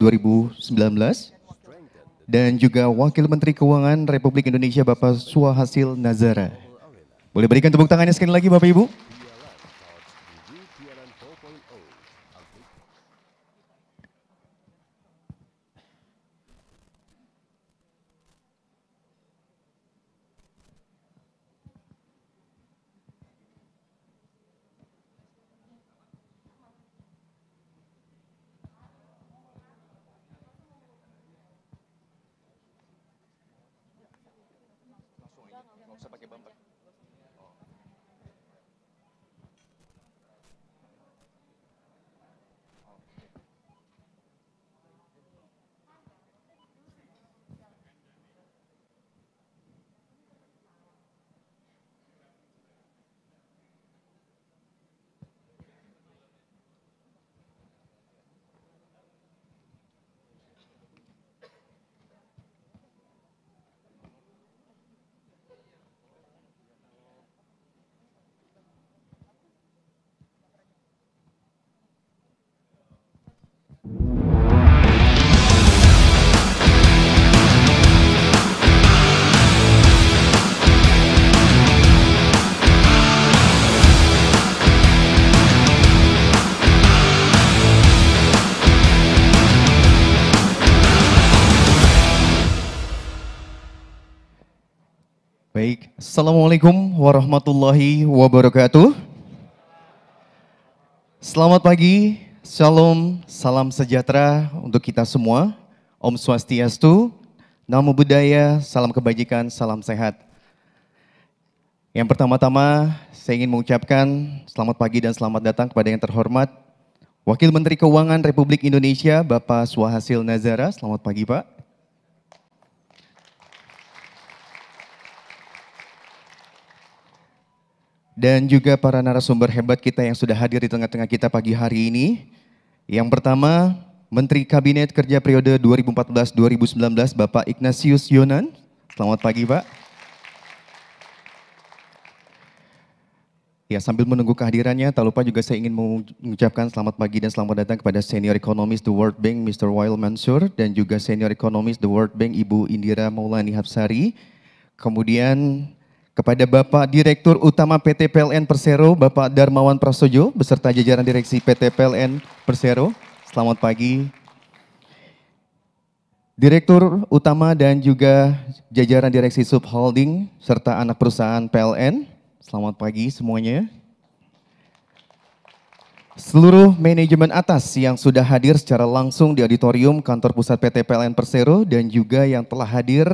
2019 dan juga Wakil Menteri Keuangan Republik Indonesia Bapak Suhasil Nazara. Boleh berikan tepuk tangannya sekali lagi Bapak Ibu? Assalamualaikum warahmatullahi wabarakatuh. Selamat pagi, shalom, salam sejahtera untuk kita semua. Om Swastiastu, Namo Buddhaya, salam kebajikan, salam sehat. Yang pertama-tama saya ingin mengucapkan selamat pagi dan selamat datang kepada yang terhormat Wakil Menteri Keuangan Republik Indonesia Bapak Suhasil Nazara. Selamat pagi Pak. dan juga para narasumber hebat kita yang sudah hadir di tengah-tengah kita pagi hari ini. Yang pertama, Menteri Kabinet Kerja periode 2014-2019 Bapak Ignatius Yonan. Selamat pagi, Pak. Ya, sambil menunggu kehadirannya, tak lupa juga saya ingin mengucapkan selamat pagi dan selamat datang kepada senior ekonomis The World Bank Mr. Wael Mansur dan juga senior ekonomis The World Bank Ibu Indira Maulani Hapsari. Kemudian kepada Bapak Direktur Utama PT PLN Persero, Bapak Darmawan Prasojo, beserta jajaran direksi PT PLN Persero. Selamat pagi. Direktur Utama dan juga jajaran direksi subholding serta anak perusahaan PLN. Selamat pagi semuanya. Seluruh manajemen atas yang sudah hadir secara langsung di auditorium kantor pusat PT PLN Persero dan juga yang telah hadir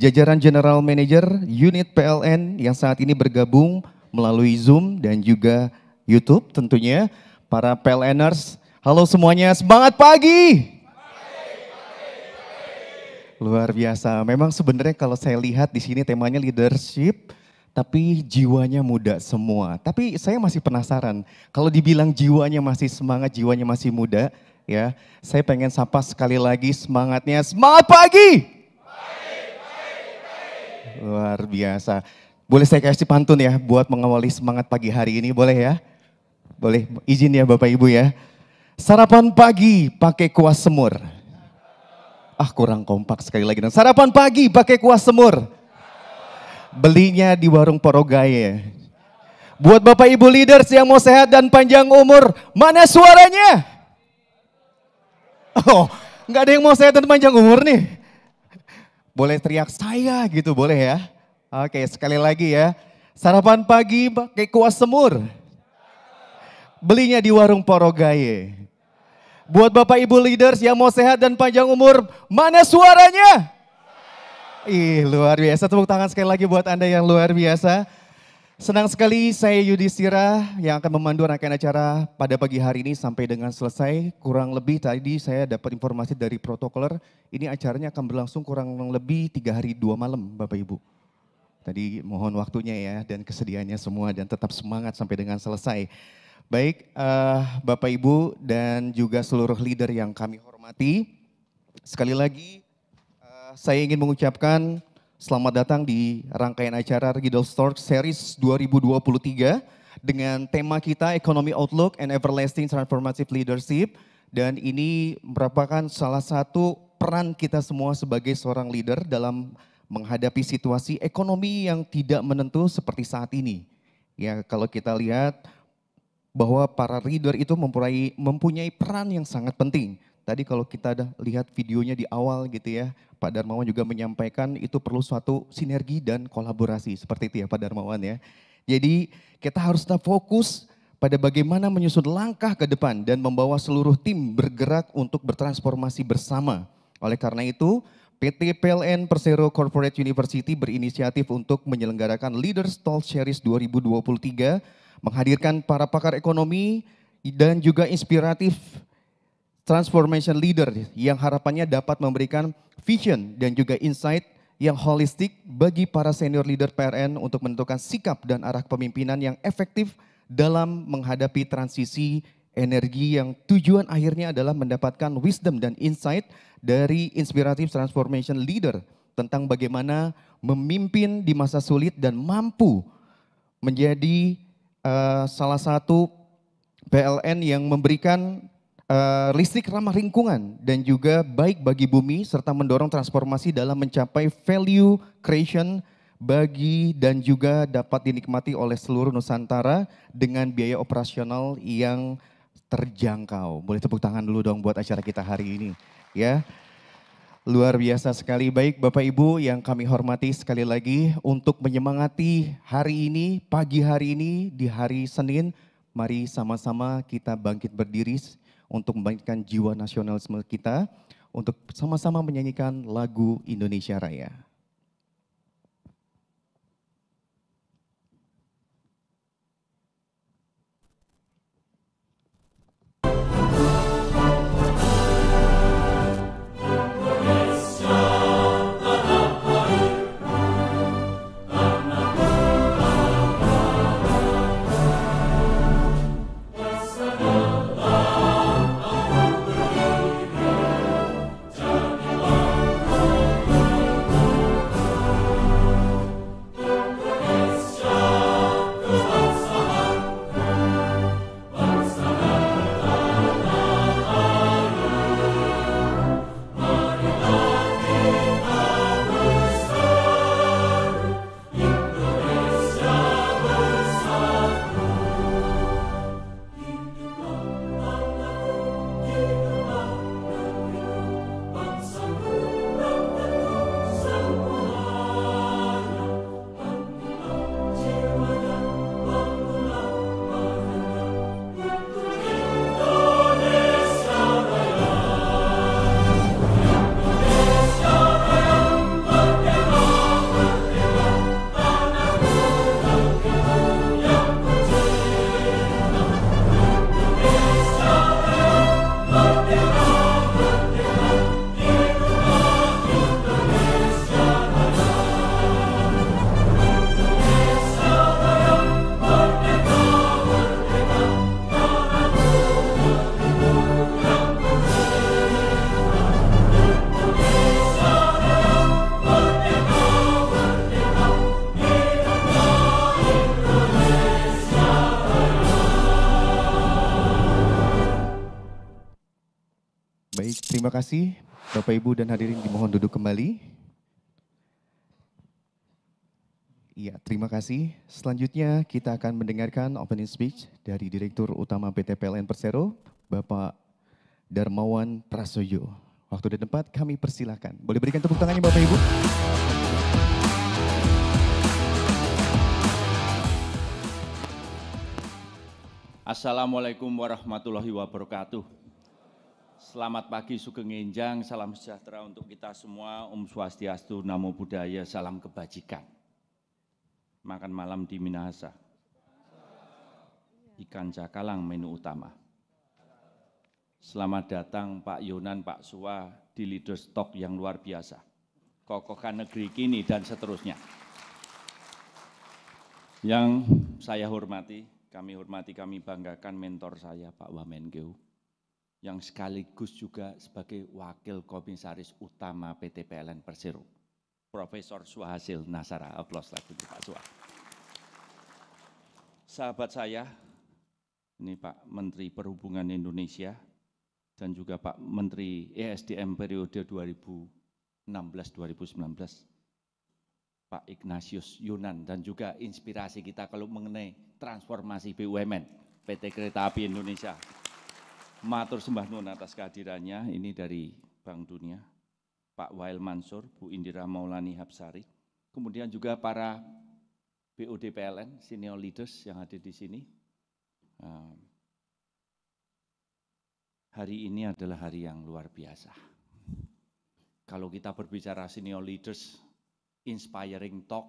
jajaran General Manager Unit PLN yang saat ini bergabung melalui Zoom dan juga YouTube tentunya, para PLNers. Halo semuanya, semangat pagi! Luar biasa. Memang sebenarnya kalau saya lihat di sini temanya leadership, tapi jiwanya muda semua. Tapi saya masih penasaran. Kalau dibilang jiwanya masih semangat, jiwanya masih muda, ya. Saya pengen sapa sekali lagi semangatnya. Semangat pagi! Luar biasa. Boleh saya kasih pantun ya buat mengawali semangat pagi hari ini, boleh ya? Boleh, izin ya Bapak Ibu ya. Sarapan pagi pakai kuah semur. Ah kurang kompak sekali lagi. dan Sarapan pagi pakai kuah semur. Belinya di warung Porogaya. Buat Bapak Ibu leaders yang mau sehat dan panjang umur, mana suaranya? Oh, nggak ada yang mau sehat dan panjang umur nih boleh teriak saya gitu, boleh ya? Oke, sekali lagi ya. Sarapan pagi pakai kuah semur. Belinya di warung Porogaye. Buat Bapak Ibu leaders yang mau sehat dan panjang umur, mana suaranya? Ih, luar biasa. Tepuk tangan sekali lagi buat Anda yang luar biasa. Senang sekali saya Yudhistira yang akan memandu rangkaian acara pada pagi hari ini sampai dengan selesai. Kurang lebih tadi saya dapat informasi dari protokoler, ini acaranya akan berlangsung kurang lebih tiga hari dua malam Bapak Ibu. Tadi mohon waktunya ya dan kesediaannya semua dan tetap semangat sampai dengan selesai. Baik uh, Bapak Ibu dan juga seluruh leader yang kami hormati. Sekali lagi uh, saya ingin mengucapkan Selamat datang di rangkaian acara Regidol Stork Series 2023 dengan tema kita Economy Outlook and Everlasting Transformative Leadership. Dan ini merupakan salah satu peran kita semua sebagai seorang leader dalam menghadapi situasi ekonomi yang tidak menentu seperti saat ini. Ya, kalau kita lihat bahwa para leader itu mempunyai, mempunyai peran yang sangat penting. Tadi kalau kita lihat videonya di awal gitu ya, Pak Darmawan juga menyampaikan itu perlu suatu sinergi dan kolaborasi seperti itu ya Pak Darmawan ya. Jadi kita harus tetap fokus pada bagaimana menyusun langkah ke depan dan membawa seluruh tim bergerak untuk bertransformasi bersama. Oleh karena itu, PT PLN Persero Corporate University berinisiatif untuk menyelenggarakan Leaders Talk Series 2023, menghadirkan para pakar ekonomi dan juga inspiratif transformation leader yang harapannya dapat memberikan vision dan juga insight yang holistik bagi para senior leader PRN untuk menentukan sikap dan arah kepemimpinan yang efektif dalam menghadapi transisi energi yang tujuan akhirnya adalah mendapatkan wisdom dan insight dari inspiratif transformation leader tentang bagaimana memimpin di masa sulit dan mampu menjadi uh, salah satu PLN yang memberikan uh, listrik ramah lingkungan dan juga baik bagi bumi serta mendorong transformasi dalam mencapai value creation bagi dan juga dapat dinikmati oleh seluruh Nusantara dengan biaya operasional yang terjangkau. Boleh tepuk tangan dulu dong buat acara kita hari ini ya. Luar biasa sekali. Baik Bapak Ibu yang kami hormati sekali lagi untuk menyemangati hari ini, pagi hari ini di hari Senin, mari sama-sama kita bangkit berdiri untuk membangkitkan jiwa nasionalisme kita untuk sama-sama menyanyikan lagu Indonesia Raya. kasih. Bapak Ibu dan hadirin dimohon duduk kembali. Iya, terima kasih. Selanjutnya kita akan mendengarkan opening speech dari Direktur Utama PT PLN Persero, Bapak Darmawan Prasoyo. Waktu dan tempat kami persilahkan. Boleh berikan tepuk tangannya Bapak Ibu. Assalamualaikum warahmatullahi wabarakatuh. Selamat pagi Sugeng Enjang, salam sejahtera untuk kita semua, Om Swastiastu, Namo Buddhaya, salam kebajikan. Makan malam di Minahasa. Ikan cakalang menu utama. Selamat datang Pak Yonan, Pak Suwa di Lido Talk yang luar biasa. Kokokan negeri kini dan seterusnya. Yang saya hormati, kami hormati, kami banggakan mentor saya Pak Wamenkeu yang sekaligus juga sebagai Wakil Komisaris Utama PT PLN Persero, Profesor Suhasil Nasara. Aplaus lagi untuk Pak Suha. Sahabat saya, ini Pak Menteri Perhubungan Indonesia dan juga Pak Menteri ESDM periode 2016-2019, Pak Ignatius Yunan dan juga inspirasi kita kalau mengenai transformasi BUMN, PT Kereta Api Indonesia. Matur sembah nuwun atas kehadirannya ini dari Bank Dunia, Pak Wail Mansur, Bu Indira Maulani Habsari, kemudian juga para BOD PLN, senior leaders yang hadir di sini. Ehm, hari ini adalah hari yang luar biasa. Kalau kita berbicara senior leaders, inspiring talk,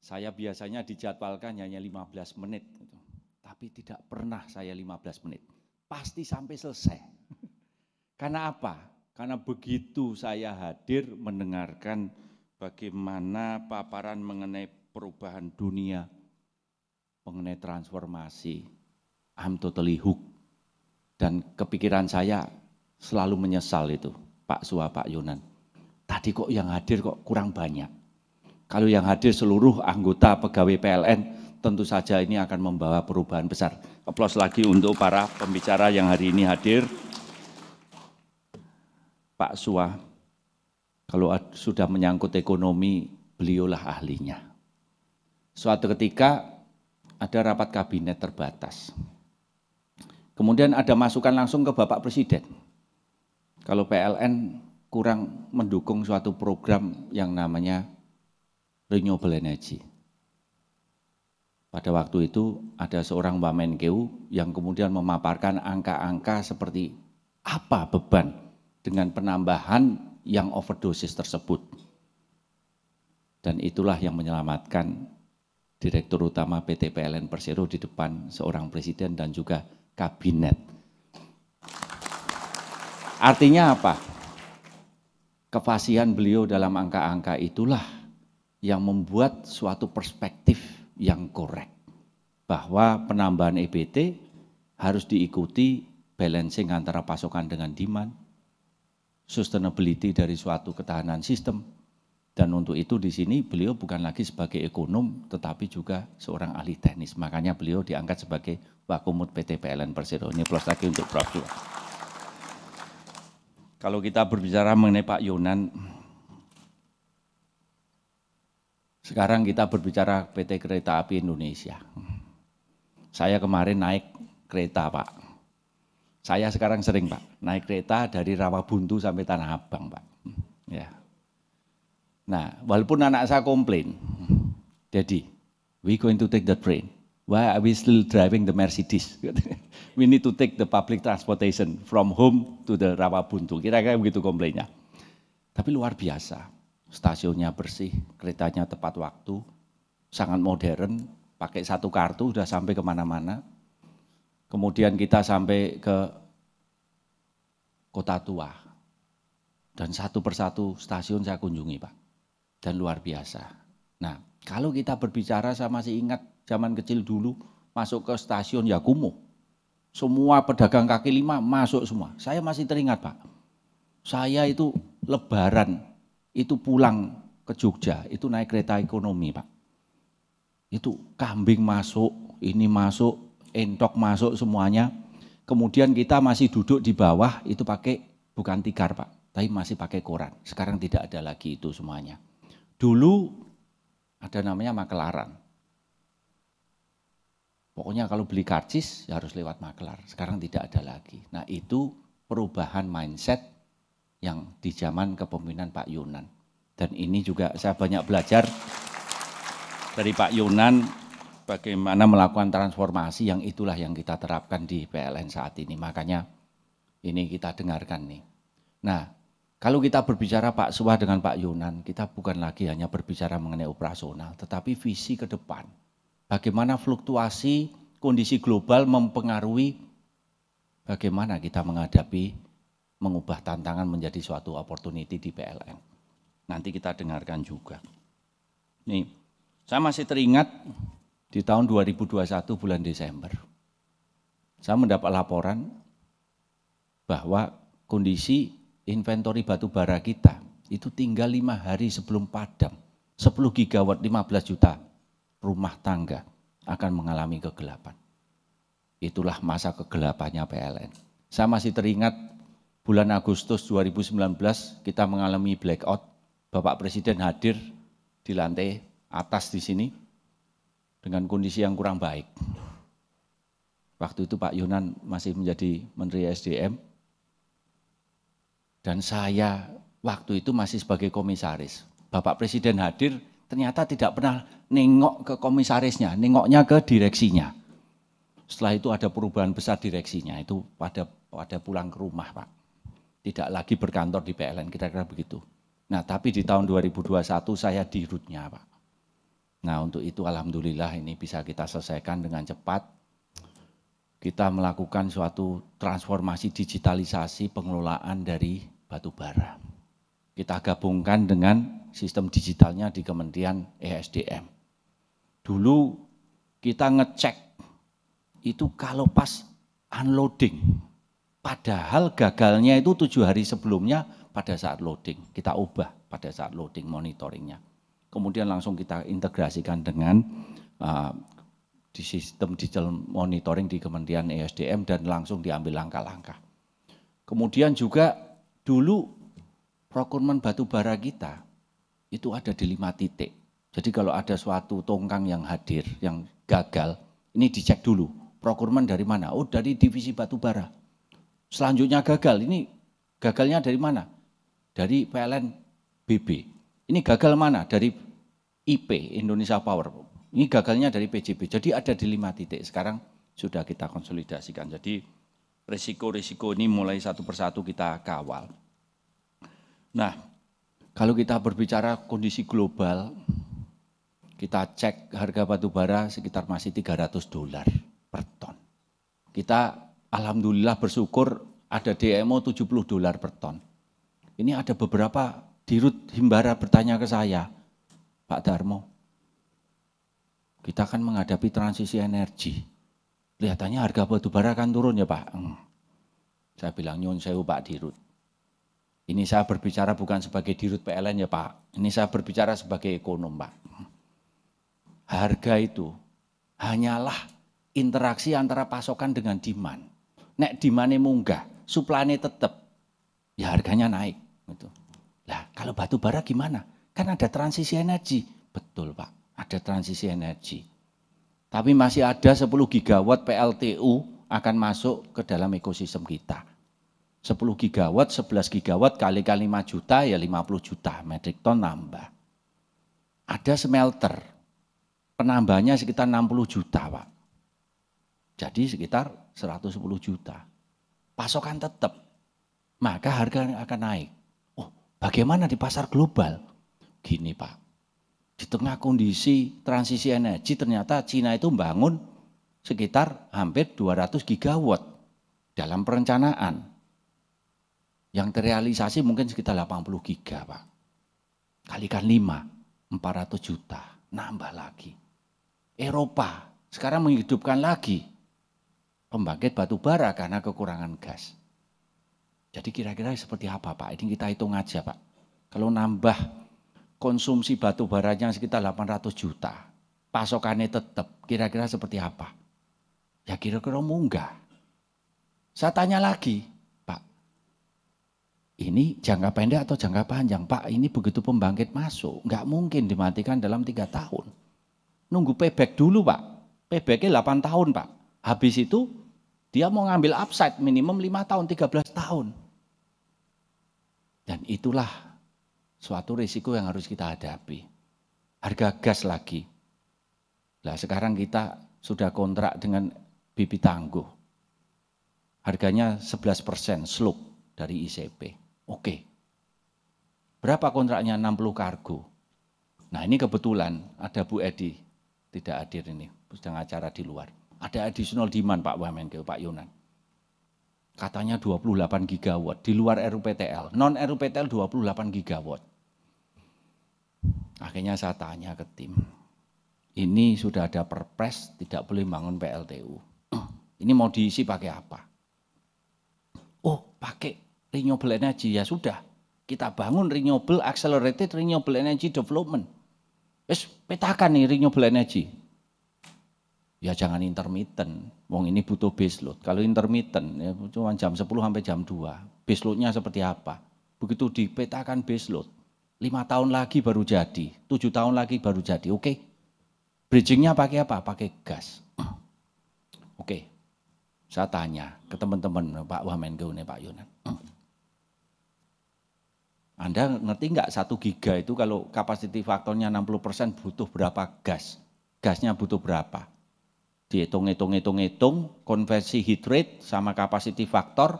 saya biasanya dijadwalkan hanya 15 menit, gitu. tapi tidak pernah saya 15 menit pasti sampai selesai. Karena apa? Karena begitu saya hadir mendengarkan bagaimana paparan mengenai perubahan dunia, mengenai transformasi, I'm totally hooked. Dan kepikiran saya selalu menyesal itu, Pak Suha, Pak Yunan. Tadi kok yang hadir kok kurang banyak. Kalau yang hadir seluruh anggota pegawai PLN, tentu saja ini akan membawa perubahan besar. Aplaus lagi untuk para pembicara yang hari ini hadir. Pak Suwa, kalau sudah menyangkut ekonomi, beliulah ahlinya. Suatu ketika ada rapat kabinet terbatas. Kemudian ada masukan langsung ke Bapak Presiden. Kalau PLN kurang mendukung suatu program yang namanya renewable energy pada waktu itu ada seorang Kew yang kemudian memaparkan angka-angka seperti apa beban dengan penambahan yang overdosis tersebut. Dan itulah yang menyelamatkan Direktur Utama PT PLN Persero di depan seorang presiden dan juga kabinet. Artinya apa? Kefasihan beliau dalam angka-angka itulah yang membuat suatu perspektif yang korek bahwa penambahan EBT harus diikuti balancing antara pasokan dengan demand, sustainability dari suatu ketahanan sistem. Dan untuk itu di sini beliau bukan lagi sebagai ekonom tetapi juga seorang ahli teknis. Makanya beliau diangkat sebagai Wakumut PT PLN Persero. Ini plus lagi untuk Prof. Kalau kita berbicara mengenai Pak Yonan, sekarang kita berbicara PT Kereta Api Indonesia. Saya kemarin naik kereta, Pak. Saya sekarang sering, Pak, naik kereta dari Rawabuntu sampai Tanah Abang, Pak. Ya. Nah, walaupun anak saya komplain, Daddy, we going to take the train. Why are we still driving the Mercedes? we need to take the public transportation from home to the Rawabuntu. Kira-kira begitu komplainnya. Tapi luar biasa stasiunnya bersih, keretanya tepat waktu, sangat modern, pakai satu kartu sudah sampai kemana-mana. Kemudian kita sampai ke kota tua. Dan satu persatu stasiun saya kunjungi Pak. Dan luar biasa. Nah kalau kita berbicara saya masih ingat zaman kecil dulu masuk ke stasiun Yakumo. Semua pedagang kaki lima masuk semua. Saya masih teringat Pak. Saya itu lebaran itu pulang ke Jogja, itu naik kereta ekonomi Pak. Itu kambing masuk, ini masuk, entok masuk semuanya. Kemudian kita masih duduk di bawah, itu pakai bukan tikar Pak, tapi masih pakai koran. Sekarang tidak ada lagi itu semuanya. Dulu ada namanya makelaran. Pokoknya kalau beli karcis ya harus lewat makelar. Sekarang tidak ada lagi. Nah itu perubahan mindset yang di zaman kepemimpinan Pak Yunan. Dan ini juga saya banyak belajar dari Pak Yunan bagaimana melakukan transformasi yang itulah yang kita terapkan di PLN saat ini. Makanya ini kita dengarkan nih. Nah, kalau kita berbicara Pak Suwa dengan Pak Yunan, kita bukan lagi hanya berbicara mengenai operasional, tetapi visi ke depan. Bagaimana fluktuasi kondisi global mempengaruhi bagaimana kita menghadapi mengubah tantangan menjadi suatu opportunity di PLN. Nanti kita dengarkan juga. Nih, saya masih teringat di tahun 2021 bulan Desember. Saya mendapat laporan bahwa kondisi inventory batu bara kita itu tinggal lima hari sebelum padam. 10 gigawatt 15 juta rumah tangga akan mengalami kegelapan. Itulah masa kegelapannya PLN. Saya masih teringat bulan Agustus 2019 kita mengalami blackout. Bapak Presiden hadir di lantai atas di sini dengan kondisi yang kurang baik. Waktu itu Pak Yunan masih menjadi Menteri SDM dan saya waktu itu masih sebagai komisaris. Bapak Presiden hadir ternyata tidak pernah nengok ke komisarisnya, nengoknya ke direksinya. Setelah itu ada perubahan besar direksinya itu pada pada pulang ke rumah, Pak tidak lagi berkantor di PLN, kira-kira begitu. Nah, tapi di tahun 2021 saya di rootnya, Pak. Nah, untuk itu alhamdulillah ini bisa kita selesaikan dengan cepat. Kita melakukan suatu transformasi digitalisasi pengelolaan dari batu bara. Kita gabungkan dengan sistem digitalnya di Kementerian ESDM. Dulu kita ngecek itu kalau pas unloading Padahal gagalnya itu tujuh hari sebelumnya pada saat loading. Kita ubah pada saat loading monitoringnya. Kemudian langsung kita integrasikan dengan uh, di sistem digital monitoring di Kementerian ESDM dan langsung diambil langkah-langkah. Kemudian juga dulu prokurmen batubara kita itu ada di lima titik. Jadi kalau ada suatu tongkang yang hadir, yang gagal, ini dicek dulu. Prokurmen dari mana? Oh dari divisi batubara. bara selanjutnya gagal. Ini gagalnya dari mana? Dari PLN BB. Ini gagal mana? Dari IP, Indonesia Power. Ini gagalnya dari PJB. Jadi ada di lima titik. Sekarang sudah kita konsolidasikan. Jadi risiko-risiko ini mulai satu persatu kita kawal. Nah, kalau kita berbicara kondisi global, kita cek harga batu bara sekitar masih 300 dolar per ton. Kita Alhamdulillah bersyukur ada DMO 70 dolar per ton. Ini ada beberapa dirut Himbara bertanya ke saya, Pak Darmo, kita akan menghadapi transisi energi. Kelihatannya harga batu bara akan turun ya Pak. Hmm. Saya bilang nyun sewu Pak Dirut. Ini saya berbicara bukan sebagai Dirut PLN ya Pak. Ini saya berbicara sebagai ekonom Pak. Harga itu hanyalah interaksi antara pasokan dengan demand nek di dimane munggah, suplane tetap, ya harganya naik. Gitu. lah kalau batu bara gimana? Kan ada transisi energi. Betul Pak, ada transisi energi. Tapi masih ada 10 gigawatt PLTU akan masuk ke dalam ekosistem kita. 10 gigawatt, 11 gigawatt kali kali 5 juta ya 50 juta metric ton nambah. Ada smelter, penambahnya sekitar 60 juta Pak. Jadi sekitar 110 juta. Pasokan tetap. Maka harga akan naik. Oh, bagaimana di pasar global? Gini Pak, di tengah kondisi transisi energi ternyata Cina itu bangun sekitar hampir 200 gigawatt dalam perencanaan. Yang terrealisasi mungkin sekitar 80 giga Pak. Kalikan 5, 400 juta. Nambah lagi. Eropa sekarang menghidupkan lagi pembangkit batu bara karena kekurangan gas. Jadi kira-kira seperti apa Pak? Ini kita hitung aja Pak. Kalau nambah konsumsi batu baranya sekitar 800 juta, pasokannya tetap, kira-kira seperti apa? Ya kira-kira munggah. Saya tanya lagi, Pak, ini jangka pendek atau jangka panjang? Pak, ini begitu pembangkit masuk, nggak mungkin dimatikan dalam tiga tahun. Nunggu payback dulu, Pak. Paybacknya 8 tahun, Pak. Habis itu dia mau ngambil upside minimum 5 tahun, 13 tahun. Dan itulah suatu risiko yang harus kita hadapi. Harga gas lagi. Nah sekarang kita sudah kontrak dengan bibit Tangguh. Harganya 11 persen slope dari ICP. Oke. Berapa kontraknya? 60 kargo. Nah ini kebetulan ada Bu Edi tidak hadir ini, sedang acara di luar. Ada additional demand Pak Wamenke, Pak Yunan. Katanya 28 gigawatt di luar RUPTL. Non RUPTL 28 gigawatt. Akhirnya saya tanya ke tim. Ini sudah ada perpres tidak boleh bangun PLTU. Ini mau diisi pakai apa? Oh, pakai renewable energy ya sudah. Kita bangun renewable accelerated renewable energy development. Wes petakan nih renewable energy Ya jangan intermittent, wong ini butuh base load. Kalau intermittent ya cuma jam 10 sampai jam 2. loadnya seperti apa? Begitu dipetakan base load, 5 tahun lagi baru jadi, 7 tahun lagi baru jadi, oke? Okay? Bridgingnya pakai apa? Pakai gas. Oke, okay. saya tanya ke teman-teman Pak Gaune Pak Yunan. Anda ngerti nggak satu giga itu kalau kapasiti faktornya 60% butuh berapa gas? Gasnya butuh berapa? dihitung hitung hitung hitung konversi heat rate sama capacity faktor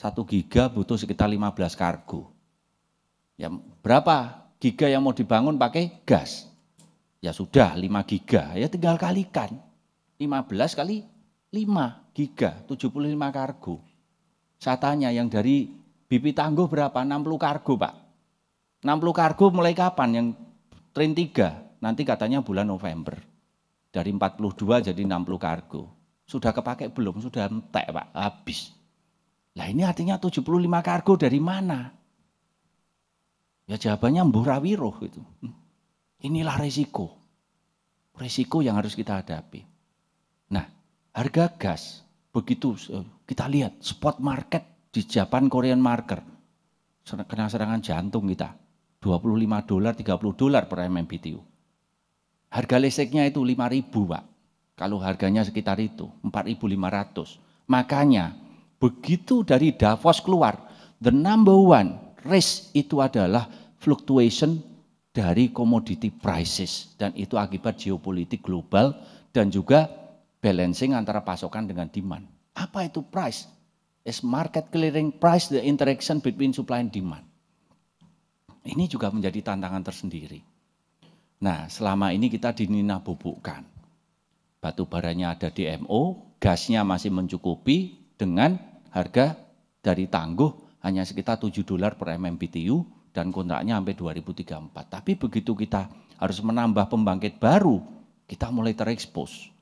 satu giga butuh sekitar 15 kargo ya berapa giga yang mau dibangun pakai gas ya sudah 5 giga ya tinggal kalikan 15 kali 5 giga 75 kargo saya tanya yang dari BP Tangguh berapa 60 kargo pak 60 kargo mulai kapan yang train 3 nanti katanya bulan November dari 42 jadi 60 kargo. Sudah kepakai belum? Sudah entek Pak, habis. Lah ini artinya 75 kargo dari mana? Ya jawabannya Mburawiroh itu. Inilah resiko. Resiko yang harus kita hadapi. Nah, harga gas begitu eh, kita lihat spot market di Japan Korean market kena serangan jantung kita 25 dolar 30 dolar per MMBTU Harga listriknya itu 5000 Pak. Kalau harganya sekitar itu, 4500. Makanya begitu dari Davos keluar, the number one risk itu adalah fluctuation dari commodity prices dan itu akibat geopolitik global dan juga balancing antara pasokan dengan demand. Apa itu price? Is market clearing price the interaction between supply and demand. Ini juga menjadi tantangan tersendiri. Nah, selama ini kita dinina bubukkan. Batu baranya ada di MO, gasnya masih mencukupi dengan harga dari tangguh hanya sekitar 7 dolar per MMBTU dan kontraknya sampai 2034. Tapi begitu kita harus menambah pembangkit baru, kita mulai terekspos.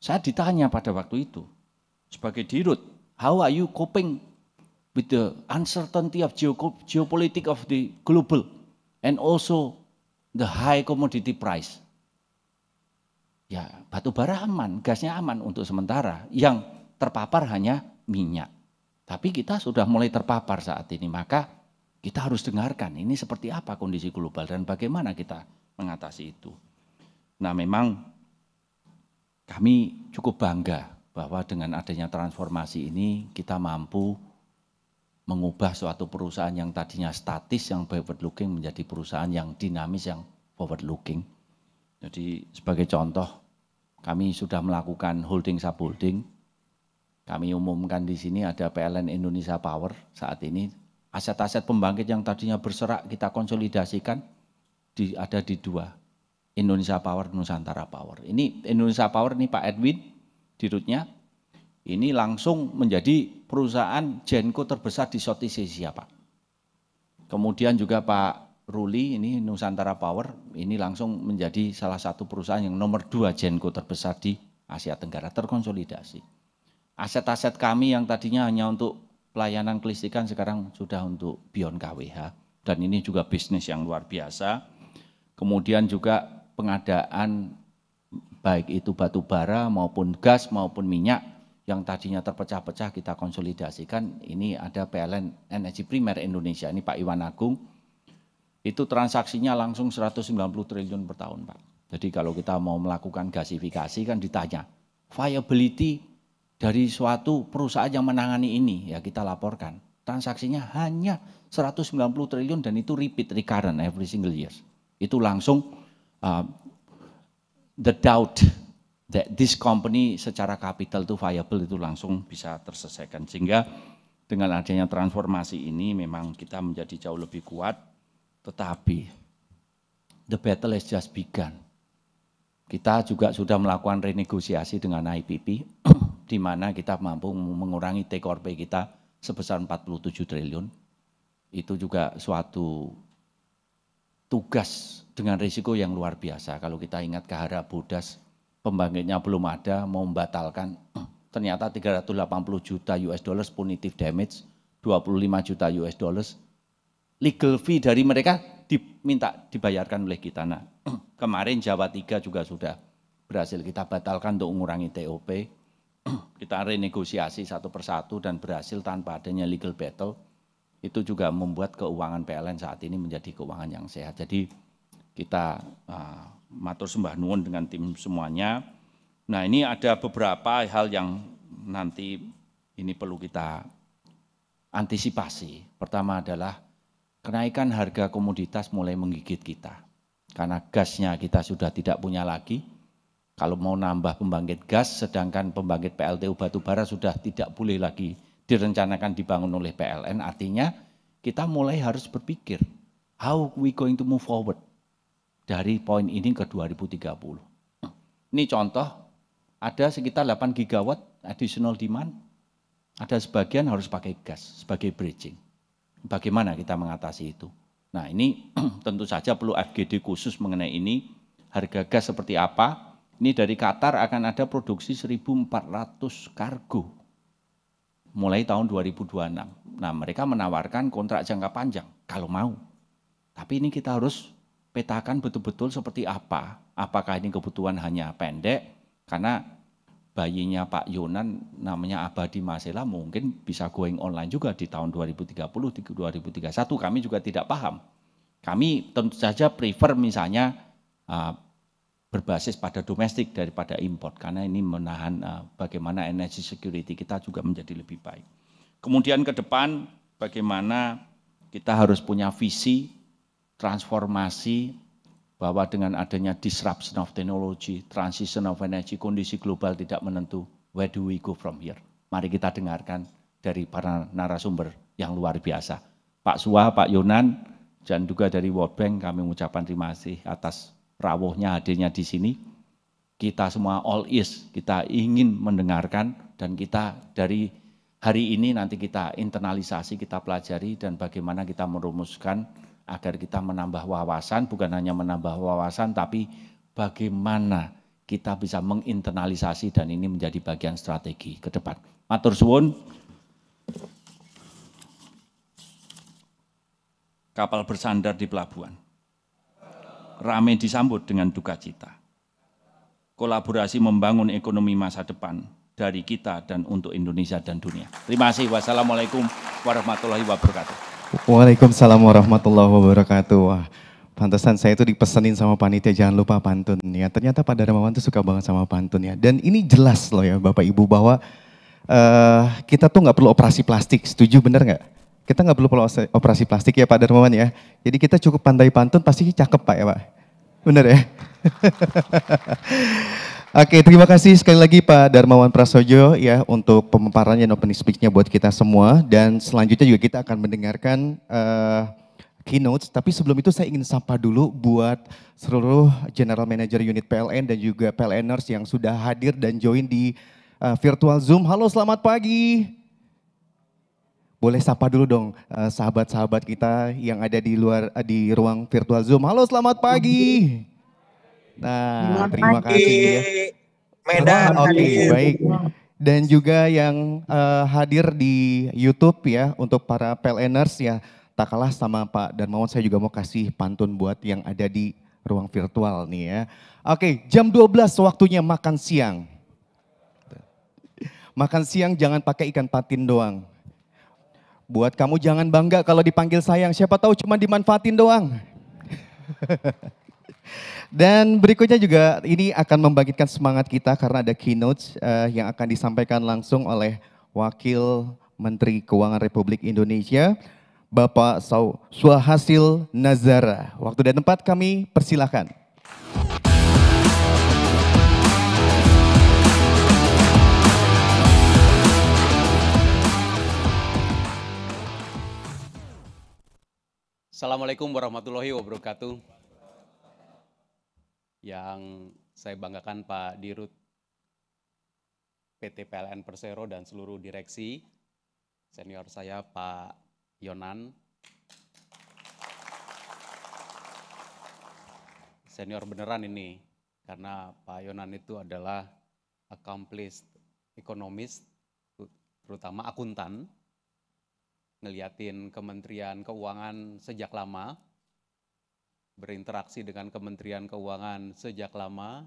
Saya ditanya pada waktu itu, sebagai dirut, how are you coping with the uncertainty of geopolitics of the global and also the high commodity price. Ya, batu bara aman, gasnya aman untuk sementara. Yang terpapar hanya minyak. Tapi kita sudah mulai terpapar saat ini, maka kita harus dengarkan ini seperti apa kondisi global dan bagaimana kita mengatasi itu. Nah, memang kami cukup bangga bahwa dengan adanya transformasi ini kita mampu mengubah suatu perusahaan yang tadinya statis yang backward looking menjadi perusahaan yang dinamis yang forward looking. Jadi sebagai contoh kami sudah melakukan holding subholding. Kami umumkan di sini ada PLN Indonesia Power saat ini aset-aset pembangkit yang tadinya berserak kita konsolidasikan di, ada di dua Indonesia Power Nusantara Power. Ini Indonesia Power ini Pak Edwin dirutnya ini langsung menjadi perusahaan Genko terbesar di Southeast Asia, Pak. Kemudian juga Pak Ruli, ini Nusantara Power, ini langsung menjadi salah satu perusahaan yang nomor dua Genko terbesar di Asia Tenggara, terkonsolidasi. Aset-aset kami yang tadinya hanya untuk pelayanan kelistikan sekarang sudah untuk beyond KWH. Dan ini juga bisnis yang luar biasa. Kemudian juga pengadaan baik itu batu bara maupun gas maupun minyak yang tadinya terpecah-pecah kita konsolidasikan. Ini ada PLN Energi Primer Indonesia, ini Pak Iwan Agung. Itu transaksinya langsung 190 triliun per tahun, Pak. Jadi kalau kita mau melakukan gasifikasi kan ditanya, viability dari suatu perusahaan yang menangani ini, ya kita laporkan. Transaksinya hanya 190 triliun dan itu repeat recurrent every single year. Itu langsung uh, the doubt that this company secara capital itu viable itu langsung bisa terselesaikan. Sehingga dengan adanya transformasi ini memang kita menjadi jauh lebih kuat. Tetapi the battle is just begun. Kita juga sudah melakukan renegosiasi dengan IPP di mana kita mampu mengurangi take or pay kita sebesar 47 triliun. Itu juga suatu tugas dengan risiko yang luar biasa. Kalau kita ingat harap Budas pembangkitnya belum ada, mau membatalkan. Ternyata 380 juta US dollars punitive damage, 25 juta US dollars. Legal fee dari mereka diminta dibayarkan oleh kita. Nah, kemarin Jawa 3 juga sudah berhasil kita batalkan untuk mengurangi TOP. Kita renegosiasi satu persatu dan berhasil tanpa adanya legal battle. Itu juga membuat keuangan PLN saat ini menjadi keuangan yang sehat. Jadi kita uh, matur sembah nuwun dengan tim semuanya. Nah ini ada beberapa hal yang nanti ini perlu kita antisipasi. Pertama adalah kenaikan harga komoditas mulai menggigit kita. Karena gasnya kita sudah tidak punya lagi. Kalau mau nambah pembangkit gas, sedangkan pembangkit PLTU batubara sudah tidak boleh lagi direncanakan dibangun oleh PLN, artinya kita mulai harus berpikir, how we going to move forward? dari poin ini ke 2030. Ini contoh, ada sekitar 8 gigawatt additional demand, ada sebagian harus pakai gas sebagai bridging. Bagaimana kita mengatasi itu? Nah ini tentu saja perlu FGD khusus mengenai ini, harga gas seperti apa. Ini dari Qatar akan ada produksi 1.400 kargo mulai tahun 2026. Nah mereka menawarkan kontrak jangka panjang kalau mau. Tapi ini kita harus petakan betul-betul seperti apa. Apakah ini kebutuhan hanya pendek karena bayinya Pak Yunan namanya Abadi Masela mungkin bisa going online juga di tahun 2030 2031 kami juga tidak paham. Kami tentu saja prefer misalnya ah, berbasis pada domestik daripada import karena ini menahan ah, bagaimana energy security kita juga menjadi lebih baik. Kemudian ke depan bagaimana kita harus punya visi transformasi bahwa dengan adanya disruption of technology, transition of energy, kondisi global tidak menentu. Where do we go from here? Mari kita dengarkan dari para narasumber yang luar biasa. Pak Suha, Pak Yonan, dan juga dari World Bank kami mengucapkan terima kasih atas rawuhnya hadirnya di sini. Kita semua all is, kita ingin mendengarkan dan kita dari hari ini nanti kita internalisasi, kita pelajari dan bagaimana kita merumuskan agar kita menambah wawasan, bukan hanya menambah wawasan, tapi bagaimana kita bisa menginternalisasi dan ini menjadi bagian strategi ke depan. Matur suwun. Kapal bersandar di pelabuhan. Rame disambut dengan duka cita. Kolaborasi membangun ekonomi masa depan dari kita dan untuk Indonesia dan dunia. Terima kasih. Wassalamualaikum warahmatullahi wabarakatuh. Waalaikumsalam warahmatullahi wabarakatuh. Wah, pantesan saya itu dipesenin sama panitia jangan lupa pantun ya. Ternyata Pak Darmawan tuh suka banget sama pantun ya. Dan ini jelas loh ya Bapak Ibu bahwa uh, kita tuh nggak perlu operasi plastik. Setuju bener nggak? Kita nggak perlu operasi plastik ya Pak Darmawan ya. Jadi kita cukup pandai pantun pasti cakep Pak ya Pak. Bener ya? Oke, terima kasih sekali lagi Pak Darmawan Prasojo ya untuk pemaparannya dan opening speech-nya buat kita semua dan selanjutnya juga kita akan mendengarkan uh, keynotes, tapi sebelum itu saya ingin sapa dulu buat seluruh general manager unit PLN dan juga PLNers yang sudah hadir dan join di uh, virtual Zoom. Halo, selamat pagi. Boleh sapa dulu dong eh, sahabat-sahabat uh, kita yang ada di luar uh, di ruang virtual Zoom. Halo, selamat pagi. Nah, terima kasih Medan. Oke, okay, baik. Dan juga yang uh, hadir di YouTube ya untuk para PLNers ya. Tak kalah sama Pak dan Darmawan, saya juga mau kasih pantun buat yang ada di ruang virtual nih ya. Oke, jam 12 waktunya makan siang. Makan siang jangan pakai ikan patin doang. Buat kamu jangan bangga kalau dipanggil sayang, siapa tahu cuma dimanfaatin doang. Dan berikutnya juga ini akan membangkitkan semangat kita karena ada keynote uh, yang akan disampaikan langsung oleh Wakil Menteri Keuangan Republik Indonesia, Bapak Suhasil Nazara. Waktu dan tempat kami persilahkan. Assalamualaikum warahmatullahi wabarakatuh yang saya banggakan Pak Dirut PT PLN Persero dan seluruh direksi, senior saya Pak Yonan, senior beneran ini, karena Pak Yonan itu adalah accomplished ekonomis, terutama akuntan, ngeliatin Kementerian Keuangan sejak lama, berinteraksi dengan Kementerian Keuangan sejak lama.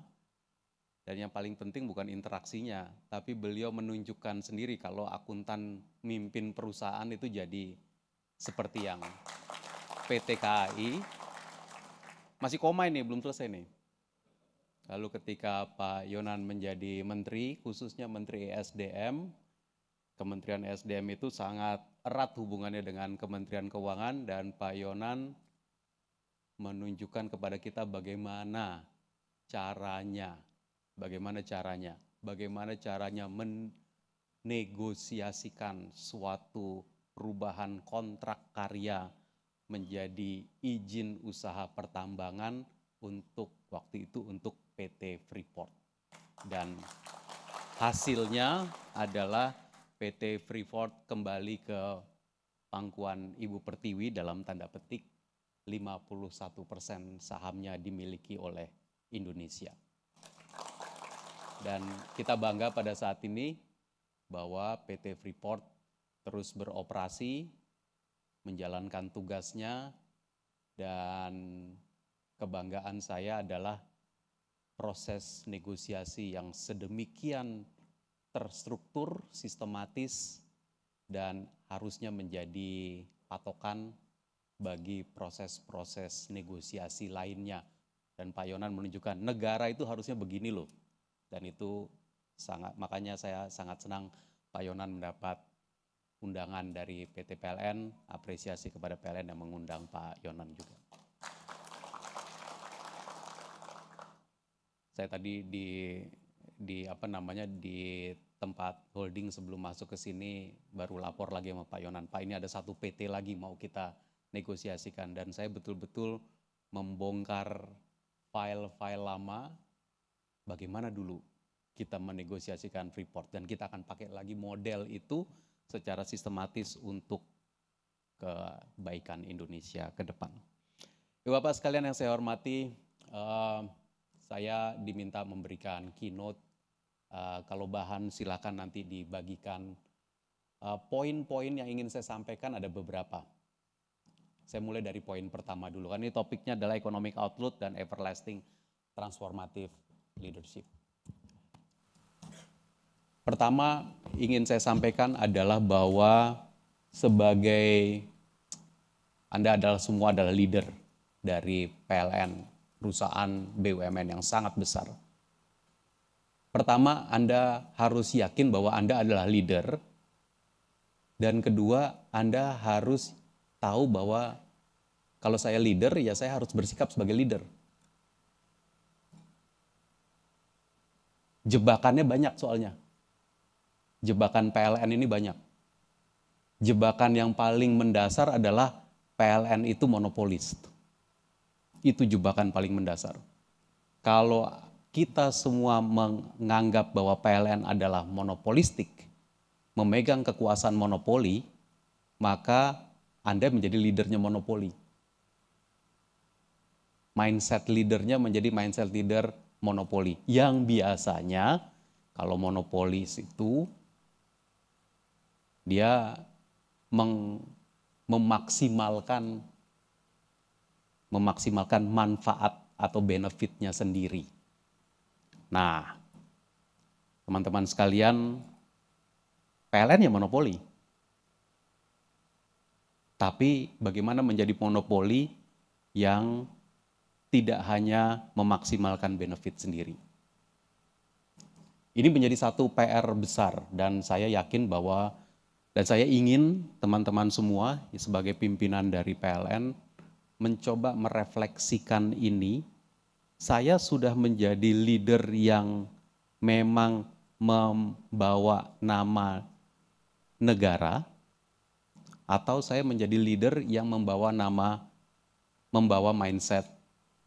Dan yang paling penting bukan interaksinya, tapi beliau menunjukkan sendiri kalau akuntan mimpin perusahaan itu jadi seperti yang PT KAI. Masih koma ini, belum selesai nih. Lalu ketika Pak Yonan menjadi menteri, khususnya menteri ESDM, Kementerian ESDM itu sangat erat hubungannya dengan Kementerian Keuangan dan Pak Yonan menunjukkan kepada kita bagaimana caranya, bagaimana caranya, bagaimana caranya menegosiasikan suatu perubahan kontrak karya menjadi izin usaha pertambangan untuk waktu itu untuk PT Freeport. Dan hasilnya adalah PT Freeport kembali ke pangkuan Ibu Pertiwi dalam tanda petik 51 persen sahamnya dimiliki oleh Indonesia. Dan kita bangga pada saat ini bahwa PT Freeport terus beroperasi, menjalankan tugasnya, dan kebanggaan saya adalah proses negosiasi yang sedemikian terstruktur, sistematis, dan harusnya menjadi patokan bagi proses-proses negosiasi lainnya. Dan Pak Yonan menunjukkan negara itu harusnya begini loh. Dan itu sangat makanya saya sangat senang Pak Yonan mendapat undangan dari PT PLN, apresiasi kepada PLN yang mengundang Pak Yonan juga. Saya tadi di di apa namanya di tempat holding sebelum masuk ke sini baru lapor lagi sama Pak Yonan. Pak ini ada satu PT lagi mau kita negosiasikan dan saya betul-betul membongkar file-file lama bagaimana dulu kita menegosiasikan Freeport dan kita akan pakai lagi model itu secara sistematis untuk kebaikan Indonesia ke depan. Bapak sekalian yang saya hormati, eh, saya diminta memberikan keynote. Eh, kalau bahan silakan nanti dibagikan. Eh, poin-poin yang ingin saya sampaikan ada beberapa. Saya mulai dari poin pertama dulu. Kan ini topiknya adalah economic outlook dan everlasting transformative leadership. Pertama ingin saya sampaikan adalah bahwa sebagai Anda adalah semua adalah leader dari PLN, perusahaan BUMN yang sangat besar. Pertama, Anda harus yakin bahwa Anda adalah leader. Dan kedua, Anda harus tahu bahwa kalau saya leader, ya saya harus bersikap sebagai leader. Jebakannya banyak soalnya. Jebakan PLN ini banyak. Jebakan yang paling mendasar adalah PLN itu monopolis. Itu jebakan paling mendasar. Kalau kita semua menganggap bahwa PLN adalah monopolistik, memegang kekuasaan monopoli, maka Anda menjadi leadernya monopoli mindset leadernya menjadi mindset leader monopoli. Yang biasanya kalau monopoli itu dia meng, memaksimalkan memaksimalkan manfaat atau benefitnya sendiri. Nah, teman-teman sekalian, PLN ya monopoli. Tapi bagaimana menjadi monopoli yang tidak hanya memaksimalkan benefit sendiri. Ini menjadi satu PR besar dan saya yakin bahwa dan saya ingin teman-teman semua sebagai pimpinan dari PLN mencoba merefleksikan ini. Saya sudah menjadi leader yang memang membawa nama negara atau saya menjadi leader yang membawa nama membawa mindset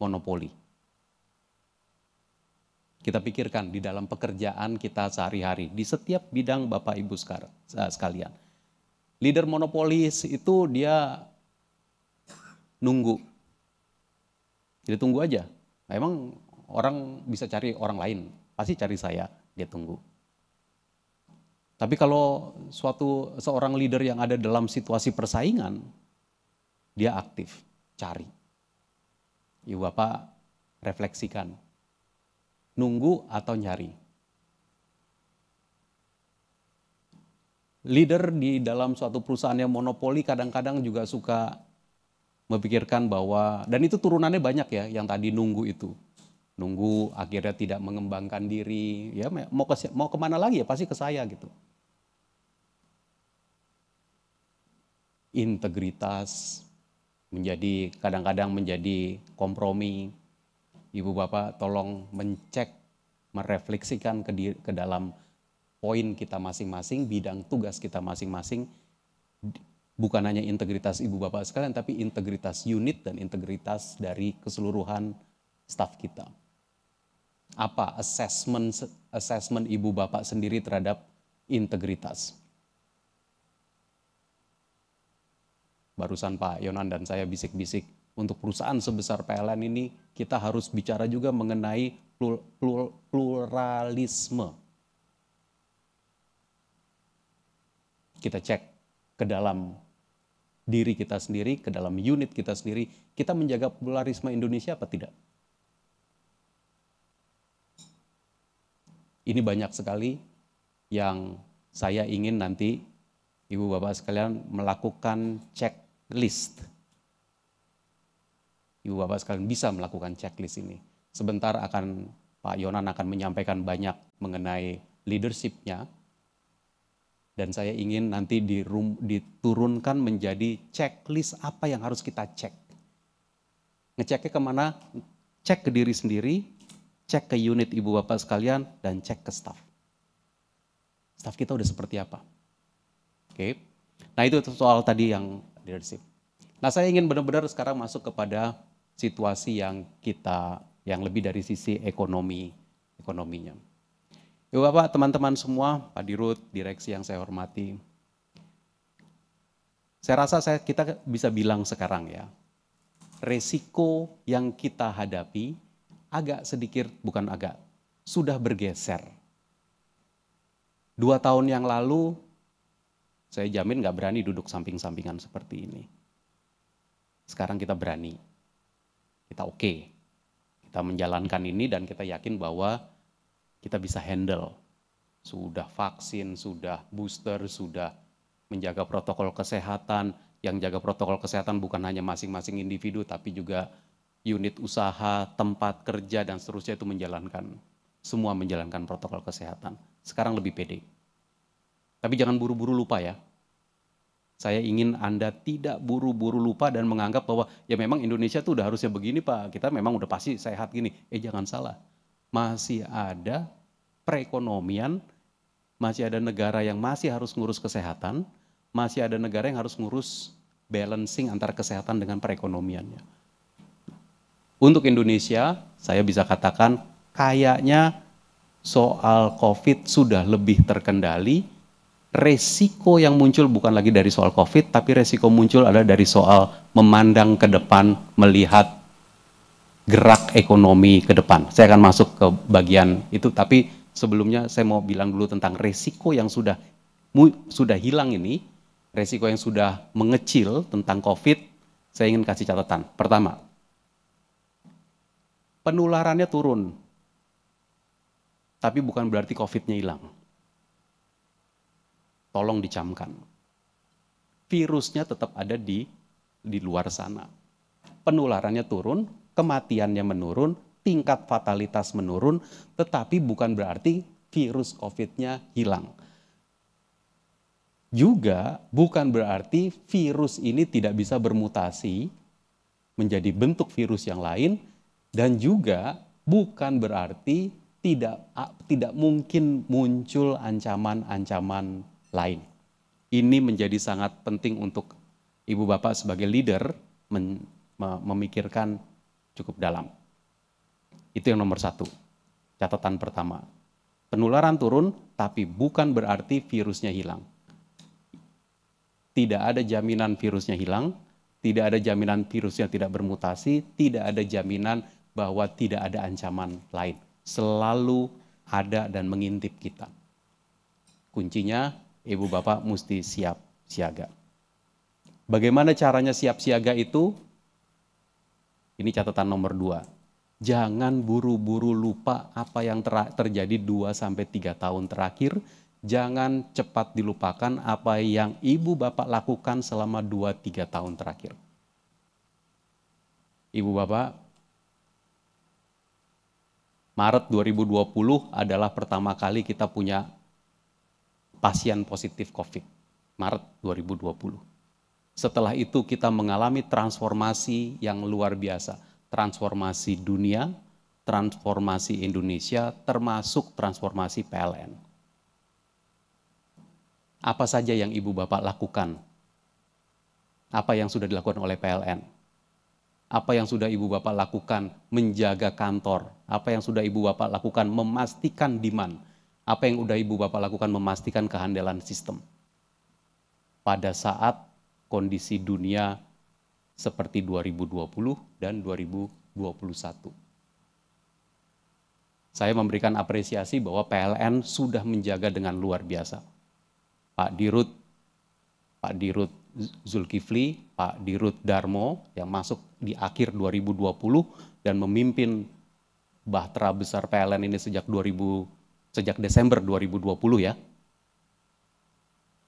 monopoli. Kita pikirkan di dalam pekerjaan kita sehari-hari, di setiap bidang Bapak Ibu eh, sekalian. Leader monopolis itu dia nunggu. Jadi tunggu aja. Nah, emang orang bisa cari orang lain, pasti cari saya, dia tunggu. Tapi kalau suatu seorang leader yang ada dalam situasi persaingan, dia aktif, cari. Ibu Bapak refleksikan. Nunggu atau nyari? Leader di dalam suatu perusahaan yang monopoli kadang-kadang juga suka memikirkan bahwa, dan itu turunannya banyak ya, yang tadi nunggu itu. Nunggu akhirnya tidak mengembangkan diri, ya mau, ke, mau kemana lagi ya pasti ke saya gitu. integritas, menjadi kadang-kadang menjadi kompromi. Ibu Bapak tolong mencek, merefleksikan ke, di, ke dalam poin kita masing-masing, bidang tugas kita masing-masing. Bukan hanya integritas Ibu Bapak sekalian, tapi integritas unit dan integritas dari keseluruhan staf kita. Apa assessment assessment Ibu Bapak sendiri terhadap integritas? Barusan Pak Yonan dan saya bisik-bisik untuk perusahaan sebesar PLN ini kita harus bicara juga mengenai plur, plur, pluralisme. Kita cek ke dalam diri kita sendiri, ke dalam unit kita sendiri, kita menjaga pluralisme Indonesia apa tidak? Ini banyak sekali yang saya ingin nanti Ibu Bapak sekalian melakukan cek list. Ibu Bapak sekalian bisa melakukan checklist ini. Sebentar akan Pak Yonan akan menyampaikan banyak mengenai leadershipnya. Dan saya ingin nanti dirum, diturunkan menjadi checklist apa yang harus kita cek. Ngeceknya kemana? Cek ke diri sendiri, cek ke unit ibu bapak sekalian, dan cek ke staff. Staff kita udah seperti apa? Oke. Nah itu soal tadi yang leadership. Nah, saya ingin benar-benar sekarang masuk kepada situasi yang kita yang lebih dari sisi ekonomi ekonominya. Ibu Bapak, teman-teman semua, Pak Dirut, direksi yang saya hormati. Saya rasa saya kita bisa bilang sekarang ya, resiko yang kita hadapi agak sedikit, bukan agak, sudah bergeser. Dua tahun yang lalu saya jamin nggak berani duduk samping-sampingan seperti ini. Sekarang kita berani. Kita oke. Okay. Kita menjalankan ini dan kita yakin bahwa kita bisa handle. Sudah vaksin, sudah booster, sudah menjaga protokol kesehatan. Yang jaga protokol kesehatan bukan hanya masing-masing individu, tapi juga unit usaha, tempat kerja, dan seterusnya itu menjalankan. Semua menjalankan protokol kesehatan. Sekarang lebih pede. Tapi jangan buru-buru lupa ya. Saya ingin Anda tidak buru-buru lupa dan menganggap bahwa ya memang Indonesia tuh udah harusnya begini Pak. Kita memang udah pasti sehat gini. Eh jangan salah. Masih ada perekonomian, masih ada negara yang masih harus ngurus kesehatan, masih ada negara yang harus ngurus balancing antara kesehatan dengan perekonomiannya. Untuk Indonesia, saya bisa katakan kayaknya soal COVID sudah lebih terkendali, resiko yang muncul bukan lagi dari soal COVID, tapi resiko muncul adalah dari soal memandang ke depan, melihat gerak ekonomi ke depan. Saya akan masuk ke bagian itu, tapi sebelumnya saya mau bilang dulu tentang resiko yang sudah sudah hilang ini, resiko yang sudah mengecil tentang COVID, saya ingin kasih catatan. Pertama, penularannya turun, tapi bukan berarti COVID-nya hilang tolong dicamkan. Virusnya tetap ada di di luar sana. Penularannya turun, kematiannya menurun, tingkat fatalitas menurun, tetapi bukan berarti virus COVID-nya hilang. Juga bukan berarti virus ini tidak bisa bermutasi menjadi bentuk virus yang lain dan juga bukan berarti tidak tidak mungkin muncul ancaman-ancaman lain. Ini menjadi sangat penting untuk ibu bapak sebagai leader memikirkan cukup dalam. Itu yang nomor satu, catatan pertama. Penularan turun, tapi bukan berarti virusnya hilang. Tidak ada jaminan virusnya hilang, tidak ada jaminan virusnya tidak bermutasi, tidak ada jaminan bahwa tidak ada ancaman lain. Selalu ada dan mengintip kita. Kuncinya Ibu bapak mesti siap siaga. Bagaimana caranya siap siaga itu? Ini catatan nomor dua. Jangan buru-buru lupa apa yang terjadi dua sampai tiga tahun terakhir. Jangan cepat dilupakan apa yang ibu bapak lakukan selama 2 tiga tahun terakhir. Ibu bapak, Maret 2020 adalah pertama kali kita punya pasien positif COVID, Maret 2020. Setelah itu kita mengalami transformasi yang luar biasa. Transformasi dunia, transformasi Indonesia, termasuk transformasi PLN. Apa saja yang Ibu Bapak lakukan? Apa yang sudah dilakukan oleh PLN? apa yang sudah Ibu Bapak lakukan menjaga kantor, apa yang sudah Ibu Bapak lakukan memastikan demand, apa yang udah ibu bapak lakukan memastikan kehandalan sistem. Pada saat kondisi dunia seperti 2020 dan 2021. Saya memberikan apresiasi bahwa PLN sudah menjaga dengan luar biasa. Pak Dirut, Pak Dirut Zulkifli, Pak Dirut Darmo yang masuk di akhir 2020 dan memimpin Bahtera Besar PLN ini sejak 2020 sejak Desember 2020 ya,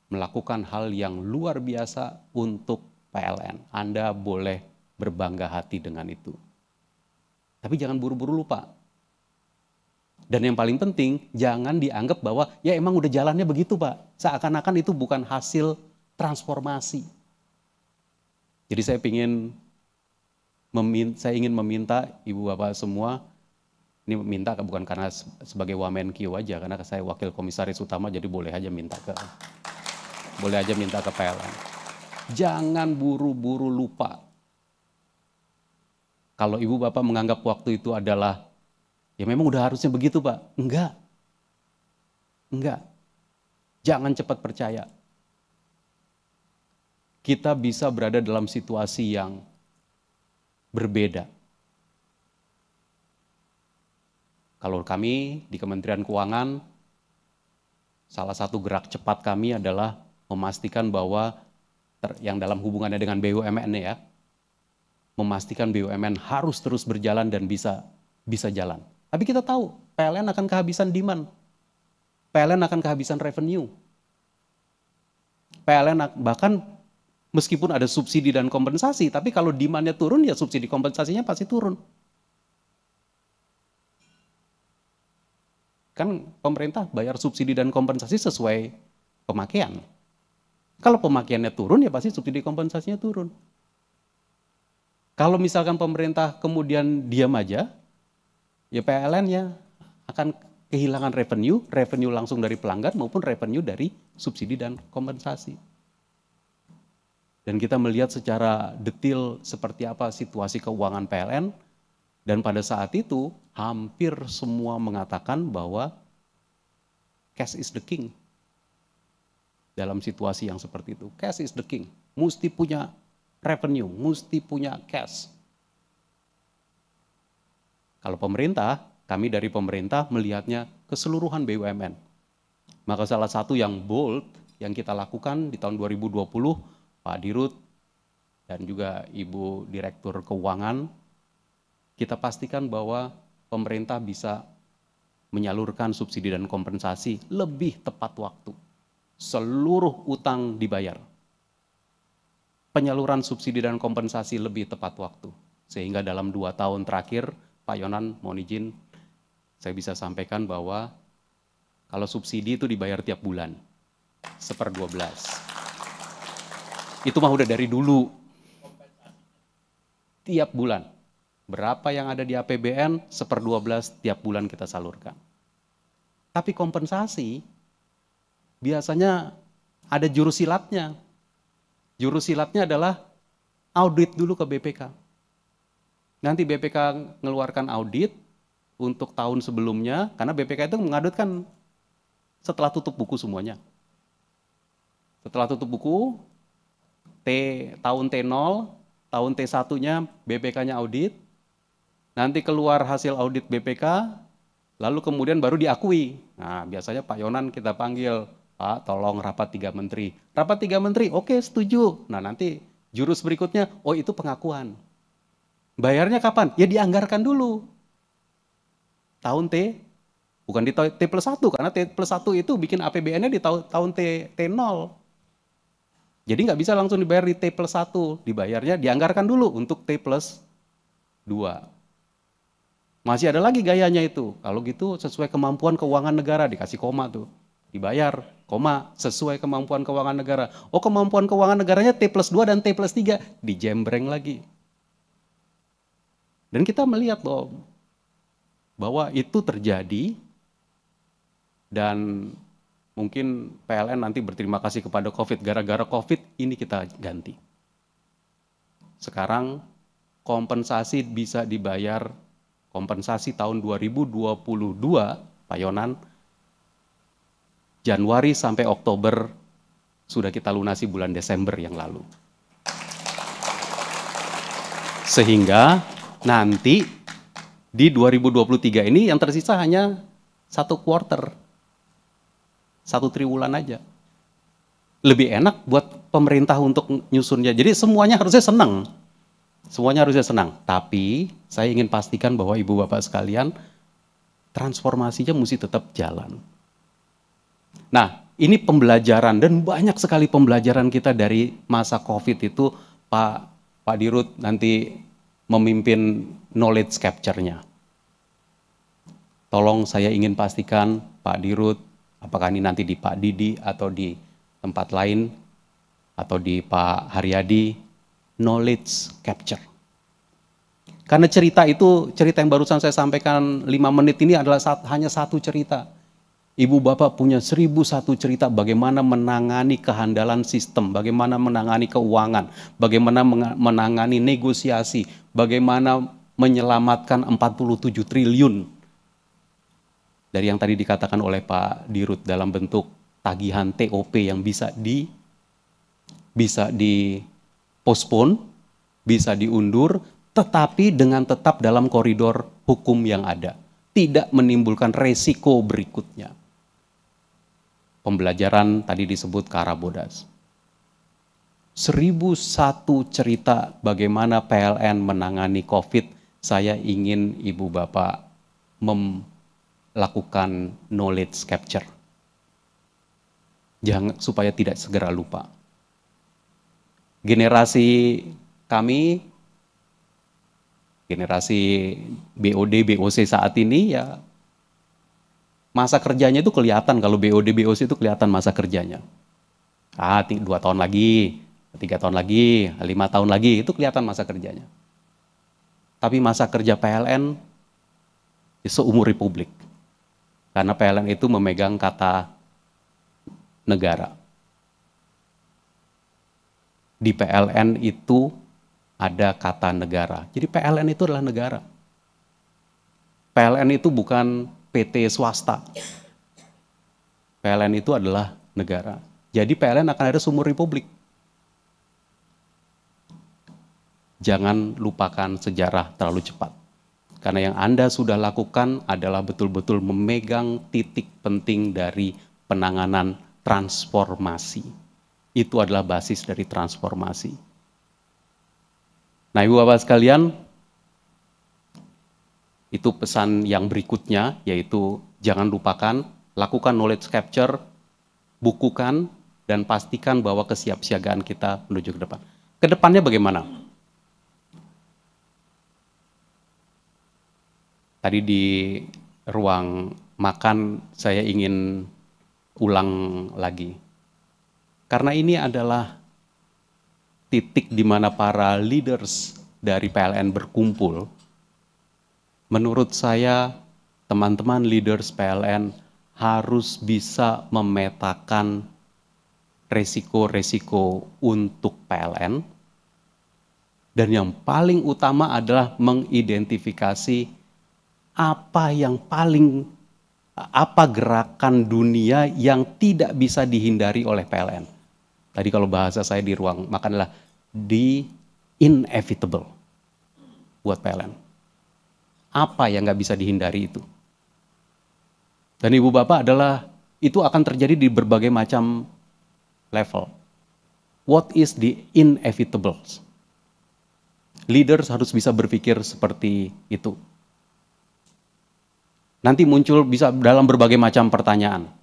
melakukan hal yang luar biasa untuk PLN. Anda boleh berbangga hati dengan itu. Tapi jangan buru-buru lupa. Dan yang paling penting, jangan dianggap bahwa ya emang udah jalannya begitu Pak. Seakan-akan itu bukan hasil transformasi. Jadi saya ingin saya ingin meminta Ibu Bapak semua ini minta bukan karena sebagai wamen Q aja karena saya wakil komisaris utama jadi boleh aja minta ke boleh aja minta ke PLN. Jangan buru-buru lupa. Kalau ibu bapak menganggap waktu itu adalah ya memang udah harusnya begitu pak. Enggak. Enggak. Jangan cepat percaya. Kita bisa berada dalam situasi yang berbeda Kalau kami di Kementerian Keuangan, salah satu gerak cepat kami adalah memastikan bahwa ter, yang dalam hubungannya dengan BUMN ya, memastikan BUMN harus terus berjalan dan bisa bisa jalan. Tapi kita tahu PLN akan kehabisan demand. PLN akan kehabisan revenue. PLN bahkan meskipun ada subsidi dan kompensasi, tapi kalau demandnya turun ya subsidi kompensasinya pasti turun. Kan pemerintah bayar subsidi dan kompensasi sesuai pemakaian. Kalau pemakaiannya turun ya pasti subsidi kompensasinya turun. Kalau misalkan pemerintah kemudian diam aja, ya PLN ya akan kehilangan revenue, revenue langsung dari pelanggan maupun revenue dari subsidi dan kompensasi. Dan kita melihat secara detail seperti apa situasi keuangan PLN, dan pada saat itu hampir semua mengatakan bahwa cash is the king. Dalam situasi yang seperti itu, cash is the king. Mesti punya revenue, mesti punya cash. Kalau pemerintah, kami dari pemerintah melihatnya keseluruhan BUMN. Maka salah satu yang bold yang kita lakukan di tahun 2020, Pak Dirut dan juga Ibu Direktur Keuangan kita pastikan bahwa pemerintah bisa menyalurkan subsidi dan kompensasi lebih tepat waktu. Seluruh utang dibayar. Penyaluran subsidi dan kompensasi lebih tepat waktu. Sehingga dalam dua tahun terakhir, Pak Yonan mohon izin, saya bisa sampaikan bahwa kalau subsidi itu dibayar tiap bulan, seper 12. Itu mah udah dari dulu. Tiap bulan. Berapa yang ada di APBN, seper 12 tiap bulan kita salurkan. Tapi kompensasi biasanya ada jurus silatnya. Jurus silatnya adalah audit dulu ke BPK. Nanti BPK mengeluarkan audit untuk tahun sebelumnya, karena BPK itu mengadutkan setelah tutup buku semuanya. Setelah tutup buku, T, tahun T0, tahun T1-nya BPK-nya audit, nanti keluar hasil audit BPK, lalu kemudian baru diakui. Nah, biasanya Pak Yonan kita panggil, Pak tolong rapat tiga menteri. Rapat tiga menteri, oke okay, setuju. Nah nanti jurus berikutnya, oh itu pengakuan. Bayarnya kapan? Ya dianggarkan dulu. Tahun T, bukan di T plus 1, karena T plus 1 itu bikin APBN-nya di tahun, T, T0. Jadi nggak bisa langsung dibayar di T plus 1, dibayarnya dianggarkan dulu untuk T plus 2. Masih ada lagi gayanya itu. Kalau gitu sesuai kemampuan keuangan negara dikasih koma tuh. Dibayar, koma, sesuai kemampuan keuangan negara. Oh kemampuan keuangan negaranya T plus 2 dan T plus 3. Dijembreng lagi. Dan kita melihat loh bahwa itu terjadi dan mungkin PLN nanti berterima kasih kepada COVID. Gara-gara COVID ini kita ganti. Sekarang kompensasi bisa dibayar kompensasi tahun 2022 Pak Yonan Januari sampai Oktober sudah kita lunasi bulan Desember yang lalu. Sehingga nanti di 2023 ini yang tersisa hanya satu quarter, satu triwulan aja. Lebih enak buat pemerintah untuk nyusunnya. Jadi semuanya harusnya senang Semuanya harusnya senang. Tapi saya ingin pastikan bahwa ibu bapak sekalian transformasinya mesti tetap jalan. Nah, ini pembelajaran dan banyak sekali pembelajaran kita dari masa Covid itu Pak Pak Dirut nanti memimpin knowledge capture-nya. Tolong saya ingin pastikan Pak Dirut, apakah ini nanti di Pak Didi atau di tempat lain, atau di Pak Haryadi, knowledge capture. Karena cerita itu, cerita yang barusan saya sampaikan lima menit ini adalah saat, hanya satu cerita. Ibu bapak punya seribu satu cerita bagaimana menangani kehandalan sistem, bagaimana menangani keuangan, bagaimana menangani negosiasi, bagaimana menyelamatkan 47 triliun dari yang tadi dikatakan oleh Pak Dirut dalam bentuk tagihan TOP yang bisa di bisa di postpone, bisa diundur, tetapi dengan tetap dalam koridor hukum yang ada. Tidak menimbulkan resiko berikutnya. Pembelajaran tadi disebut Karabodas. Seribu satu cerita bagaimana PLN menangani COVID, saya ingin Ibu Bapak melakukan knowledge capture. Jangan supaya tidak segera lupa generasi kami, generasi BOD, BOC saat ini ya masa kerjanya itu kelihatan kalau BOD, BOC itu kelihatan masa kerjanya. Ah, dua tahun lagi, tiga tahun lagi, lima tahun lagi, itu kelihatan masa kerjanya. Tapi masa kerja PLN ya, seumur republik. Karena PLN itu memegang kata negara di PLN itu ada kata negara. Jadi PLN itu adalah negara. PLN itu bukan PT swasta. PLN itu adalah negara. Jadi PLN akan ada sumur republik. Jangan lupakan sejarah terlalu cepat. Karena yang Anda sudah lakukan adalah betul-betul memegang titik penting dari penanganan transformasi itu adalah basis dari transformasi. Nah, Ibu Bapak sekalian, itu pesan yang berikutnya yaitu jangan lupakan lakukan knowledge capture, bukukan dan pastikan bahwa kesiapsiagaan kita menuju ke depan. Kedepannya bagaimana? Tadi di ruang makan saya ingin ulang lagi karena ini adalah titik di mana para leaders dari PLN berkumpul. Menurut saya, teman-teman leaders PLN harus bisa memetakan resiko-resiko untuk PLN. Dan yang paling utama adalah mengidentifikasi apa yang paling apa gerakan dunia yang tidak bisa dihindari oleh PLN. Tadi kalau bahasa saya di ruang makanlah adalah the inevitable buat PLN. Apa yang nggak bisa dihindari itu? Dan ibu bapak adalah itu akan terjadi di berbagai macam level. What is the inevitable? Leaders harus bisa berpikir seperti itu. Nanti muncul bisa dalam berbagai macam pertanyaan.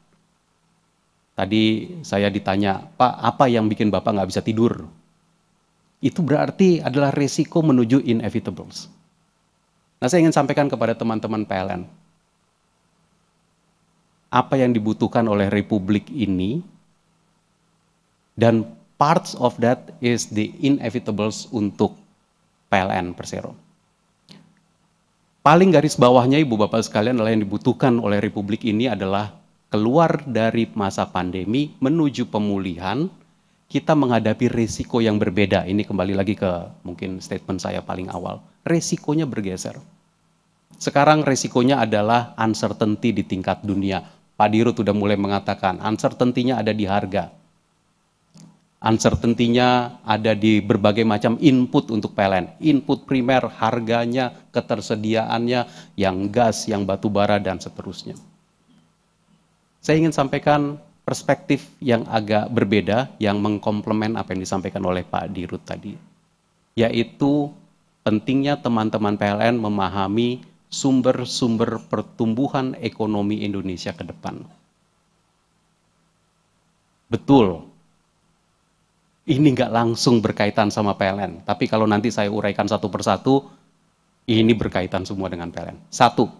Tadi saya ditanya, Pak, apa yang bikin Bapak nggak bisa tidur? Itu berarti adalah resiko menuju inevitables. Nah, saya ingin sampaikan kepada teman-teman PLN. Apa yang dibutuhkan oleh Republik ini dan parts of that is the inevitables untuk PLN Persero. Paling garis bawahnya Ibu Bapak sekalian adalah yang dibutuhkan oleh Republik ini adalah keluar dari masa pandemi menuju pemulihan, kita menghadapi risiko yang berbeda. Ini kembali lagi ke mungkin statement saya paling awal. Risikonya bergeser. Sekarang risikonya adalah uncertainty di tingkat dunia. Pak Dirut sudah mulai mengatakan uncertainty-nya ada di harga. Uncertainty-nya ada di berbagai macam input untuk PLN. Input primer, harganya, ketersediaannya, yang gas, yang batu bara, dan seterusnya. Saya ingin sampaikan perspektif yang agak berbeda yang mengkomplement apa yang disampaikan oleh Pak Dirut tadi, yaitu pentingnya teman-teman PLN memahami sumber-sumber pertumbuhan ekonomi Indonesia ke depan. Betul, ini nggak langsung berkaitan sama PLN, tapi kalau nanti saya uraikan satu persatu, ini berkaitan semua dengan PLN. Satu,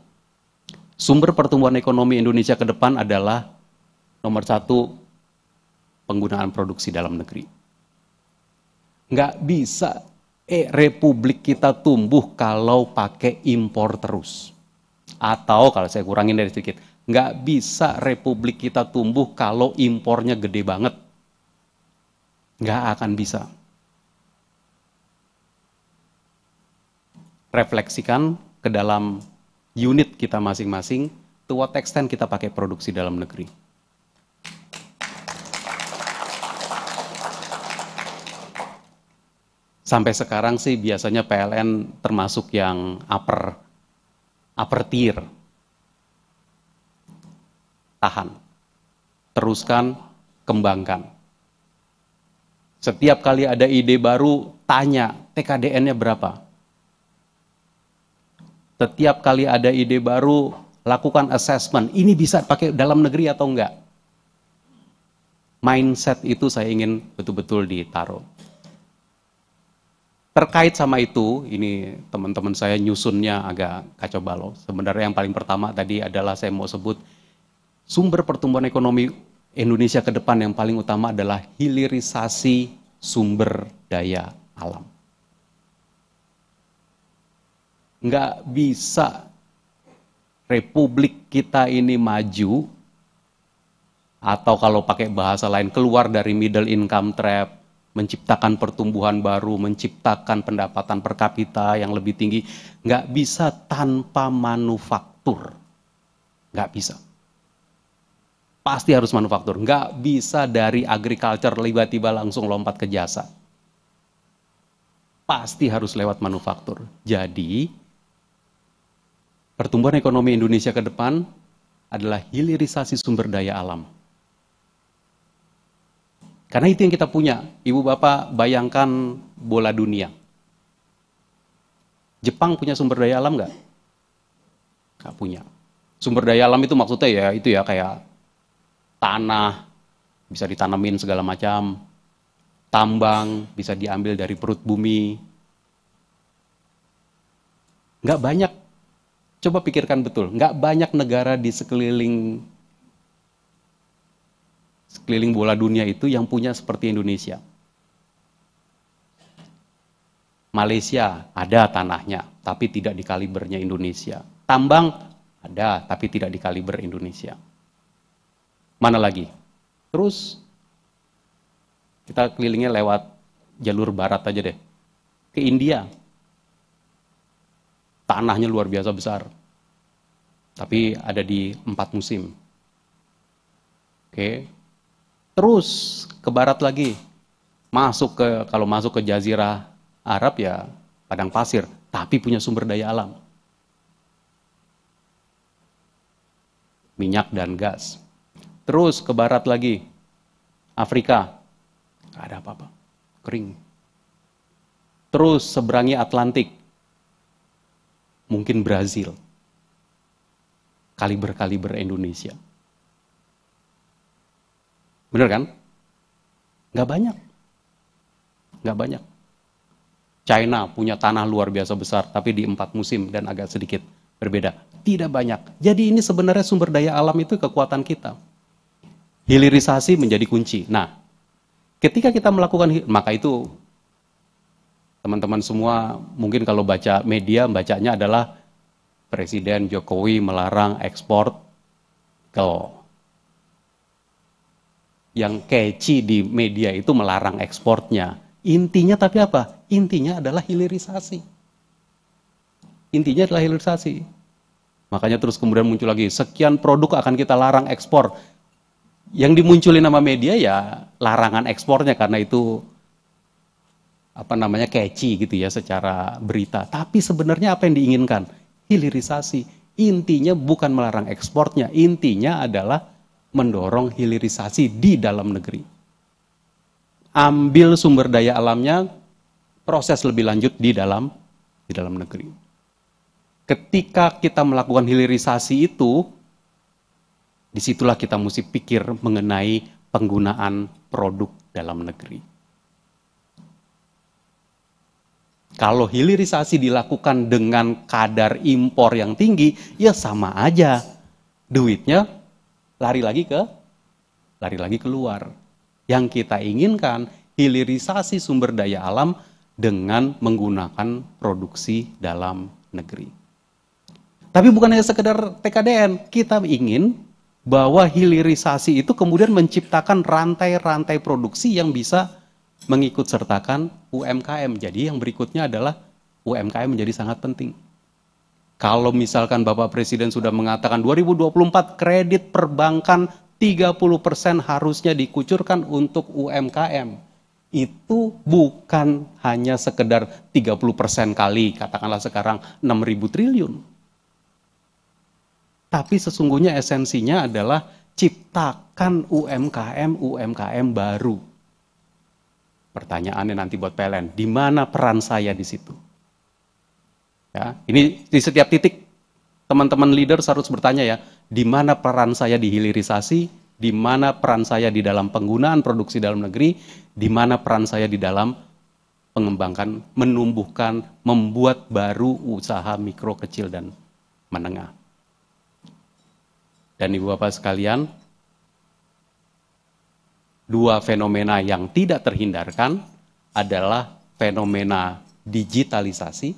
sumber pertumbuhan ekonomi Indonesia ke depan adalah nomor satu penggunaan produksi dalam negeri. Nggak bisa eh republik kita tumbuh kalau pakai impor terus. Atau kalau saya kurangin dari sedikit, nggak bisa republik kita tumbuh kalau impornya gede banget. Nggak akan bisa. Refleksikan ke dalam unit kita masing-masing, to what extent kita pakai produksi dalam negeri. Sampai sekarang sih biasanya PLN termasuk yang upper, upper tier. Tahan. Teruskan, kembangkan. Setiap kali ada ide baru, tanya TKDN-nya berapa? Setiap kali ada ide baru, lakukan assessment. Ini bisa pakai dalam negeri atau enggak? Mindset itu saya ingin betul-betul ditaruh. Terkait sama itu, ini teman-teman saya nyusunnya agak kacau balau. Sebenarnya yang paling pertama tadi adalah saya mau sebut sumber pertumbuhan ekonomi Indonesia ke depan yang paling utama adalah hilirisasi sumber daya alam. nggak bisa republik kita ini maju atau kalau pakai bahasa lain keluar dari middle income trap, menciptakan pertumbuhan baru, menciptakan pendapatan per kapita yang lebih tinggi, nggak bisa tanpa manufaktur, nggak bisa. Pasti harus manufaktur, nggak bisa dari agriculture tiba-tiba langsung lompat ke jasa. Pasti harus lewat manufaktur. Jadi pertumbuhan ekonomi Indonesia ke depan adalah hilirisasi sumber daya alam. Karena itu yang kita punya. Ibu bapak bayangkan bola dunia. Jepang punya sumber daya alam nggak? Nggak punya. Sumber daya alam itu maksudnya ya itu ya kayak tanah, bisa ditanamin segala macam, tambang bisa diambil dari perut bumi. Nggak banyak Coba pikirkan betul, nggak banyak negara di sekeliling sekeliling bola dunia itu yang punya seperti Indonesia. Malaysia ada tanahnya, tapi tidak di kalibernya Indonesia. Tambang ada, tapi tidak di kaliber Indonesia. Mana lagi? Terus kita kelilingnya lewat jalur barat aja deh. Ke India, tanahnya luar biasa besar. Tapi ya. ada di empat musim. Oke. Terus ke barat lagi. Masuk ke kalau masuk ke jazirah Arab ya padang pasir, tapi punya sumber daya alam. Minyak dan gas. Terus ke barat lagi. Afrika. Gak ada apa-apa. Kering. Terus seberangi Atlantik mungkin Brazil, kaliber-kaliber Indonesia. Bener kan? Gak banyak. gak banyak. China punya tanah luar biasa besar, tapi di empat musim dan agak sedikit berbeda. Tidak banyak. Jadi ini sebenarnya sumber daya alam itu kekuatan kita. Hilirisasi menjadi kunci. Nah, ketika kita melakukan, maka itu teman-teman semua mungkin kalau baca media bacanya adalah Presiden Jokowi melarang ekspor nikel. Yang keci di media itu melarang ekspornya. Intinya tapi apa? Intinya adalah hilirisasi. Intinya adalah hilirisasi. Makanya terus kemudian muncul lagi, sekian produk akan kita larang ekspor. Yang dimunculin nama media ya larangan ekspornya karena itu apa namanya catchy gitu ya secara berita. Tapi sebenarnya apa yang diinginkan? Hilirisasi. Intinya bukan melarang ekspornya, intinya adalah mendorong hilirisasi di dalam negeri. Ambil sumber daya alamnya, proses lebih lanjut di dalam di dalam negeri. Ketika kita melakukan hilirisasi itu, disitulah kita mesti pikir mengenai penggunaan produk dalam negeri. Kalau hilirisasi dilakukan dengan kadar impor yang tinggi, ya sama aja. Duitnya lari lagi ke lari lagi keluar. Yang kita inginkan hilirisasi sumber daya alam dengan menggunakan produksi dalam negeri. Tapi bukan hanya sekedar TKDN, kita ingin bahwa hilirisasi itu kemudian menciptakan rantai-rantai produksi yang bisa mengikut sertakan UMKM. Jadi yang berikutnya adalah UMKM menjadi sangat penting. Kalau misalkan Bapak Presiden sudah mengatakan 2024 kredit perbankan 30% harusnya dikucurkan untuk UMKM. Itu bukan hanya sekedar 30% kali, katakanlah sekarang 6.000 triliun. Tapi sesungguhnya esensinya adalah ciptakan UMKM-UMKM baru Pertanyaannya nanti buat PLN, di mana peran saya di situ? Ya, ini di setiap titik teman-teman leader harus bertanya ya, di mana peran saya di hilirisasi, di mana peran saya di dalam penggunaan produksi dalam negeri, di mana peran saya di dalam pengembangan, menumbuhkan, membuat baru usaha mikro, kecil, dan menengah. Dan Ibu Bapak sekalian, dua fenomena yang tidak terhindarkan adalah fenomena digitalisasi.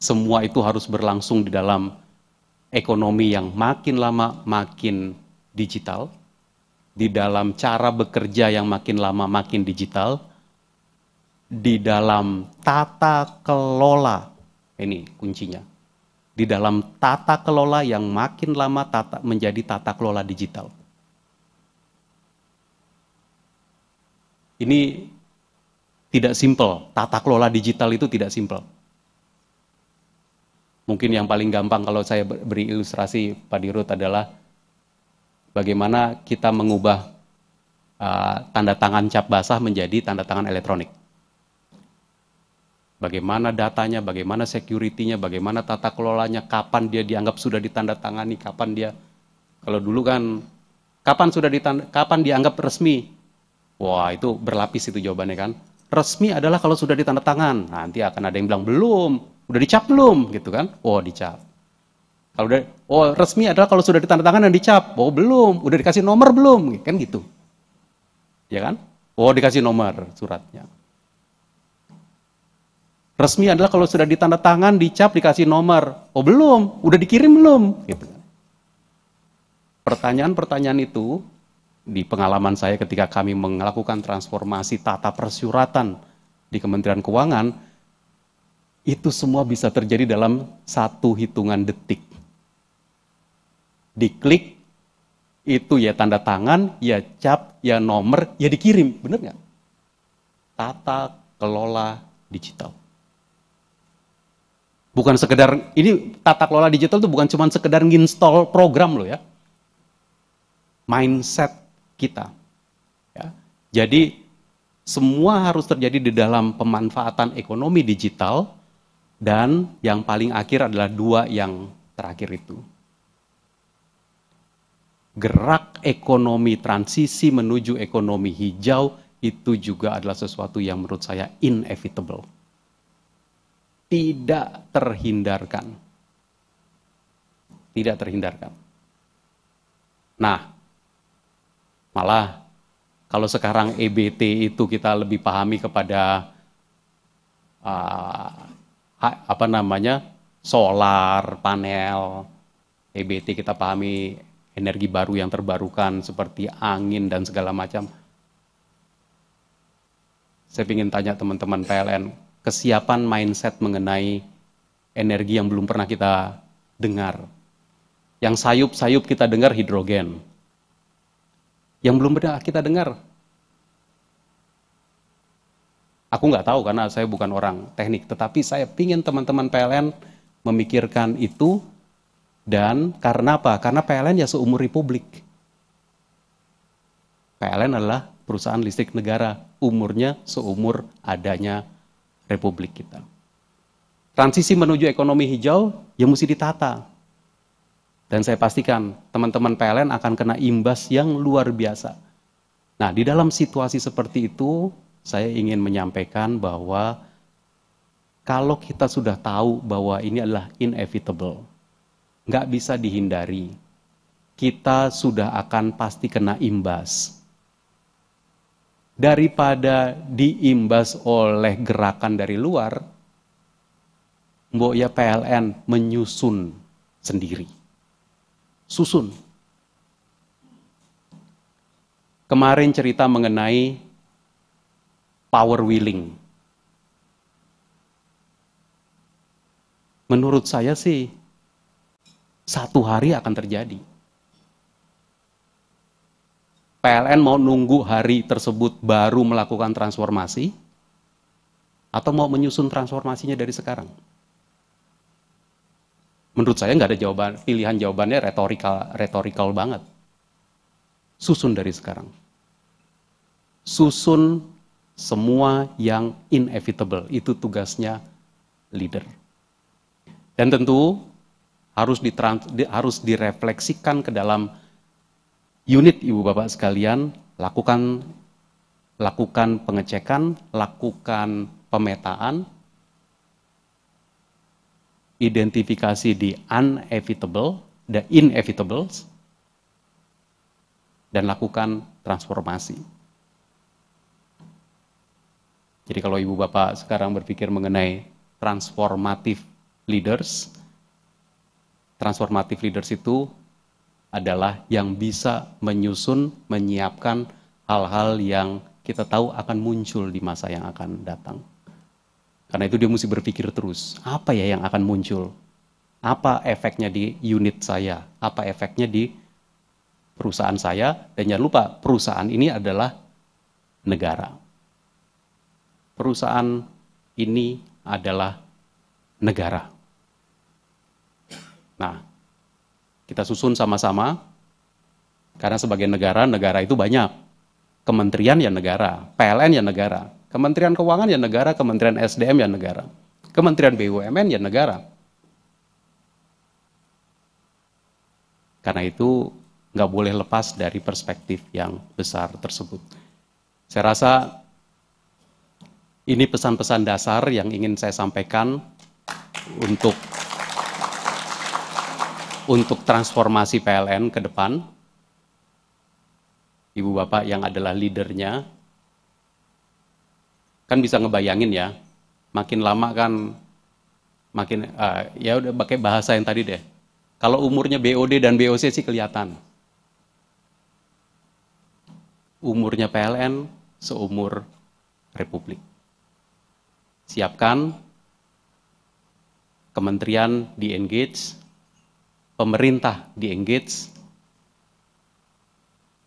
Semua itu harus berlangsung di dalam ekonomi yang makin lama makin digital, di dalam cara bekerja yang makin lama makin digital, di dalam tata kelola, ini kuncinya, di dalam tata kelola yang makin lama tata, menjadi tata kelola digital Ini tidak simple, tata kelola digital itu tidak simple. Mungkin yang paling gampang kalau saya beri ilustrasi Pak Dirut adalah bagaimana kita mengubah uh, tanda tangan cap basah menjadi tanda tangan elektronik. Bagaimana datanya, bagaimana security-nya, bagaimana tata kelolanya, kapan dia dianggap sudah ditandatangani, kapan dia kalau dulu kan kapan sudah ditanda, kapan dianggap resmi Wah itu berlapis itu jawabannya kan. Resmi adalah kalau sudah ditandatangan. Nah, nanti akan ada yang bilang belum, udah dicap belum gitu kan. Oh dicap. Kalau udah, oh resmi adalah kalau sudah ditandatangan dan dicap. Oh belum, udah dikasih nomor belum, kan gitu. Ya kan? Oh dikasih nomor suratnya. Resmi adalah kalau sudah ditandatangan, dicap, dikasih nomor. Oh belum, udah dikirim belum? Gitu. Kan. Pertanyaan-pertanyaan itu di pengalaman saya ketika kami melakukan transformasi tata persyuratan di Kementerian Keuangan, itu semua bisa terjadi dalam satu hitungan detik. Diklik, itu ya tanda tangan, ya cap, ya nomor, ya dikirim. Benar nggak? Tata kelola digital. Bukan sekedar, ini tata kelola digital itu bukan cuma sekedar nginstall program loh ya. Mindset kita. Ya. Jadi semua harus terjadi di dalam pemanfaatan ekonomi digital dan yang paling akhir adalah dua yang terakhir itu. Gerak ekonomi transisi menuju ekonomi hijau itu juga adalah sesuatu yang menurut saya inevitable. Tidak terhindarkan. Tidak terhindarkan. Nah, Malah kalau sekarang EBT itu kita lebih pahami kepada uh, apa namanya solar panel EBT kita pahami energi baru yang terbarukan seperti angin dan segala macam. Saya ingin tanya teman-teman PLN, kesiapan mindset mengenai energi yang belum pernah kita dengar. Yang sayup-sayup kita dengar hidrogen, yang belum pernah kita dengar. Aku nggak tahu karena saya bukan orang teknik, tetapi saya ingin teman-teman PLN memikirkan itu dan karena apa? Karena PLN ya seumur republik. PLN adalah perusahaan listrik negara, umurnya seumur adanya republik kita. Transisi menuju ekonomi hijau yang mesti ditata. Dan saya pastikan teman-teman PLN akan kena imbas yang luar biasa. Nah, di dalam situasi seperti itu, saya ingin menyampaikan bahwa kalau kita sudah tahu bahwa ini adalah inevitable, nggak bisa dihindari, kita sudah akan pasti kena imbas. Daripada diimbas oleh gerakan dari luar, Mbok ya PLN menyusun sendiri susun. Kemarin cerita mengenai power willing. Menurut saya sih, satu hari akan terjadi. PLN mau nunggu hari tersebut baru melakukan transformasi, atau mau menyusun transformasinya dari sekarang? menurut saya nggak ada jawaban pilihan jawabannya retorikal retorikal banget susun dari sekarang susun semua yang inevitable itu tugasnya leader dan tentu harus ditrans, harus direfleksikan ke dalam unit ibu bapak sekalian lakukan lakukan pengecekan lakukan pemetaan identifikasi di inevitable, the inevitables, dan lakukan transformasi. Jadi kalau ibu bapak sekarang berpikir mengenai transformative leaders, transformative leaders itu adalah yang bisa menyusun, menyiapkan hal-hal yang kita tahu akan muncul di masa yang akan datang. Karena itu dia mesti berpikir terus, apa ya yang akan muncul? Apa efeknya di unit saya? Apa efeknya di perusahaan saya? Dan jangan lupa, perusahaan ini adalah negara. Perusahaan ini adalah negara. Nah, kita susun sama-sama, karena sebagai negara, negara itu banyak. Kementerian ya negara, PLN ya negara, Kementerian Keuangan ya negara, Kementerian SDM ya negara. Kementerian BUMN ya negara. Karena itu nggak boleh lepas dari perspektif yang besar tersebut. Saya rasa ini pesan-pesan dasar yang ingin saya sampaikan untuk untuk transformasi PLN ke depan. Ibu Bapak yang adalah leadernya, kan bisa ngebayangin ya makin lama kan makin uh, ya udah pakai bahasa yang tadi deh kalau umurnya BOD dan BOC sih kelihatan umurnya PLN seumur Republik siapkan kementerian di engage pemerintah di engage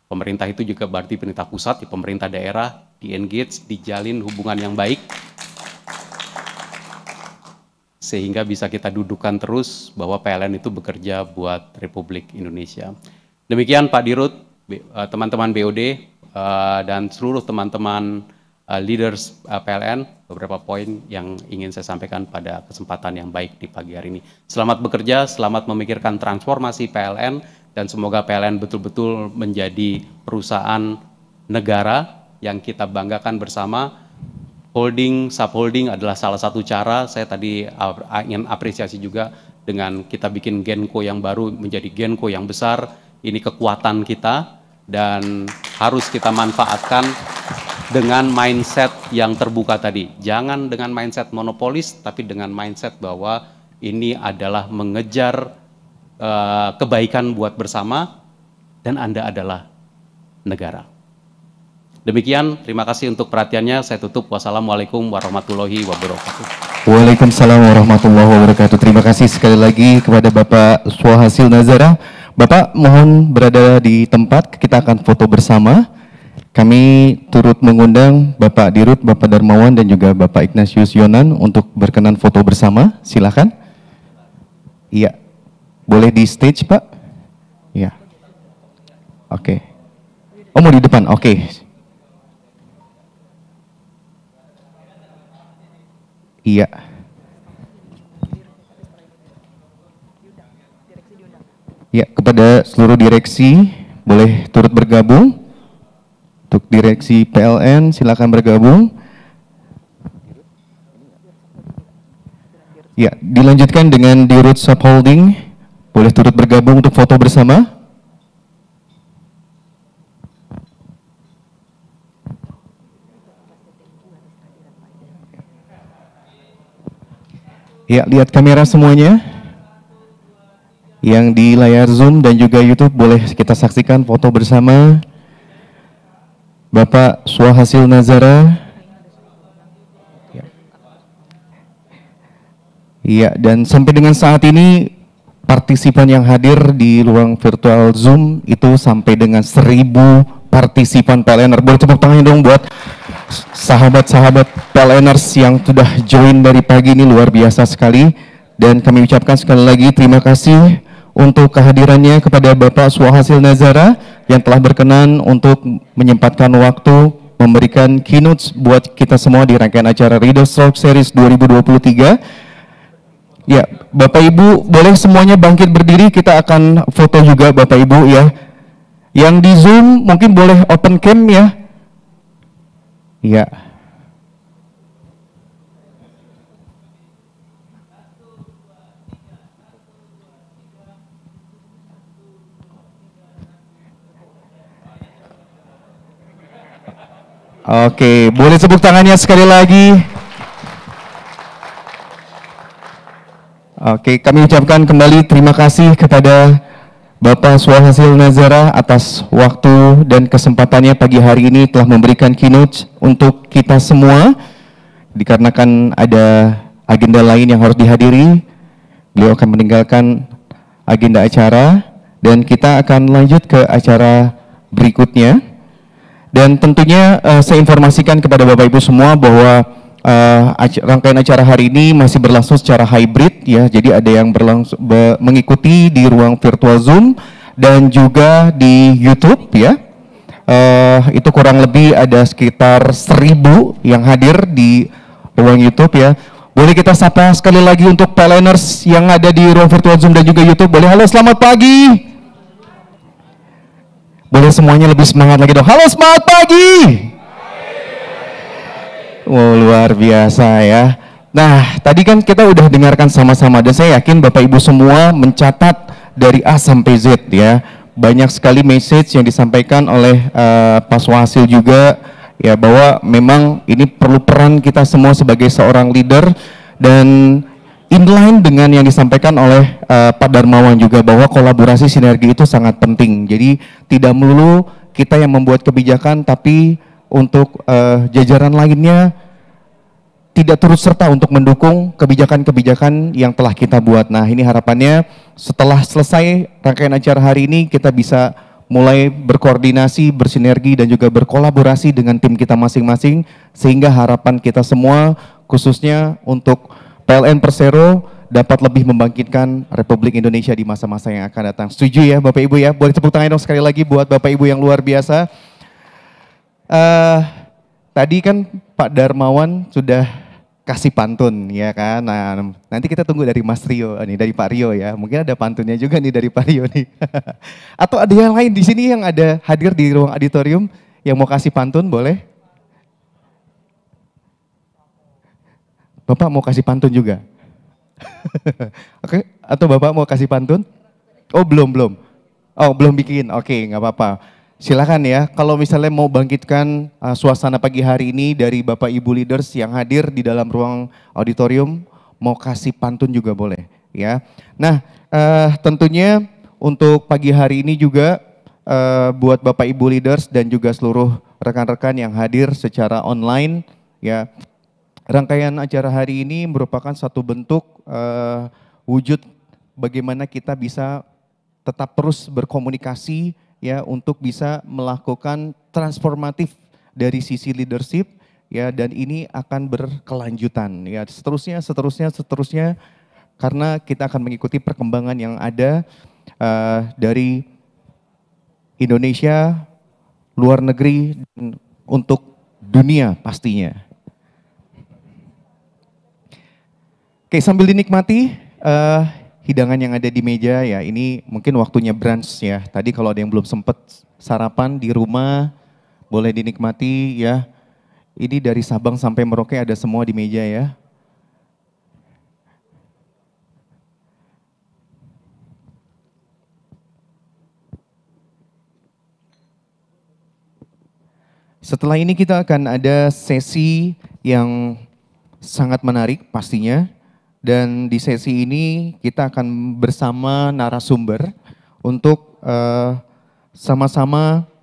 Pemerintah itu juga berarti pemerintah pusat, di pemerintah daerah, di engage, dijalin hubungan yang baik. Sehingga bisa kita dudukan terus bahwa PLN itu bekerja buat Republik Indonesia. Demikian Pak Dirut, eh, teman-teman BOD, eh, dan seluruh teman-teman eh, leaders PLN, beberapa poin yang ingin saya sampaikan pada kesempatan yang baik di pagi hari ini. Selamat bekerja, selamat memikirkan transformasi PLN, dan semoga PLN betul-betul menjadi perusahaan negara yang kita banggakan bersama. Holding, subholding adalah salah satu cara. Saya tadi uh, ingin apresiasi juga dengan kita bikin Genko yang baru menjadi Genko yang besar. Ini kekuatan kita dan harus kita manfaatkan dengan mindset yang terbuka tadi. Jangan dengan mindset monopolis, tapi dengan mindset bahwa ini adalah mengejar Eh, kebaikan buat bersama, dan Anda adalah negara. Demikian, terima kasih untuk perhatiannya. Saya tutup. Wassalamualaikum warahmatullahi wabarakatuh. Waalaikumsalam warahmatullahi wabarakatuh. Terima kasih sekali lagi kepada Bapak Suhasil Nazara. Bapak mohon berada di tempat, kita akan foto bersama. Kami turut mengundang Bapak Dirut, Bapak Darmawan, dan juga Bapak Ignatius Yonan untuk berkenan foto bersama. Silakan. Iya. Boleh di stage, Pak? Ya. Oke. Okay. Oh, mau di depan. Oke. Okay. Iya. Ya, kepada seluruh direksi boleh turut bergabung. Untuk direksi PLN silakan bergabung. Ya, dilanjutkan dengan Dirut Subholding. Holding. Boleh turut bergabung untuk foto bersama? Ya, lihat kamera semuanya. Yang di layar Zoom dan juga YouTube boleh kita saksikan foto bersama Bapak Suhasil Nazara. Iya, dan sampai dengan saat ini partisipan yang hadir di ruang virtual Zoom itu sampai dengan 1.000 partisipan PLNR. Boleh tepuk tangan dong buat sahabat-sahabat PLNers yang sudah join dari pagi ini luar biasa sekali. Dan kami ucapkan sekali lagi terima kasih untuk kehadirannya kepada Bapak Suhasil Nazara yang telah berkenan untuk menyempatkan waktu memberikan keynote buat kita semua di rangkaian acara Reader Stroke Series 2023 Ya, Bapak Ibu, boleh semuanya bangkit berdiri, kita akan foto juga Bapak Ibu ya. Yang di Zoom mungkin boleh open cam ya. Ya. Oke, boleh sebut tangannya sekali lagi. Oke, kami ucapkan kembali terima kasih kepada Bapak Suhasil Nazara atas waktu dan kesempatannya pagi hari ini telah memberikan keynote untuk kita semua. Dikarenakan ada agenda lain yang harus dihadiri, beliau akan meninggalkan agenda acara dan kita akan lanjut ke acara berikutnya. Dan tentunya uh, saya informasikan kepada Bapak Ibu semua bahwa uh, rangkaian acara hari ini masih berlangsung secara hybrid ya. Jadi ada yang berlangsung be mengikuti di ruang virtual Zoom dan juga di YouTube ya. Uh, itu kurang lebih ada sekitar seribu yang hadir di ruang YouTube ya. Boleh kita sapa sekali lagi untuk planners yang ada di ruang virtual Zoom dan juga YouTube. Boleh halo selamat pagi. Boleh semuanya lebih semangat lagi dong. Halo semangat pagi. Wow, luar biasa ya. Nah, tadi kan kita udah dengarkan sama-sama dan saya yakin Bapak Ibu semua mencatat dari A sampai Z ya. Banyak sekali message yang disampaikan oleh uh, Pak Swasil juga ya bahwa memang ini perlu peran kita semua sebagai seorang leader dan inline dengan yang disampaikan oleh uh, Pak Darmawan juga bahwa kolaborasi sinergi itu sangat penting. Jadi tidak melulu kita yang membuat kebijakan tapi untuk uh, jajaran lainnya tidak turut serta untuk mendukung kebijakan-kebijakan yang telah kita buat. Nah, ini harapannya setelah selesai rangkaian acara hari ini kita bisa mulai berkoordinasi, bersinergi dan juga berkolaborasi dengan tim kita masing-masing sehingga harapan kita semua khususnya untuk PLN Persero dapat lebih membangkitkan Republik Indonesia di masa-masa yang akan datang. Setuju ya Bapak Ibu ya? Boleh tepuk tangan dong sekali lagi buat Bapak Ibu yang luar biasa uh, tadi kan Pak Darmawan sudah kasih pantun ya kan. Nah, nanti kita tunggu dari Mas Rio eh, nih, dari Pak Rio ya. Mungkin ada pantunnya juga nih dari Pak Rio nih. Atau ada yang lain di sini yang ada hadir di ruang auditorium yang mau kasih pantun boleh? Bapak mau kasih pantun juga? Oke, okay. atau Bapak mau kasih pantun? Oh, belum, belum. Oh, belum bikin. Oke, okay, nggak apa-apa. Silakan ya, kalau misalnya mau bangkitkan uh, suasana pagi hari ini dari Bapak Ibu leaders yang hadir di dalam ruang auditorium, mau kasih pantun juga boleh ya. Nah, uh, tentunya untuk pagi hari ini juga uh, buat Bapak Ibu leaders dan juga seluruh rekan-rekan yang hadir secara online ya. Rangkaian acara hari ini merupakan satu bentuk uh, wujud bagaimana kita bisa tetap terus berkomunikasi ya untuk bisa melakukan transformatif dari sisi leadership ya dan ini akan berkelanjutan ya seterusnya seterusnya seterusnya karena kita akan mengikuti perkembangan yang ada uh, dari Indonesia, luar negeri dan untuk dunia pastinya. Oke, sambil dinikmati uh, hidangan yang ada di meja ya ini mungkin waktunya brunch ya. Tadi kalau ada yang belum sempat sarapan di rumah boleh dinikmati ya. Ini dari Sabang sampai Merauke ada semua di meja ya. Setelah ini kita akan ada sesi yang sangat menarik pastinya dan di sesi ini kita akan bersama narasumber untuk eh, sama-sama uh,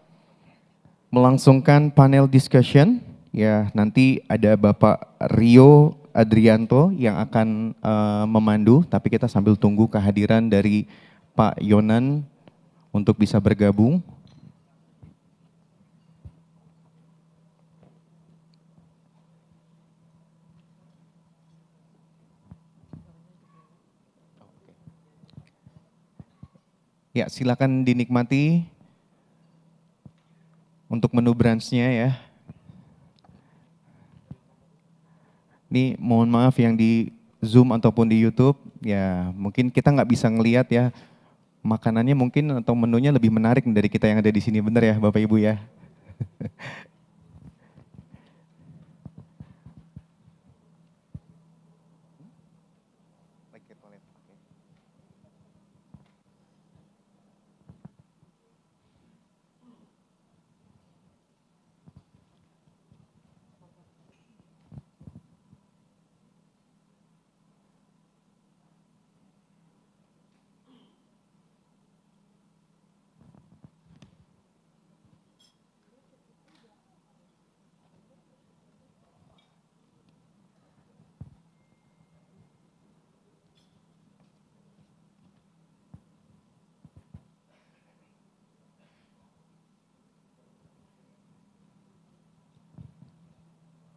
melangsungkan panel discussion. Ya, nanti ada Bapak Rio Adrianto yang akan uh, memandu, tapi kita sambil tunggu kehadiran dari Pak Yonan untuk bisa bergabung. Ya, silakan dinikmati untuk menu brunch-nya ya. Ini mohon maaf yang di Zoom ataupun di YouTube, ya mungkin kita nggak bisa ngelihat ya makanannya mungkin atau menunya lebih menarik dari kita yang ada di sini, bener ya Bapak Ibu ya.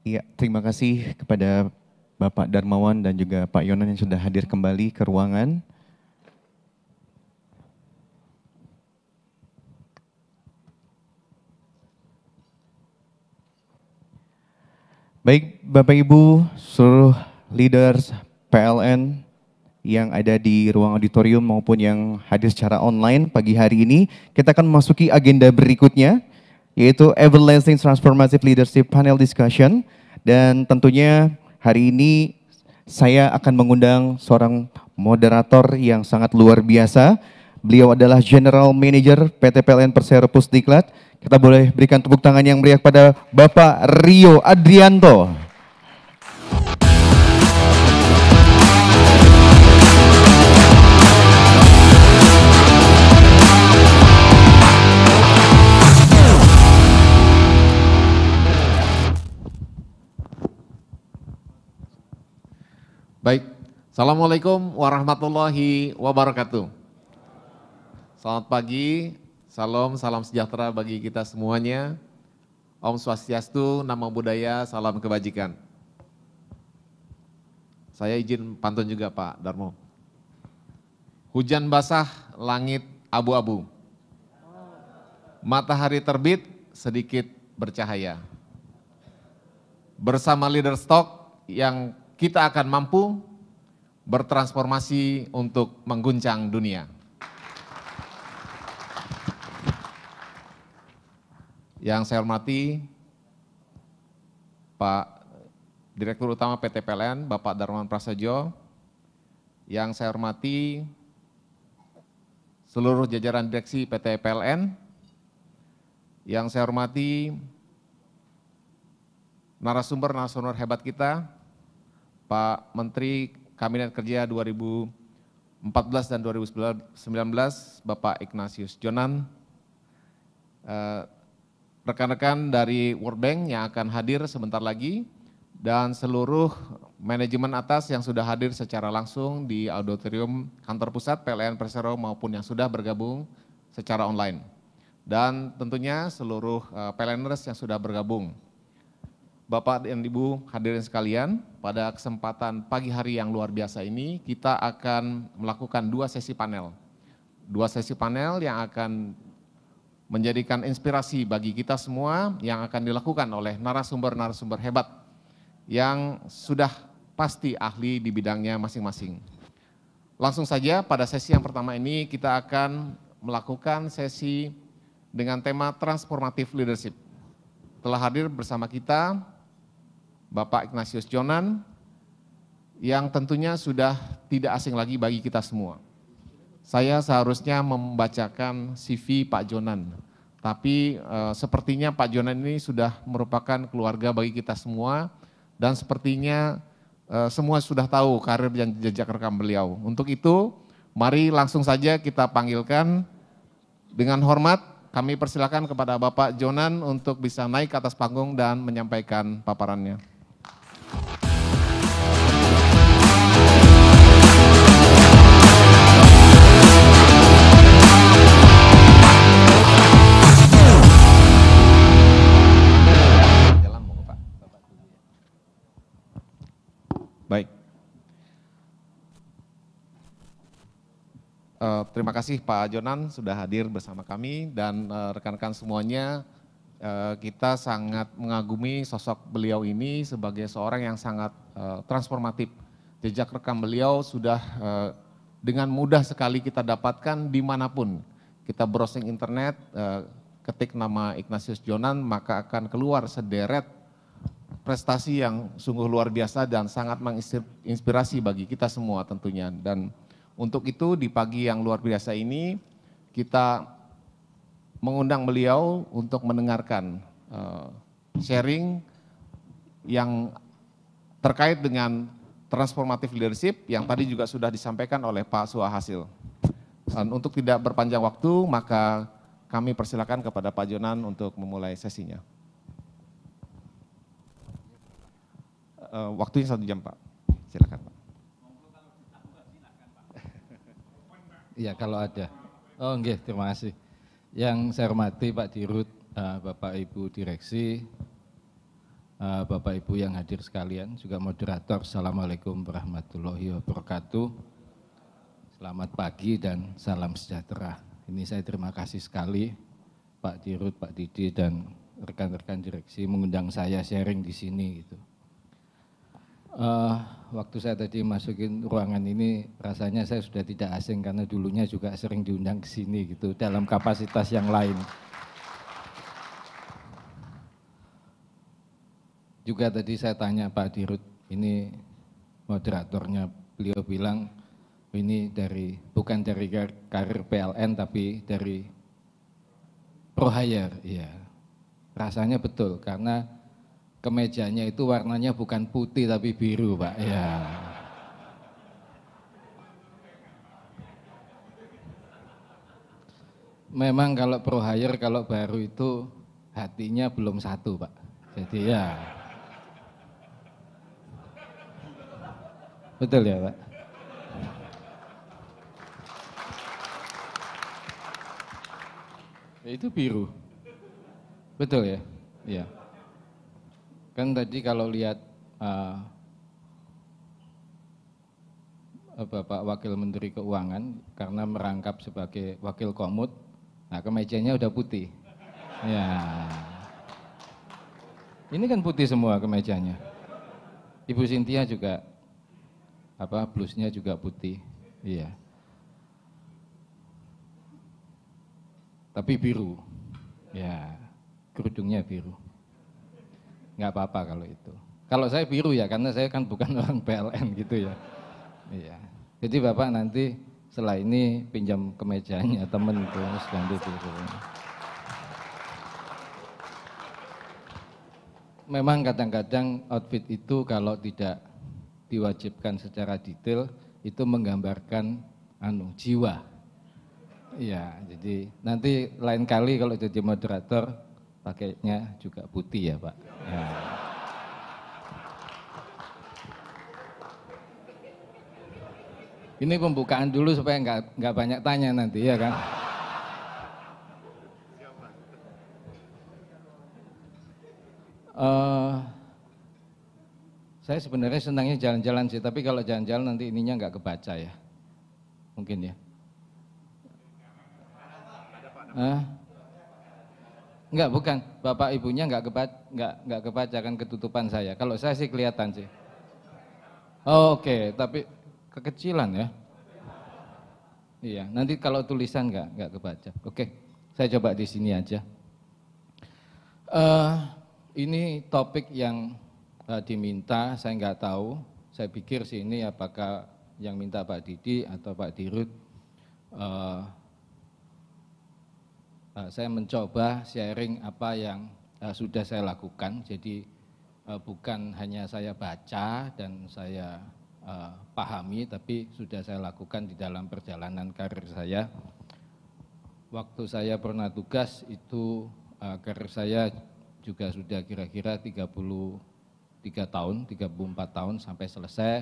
Iya, terima kasih kepada Bapak Darmawan dan juga Pak Yonan yang sudah hadir kembali ke ruangan. Baik, Bapak Ibu, seluruh leaders PLN yang ada di ruang auditorium maupun yang hadir secara online pagi hari ini, kita akan memasuki agenda berikutnya yaitu Everlasting Transformative Leadership Panel Discussion dan tentunya hari ini saya akan mengundang seorang moderator yang sangat luar biasa. Beliau adalah General Manager PT PLN Persero Pusdiklat. Kita boleh berikan tepuk tangan yang meriah pada Bapak Rio Adrianto. Baik, Assalamualaikum warahmatullahi wabarakatuh. Selamat pagi, salam, salam sejahtera bagi kita semuanya. Om Swastiastu, Nama Budaya, Salam Kebajikan. Saya izin pantun juga Pak Darmo. Hujan basah, langit abu-abu. Matahari terbit, sedikit bercahaya. Bersama leader stock yang kita akan mampu bertransformasi untuk mengguncang dunia. Yang saya hormati Pak Direktur Utama PT PLN Bapak Darman Prasajo, yang saya hormati seluruh jajaran direksi PT PLN, yang saya hormati narasumber-narasumber hebat kita, Pak Menteri Kabinet Kerja 2014 dan 2019 Bapak Ignatius Jonan, eh, rekan-rekan dari World Bank yang akan hadir sebentar lagi, dan seluruh manajemen atas yang sudah hadir secara langsung di auditorium kantor pusat PLN Persero maupun yang sudah bergabung secara online. Dan tentunya seluruh eh, PLNers yang sudah bergabung. Bapak dan Ibu hadirin sekalian, pada kesempatan pagi hari yang luar biasa ini kita akan melakukan dua sesi panel. Dua sesi panel yang akan menjadikan inspirasi bagi kita semua yang akan dilakukan oleh narasumber-narasumber hebat yang sudah pasti ahli di bidangnya masing-masing. Langsung saja pada sesi yang pertama ini kita akan melakukan sesi dengan tema transformative leadership. Telah hadir bersama kita Bapak Ignatius Jonan yang tentunya sudah tidak asing lagi bagi kita semua. Saya seharusnya membacakan CV Pak Jonan, tapi e, sepertinya Pak Jonan ini sudah merupakan keluarga bagi kita semua dan sepertinya e, semua sudah tahu karir yang jejak rekam beliau. Untuk itu, mari langsung saja kita panggilkan dengan hormat kami persilakan kepada Bapak Jonan untuk bisa naik ke atas panggung dan menyampaikan paparannya. Baik. Eh, terima kasih Pak Jonan sudah hadir bersama kami dan eh, rekan -rekan semuanya. Eh, kita sangat mengagumi sosok beliau ini sebagai seorang yang sangat eh, transformatif. Jejak rekam beliau sudah eh, dengan mudah sekali kita dapatkan dimanapun. Kita browsing internet, ketik nama Ignatius Jonan, maka akan keluar sederet prestasi yang sungguh luar biasa dan sangat menginspirasi bagi kita semua tentunya. Dan untuk itu di pagi yang luar biasa ini, kita mengundang beliau untuk mendengarkan uh, sharing yang terkait dengan transformatif leadership yang tadi juga sudah disampaikan oleh Pak Suahasil. Dan untuk tidak berpanjang waktu, maka kami persilakan kepada Pak Jonan untuk memulai sesinya. Uh, waktunya satu jam, Pak. Silakan, Pak. Iya, kalau ada. Oh, enggak, terima kasih. Yang saya hormati Pak Dirut, eh, Bapak Ibu Direksi, eh, Bapak Ibu yang hadir sekalian, juga moderator, Assalamualaikum warahmatullahi wabarakatuh. Selamat pagi dan salam sejahtera. Ini saya terima kasih sekali Pak Dirut, Pak Didi, dan rekan-rekan direksi mengundang saya sharing di sini gitu. Eh, waktu saya tadi masukin ruangan ini rasanya saya sudah tidak asing karena dulunya juga sering diundang ke sini gitu dalam kapasitas yang lain. Juga tadi saya tanya Pak Dirut, ini moderatornya beliau bilang ini dari bukan dari karir PLN tapi dari pro hire, ya. Rasanya betul karena kemejanya itu warnanya bukan putih tapi biru Pak ah. ya memang kalau pro hire kalau baru itu hatinya belum satu Pak jadi ya betul ya Pak ya, itu biru betul ya ya. yeah kan tadi kalau lihat uh, eh, Bapak Wakil Menteri Keuangan karena merangkap sebagai Wakil Komut, nah kemejanya udah putih. Ya. Ini kan putih semua kemejanya. Ibu Sintia juga apa blusnya juga putih. Iya. Tapi biru. Ya, kerudungnya biru nggak apa-apa kalau itu. Kalau saya biru ya karena saya kan bukan orang PLN gitu ya. Iya. Jadi Bapak nanti setelah ini pinjam kemejanya temen tuh harus ganti biru. Memang kadang-kadang outfit itu kalau tidak diwajibkan secara detail itu menggambarkan anu jiwa. Iya, jadi nanti lain kali kalau jadi moderator pakainya juga putih ya Pak. Ya. Ini pembukaan dulu supaya nggak nggak banyak tanya nanti ya kan. Uh, saya sebenarnya senangnya jalan-jalan sih, tapi kalau jalan-jalan nanti ininya nggak kebaca ya, mungkin ya. Ada, Uh, Enggak, bukan. Bapak ibunya enggak kebaca, enggak enggak kebaca kan ketutupan saya. Kalau saya sih kelihatan sih. Oh, Oke, okay. tapi kekecilan ya. Iya, nanti kalau tulisan enggak enggak kebaca. Oke. Okay. Saya coba di sini aja. Uh, ini topik yang uh, diminta, saya enggak tahu. Saya pikir sih ini apakah yang minta Pak Didi atau Pak Dirut. Uh, Eh, saya mencoba sharing apa yang uh, sudah saya lakukan. Jadi uh, bukan hanya saya baca dan saya uh, pahami, tapi sudah saya lakukan di dalam perjalanan karir saya. Waktu saya pernah tugas itu uh, karir saya juga sudah kira-kira puluh tiga tahun, 34 tahun sampai selesai.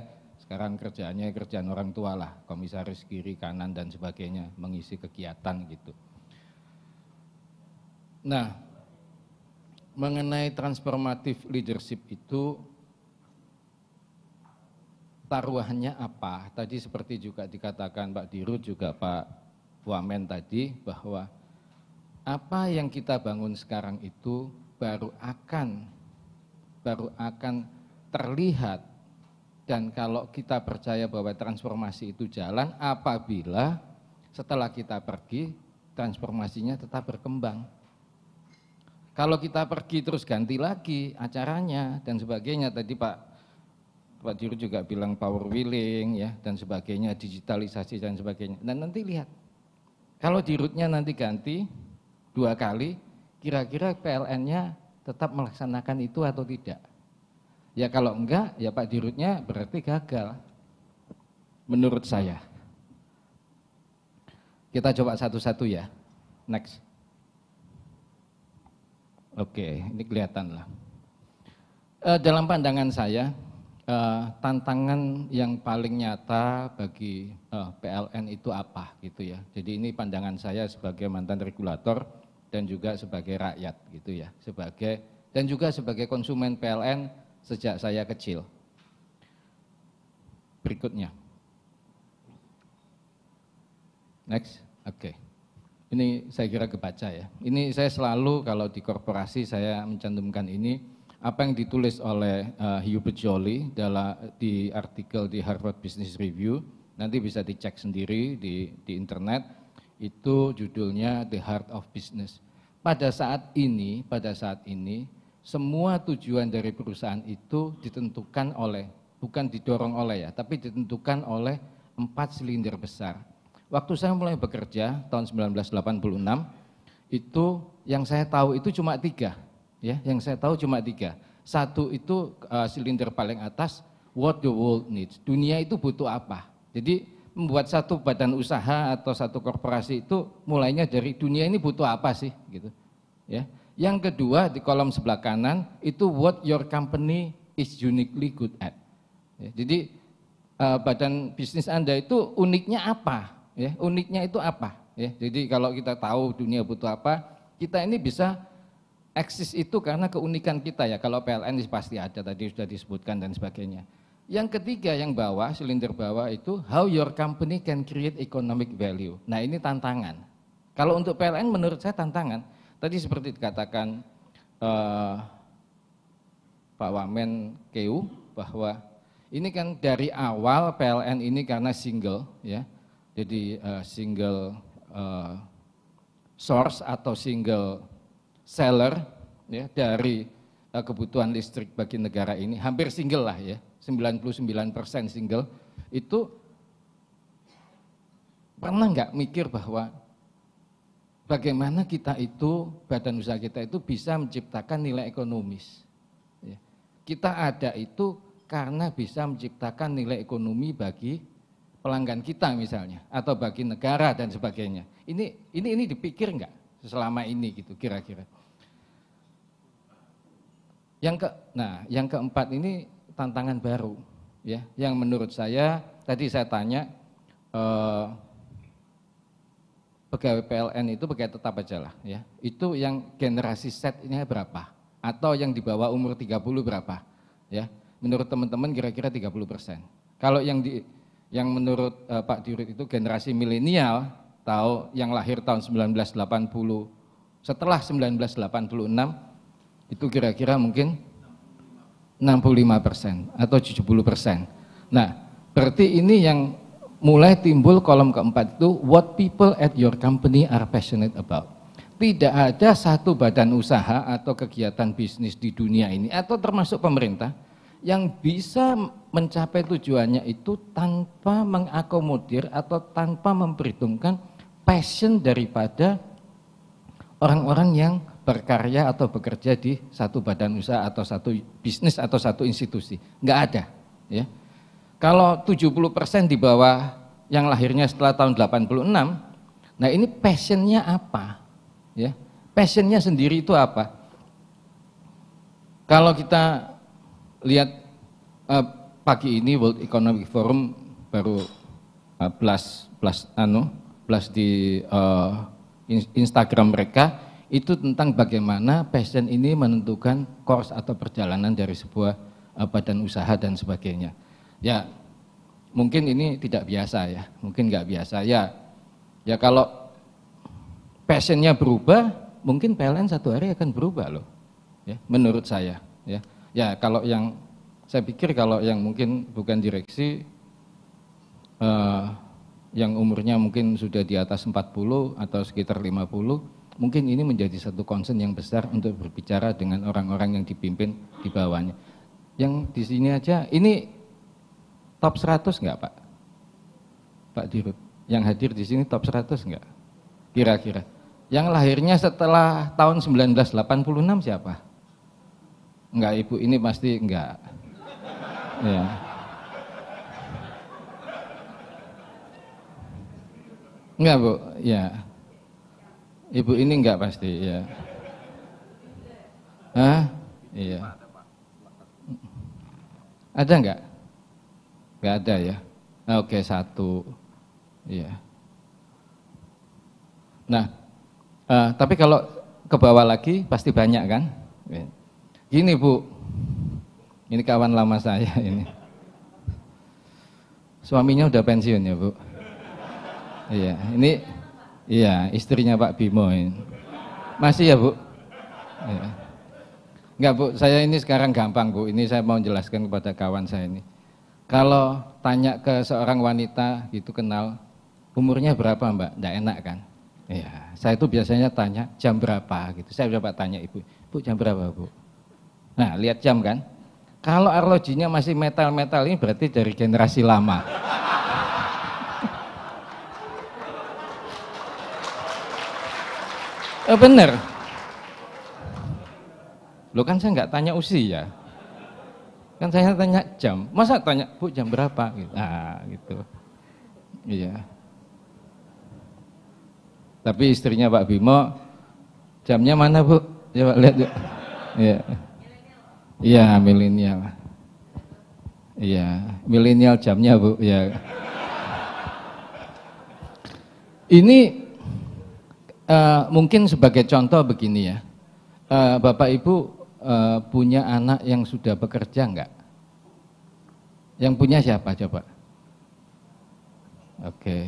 Sekarang kerjaannya kerjaan orang tua lah, komisaris kiri, kanan dan sebagainya, mengisi kegiatan gitu. Nah, mengenai transformatif leadership itu taruhannya apa? Tadi seperti juga dikatakan Pak Dirut juga Pak Wamen tadi bahwa apa yang kita bangun sekarang itu baru akan baru akan terlihat dan kalau kita percaya bahwa transformasi itu jalan apabila setelah kita pergi transformasinya tetap berkembang. Kalau kita pergi terus ganti lagi acaranya dan sebagainya tadi Pak Pak Juru juga bilang power willing ya dan sebagainya digitalisasi dan sebagainya. Dan nah, nanti lihat kalau dirutnya nanti ganti dua kali kira-kira PLN-nya tetap melaksanakan itu atau tidak. Ya kalau enggak ya Pak Dirutnya berarti gagal menurut saya. Kita coba satu-satu ya. Next. Oke, ini kelihatan lah. E, dalam pandangan saya, e, tantangan yang paling nyata bagi e, eh, PLN itu apa gitu ya. Jadi ini pandangan saya sebagai mantan regulator dan juga sebagai rakyat gitu ya, sebagai dan juga sebagai konsumen PLN sejak saya kecil. Berikutnya. Next, oke. Okay ini saya kira kebaca ya. Ini saya selalu kalau di korporasi saya mencantumkan ini apa yang ditulis oleh uh, Hubert dalam di artikel di Harvard Business Review nanti bisa dicek sendiri di di internet itu judulnya The Heart of Business. Pada saat ini, pada saat ini semua tujuan dari perusahaan itu ditentukan oleh bukan didorong oleh ya, tapi ditentukan oleh empat silinder besar Waktu saya mulai bekerja tahun 1986, itu yang saya tahu itu cuma tiga. ya Yang saya tahu cuma tiga. Satu itu uh, silinder paling atas, what the world needs. Dunia itu butuh apa. Jadi membuat satu badan usaha atau satu korporasi itu mulainya dari dunia ini butuh apa sih gitu. Ya. Yang kedua di kolom sebelah kanan itu what your company is uniquely good at. Ya, jadi uh, badan bisnis Anda itu uniknya apa ya uniknya itu apa ya jadi kalau kita tahu dunia butuh apa kita ini bisa eksis itu karena keunikan kita ya kalau PLN pasti ada tadi sudah disebutkan dan sebagainya yang ketiga yang bawah silinder bawah itu how your company can create economic value nah ini tantangan kalau untuk PLN menurut saya tantangan tadi seperti dikatakan eh, Pak Wamen KU bahwa ini kan dari awal PLN ini karena single ya jadi uh, single uh, source atau single seller ya dari uh, kebutuhan listrik bagi negara ini hampir single lah ya 99% single itu pernah nggak mikir bahwa bagaimana kita itu badan usaha kita itu bisa menciptakan nilai ekonomis ya? kita ada itu karena bisa menciptakan nilai ekonomi bagi pelanggan kita misalnya atau bagi negara dan sebagainya. Ini ini ini dipikir nggak selama ini gitu kira-kira. Yang ke nah, yang keempat ini tantangan baru ya yang menurut saya tadi saya tanya eh, pegawai PLN itu pegawai tetap aja lah ya. Itu yang generasi set ini berapa atau yang di bawah umur 30 berapa ya. Menurut teman-teman kira-kira 30 persen. Kalau yang di yang menurut uh, Pak Dirut itu generasi milenial tahu yang lahir tahun 1980 setelah 1986 itu kira-kira mungkin 65 persen atau 70 persen. Nah, berarti ini yang mulai timbul kolom keempat itu what people at your company are passionate about. Tidak ada satu badan usaha atau kegiatan bisnis di dunia ini atau termasuk pemerintah yang bisa mencapai tujuannya itu tanpa mengakomodir atau tanpa memperhitungkan passion daripada orang-orang yang berkarya atau bekerja di satu badan usaha atau satu bisnis atau satu institusi. Enggak ada, ya. Kalau 70% di bawah yang lahirnya setelah tahun 86, nah ini passionnya apa? Ya. Passionnya sendiri itu apa? Kalau kita lihat uh, pagi ini World Economic Forum baru uh, eh, plus plus anu plus di uh, Instagram mereka itu tentang bagaimana passion ini menentukan course atau perjalanan dari sebuah uh, badan usaha dan sebagainya. Ya mungkin ini tidak biasa ya, mungkin nggak biasa ya. Ya kalau passionnya berubah, mungkin PLN satu hari akan berubah loh, ya, menurut saya. Ya. Ya kalau yang saya pikir kalau yang mungkin bukan direksi uh, yang umurnya mungkin sudah di atas 40 atau sekitar 50 mungkin ini menjadi satu concern yang besar untuk berbicara dengan orang-orang yang dipimpin di bawahnya. Yang di sini aja ini top 100 enggak Pak? Pak Dirut, yang hadir di sini top 100 enggak? Kira-kira. Yang lahirnya setelah tahun 1986 siapa? Enggak ibu ini pasti enggak. Ya. Enggak bu, ya. Ibu ini enggak pasti, ya. Hah? Iya. Ada enggak? Enggak ada ya. Nah, oke satu. Iya. Nah, uh, tapi kalau ke bawah lagi pasti banyak kan? Gini bu, ini kawan lama saya ini. Suaminya udah pensiun ya bu. Iya, ini iya istrinya Pak Bimo ini. Masih ya bu? Iya. Enggak bu, saya ini sekarang gampang bu. Ini saya mau jelaskan kepada kawan saya ini. Kalau tanya ke seorang wanita gitu kenal, umurnya berapa mbak? Enggak enak kan? Iya, saya itu biasanya tanya jam berapa gitu. Saya coba tanya ibu, bu jam berapa bu? Nah, lihat jam kan? Kalau arlojinya masih metal-metal ini berarti dari generasi lama. Eh, bener. Lo kan saya nggak tanya usia. Ya? Kan saya tanya jam. Masa tanya, Bu jam berapa? Gitu. Ah, gitu. Iya. Tapi istrinya Pak Bimo, jamnya mana Bu? Coba ya, lihat. Iya. Iya, milenial. Iya, milenial jamnya, Bu, ya. Ini uh, mungkin sebagai contoh begini ya. Uh, Bapak Ibu uh, punya anak yang sudah bekerja enggak? Yang punya siapa coba? Oke. Okay.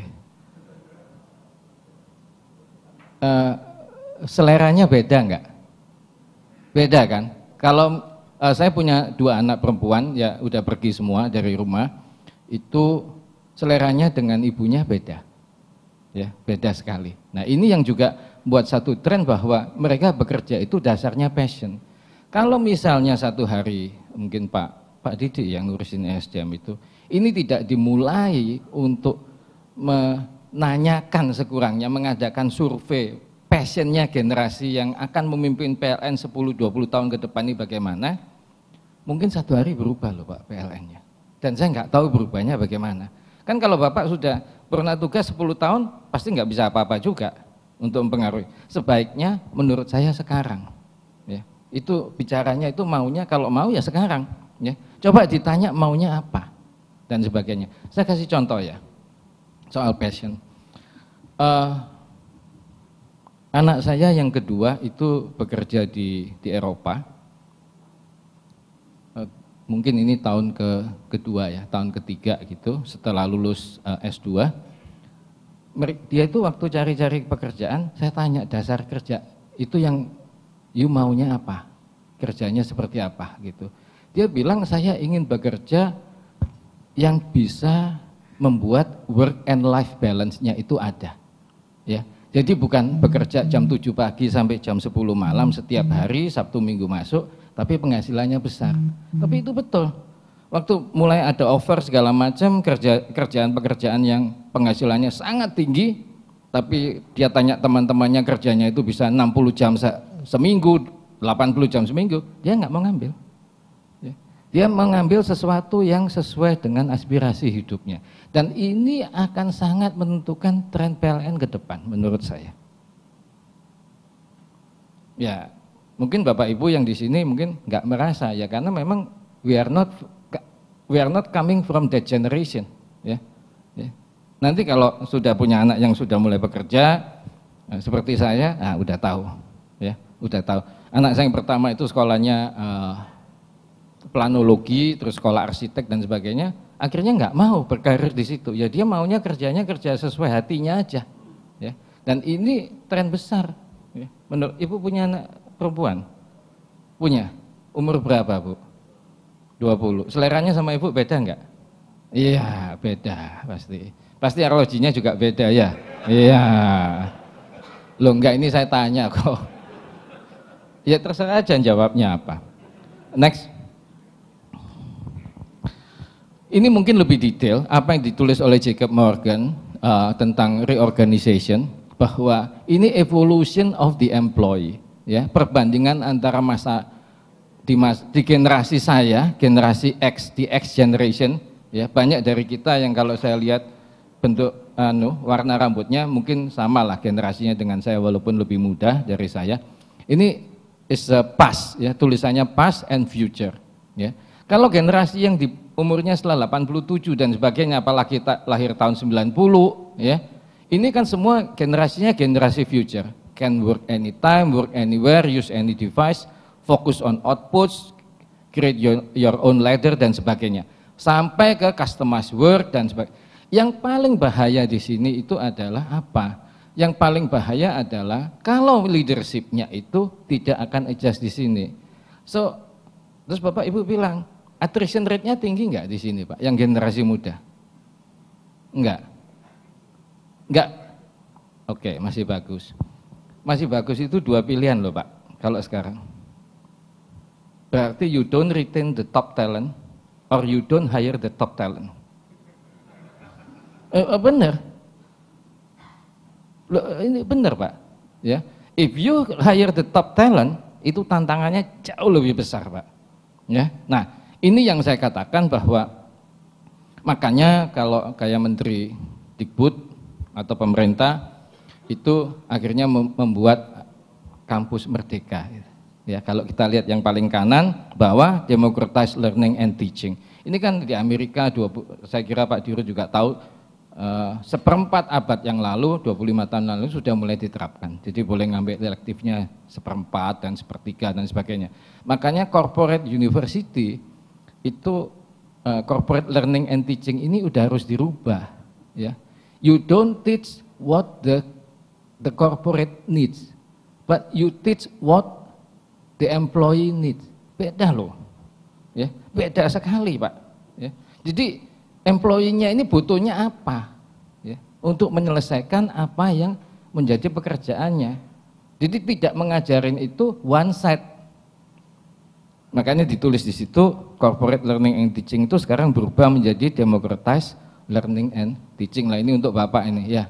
Uh, seleranya beda enggak? Beda kan? Kalau uh, saya punya dua anak perempuan ya udah pergi semua dari rumah itu seleranya dengan ibunya beda ya beda sekali nah ini yang juga buat satu tren bahwa mereka bekerja itu dasarnya passion kalau misalnya satu hari mungkin Pak Pak Didi yang ngurusin SDM itu ini tidak dimulai untuk menanyakan sekurangnya mengadakan survei passionnya generasi yang akan memimpin PLN 10-20 tahun ke depan ini bagaimana Mungkin satu hari berubah loh Pak PLN-nya. Dan saya nggak tahu berubahnya bagaimana. Kan kalau Bapak sudah pernah tugas 10 tahun, pasti nggak bisa apa-apa juga untuk mempengaruhi. Sebaiknya menurut saya sekarang. Ya. Itu bicaranya itu maunya, kalau mau ya sekarang. Ya. Coba ditanya maunya apa dan sebagainya. Saya kasih contoh ya, soal passion. Uh, anak saya yang kedua itu bekerja di, di Eropa, mungkin ini tahun ke kedua ya, tahun ketiga gitu setelah lulus eh, S2. Dia itu waktu cari-cari pekerjaan, saya tanya dasar kerja itu yang you maunya apa? Kerjanya seperti apa gitu. Dia bilang saya ingin bekerja yang bisa membuat work and life balance-nya itu ada. Ya. Jadi bukan bekerja jam 7 pagi sampai jam 10 malam setiap hari, Sabtu Minggu masuk, tapi penghasilannya besar. Hmm. hmm. Tapi itu betul. Waktu mulai ada offer segala macam kerja kerjaan-pekerjaan yang penghasilannya sangat tinggi, tapi dia tanya teman-temannya kerjanya itu bisa 60 jam se seminggu, 80 jam seminggu, dia nggak mau ngambil. Ya. Dia mengambil sesuatu yang sesuai dengan aspirasi hidupnya. Dan ini akan sangat menentukan tren PLN ke depan menurut saya. Ya, Mungkin Bapak Ibu yang di sini mungkin nggak merasa ya karena memang we are not we are not coming from that generation ya. ya. Nanti kalau sudah punya anak yang sudah mulai bekerja nah, seperti saya, nah udah tahu ya, udah tahu. Anak saya yang pertama itu sekolahnya uh, planologi, terus sekolah arsitek dan sebagainya, akhirnya nggak mau berkarir di situ. Ya dia maunya kerjanya kerja sesuai hatinya aja. Ya. Dan ini tren besar. Ya. Menurut ibu punya anak perempuan? Punya. Umur berapa, Bu? 20. Seleranya sama Ibu beda enggak? Iya, beda pasti. Pasti arlojinya juga beda ya. Iya. Loh enggak ini saya tanya kok. Ya terserah aja jawabnya apa. Next. Ini mungkin lebih detail apa yang ditulis oleh Jacob Morgan uh, tentang reorganization bahwa ini evolution of the employee ya perbandingan antara masa di, mas, di generasi saya generasi X di X generation ya banyak dari kita yang kalau saya lihat bentuk anu warna rambutnya mungkin sama lah generasinya dengan saya walaupun lebih muda dari saya ini is a past ya tulisannya past and future ya kalau generasi yang di umurnya setelah 87 dan sebagainya apalagi kita lahir tahun 90 ya ini kan semua generasinya generasi future can work anytime, work anywhere, use any device, focus on outputs, create your, your own ladder dan sebagainya. Sampai ke customized work dan sebagainya. Yang paling bahaya di sini itu adalah apa? Yang paling bahaya adalah kalau leadershipnya itu tidak akan adjust di sini. So, terus Bapak Ibu bilang, attrition rate-nya tinggi nggak di sini Pak, yang generasi muda? Enggak. Enggak. Oke, okay, masih bagus masih bagus itu dua pilihan loh Pak kalau sekarang berarti you don't retain the top talent or you don't hire the top talent eh, oh, bener ini bener Pak ya if you hire the top talent itu tantangannya jauh lebih besar Pak ya nah ini yang saya katakan bahwa makanya kalau kayak Menteri Dikbud atau pemerintah itu akhirnya membuat kampus merdeka. Gitu. Ya, kalau kita lihat yang paling kanan bahwa democratized learning and teaching. Ini kan di Amerika 20, saya kira Pak Duro juga tahu Uh, seperempat abad yang lalu, 25 tahun lalu sudah mulai diterapkan. Jadi boleh ngambil elektifnya seperempat dan sepertiga dan sebagainya. Makanya corporate university itu uh, corporate learning and teaching ini udah harus dirubah. Ya, you don't teach what the the corporate needs, but you teach what the employee needs. Beda loh, ya beda sekali pak. Ya. Jadi employee-nya ini butuhnya apa ya, untuk menyelesaikan apa yang menjadi pekerjaannya. Jadi tidak mengajarin itu one side. Makanya ditulis di situ corporate learning and teaching itu sekarang berubah menjadi democratized learning and teaching lah ini untuk bapak ini ya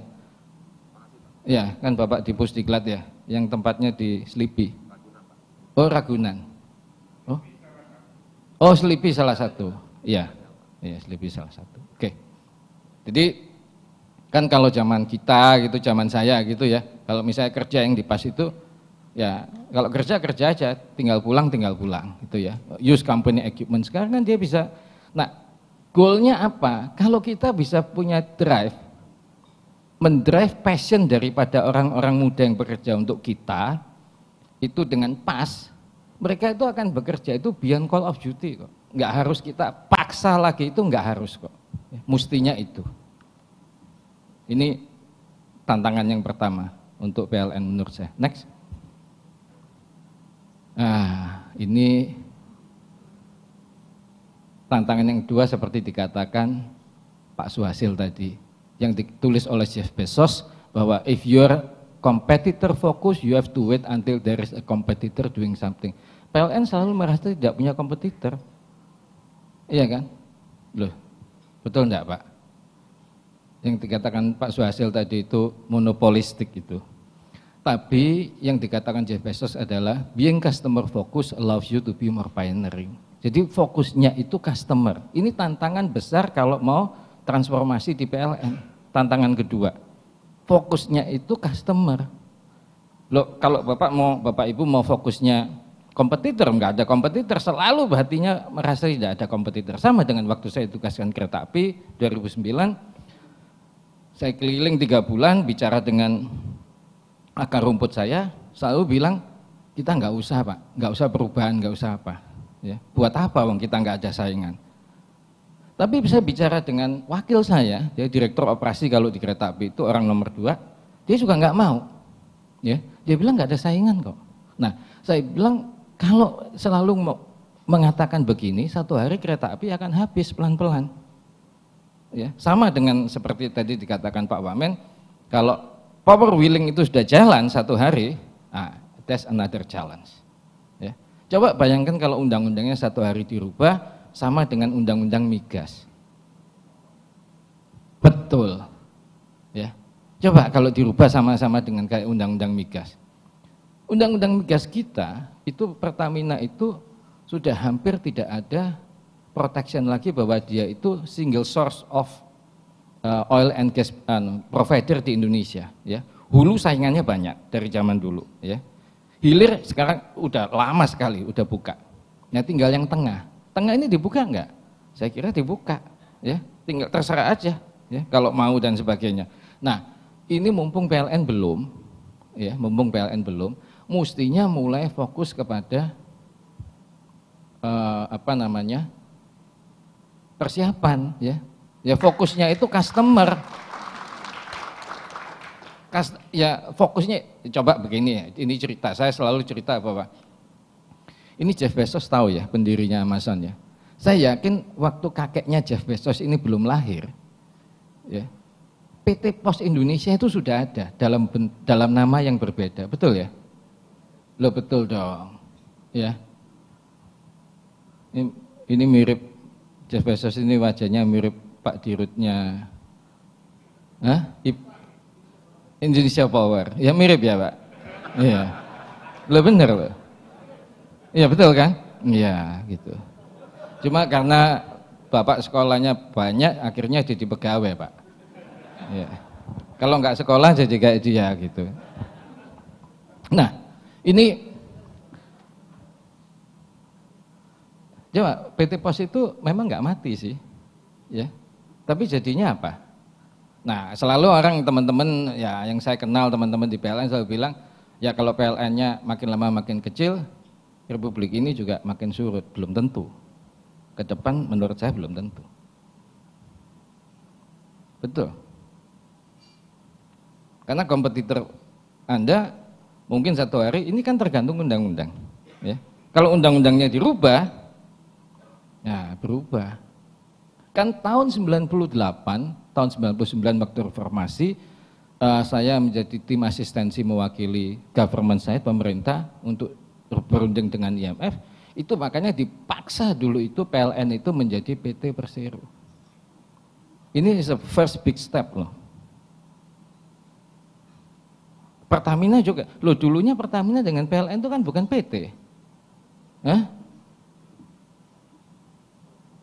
Ya, kan Bapak di Pusdiklat ya, yang tempatnya di Slipi. Oh, Ragunan. Oh, oh Slipi salah satu. Iya, iya Slipi salah satu. Oke. Jadi kan kalau zaman kita gitu, zaman saya gitu ya, kalau misalnya kerja yang di pas itu, ya kalau kerja kerja aja, tinggal pulang tinggal pulang gitu ya. Use company equipment sekarang kan dia bisa. Nah, goalnya apa? Kalau kita bisa punya drive mendrive passion daripada orang-orang muda yang bekerja untuk kita itu dengan pas mereka itu akan bekerja itu beyond call of duty kok nggak harus kita paksa lagi itu nggak harus kok mustinya itu ini tantangan yang pertama untuk PLN menurut saya next ah ini tantangan yang kedua seperti dikatakan Pak Suhasil tadi yang ditulis oleh Jeff Bezos bahwa if your competitor focus you have to wait until there is a competitor doing something. PLN selalu merasa tidak punya kompetitor. Iya kan? Loh, betul enggak Pak? Yang dikatakan Pak Suhasil tadi itu monopolistik itu. Tapi yang dikatakan Jeff Bezos adalah being customer focus allows you to be more pioneering. Jadi fokusnya itu customer. Ini tantangan besar kalau mau transformasi di PLN. Tantangan kedua, fokusnya itu customer. Loh, kalau Bapak mau Bapak Ibu mau fokusnya kompetitor, nggak ada kompetitor, selalu hatinya merasa tidak ada kompetitor. Sama dengan waktu saya tugaskan kereta api 2009, saya keliling tiga bulan bicara dengan akar rumput saya, selalu bilang kita nggak usah pak, nggak usah perubahan, nggak usah apa. Ya, buat apa wong kita nggak ada saingan? Tapi bisa bicara dengan wakil saya, dia direktur operasi kalau di kereta api itu orang nomor dua, dia juga nggak mau. Ya, dia bilang nggak ada saingan kok. Nah, saya bilang kalau selalu mau mengatakan begini, satu hari kereta api akan habis pelan-pelan. Ya, sama dengan seperti tadi dikatakan Pak Wamen, kalau power wheeling itu sudah jalan satu hari, ah, that's another challenge. Ya. Coba bayangkan kalau undang-undangnya satu hari dirubah, sama dengan undang-undang migas. Betul. Ya. Coba kalau dirubah sama-sama dengan kayak undang-undang migas. Undang-undang migas kita itu Pertamina itu sudah hampir tidak ada protection lagi bahwa dia itu single source of uh, oil and gas uh, provider di Indonesia ya. Hulu saingannya banyak dari zaman dulu ya. Hilir sekarang udah lama sekali udah buka. Nah tinggal yang tengah Tengah ini dibuka enggak? Saya kira dibuka, ya. Tinggal terserah aja, ya, kalau mau dan sebagainya. Nah, ini mumpung PLN belum, ya, mumpung PLN belum, mestinya mulai fokus kepada eh, apa namanya? persiapan, ya. Ya fokusnya itu customer. ya fokusnya coba begini ya. Ini cerita saya selalu cerita bahwa ini Jeff Bezos tahu ya pendirinya Amazon ya. Saya yakin waktu kakeknya Jeff Bezos ini belum lahir, ya, PT Pos Indonesia itu sudah ada dalam dalam nama yang berbeda, betul ya? Lo betul dong, ya. Ini, ini mirip Jeff Bezos ini wajahnya mirip Pak Dirutnya, Hah? Indonesia Power, ya mirip ya Pak, Ya Lo bener loh. Iya betul kan? Iya gitu. Cuma karena bapak sekolahnya banyak, akhirnya jadi pegawai pak. Iya. Kalau nggak sekolah jadi kayak dia gitu. Nah ini Coba PT Pos itu memang nggak mati sih, ya. Tapi jadinya apa? Nah, selalu orang teman-teman ya yang saya kenal teman-teman di PLN selalu bilang, ya kalau PLN-nya makin lama makin kecil, republik ini juga makin surut, belum tentu. Ke depan menurut saya belum tentu. Betul. Karena kompetitor Anda mungkin satu hari ini kan tergantung undang-undang. Ya. Kalau undang-undangnya dirubah, ya berubah. Kan tahun 98, tahun 99 waktu reformasi, eh, saya menjadi tim asistensi mewakili government saya, pemerintah, untuk berunding dengan IMF, itu makanya dipaksa dulu itu PLN itu menjadi PT Persero. Ini is a first big step loh. Pertamina juga, loh dulunya Pertamina dengan PLN itu kan bukan PT. Hah?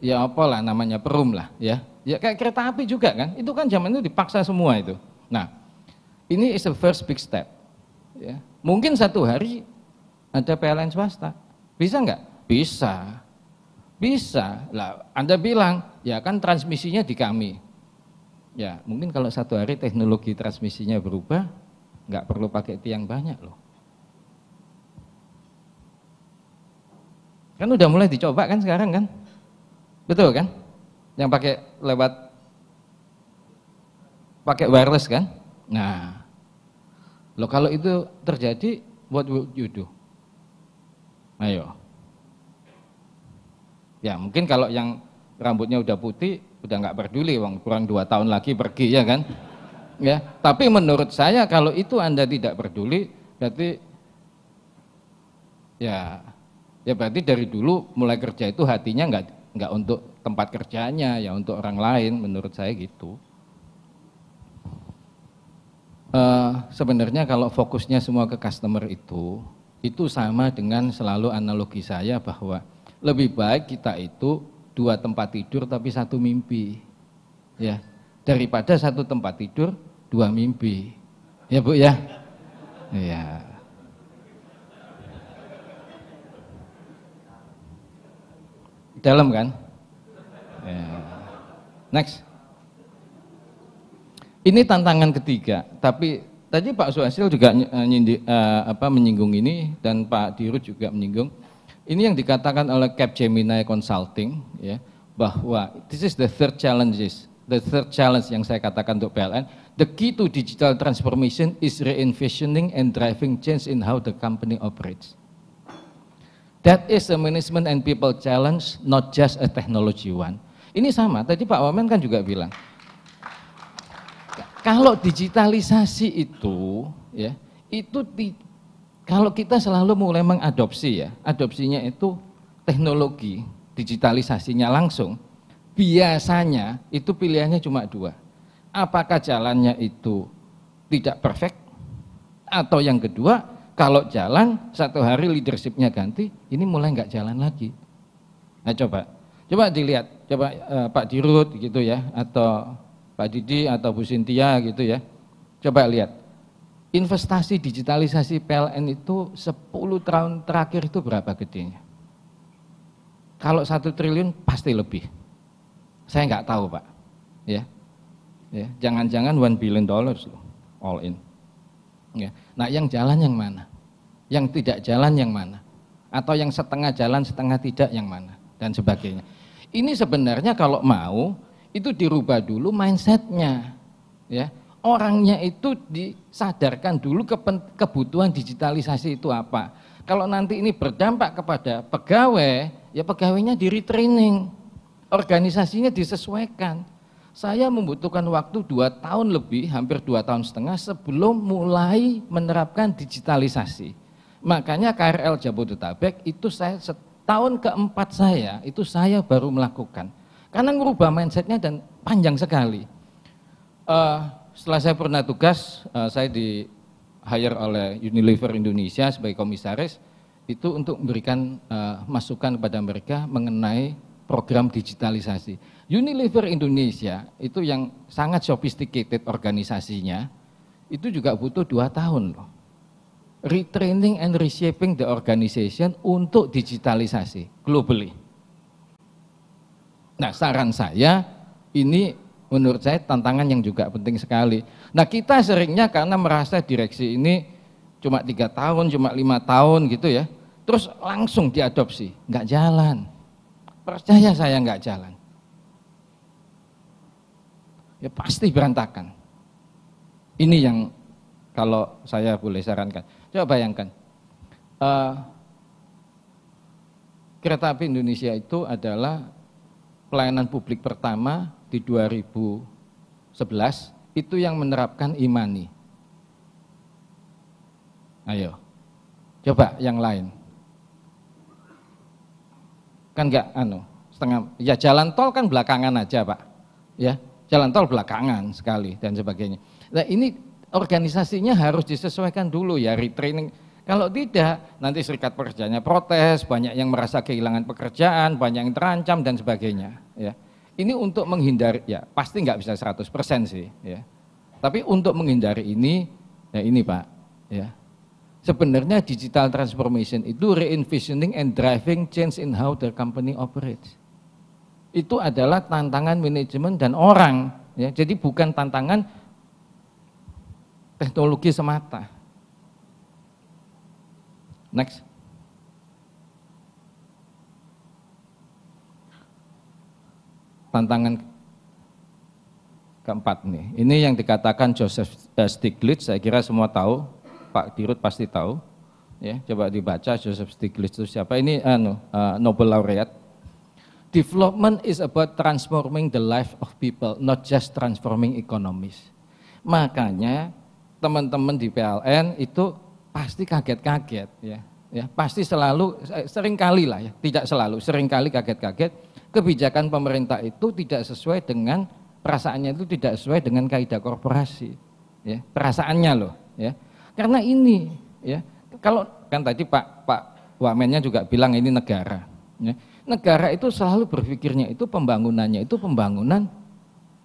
Ya apalah namanya perum lah ya. Ya kayak kereta api juga kan, itu kan zaman itu dipaksa semua itu. Nah, ini is a first big step. Ya. Mungkin satu hari ada PLN swasta. Bisa nggak? Bisa. Bisa. Lah, Anda bilang, ya kan transmisinya di kami. Ya, mungkin kalau satu hari teknologi transmisinya berubah, nggak perlu pakai tiang banyak loh. Kan udah mulai dicoba kan sekarang kan? Betul kan? Yang pakai lewat pakai wireless kan? Nah, lo kalau itu terjadi, what would you do? Ayo. Ya mungkin kalau yang rambutnya udah putih, udah nggak peduli, wong kurang dua tahun lagi pergi ya kan? Ya, tapi menurut saya kalau itu anda tidak peduli, berarti ya ya berarti dari dulu mulai kerja itu hatinya nggak nggak untuk tempat kerjanya ya untuk orang lain menurut saya gitu. Uh, sebenarnya kalau fokusnya semua ke customer itu itu sama dengan selalu analogi saya bahwa lebih baik kita itu dua tempat tidur tapi satu mimpi. Ya, daripada satu tempat tidur dua mimpi. Ya, Bu ya. ya Dalam kan? Ya. Next. Ini tantangan ketiga, tapi Tadi Pak Suhasil juga eh, nyindi, uh, apa, menyinggung ini dan Pak Dirut juga menyinggung. Ini yang dikatakan oleh Capgemini Consulting ya bahwa this is the third challenges, the third challenge yang saya katakan untuk PLN. The key to digital transformation is re and driving change in how the company operates. That is a management and people challenge, not just a technology one. Ini sama, tadi Pak Wamen kan juga bilang, kalau digitalisasi itu ya, itu di, kalau kita selalu mulai mengadopsi ya, adopsinya itu teknologi, digitalisasinya langsung, biasanya itu pilihannya cuma dua. Apakah jalannya itu tidak perfect? Atau yang kedua, kalau jalan satu hari leadershipnya ganti, ini mulai nggak jalan lagi. Nah coba, coba dilihat, coba uh, Pak Dirut gitu ya, atau Pak Didi atau Bu Sintia gitu ya. Coba lihat. Investasi digitalisasi PLN itu 10 tahun terakhir itu berapa gedenya? Kalau satu triliun pasti lebih. Saya nggak tahu pak. Ya, ya jangan-jangan one billion dollars loh, all in. Ya. Nah yang jalan yang mana? Yang tidak jalan yang mana? Atau yang setengah jalan setengah tidak yang mana? Dan sebagainya. Ini sebenarnya kalau mau itu dirubah dulu mindsetnya ya orangnya itu disadarkan dulu kebutuhan digitalisasi itu apa kalau nanti ini berdampak kepada pegawai ya pegawainya di retraining organisasinya disesuaikan saya membutuhkan waktu dua tahun lebih, hampir dua tahun setengah sebelum mulai menerapkan digitalisasi. Makanya KRL Jabodetabek itu saya setahun keempat saya, itu saya baru melakukan. Karena merubah mindsetnya dan panjang sekali. Uh, setelah saya pernah tugas, uh, saya di hire oleh Unilever Indonesia sebagai komisaris itu untuk memberikan uh, masukan kepada mereka mengenai program digitalisasi. Unilever Indonesia itu yang sangat sophisticated organisasinya, itu juga butuh dua tahun loh. Retraining and reshaping the organization untuk digitalisasi globally. Nah, saran saya ini menurut saya tantangan yang juga penting sekali. Nah, kita seringnya karena merasa direksi ini cuma tiga tahun, cuma lima tahun gitu ya, terus langsung diadopsi, nggak jalan. Percaya saya nggak jalan. Ya pasti berantakan. Ini yang kalau saya boleh sarankan. Coba bayangkan, uh, kereta api Indonesia itu adalah pelayanan publik pertama di 2011 itu yang menerapkan imani. Ayo, coba yang lain. Kan enggak, anu, setengah, ya jalan tol kan belakangan aja Pak. Ya, jalan tol belakangan sekali dan sebagainya. Nah ini organisasinya harus disesuaikan dulu ya, retraining kalau tidak, nanti serikat pekerjanya protes, banyak yang merasa kehilangan pekerjaan, banyak yang terancam dan sebagainya. Ya. Ini untuk menghindari, ya pasti nggak bisa 100% sih. Ya. Tapi untuk menghindari ini, ya ini Pak. Ya. Sebenarnya digital transformation itu re-envisioning and driving change in how the company operates. Itu adalah tantangan manajemen dan orang. Ya. Jadi bukan tantangan teknologi semata Next. Tantangan keempat nih. Ini yang dikatakan Joseph eh, Stiglitz, saya kira semua tahu, Pak Dirut pasti tahu. Ya, coba dibaca Joseph Stiglitz itu siapa? Ini anu, uh, Nobel laureate. Development is about transforming the life of people, not just transforming economies. Makanya teman-teman di PLN itu pasti kaget-kaget ya. Ya, pasti selalu eh, sering kali lah ya, tidak selalu, sering kali kaget-kaget kebijakan pemerintah itu tidak sesuai dengan perasaannya itu tidak sesuai dengan kaidah korporasi. Ya, perasaannya loh, ya. Karena ini ya, kalau kan tadi Pak Pak Wamennya juga bilang ini negara, ya. Negara itu selalu berpikirnya itu pembangunannya itu pembangunan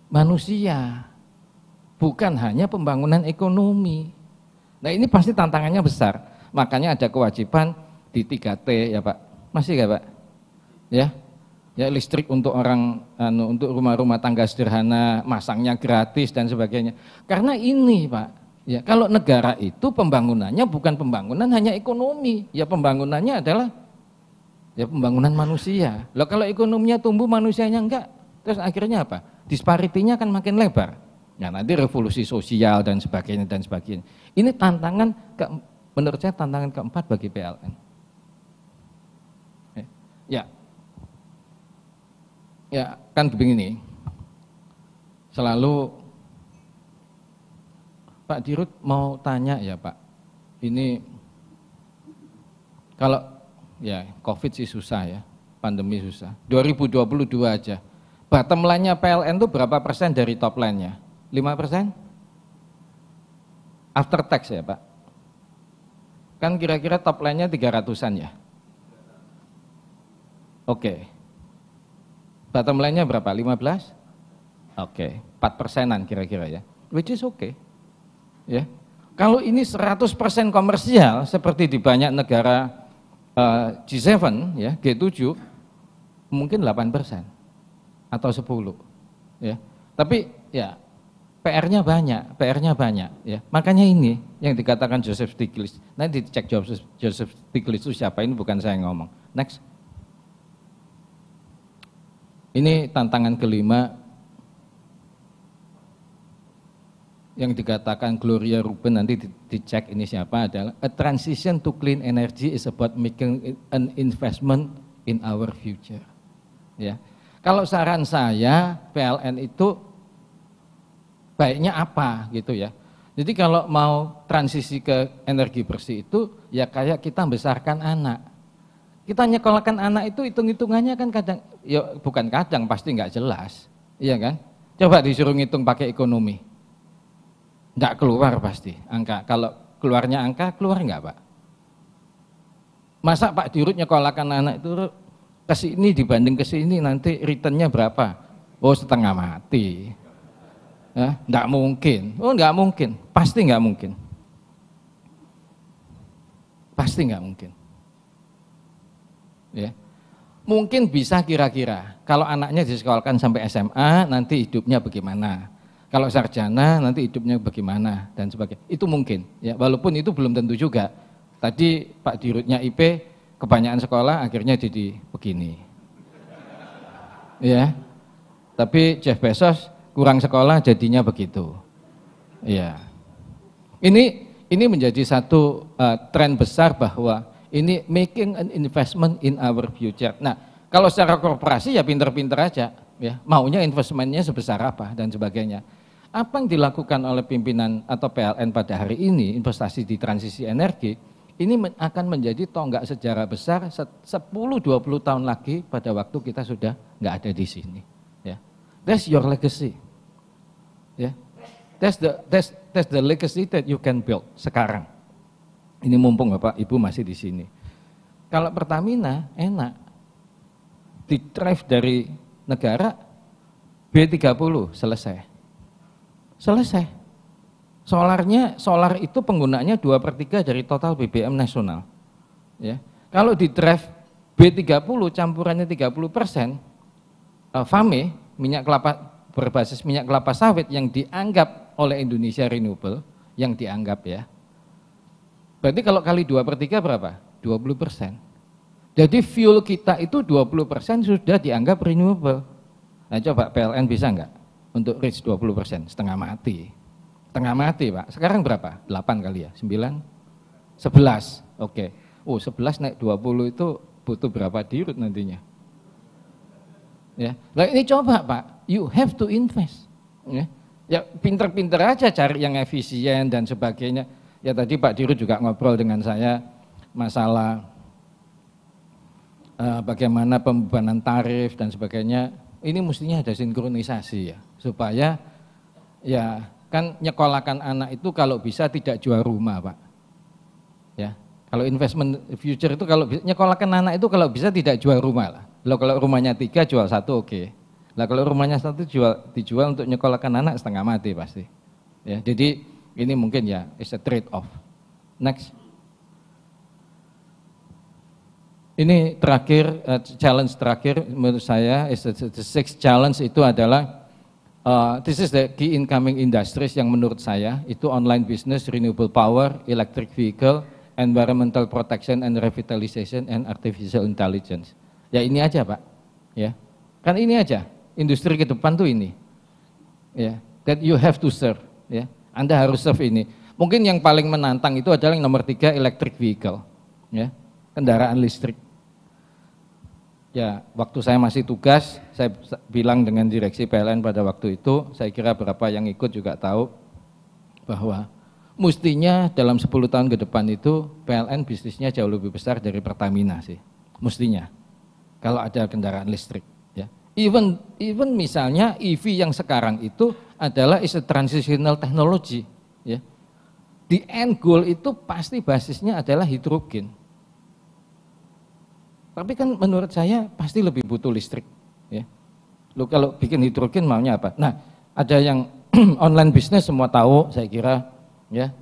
manusia, bukan hanya pembangunan ekonomi. Nah ini pasti tantangannya besar. Makanya ada kewajiban di 3T ya Pak. Masih nggak Pak? Ya, ya listrik untuk orang anu, untuk rumah-rumah tangga sederhana masangnya gratis dan sebagainya karena ini pak ya kalau negara itu pembangunannya bukan pembangunan hanya ekonomi ya pembangunannya adalah ya pembangunan manusia loh kalau ekonominya tumbuh manusianya enggak terus akhirnya apa disparitinya akan makin lebar ya nanti revolusi sosial dan sebagainya dan sebagainya ini tantangan ke, menurut saya tantangan keempat bagi PLN. Eh, ya, ya kan begini. Selalu Pak Dirut mau tanya ya Pak, ini kalau ya COVID sih susah ya, pandemi susah. 2022 aja. Bottom line-nya PLN itu berapa persen dari top line-nya? 5 persen? After tax ya Pak? Kan kira-kira top line-nya 300-an ya? Oke. Okay. Bottom line-nya berapa? 15? Oke. Okay. 4 persenan kira-kira ya. Which is oke. Okay. Ya. Yeah. Kalau ini 100% komersial seperti di banyak negara uh, eh, G7 ya, G7 mungkin 8% atau 10 ya. Tapi ya PR-nya banyak, PR-nya banyak. Ya. Makanya ini yang dikatakan Joseph Stiglitz. Nanti dicek Joseph, Joseph Stiglitz itu siapa, ini bukan saya yang ngomong. Next. Ini tantangan kelima yang dikatakan Gloria Ruben nanti dicek ini siapa adalah a transition to clean energy is about making an investment in our future. Ya. Kalau saran saya PLN itu baiknya apa gitu ya. Jadi kalau mau transisi ke energi bersih itu ya kayak kita besarkan anak. Kita nyekolahkan anak itu hitung-hitungannya kan kadang, ya bukan kadang pasti nggak jelas, iya kan? Coba disuruh ngitung pakai ekonomi, nggak keluar pasti angka. Kalau keluarnya angka keluar nggak pak? Masa Pak Dirut nyekolahkan anak itu ke sini dibanding ke sini nanti returnnya berapa? Oh setengah mati. Ya, mungkin. Oh, enggak mungkin. Pasti enggak mungkin. Pasti enggak mungkin. Ya. Mungkin bisa kira-kira. Kalau anaknya disekolahkan sampai SMA, nanti hidupnya bagaimana? Kalau sarjana nanti hidupnya bagaimana dan sebagainya. Itu mungkin. Ya, walaupun itu belum tentu juga. Tadi Pak Dirutnya IP kebanyakan sekolah akhirnya jadi begini. Ya. Tapi Jeff Bezos kurang sekolah jadinya begitu. ya Ini ini menjadi satu uh, tren besar bahwa ini making an investment in our future. Nah, kalau secara korporasi ya pinter-pinter aja, ya maunya investmentnya sebesar apa dan sebagainya. Apa yang dilakukan oleh pimpinan atau PLN pada hari ini, investasi di transisi energi, ini akan menjadi tonggak sejarah besar 10-20 tahun lagi pada waktu kita sudah nggak ada di sini. Ya. That's your legacy. Ya. Yeah. That's the that's that's the legacy that you can build sekarang. Ini mumpung Bapak Ibu masih di sini. Kalau Pertamina enak. Di drive dari negara B30 selesai. Selesai. Solarnya, solar itu penggunanya 2 per 3 dari total BBM nasional. Ya. Kalau di drive B30 campurannya 30 persen, uh, FAME, minyak kelapa berbasis minyak kelapa sawit yang dianggap oleh Indonesia renewable, yang dianggap ya. Berarti kalau kali 2 per 3 berapa? 20 persen. Jadi fuel kita itu 20 persen sudah dianggap renewable. Nah coba PLN bisa nggak untuk reach 20 persen? Setengah mati. Setengah mati Pak. Sekarang berapa? 8 kali ya? 9? 11. Oke. Okay. Oh 11 naik 20 itu butuh berapa dirut nantinya? Ya. Nah, ini coba Pak, you have to invest. Ya, ya pinter-pinter aja cari yang efisien dan sebagainya. Ya tadi Pak Diru juga ngobrol dengan saya masalah uh, bagaimana pembebanan tarif dan sebagainya. Ini mestinya ada sinkronisasi ya, supaya ya kan nyekolahkan anak itu kalau bisa tidak jual rumah Pak. Ya, kalau investment future itu kalau nyekolahkan anak itu kalau bisa tidak jual rumah lah Lo kalau rumahnya tiga jual satu oke. Okay. Lah kalau rumahnya satu jual dijual untuk nyekolahkan anak setengah mati pasti. Ya, jadi ini mungkin ya is a trade off. Next. Ini terakhir uh, challenge terakhir menurut saya is the, the sixth challenge itu adalah uh, this is the key incoming industries yang menurut saya itu online business, renewable power, electric vehicle, environmental protection and revitalization and artificial intelligence. Ya ini aja Pak. Ya. Kan ini aja, industri ke depan tuh ini. Ya, that you have to serve. Ya. Anda harus serve ini. Mungkin yang paling menantang itu adalah yang nomor tiga electric vehicle. Ya, kendaraan listrik. Ya, waktu saya masih tugas, saya bilang dengan direksi PLN pada waktu itu, saya kira berapa yang ikut juga tahu bahwa mestinya dalam 10 tahun ke depan itu PLN bisnisnya jauh lebih besar dari Pertamina sih. Mestinya kalau ada kendaraan listrik. Ya. Even even misalnya EV yang sekarang itu adalah is a transitional technology. Ya. The end goal itu pasti basisnya adalah hidrogen. Tapi kan menurut saya pasti lebih butuh listrik. Ya. Lu kalau bikin hidrogen maunya apa? Nah, ada yang online bisnis semua tahu, saya kira, ya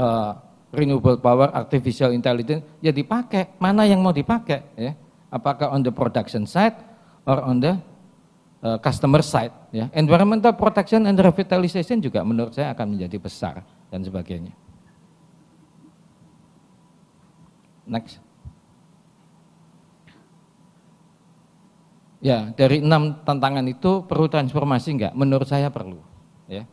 uh, renewable power, artificial intelligence, ya dipakai. Mana yang mau dipakai? Ya apakah on the production side or on the uh, customer side. Ya. Environmental protection and revitalization juga menurut saya akan menjadi besar dan sebagainya. Next. Ya, dari enam tantangan itu perlu transformasi enggak? Menurut saya perlu. Ya.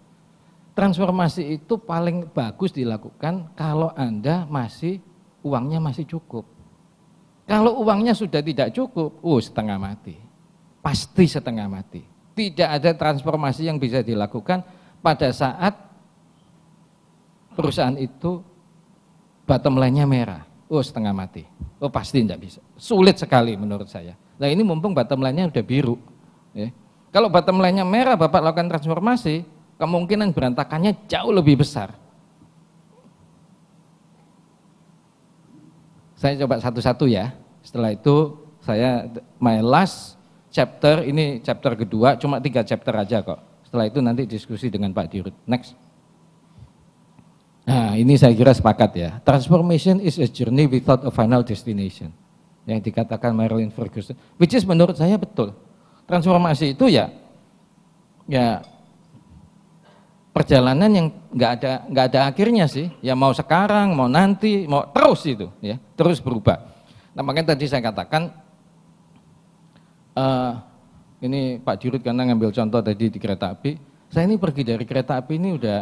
Transformasi itu paling bagus dilakukan kalau Anda masih uangnya masih cukup kalau uangnya sudah tidak cukup, uh setengah mati. Pasti setengah mati. Tidak ada transformasi yang bisa dilakukan pada saat perusahaan itu bottom line-nya merah. Oh setengah mati. Oh pasti tidak bisa. Sulit sekali menurut saya. Nah ini mumpung bottom line-nya udah biru. Ya. Kalau bottom line-nya merah Bapak lakukan transformasi, kemungkinan berantakannya jauh lebih besar. Saya coba satu-satu ya. Setelah itu saya my last chapter ini chapter kedua cuma tiga chapter aja kok. Setelah itu nanti diskusi dengan Pak Dirut. Next. Nah, ini saya kira sepakat ya. Transformation is a journey without a final destination. Yang dikatakan Marilyn Ferguson, which is menurut saya betul. Transformasi itu ya ya perjalanan yang nggak ada nggak ada akhirnya sih ya mau sekarang mau nanti mau terus itu ya terus berubah nah makanya tadi saya katakan uh, ini Pak Dirut karena ngambil contoh tadi di kereta api saya ini pergi dari kereta api ini udah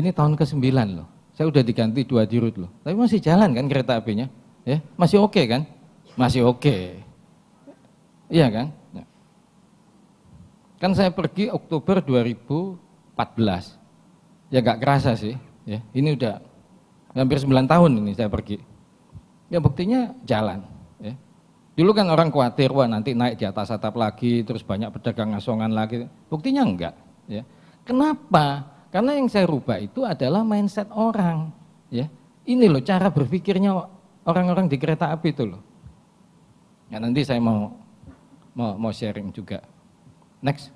ini tahun ke sembilan loh saya udah diganti dua dirut loh tapi masih jalan kan kereta apinya ya masih oke okay kan masih oke okay. iya kan nah. kan saya pergi Oktober 2000 14. Ya gak kerasa sih. Ya, ini udah hampir 9 tahun ini saya pergi. Ya buktinya jalan. Ya. Dulu kan orang khawatir, wah nanti naik di atas atap lagi, terus banyak pedagang asongan lagi. Buktinya enggak. Ya. Kenapa? Karena yang saya rubah itu adalah mindset orang. Ya. Ini loh cara berpikirnya orang-orang di kereta api itu loh. Ya nanti saya mau mau, mau sharing juga. Next.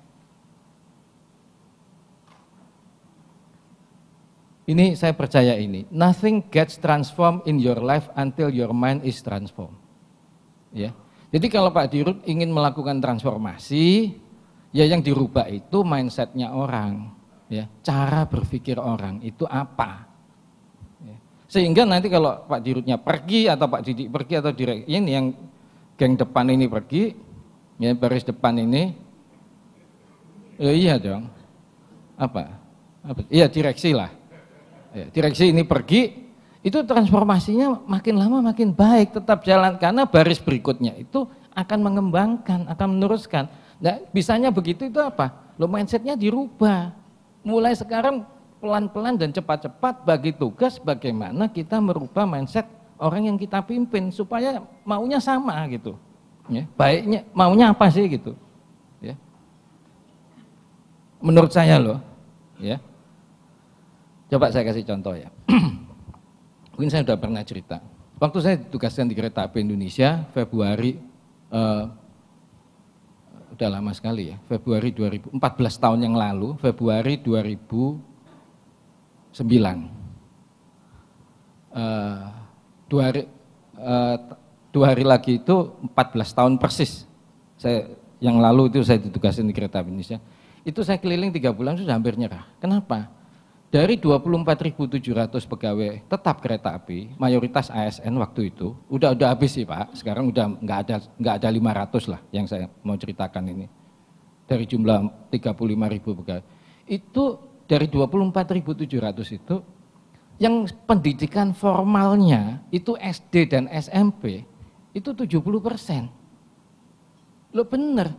Ini saya percaya ini. Nothing gets transformed in your life until your mind is transformed. Ya. Jadi kalau Pak Dirut ingin melakukan transformasi, ya yang dirubah itu mindsetnya orang, ya cara berpikir orang itu apa. Ya. Sehingga nanti kalau Pak Dirutnya pergi atau Pak Didik pergi atau direk ini yang geng depan ini pergi, ya baris depan ini, ya iya dong, apa? apa? Iya direksi lah ya, direksi ini pergi, itu transformasinya makin lama makin baik, tetap jalan karena baris berikutnya itu akan mengembangkan, akan meneruskan. Nah, bisanya begitu itu apa? Lo mindsetnya dirubah. Mulai sekarang pelan-pelan dan cepat-cepat bagi tugas bagaimana kita merubah mindset orang yang kita pimpin supaya maunya sama gitu. Ya, baiknya maunya apa sih gitu. Ya. Menurut saya loh, ya. Coba saya kasih contoh ya. Mungkin saya sudah pernah cerita. Waktu saya ditugaskan di kereta api Indonesia, Februari, eh, udah lama sekali ya, Februari 2014 tahun yang lalu, Februari 2009. Eh, dua, hari, eh, dua hari lagi itu 14 tahun persis. Saya yang lalu itu saya ditugaskan di kereta api Indonesia. Itu saya keliling tiga bulan sudah hampir nyerah. Kenapa? dari 24.700 pegawai tetap kereta api, mayoritas ASN waktu itu, udah udah habis sih Pak, sekarang udah nggak ada nggak ada 500 lah yang saya mau ceritakan ini. Dari jumlah 35.000 pegawai. Itu dari 24.700 itu yang pendidikan formalnya itu SD dan SMP itu 70 persen. Lo bener,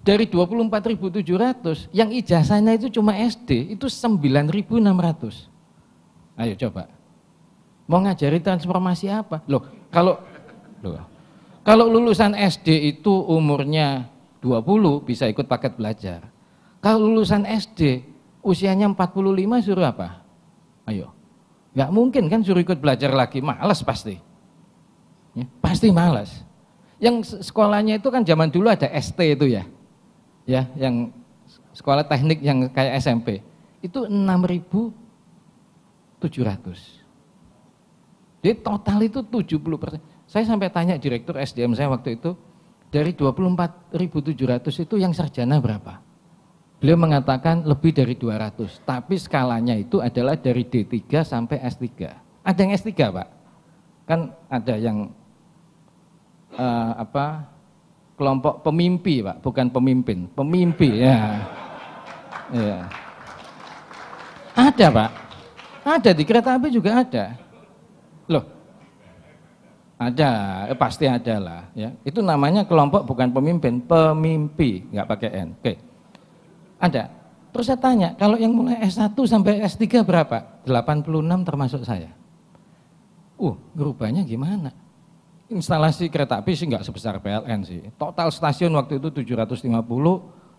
dari 24.700 yang ijazahnya itu cuma SD itu 9.600 ayo coba mau ngajari transformasi apa loh kalau loh, kalau lulusan SD itu umurnya 20 bisa ikut paket belajar kalau lulusan SD usianya 45 suruh apa ayo nggak mungkin kan suruh ikut belajar lagi males pasti ya, pasti males yang sekolahnya itu kan zaman dulu ada ST itu ya ya yang sekolah teknik yang kayak SMP itu 6.700. Jadi total itu 70 persen. Saya sampai tanya direktur SDM saya waktu itu, dari 24.700 itu yang sarjana berapa? Beliau mengatakan lebih dari 200, tapi skalanya itu adalah dari D3 sampai S3. Ada yang S3, Pak? Kan ada yang uh, apa kelompok pemimpi pak, bukan pemimpin, pemimpi ya. ya. Ada pak, ada di kereta api juga ada. Loh, ada, eh, pasti ada lah. Ya. Itu namanya kelompok bukan pemimpin, pemimpi, nggak pakai N. Oke, ada. Terus saya tanya, kalau yang mulai S1 sampai S3 berapa? 86 termasuk saya. Uh, rupanya gimana? instalasi kereta api sih nggak sebesar PLN sih. Total stasiun waktu itu 750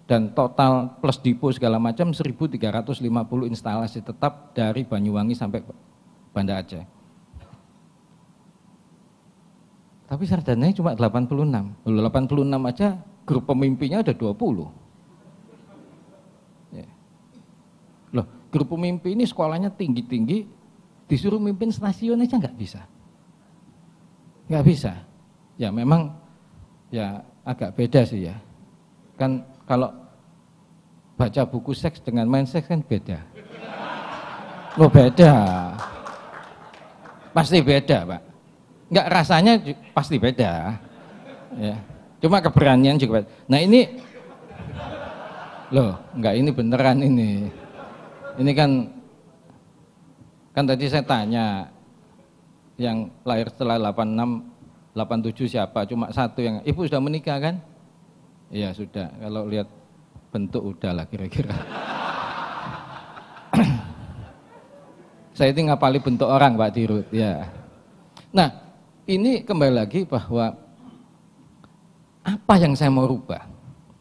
dan total plus depo segala macam 1350 instalasi tetap dari Banyuwangi sampai Banda Aceh. Tapi sarjananya cuma 86. 86 aja grup pemimpinnya ada 20. Ya. Loh, grup pemimpin ini sekolahnya tinggi-tinggi, disuruh mimpin stasiun aja nggak bisa nggak bisa ya memang ya agak beda sih ya kan kalau baca buku seks dengan main seks kan beda lo oh, beda pasti beda pak nggak rasanya pasti beda ya cuma keberanian juga beda. nah ini loh nggak ini beneran ini ini kan kan tadi saya tanya yang lahir setelah 86, 87 siapa? Cuma satu yang ibu sudah menikah kan? Iya sudah. Kalau lihat bentuk udah lah kira-kira. Saya ini ngapali bentuk orang Pak Dirut ya. Nah ini kembali lagi bahwa apa yang saya mau rubah?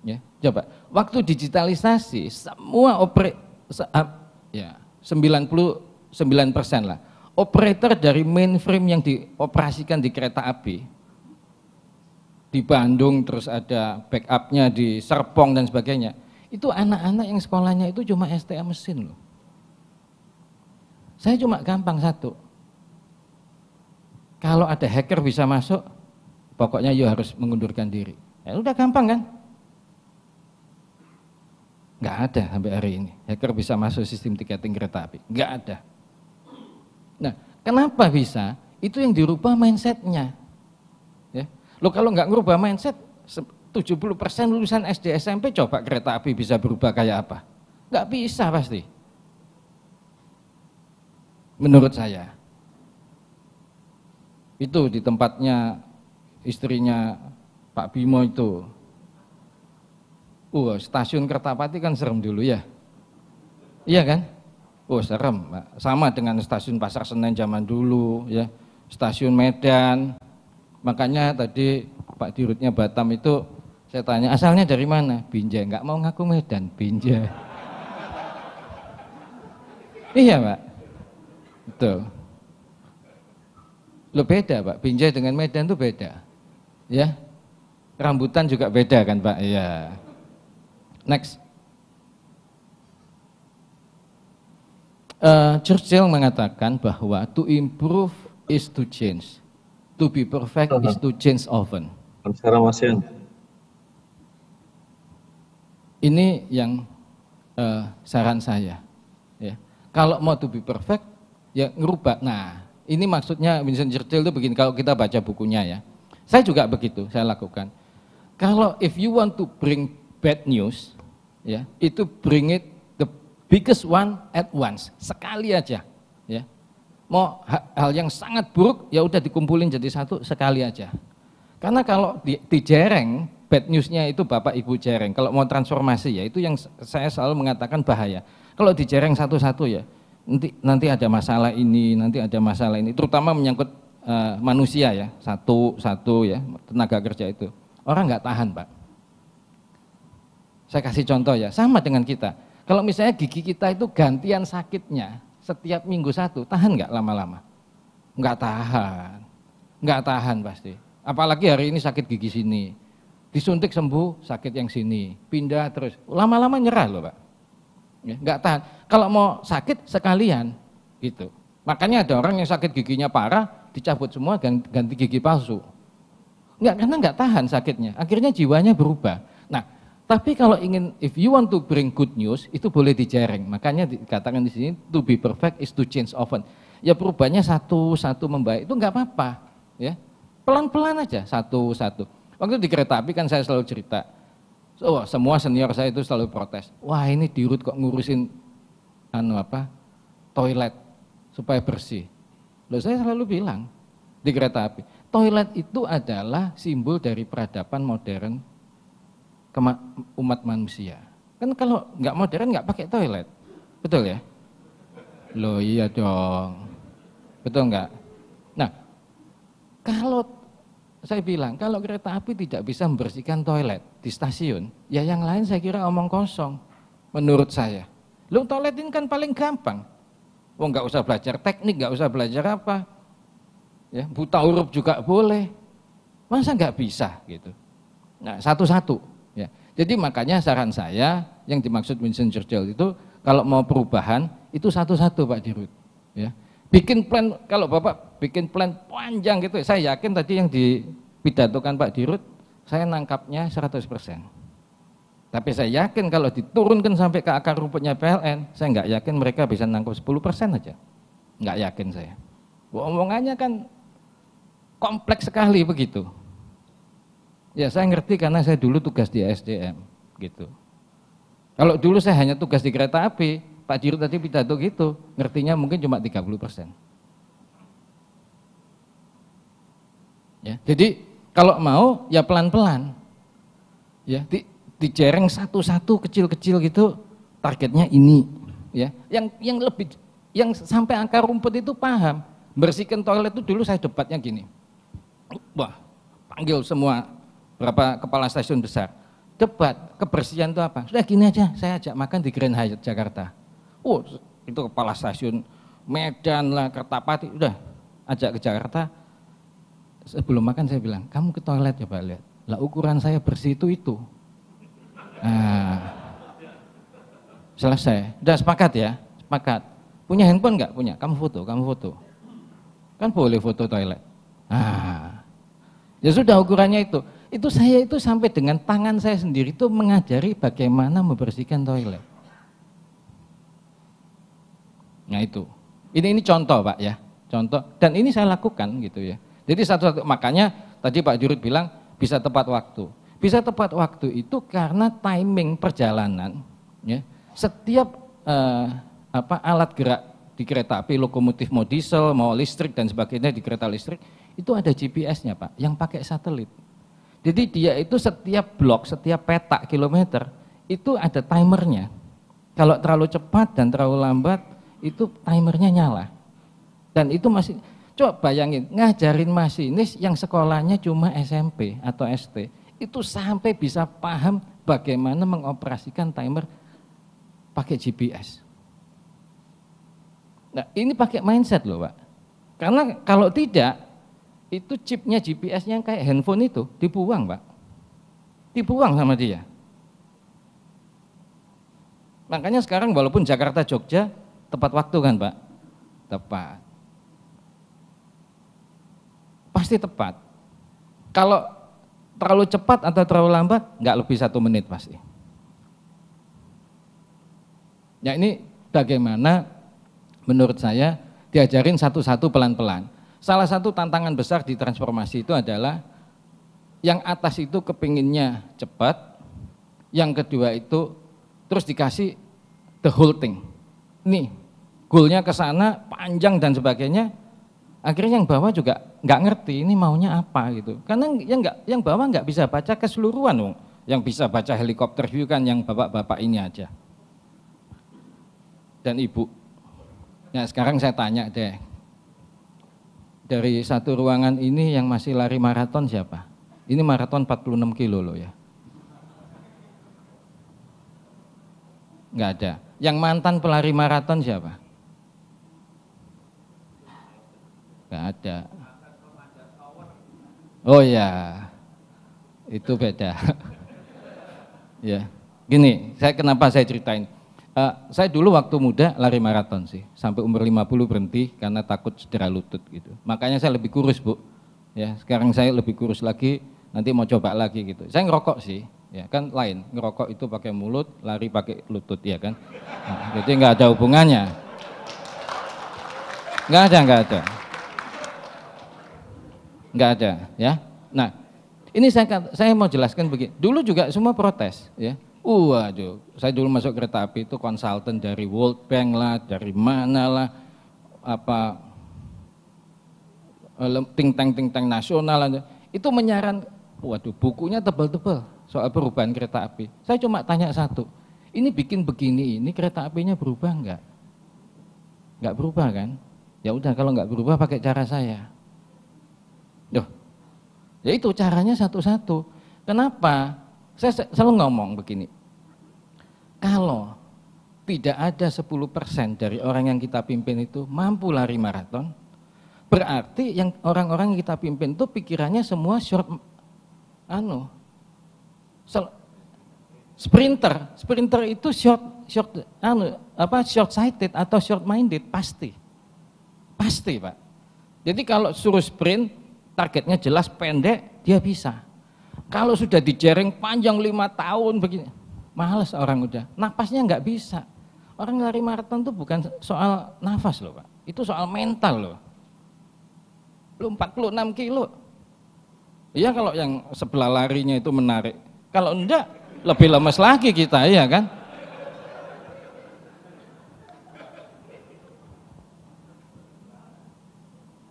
Ya, coba waktu digitalisasi semua oper se, ya 99 persen lah operator dari mainframe yang dioperasikan di kereta api di Bandung terus ada backupnya di Serpong dan sebagainya itu anak-anak yang sekolahnya itu cuma STM mesin loh saya cuma gampang satu kalau ada hacker bisa masuk pokoknya yo harus mengundurkan diri ya udah gampang kan nggak ada sampai hari ini hacker bisa masuk sistem tiketing kereta api nggak ada Nah, kenapa bisa? Itu yang dirubah mindsetnya. Ya. Lo kalau nggak ngubah mindset, 70% lulusan SD SMP coba kereta api bisa berubah kayak apa? Nggak bisa pasti. Menurut saya. Itu di tempatnya istrinya Pak Bimo itu. Uh, stasiun Kertapati kan serem dulu ya. Iya kan? Oh serem, Pak. sama dengan stasiun Pasar Senen zaman dulu, ya stasiun Medan. Makanya tadi Pak Dirutnya Batam itu saya tanya asalnya dari mana? Binjai, nggak mau ngaku Medan, Binjai. iya Pak, betul. Lo beda Pak, Binjai dengan Medan itu beda. Ya, rambutan juga beda kan Pak, iya. Next. uh, Churchill mengatakan bahwa to improve is to change, to be perfect is to change often. ini yang uh, saran saya. Ya. Kalau mau to be perfect, ya ngerubah. Nah, ini maksudnya Winston Churchill itu begini. Kalau kita baca bukunya ya, saya juga begitu, saya lakukan. Kalau if you want to bring bad news, ya itu bring it biggest one at once, sekali aja. Ya. Mau hal yang sangat buruk ya udah dikumpulin jadi satu sekali aja. Karena kalau di, di jereng, bad newsnya itu bapak ibu jereng. Kalau mau transformasi ya itu yang saya selalu mengatakan bahaya. Kalau di jereng satu-satu ya nanti nanti ada masalah ini, nanti ada masalah ini. Terutama menyangkut uh, manusia ya satu satu ya tenaga kerja itu orang nggak tahan pak. Saya kasih contoh ya sama dengan kita kalau misalnya gigi kita itu gantian sakitnya setiap minggu satu, tahan nggak lama-lama? Nggak tahan, nggak tahan pasti. Apalagi hari ini sakit gigi sini, disuntik sembuh, sakit yang sini, pindah terus, lama-lama nyerah loh pak. Ya, nggak tahan. Kalau mau sakit sekalian, gitu. Makanya ada orang yang sakit giginya parah, dicabut semua ganti gigi palsu. Nggak karena nggak tahan sakitnya. Akhirnya jiwanya berubah. Tapi kalau ingin, if you want to bring good news, itu boleh dijaring. Makanya dikatakan di sini, to be perfect is to change often. Ya perubahannya satu-satu membaik, itu enggak apa-apa. ya Pelan-pelan aja, satu-satu. Waktu di kereta api kan saya selalu cerita, so, oh, semua senior saya itu selalu protes. Wah ini dirut kok ngurusin anu apa toilet supaya bersih. Loh saya selalu bilang di kereta api, toilet itu adalah simbol dari peradaban modern umat manusia. Kan kalau nggak modern nggak pakai toilet, betul ya? Loh iya dong, betul nggak? Nah, kalau saya bilang kalau kereta api tidak bisa membersihkan toilet di stasiun, ya yang lain saya kira omong kosong menurut saya. Lu toilet ini kan paling gampang. Oh nggak usah belajar teknik, nggak usah belajar apa. Ya, buta huruf juga boleh. Masa nggak bisa gitu? Nah, satu-satu jadi makanya saran saya yang dimaksud Winston Churchill itu kalau mau perubahan itu satu-satu Pak Dirut. Ya. Bikin plan, kalau Bapak bikin plan panjang gitu, saya yakin tadi yang dipidatukan Pak Dirut, saya nangkapnya 100%. Tapi saya yakin kalau diturunkan sampai ke akar rumputnya PLN, saya nggak yakin mereka bisa nangkap 10% aja. Nggak yakin saya. Omongannya kan kompleks sekali begitu. Ya saya ngerti karena saya dulu tugas di SDM gitu. Kalau dulu saya hanya tugas di kereta api, Pak Jiru tadi pidato gitu, ngertinya mungkin cuma 30 persen. Ya, jadi kalau mau ya pelan-pelan. Ya, di, dicereng satu-satu kecil-kecil gitu targetnya ini ya. Yang yang lebih yang sampai angka rumput itu paham. Bersihkan toilet itu dulu saya debatnya gini. Wah, panggil semua berapa kepala stasiun besar. Debat kebersihan itu apa? Sudah gini aja, saya ajak makan di Grand Hyatt Jakarta. Oh, itu kepala stasiun Medan lah, Kertapati, udah ajak ke Jakarta. Sebelum makan saya bilang, kamu ke toilet ya Pak lihat. Lah ukuran saya bersih itu itu. Nah, selesai. Udah sepakat ya, sepakat. Punya handphone nggak? Punya. Kamu foto, kamu foto. Kan boleh foto toilet. Ah, ya sudah ukurannya itu itu saya itu sampai dengan tangan saya sendiri itu mengajari bagaimana membersihkan toilet. Nah itu, ini ini contoh pak ya, contoh. Dan ini saya lakukan gitu ya. Jadi satu-satu makanya tadi Pak Jurut bilang bisa tepat waktu. Bisa tepat waktu itu karena timing perjalanan. Ya. Setiap eh, apa alat gerak di kereta api lokomotif mau diesel mau listrik dan sebagainya di kereta listrik itu ada GPS-nya pak, yang pakai satelit. Jadi dia itu setiap blok, setiap petak kilometer itu ada timernya. Kalau terlalu cepat dan terlalu lambat itu timernya nyala. Dan itu masih coba bayangin ngajarin masinis yang sekolahnya cuma SMP atau ST itu sampai bisa paham bagaimana mengoperasikan timer pakai GPS. Nah, ini pakai mindset loh, Pak. Karena kalau tidak, itu chipnya GPS-nya kayak handphone itu dibuang, Pak. Dibuang sama dia. Makanya sekarang walaupun Jakarta Jogja tepat waktu kan, Pak? Tepat. Pasti tepat. Kalau terlalu cepat atau terlalu lambat, nggak lebih satu menit pasti. Ya ini bagaimana menurut saya diajarin satu-satu pelan-pelan Salah satu tantangan besar di transformasi itu adalah yang atas itu kepinginnya cepat, yang kedua itu terus dikasih the whole thing. Nih, goalnya ke sana panjang dan sebagainya. Akhirnya yang bawah juga nggak ngerti ini maunya apa gitu. Karena yang nggak yang bawah nggak bisa baca keseluruhan dong. Yang bisa baca helikopter view kan yang bapak-bapak ini aja. Dan ibu. Nah sekarang saya tanya deh, dari satu ruangan ini yang masih lari maraton siapa? Ini maraton 46 kilo loh ya. Enggak ada. Yang mantan pelari maraton siapa? Enggak ada. Oh ya, itu beda. ya, gini, saya kenapa saya ceritain. Uh, saya dulu waktu muda lari maraton sih, sampai umur 50 berhenti karena takut cedera lutut gitu. Makanya saya lebih kurus bu, ya sekarang saya lebih kurus lagi, nanti mau coba lagi gitu. Saya ngerokok sih, ya kan lain, ngerokok itu pakai mulut, lari pakai lutut ya kan. Nah, jadi nggak ada hubungannya, nggak ada, nggak ada, nggak ada ya. Nah ini saya kan, saya mau jelaskan begini, dulu juga semua protes ya waduh, saya dulu masuk kereta api itu konsultan dari World Bank lah, dari mana lah, apa ting tank ting tank nasional lah. Itu menyaran, waduh, bukunya tebal-tebal soal perubahan kereta api. Saya cuma tanya satu, ini bikin begini, ini kereta apinya berubah enggak? Enggak berubah kan? Ya udah kalau enggak berubah pakai cara saya. Duh, ya itu caranya satu-satu. Kenapa? Saya selalu ngomong begini, kalau tidak ada 10% dari orang yang kita pimpin itu mampu lari maraton, berarti yang orang-orang yang kita pimpin itu pikirannya semua short anu sprinter, sprinter itu short short anu apa short sighted atau short minded pasti. Pasti, Pak. Jadi kalau suruh sprint targetnya jelas pendek, dia bisa. Kalau sudah dijaring panjang lima tahun begini, males orang udah. Napasnya nggak bisa. Orang lari maraton tuh bukan soal nafas loh Pak. Itu soal mental loh. Lu 46 kilo. Iya kalau yang sebelah larinya itu menarik. Kalau enggak, lebih lemes lagi kita ya kan.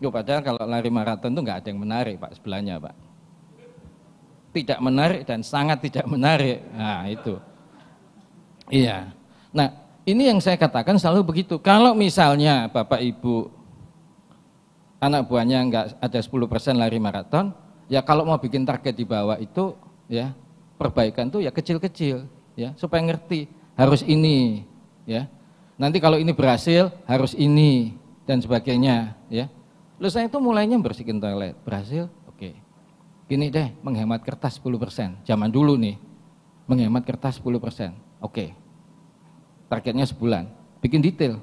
Yo padahal kalau lari maraton tuh nggak ada yang menarik pak sebelahnya pak tidak menarik dan sangat tidak menarik. Nah, itu. Iya. Nah, ini yang saya katakan selalu begitu. Kalau misalnya Bapak Ibu anak buahnya enggak ada 10% lari maraton, ya kalau mau bikin target di bawah itu ya perbaikan tuh ya kecil-kecil ya supaya ngerti harus ini ya. Nanti kalau ini berhasil harus ini dan sebagainya ya. Lalu saya itu mulainya bersihin toilet, berhasil gini deh menghemat kertas 10%. persen Zaman dulu nih, menghemat kertas 10%. persen Oke. Okay. Targetnya sebulan. Bikin detail.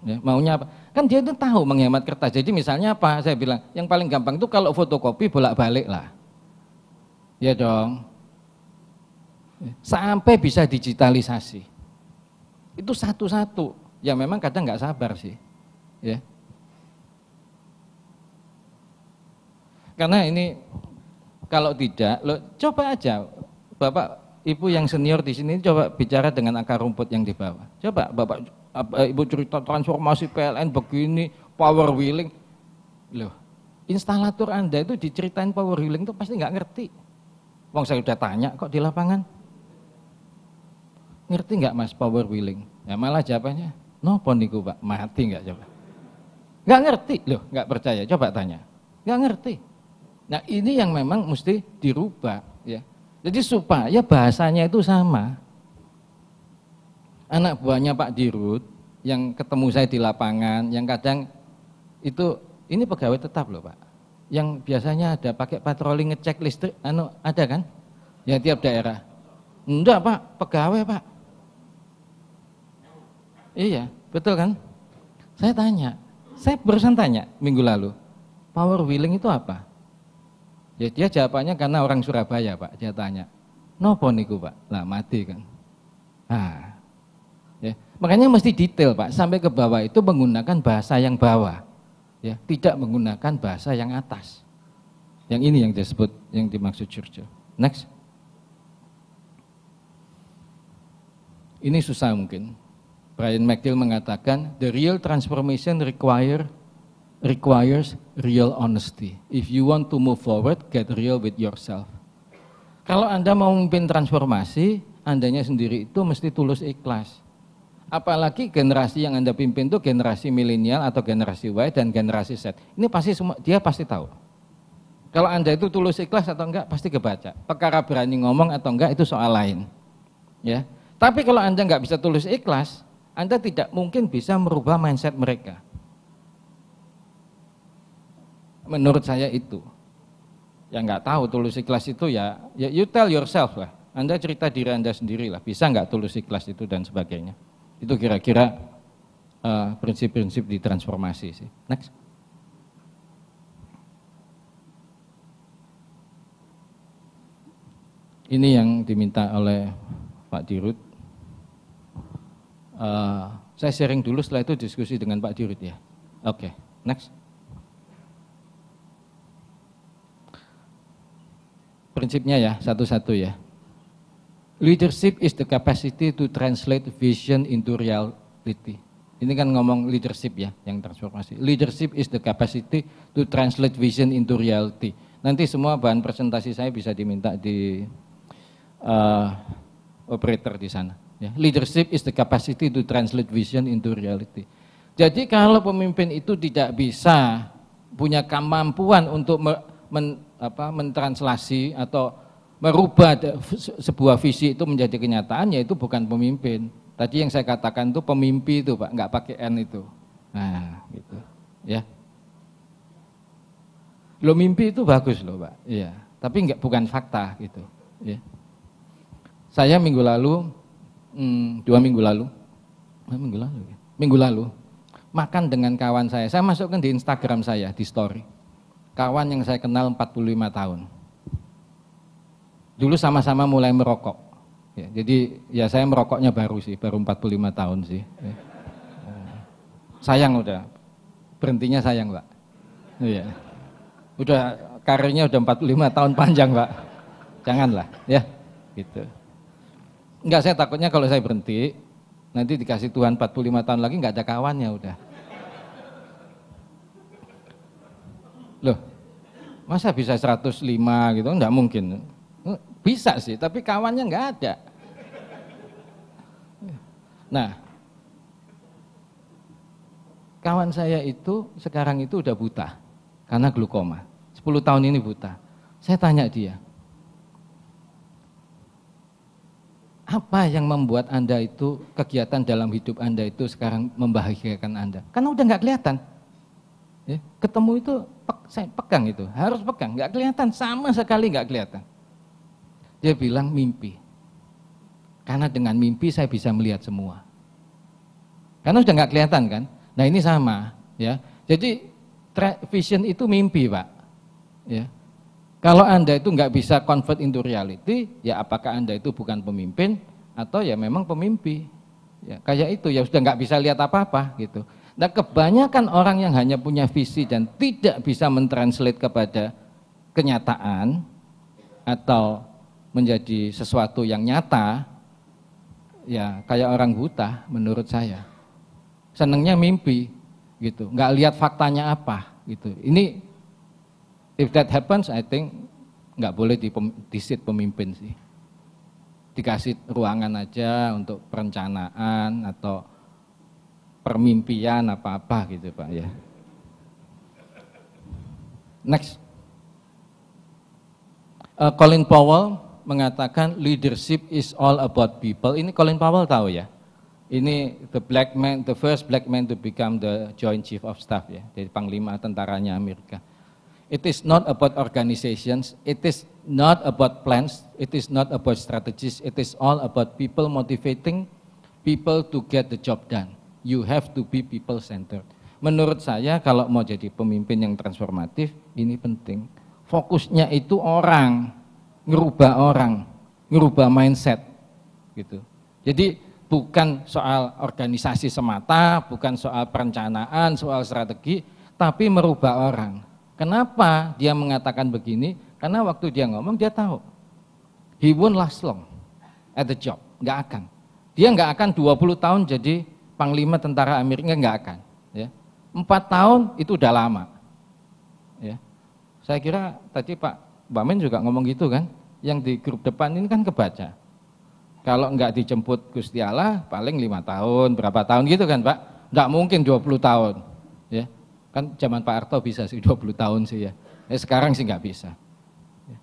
Ya, maunya apa? Kan dia itu tahu menghemat kertas. Jadi misalnya apa? Saya bilang, yang paling gampang itu kalau fotokopi bolak-balik lah. Ya dong. Sampai bisa digitalisasi. Itu satu-satu. Ya memang kadang nggak sabar sih. Ya. Karena ini kalau tidak, lo coba aja Bapak Ibu yang senior di sini coba bicara dengan akar rumput yang di bawah. Coba Bapak eh, Ibu cerita transformasi PLN begini, power wheeling. Loh, instalator Anda itu diceritain power wheeling itu pasti nggak ngerti. Wong saya udah tanya kok di lapangan. Ngerti nggak Mas power wheeling? Ya malah jawabannya, no poniku Pak, mati nggak coba. Nggak ngerti loh, nggak percaya, coba tanya. Nggak ngerti. Nah ini yang memang mesti dirubah ya. Jadi supaya bahasanya itu sama. Anak buahnya Pak Dirut yang ketemu saya di lapangan, yang kadang itu ini pegawai tetap loh Pak. Yang biasanya ada pakai patroli ngecek listrik, anu ada kan? Ya tiap daerah. Enggak Pak, pegawai Pak. Iya, betul kan? Saya tanya, saya barusan tanya minggu lalu, power wheeling itu apa? Ya dia jawabannya karena orang Surabaya pak, dia tanya, nopo niku pak, lah mati kan. Nah, ya. Makanya mesti detail pak, sampai ke bawah itu menggunakan bahasa yang bawah, ya tidak menggunakan bahasa yang atas. Yang ini yang disebut, yang dimaksud Churchill. Next. Ini susah mungkin. Brian McGill mengatakan, the real transformation require requires real honesty. If you want to move forward, get real with yourself. Kalau Anda mau memimpin transformasi, Andanya sendiri itu mesti tulus ikhlas. Apalagi generasi yang Anda pimpin itu generasi milenial atau generasi Y dan generasi Z. Ini pasti semua, dia pasti tahu. Kalau Anda itu tulus ikhlas atau enggak, pasti kebaca. Perkara berani ngomong atau enggak, itu soal lain. Ya, Tapi kalau Anda enggak bisa tulus ikhlas, Anda tidak mungkin bisa merubah mindset mereka. Menurut saya itu. Yang nggak tahu tulus ikhlas itu ya, ya you tell yourself lah. Anda cerita diri Anda sendiri lah, bisa nggak tulus ikhlas itu dan sebagainya. Itu kira-kira prinsip eh, prinsip-prinsip di transformasi sih. Next. Ini yang diminta oleh Pak Dirut. Uh, saya sharing dulu setelah itu diskusi dengan Pak Dirut ya. Oke, okay, next. prinsipnya ya satu-satu ya. Leadership is the capacity to translate vision into reality. Ini kan ngomong leadership ya, yang transformasi. Leadership is the capacity to translate vision into reality. Nanti semua bahan presentasi saya bisa diminta di uh, operator di sana. Ya. Leadership is the capacity to translate vision into reality. Jadi kalau pemimpin itu tidak bisa punya kemampuan untuk men apa mentranslasi atau merubah sebuah visi itu menjadi kenyataan yaitu bukan pemimpin. Tadi yang saya katakan itu pemimpi itu Pak, nggak pakai N itu. Nah, gitu. Ya. Lo mimpi itu bagus loh Pak, iya. Tapi enggak bukan fakta gitu. Ya. Saya minggu lalu, hmm, dua minggu lalu, minggu lalu, ya, minggu lalu, makan dengan kawan saya. Saya masukkan di Instagram saya, di story kawan yang saya kenal 45 tahun. Dulu sama-sama mulai merokok. Ya, jadi ya saya merokoknya baru sih, baru 45 tahun sih. Ya. Sayang udah, berhentinya sayang pak. Ya. Udah karirnya udah 45 tahun panjang pak. Janganlah ya gitu. Enggak saya takutnya kalau saya berhenti nanti dikasih Tuhan 45 tahun lagi enggak ada kawannya udah. Loh, masa bisa 105 gitu? Enggak mungkin. Bisa sih, tapi kawannya enggak ada. Nah, kawan saya itu sekarang itu udah buta karena glukoma. 10 tahun ini buta. Saya tanya dia, apa yang membuat Anda itu kegiatan dalam hidup Anda itu sekarang membahagiakan Anda? Karena udah nggak kelihatan. Ya, ketemu itu pek, saya pegang itu, harus pegang, nggak kelihatan, sama sekali nggak kelihatan. Dia bilang mimpi. Karena dengan mimpi saya bisa melihat semua. Karena sudah nggak kelihatan kan? Nah ini sama, ya. Jadi vision itu mimpi, pak. Ya. Kalau anda itu nggak bisa convert into reality, ya apakah anda itu bukan pemimpin atau ya memang pemimpi? Ya, kayak itu ya sudah nggak bisa lihat apa-apa gitu. Nah kebanyakan orang yang hanya punya visi dan tidak bisa mentranslate kepada kenyataan atau menjadi sesuatu yang nyata, ya kayak orang buta menurut saya. Senangnya mimpi gitu, nggak lihat faktanya apa gitu. Ini if that happens, I think nggak boleh di, disit pemimpin sih. Dikasih ruangan aja untuk perencanaan atau permimpian apa-apa gitu Pak ya. Next. Uh, Colin Powell mengatakan leadership is all about people. Ini Colin Powell tahu ya. Ini the black man, the first black man to become the Joint Chief of Staff ya, jadi panglima tentaranya Amerika. It is not about organizations, it is not about plans, it is not about strategies, it is all about people motivating people to get the job done you have to be people centered. Menurut saya kalau mau jadi pemimpin yang transformatif ini penting. Fokusnya itu orang, ngerubah orang, ngerubah mindset gitu. Jadi bukan soal organisasi semata, bukan soal perencanaan, soal strategi, tapi merubah orang. Kenapa dia mengatakan begini? Karena waktu dia ngomong dia tahu. He won't last long at the job, nggak akan. Dia nggak akan 20 tahun jadi panglima tentara Amerika nggak akan. Ya. Empat tahun itu udah lama. Ya. Saya kira tadi Pak Bamen juga ngomong gitu kan, yang di grup depan ini kan kebaca. Kalau nggak dijemput Gusti Allah paling lima tahun, berapa tahun gitu kan Pak? Nggak mungkin 20 tahun. Ya. Kan zaman Pak Arto bisa sih 20 tahun sih ya. Eh, sekarang sih nggak bisa. Ya.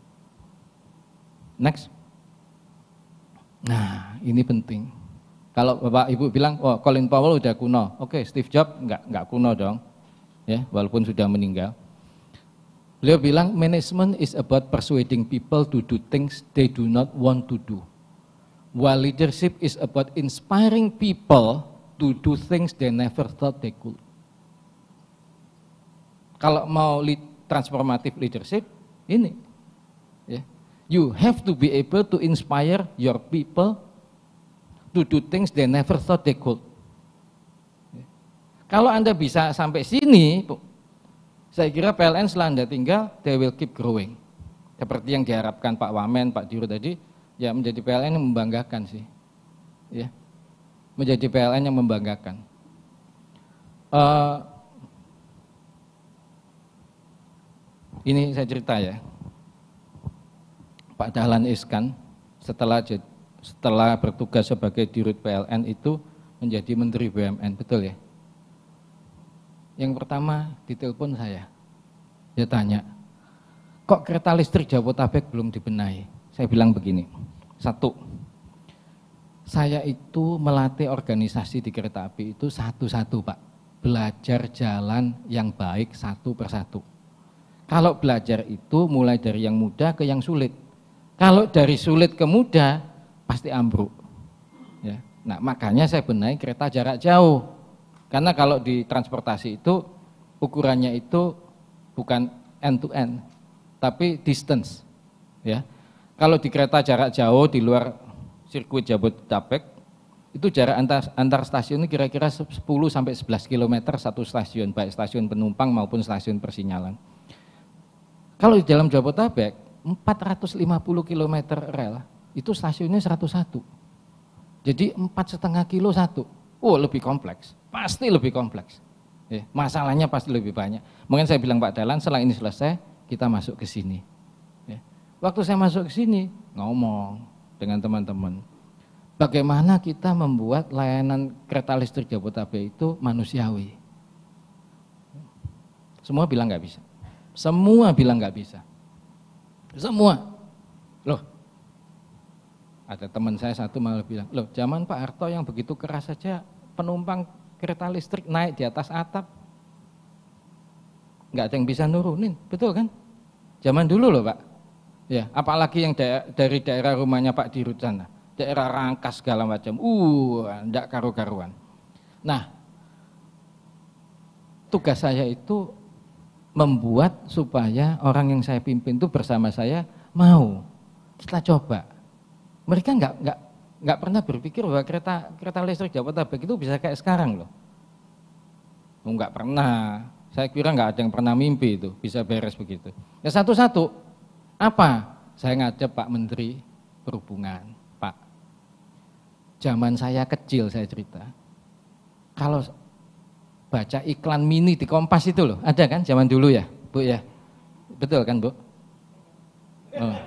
Next. Nah, ini penting. Kalau Bapak Ibu bilang, oh Colin Powell udah kuno. Oke, okay, Steve Jobs nggak nggak kuno dong, ya walaupun sudah meninggal. Beliau bilang management is about persuading people to do things they do not want to do. While leadership is about inspiring people to do things they never thought they could. Kalau mau lead, transformative leadership, ini. Ya. You have to be able to inspire your people to do things they never thought they could. Kalau Anda bisa sampai sini, saya kira PLN setelah Anda tinggal, they will keep growing. Seperti yang diharapkan Pak Wamen, Pak Diro tadi, ya menjadi PLN yang membanggakan sih. Ya. Menjadi PLN yang membanggakan. Uh, ini saya cerita ya. Pak Dahlan Iskan setelah jadi setelah bertugas sebagai dirut PLN itu menjadi menteri BUMN, betul ya? Yang pertama ditelepon saya, dia tanya, kok kereta listrik Jabotabek belum dibenahi? Saya bilang begini, satu, saya itu melatih organisasi di kereta api itu satu-satu Pak, belajar jalan yang baik satu persatu. Kalau belajar itu mulai dari yang mudah ke yang sulit. Kalau dari sulit ke mudah, pasti ambruk. Ya. Nah, makanya saya benahi kereta jarak jauh. Karena kalau di transportasi itu ukurannya itu bukan end to end, tapi distance. Ya. Kalau di kereta jarak jauh di luar sirkuit Jabodetabek itu jarak antar, antar stasiun kira-kira 10 sampai 11 km satu stasiun, baik stasiun penumpang maupun stasiun persinyalan. Kalau di dalam Jabodetabek 450 km rel itu stasiunnya 101. Jadi empat setengah kilo satu. Oh lebih kompleks, pasti lebih kompleks. Eh, masalahnya pasti lebih banyak. Mungkin saya bilang Pak Dalan, setelah ini selesai kita masuk ke sini. Eh, waktu saya masuk ke sini ngomong dengan teman-teman, bagaimana kita membuat layanan kereta listrik Jabodetabek itu manusiawi. Semua bilang nggak bisa. Semua bilang nggak bisa. Semua. Loh, ada teman saya satu malah bilang, loh zaman Pak Harto yang begitu keras saja penumpang kereta listrik naik di atas atap. Nggak ada yang bisa nurunin, betul kan? Zaman dulu loh Pak. Ya, apalagi yang da dari daerah rumahnya Pak Dirut sana. Daerah rangkas segala macam. Uh, ndak karu-karuan. Nah, tugas saya itu membuat supaya orang yang saya pimpin itu bersama saya mau. Kita coba mereka nggak nggak nggak pernah berpikir bahwa kereta kereta listrik Jabodetabek itu bisa kayak sekarang loh. Nggak pernah. Saya kira nggak ada yang pernah mimpi itu bisa beres begitu. Ya satu-satu apa? Saya ngajak Pak Menteri Perhubungan, Pak. Zaman saya kecil saya cerita. Kalau baca iklan mini di Kompas itu loh, ada kan zaman dulu ya, Bu ya? Betul kan, Bu? Oh.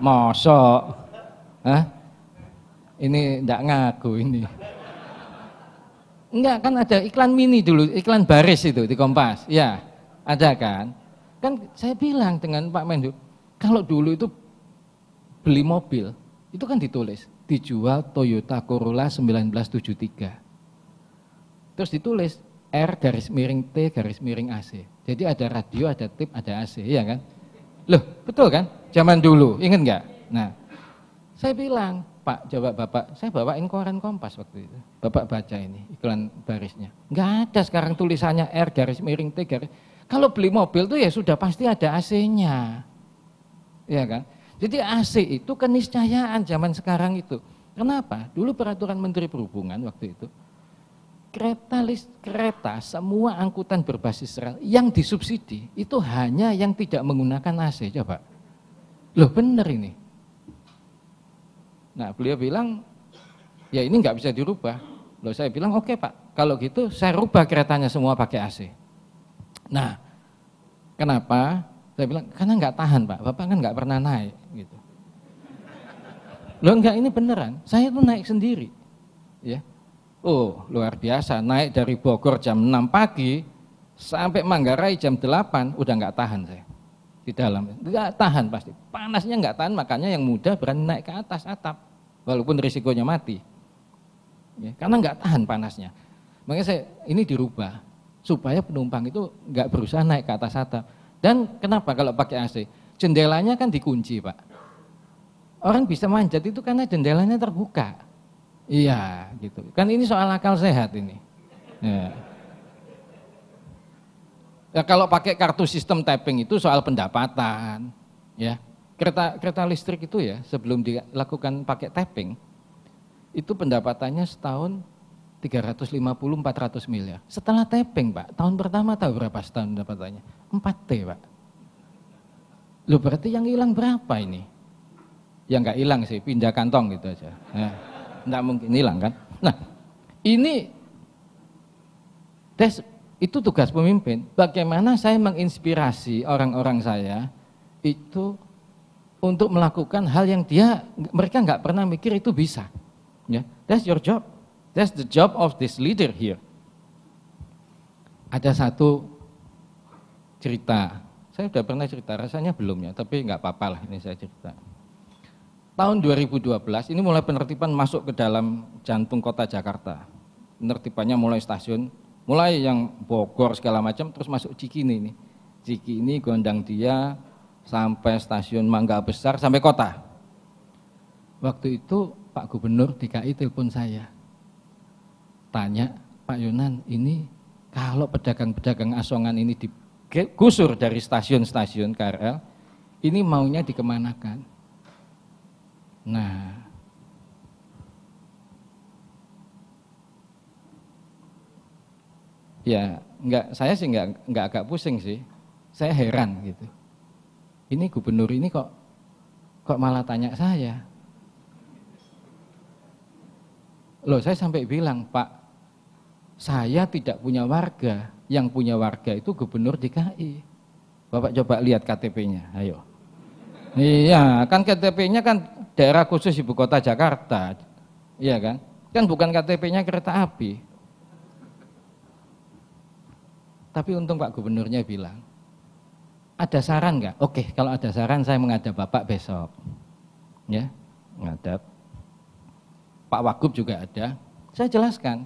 Mosok Hah? Ini enggak ngaku ini. Enggak, kan ada iklan mini dulu, iklan baris itu di Kompas. Ya, ada kan? Kan saya bilang dengan Pak Mendu, kalau dulu itu beli mobil, itu kan ditulis, dijual Toyota Corolla 1973. Terus ditulis R garis miring T garis miring AC. Jadi ada radio, ada tip, ada AC, ya kan? Loh, betul kan? Zaman dulu, ingat nggak? Nah, saya bilang, Pak, coba Bapak, saya bawain koran Kompas waktu itu. Bapak baca ini, iklan barisnya. Enggak ada sekarang tulisannya R garis miring T garis. Kalau beli mobil tuh ya sudah pasti ada AC-nya. Iya kan? Jadi AC itu keniscayaan zaman sekarang itu. Kenapa? Dulu peraturan Menteri Perhubungan waktu itu, kereta list kereta semua angkutan berbasis rel yang disubsidi itu hanya yang tidak menggunakan AC coba. Loh benar ini. Nah beliau bilang, ya ini nggak bisa dirubah. Loh saya bilang, oke okay, Pak, kalau gitu saya rubah keretanya semua pakai AC. Nah, kenapa? Saya bilang, karena nggak tahan Pak, Bapak kan nggak pernah naik. gitu. Loh enggak ini beneran, saya itu naik sendiri. ya. Oh luar biasa, naik dari Bogor jam 6 pagi sampai Manggarai jam 8 udah nggak tahan saya di dalam nggak tahan pasti panasnya nggak tahan makanya yang muda berani naik ke atas atap walaupun risikonya mati. Ya, karena nggak tahan panasnya. Makanya saya ini dirubah supaya penumpang itu nggak berusaha naik ke atas atap. Dan kenapa kalau pakai AC? Jendelanya kan dikunci, Pak. Orang bisa manjat itu karena jendelanya terbuka. Iya, gitu. Kan ini soal akal sehat ini. Ya. ya kalau pakai kartu sistem tapping itu soal pendapatan, ya kereta kereta listrik itu ya sebelum dilakukan pakai tapping itu pendapatannya setahun 350-400 miliar. Setelah tapping Pak, tahun pertama tahu berapa setahun pendapatannya? 4T Pak. Lu berarti yang hilang berapa ini? Yang nggak hilang sih, pindah kantong gitu aja. Nah, nggak mungkin hilang kan? Nah, ini tes itu tugas pemimpin. Bagaimana saya menginspirasi orang-orang saya itu untuk melakukan hal yang dia mereka nggak pernah mikir itu bisa. Ya, that's your job. That's the job of this leader here. Ada satu cerita, saya sudah pernah cerita, rasanya belum ya, tapi nggak apa-apa lah ini saya cerita. Tahun 2012 ini mulai penertiban masuk ke dalam jantung kota Jakarta. Penertibannya mulai stasiun, mulai yang Bogor segala macam, terus masuk Cikini ini. Cikini, Gondang Dia, sampai stasiun Mangga Besar sampai kota. Waktu itu Pak Gubernur DKI telepon saya. Tanya, Pak Yunan, ini kalau pedagang-pedagang asongan ini digusur dari stasiun-stasiun KRL, ini maunya dikemanakan? Nah, ya nggak saya sih nggak nggak agak pusing sih saya heran gitu ini gubernur ini kok kok malah tanya saya. Loh saya sampai bilang Pak, saya tidak punya warga, yang punya warga itu gubernur DKI. Bapak coba lihat KTP-nya, ayo. Iya, kan KTP-nya kan daerah khusus ibu kota Jakarta, iya kan? Kan bukan KTP-nya kereta api. Tapi untung Pak Gubernurnya bilang, ada saran nggak? Oke, kalau ada saran saya mengadap Bapak besok. Ya, mengadap. Pak Wagub juga ada. Saya jelaskan,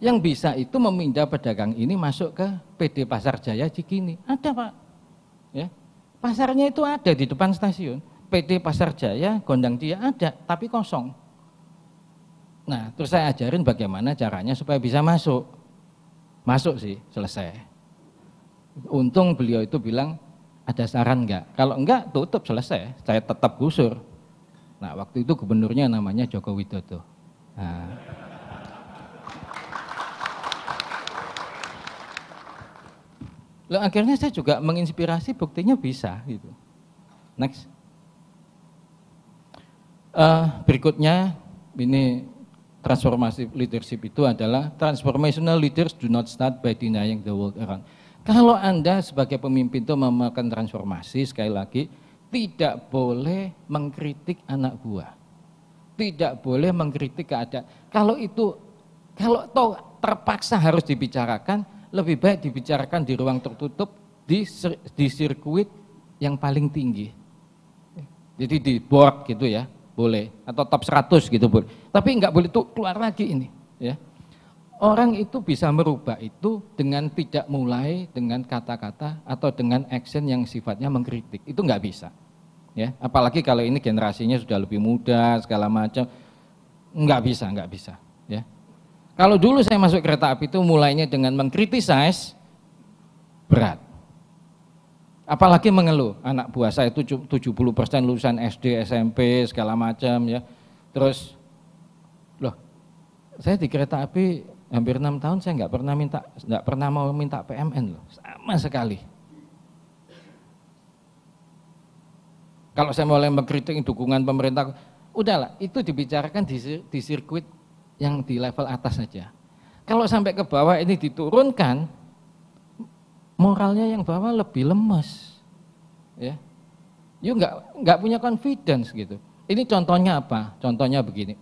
yang bisa itu memindah pedagang ini masuk ke PD Pasar Jaya Cikini. Ada Pak. Ya. Pasarnya itu ada di depan stasiun. PD Pasar Jaya, Gondang Dia ada, tapi kosong. Nah, terus saya ajarin bagaimana caranya supaya bisa masuk. Masuk sih, selesai. Untung beliau itu bilang, ada saran enggak? Kalau enggak tutup selesai, saya tetap gusur. Nah waktu itu gubernurnya namanya Joko Widodo. Nah. Loh, akhirnya saya juga menginspirasi buktinya bisa gitu. Next. Uh, berikutnya ini transformasi leadership itu adalah transformational leaders do not start by denying the world around kalau Anda sebagai pemimpin itu memakan transformasi, sekali lagi, tidak boleh mengkritik anak buah. Tidak boleh mengkritik keadaan. Kalau itu, kalau tahu terpaksa harus dibicarakan, lebih baik dibicarakan di ruang tertutup, di, di sirkuit yang paling tinggi. Jadi di board gitu ya, boleh. Atau top 100 gitu boleh. Tapi nggak boleh tuh keluar lagi ini. ya Orang itu bisa merubah itu dengan tidak mulai dengan kata-kata atau dengan action yang sifatnya mengkritik. Itu nggak bisa. Ya, apalagi kalau ini generasinya sudah lebih muda segala macam. Nggak bisa, nggak bisa. Ya. Kalau dulu saya masuk kereta api itu mulainya dengan mengkritisize berat. Apalagi mengeluh, anak buah saya itu 70% lulusan SD, SMP, segala macam ya. Terus, loh, saya di kereta api hampir enam tahun saya nggak pernah minta nggak pernah mau minta PMN loh sama sekali kalau saya mulai mengkritik dukungan pemerintah udahlah itu dibicarakan di, di sirkuit yang di level atas saja kalau sampai ke bawah ini diturunkan moralnya yang bawah lebih lemes ya you nggak nggak punya confidence gitu ini contohnya apa contohnya begini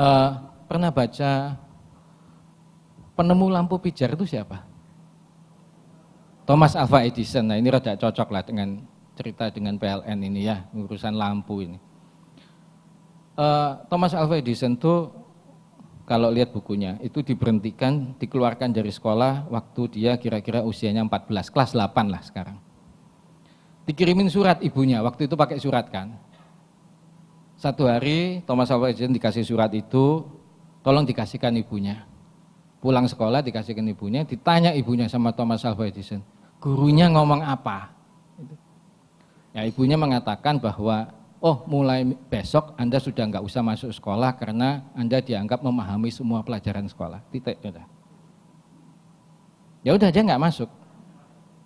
uh, pernah baca penemu lampu pijar itu siapa? Thomas Alva Edison. Nah, ini rada cocok lah dengan cerita dengan PLN ini ya, urusan lampu ini. Uh, Thomas Alva Edison tuh kalau lihat bukunya itu diberhentikan, dikeluarkan dari sekolah waktu dia kira-kira usianya 14, kelas 8 lah sekarang. Dikirimin surat ibunya, waktu itu pakai surat kan. Satu hari Thomas Alva Edison dikasih surat itu, tolong dikasihkan ibunya. Pulang sekolah dikasihkan ibunya, ditanya ibunya sama Thomas Alva Edison, gurunya ngomong apa? Gitu. Ya ibunya mengatakan bahwa oh mulai besok Anda sudah nggak usah masuk sekolah karena Anda dianggap memahami semua pelajaran sekolah. Titik udah. Ya udah aja nggak masuk.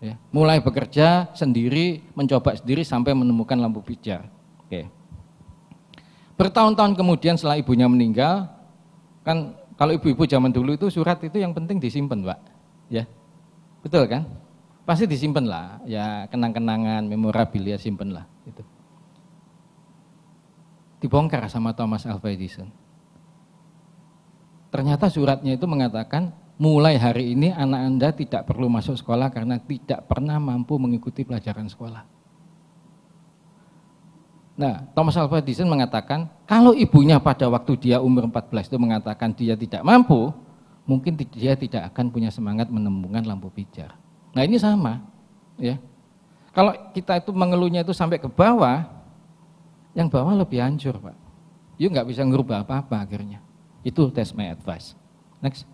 Ya, mulai bekerja sendiri, mencoba sendiri sampai menemukan lampu pijar. Oke. Bertahun-tahun kemudian setelah ibunya meninggal, kan kalau ibu-ibu zaman dulu itu surat itu yang penting disimpan, Pak. Ya. Betul kan? Pasti disimpan lah, ya kenang-kenangan, memorabilia simpen lah itu. Dibongkar sama Thomas Alva Edison. Ternyata suratnya itu mengatakan mulai hari ini anak Anda tidak perlu masuk sekolah karena tidak pernah mampu mengikuti pelajaran sekolah. Nah, Thomas Alva Edison mengatakan, kalau ibunya pada waktu dia umur 14 itu mengatakan dia tidak mampu, mungkin dia tidak akan punya semangat menemukan lampu pijar. Nah, ini sama, ya. Kalau kita itu mengeluhnya itu sampai ke bawah, yang bawah lebih hancur, Pak. You nggak bisa ngerubah apa-apa akhirnya. Itu test my advice. Next.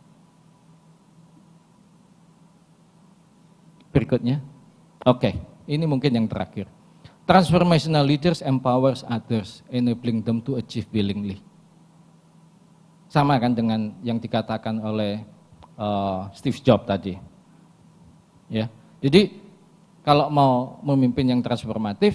Berikutnya. Oke, okay. ini mungkin yang terakhir. Transformational leaders empowers others, enabling them to achieve willingly. Sama kan dengan yang dikatakan oleh uh, Steve Jobs tadi. Ya, jadi kalau mau memimpin yang transformatif,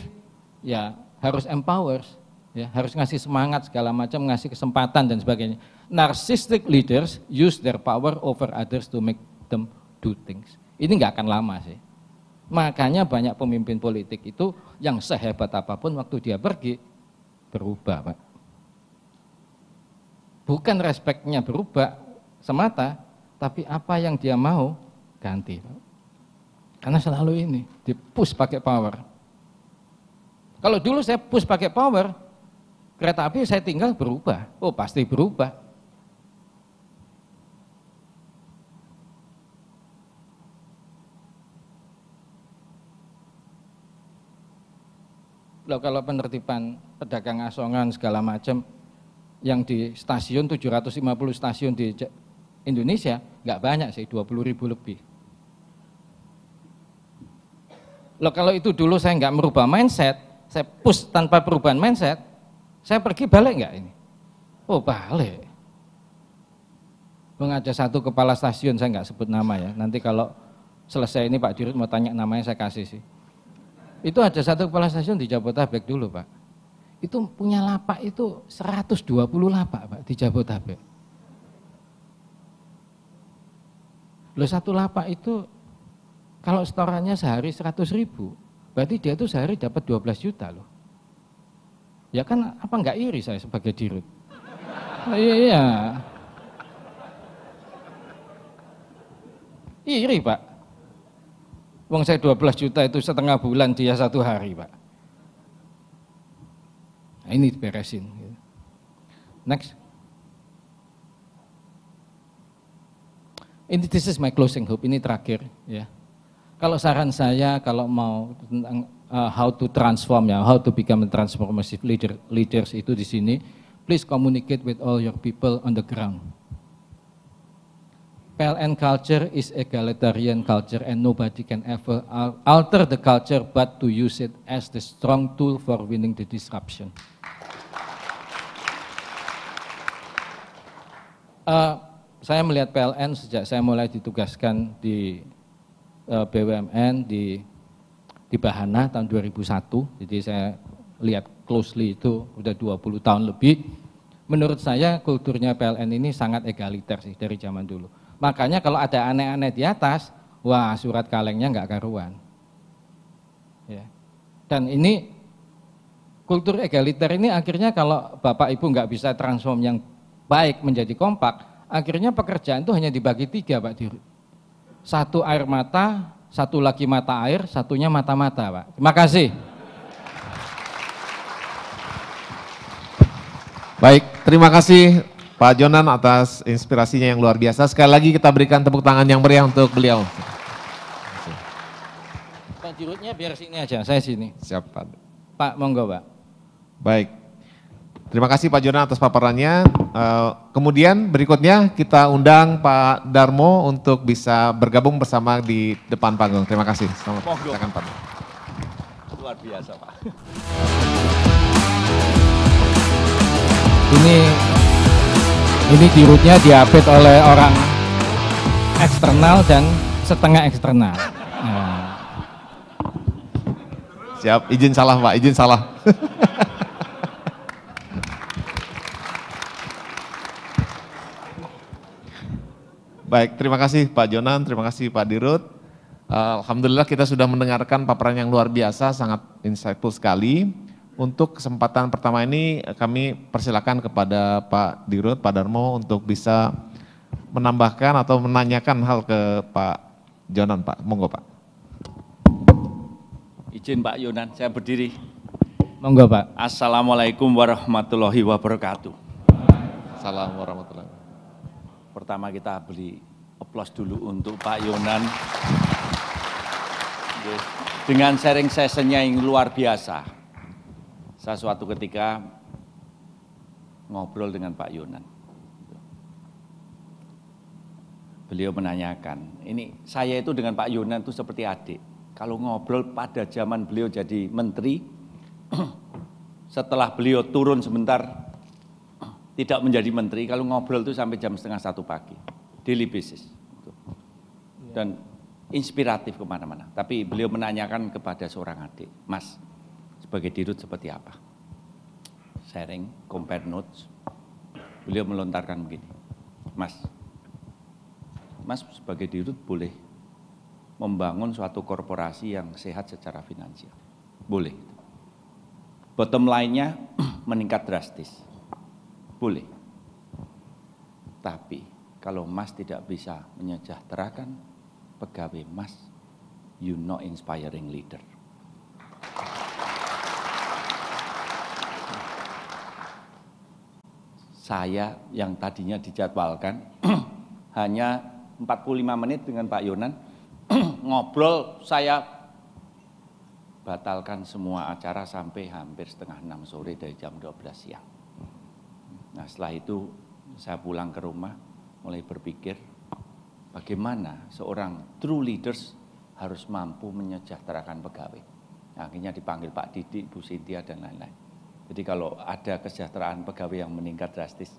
ya harus empowers, ya harus ngasih semangat segala macam, ngasih kesempatan dan sebagainya. Narcissistic leaders use their power over others to make them do things. Ini nggak akan lama sih Makanya banyak pemimpin politik itu yang sehebat apapun waktu dia pergi berubah, Pak. Bukan respeknya berubah semata, tapi apa yang dia mau ganti. Karena selalu ini dipus pakai power. Kalau dulu saya push pakai power, kereta api saya tinggal berubah. Oh, pasti berubah. loh kalau penertiban pedagang asongan segala macam yang di stasiun 750 stasiun di Indonesia nggak banyak sih 20 ribu lebih. Loh kalau itu dulu saya nggak merubah mindset, saya push tanpa perubahan mindset, saya pergi balik nggak ini? Oh balik. Mengajak satu kepala stasiun saya nggak sebut nama ya. Nanti kalau selesai ini Pak Dirut mau tanya namanya saya kasih sih itu ada satu kepala stasiun di Jabodetabek dulu, Pak. Itu punya lapak itu 120 lapak, Pak, di Jabodetabek, Loh satu lapak itu kalau setorannya sehari 100 ribu, berarti dia itu sehari dapat 12 juta loh. Ya kan apa nggak iri saya sebagai dirut? Oh, iya, iya. Iri pak. Uang saya 12 juta itu setengah bulan dia satu hari Pak. Nah, ini beresin. Next. Ini this is my closing hope. Ini terakhir ya. Kalau saran saya kalau mau tentang uh, how to transform ya, how to become a transformative leader leaders itu di sini, please communicate with all your people on the ground PLN culture is egalitarian culture and nobody can ever alter the culture but to use it as the strong tool for winning the disruption. Uh, saya melihat PLN sejak saya mulai ditugaskan di uh, BUMN di di Bahana tahun 2001. Jadi saya lihat closely itu udah 20 tahun lebih. Menurut saya kulturnya PLN ini sangat egaliter sih dari zaman dulu. Makanya kalau ada aneh-aneh di atas, wah surat kalengnya nggak karuan. Ya. Dan ini kultur egaliter ini akhirnya kalau bapak ibu nggak bisa transform yang baik menjadi kompak, akhirnya pekerjaan itu hanya dibagi tiga pak Dir. Satu air mata, satu lagi mata air, satunya mata-mata pak. Terima kasih. Baik, terima kasih Pak Jonan atas inspirasinya yang luar biasa. Sekali lagi kita berikan tepuk tangan yang meriah untuk beliau. Pak Jurutnya biar sini aja, saya sini. Siap Pak. Pak, monggo Pak. Baik. Terima kasih Pak Jonan atas paparannya. Eh, kemudian berikutnya kita undang Pak Darmo untuk bisa bergabung bersama di depan panggung. Terima kasih. Selamat. datang Pak. Luar biasa Pak. Ini ini dirutnya diapit oleh orang eksternal dan setengah eksternal. Nah. Siap, izin salah Pak, izin salah. Baik, terima kasih Pak Jonan, terima kasih Pak Dirut. Alhamdulillah kita sudah mendengarkan paparan yang luar biasa, sangat insightful sekali. Untuk kesempatan pertama ini kami persilakan kepada Pak Dirut, Pak Darmo untuk bisa menambahkan atau menanyakan hal ke Pak Jonan, Pak. Monggo, Pak. Izin Pak Yonan, saya berdiri. Monggo, Pak. Assalamualaikum warahmatullahi wabarakatuh. Assalamualaikum warahmatullahi wabarakatuh. Pertama kita beli aplaus dulu untuk Pak Yonan. Dengan sharing sessionnya yang luar biasa saya suatu ketika ngobrol dengan Pak Yunan. Beliau menanyakan, ini saya itu dengan Pak Yunan itu seperti adik. Kalau ngobrol pada zaman beliau jadi menteri, setelah beliau turun sebentar, tidak menjadi menteri, kalau ngobrol itu sampai jam setengah satu pagi, daily basis. Dan inspiratif kemana-mana. Tapi beliau menanyakan kepada seorang adik, Mas, sebagai dirut seperti apa. Sharing, compare notes. Beliau melontarkan begini, Mas, Mas sebagai dirut boleh membangun suatu korporasi yang sehat secara finansial. Boleh. Bottom line-nya meningkat drastis. Boleh. Tapi kalau Mas tidak bisa menyejahterakan pegawai Mas, you not inspiring leader. saya yang tadinya dijadwalkan hanya 45 menit dengan Pak Yonan ngobrol saya batalkan semua acara sampai hampir setengah enam sore dari jam 12 siang. Nah setelah itu saya pulang ke rumah mulai berpikir bagaimana seorang true leaders harus mampu menyejahterakan pegawai. Akhirnya dipanggil Pak Didik, Bu Sintia dan lain-lain. Jadi kalau ada kesejahteraan pegawai yang meningkat drastis,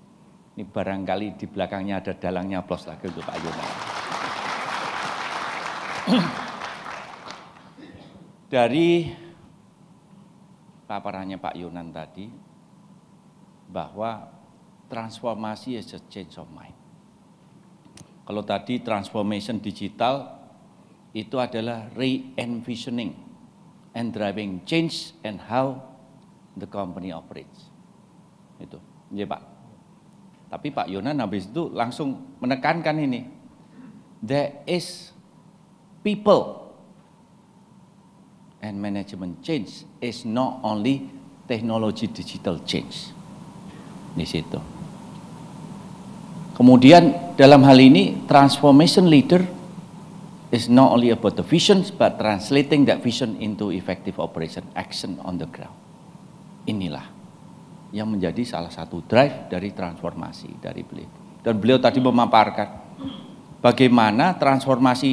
ini barangkali di belakangnya ada dalangnya plus lagi untuk Pak Yuna. Dari paparannya Pak Yunan tadi, bahwa transformasi is a change of mind. Kalau tadi transformation digital itu adalah re-envisioning and driving change and how the company operates. Itu, ya Pak. Tapi Pak Yonan habis itu langsung menekankan ini. There is people and management change is not only technology digital change. Di situ. Kemudian dalam hal ini transformation leader is not only about the vision but translating that vision into effective operation action on the ground inilah yang menjadi salah satu drive dari transformasi dari beliau. Dan beliau tadi memaparkan bagaimana transformasi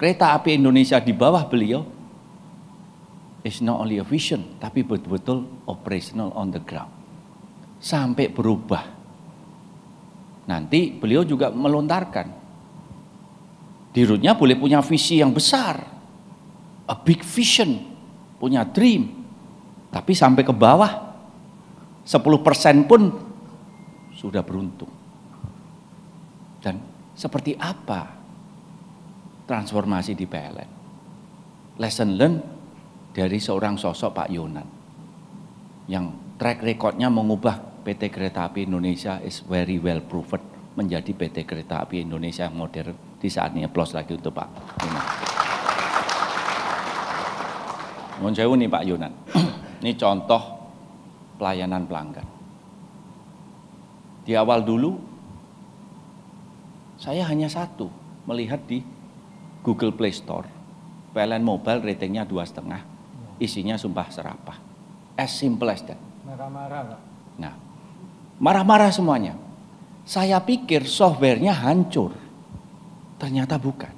kereta api Indonesia di bawah beliau is not only a vision, tapi betul-betul operational on the ground. Sampai berubah. Nanti beliau juga melontarkan. Dirutnya boleh punya visi yang besar. A big vision. Punya dream tapi sampai ke bawah 10% pun sudah beruntung. Dan seperti apa transformasi di PLN? Lesson learned dari seorang sosok Pak Yonan yang track recordnya mengubah PT Kereta Api Indonesia is very well proven menjadi PT Kereta Api Indonesia yang modern di saat ini. Plus lagi untuk Pak Yonan. Mohon nih Pak Yonan. Ini contoh pelayanan pelanggan. Di awal dulu, saya hanya satu melihat di Google Play Store. PLN Mobile ratingnya dua setengah, iya. isinya sumpah serapah. As simple as that. Marah-marah, Nah, marah-marah semuanya. Saya pikir softwarenya hancur. Ternyata bukan.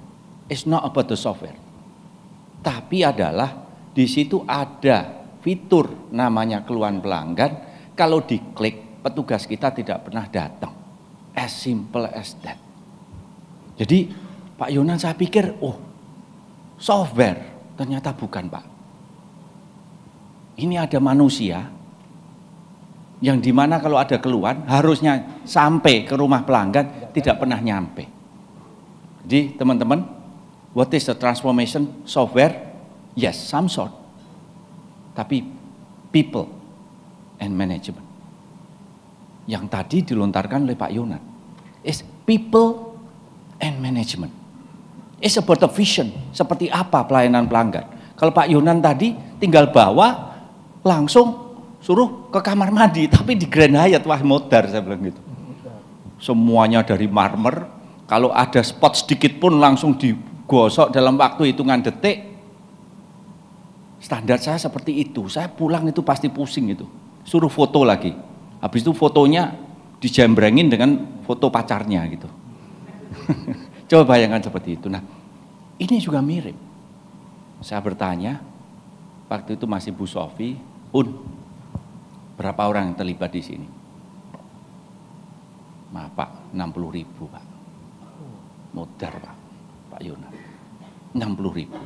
It's not about the software. Tapi adalah di situ ada fitur namanya keluhan pelanggan kalau diklik petugas kita tidak pernah datang as simple as that jadi Pak Yonan saya pikir oh software ternyata bukan Pak ini ada manusia yang dimana kalau ada keluhan harusnya sampai ke rumah pelanggan tidak pernah nyampe jadi teman-teman what is the transformation software yes some sort tapi people and management. Yang tadi dilontarkan oleh Pak Yonan. Is people and management. It's about the vision. Seperti apa pelayanan pelanggan. Kalau Pak Yonan tadi tinggal bawa langsung suruh ke kamar mandi. Tapi di Grand Hyatt, wah modar saya bilang gitu. Semuanya dari marmer. Kalau ada spot sedikit pun langsung digosok dalam waktu hitungan detik standar saya seperti itu. Saya pulang itu pasti pusing itu. Suruh foto lagi. Habis itu fotonya dijembrengin dengan foto pacarnya gitu. Coba bayangkan seperti itu. Nah, ini juga mirip. Saya bertanya, waktu itu masih Bu Sofi, Un, berapa orang yang terlibat di sini? Maaf Pak, 60 ribu Pak. Modern Pak, Pak Yona. 60 ribu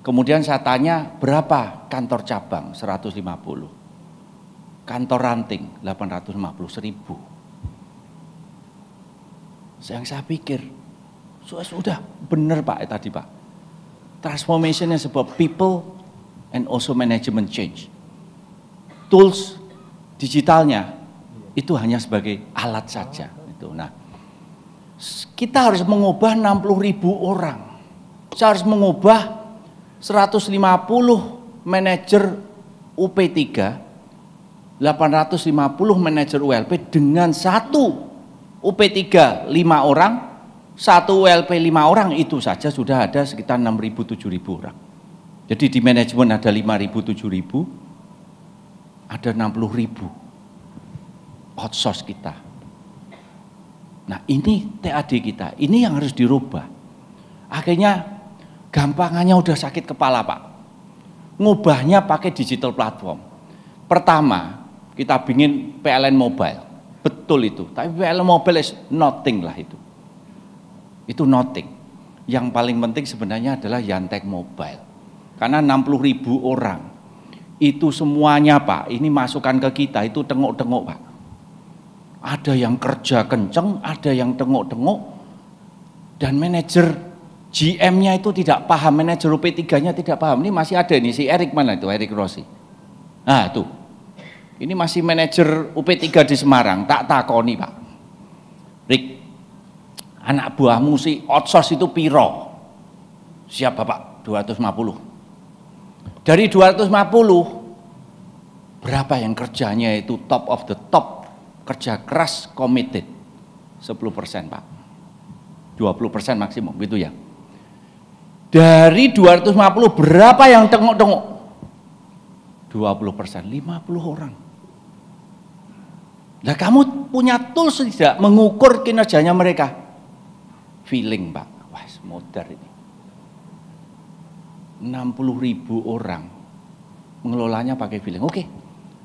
Kemudian saya tanya, berapa kantor cabang? 150. Kantor ranting 850 ribu. Yang saya pikir, sudah, sudah benar Pak tadi Pak. Transformation yang people and also management change. Tools digitalnya itu hanya sebagai alat saja. Itu. Nah, kita harus mengubah 60 ribu orang. Saya harus mengubah 150 manajer UP3, 850 manajer ULP dengan satu UP3 lima orang, satu ULP 5 orang itu saja sudah ada sekitar 6.000-7.000 orang. Jadi di manajemen ada 5.000-7.000, ada 60.000 outsource kita. Nah ini TAD kita, ini yang harus dirubah. Akhirnya Gampangannya udah sakit kepala Pak. Ngubahnya pakai digital platform. Pertama, kita bingin PLN Mobile. Betul itu. Tapi PLN Mobile is nothing lah itu. Itu nothing. Yang paling penting sebenarnya adalah Yantek Mobile. Karena 60 ribu orang. Itu semuanya Pak, ini masukan ke kita, itu tengok-tengok Pak. Ada yang kerja kenceng, ada yang tengok-tengok. Dan manajer GM-nya itu tidak paham, manajer up 3 nya tidak paham. Ini masih ada nih si Erik mana itu, Erik Rossi. Nah, tuh. Ini masih manajer UP3 di Semarang, tak takoni, Pak. Rik, anak buahmu si Otsos itu piro? Siap, Bapak, 250. Dari 250, berapa yang kerjanya itu top of the top, kerja keras, committed? 10 persen, Pak. 20 persen maksimum, gitu ya. Dari 250 berapa yang tengok-tengok? 20 persen, 50 orang. Nah kamu punya tools tidak mengukur kinerjanya mereka? Feeling pak, wah modern ini. 60 ribu orang mengelolanya pakai feeling. Oke,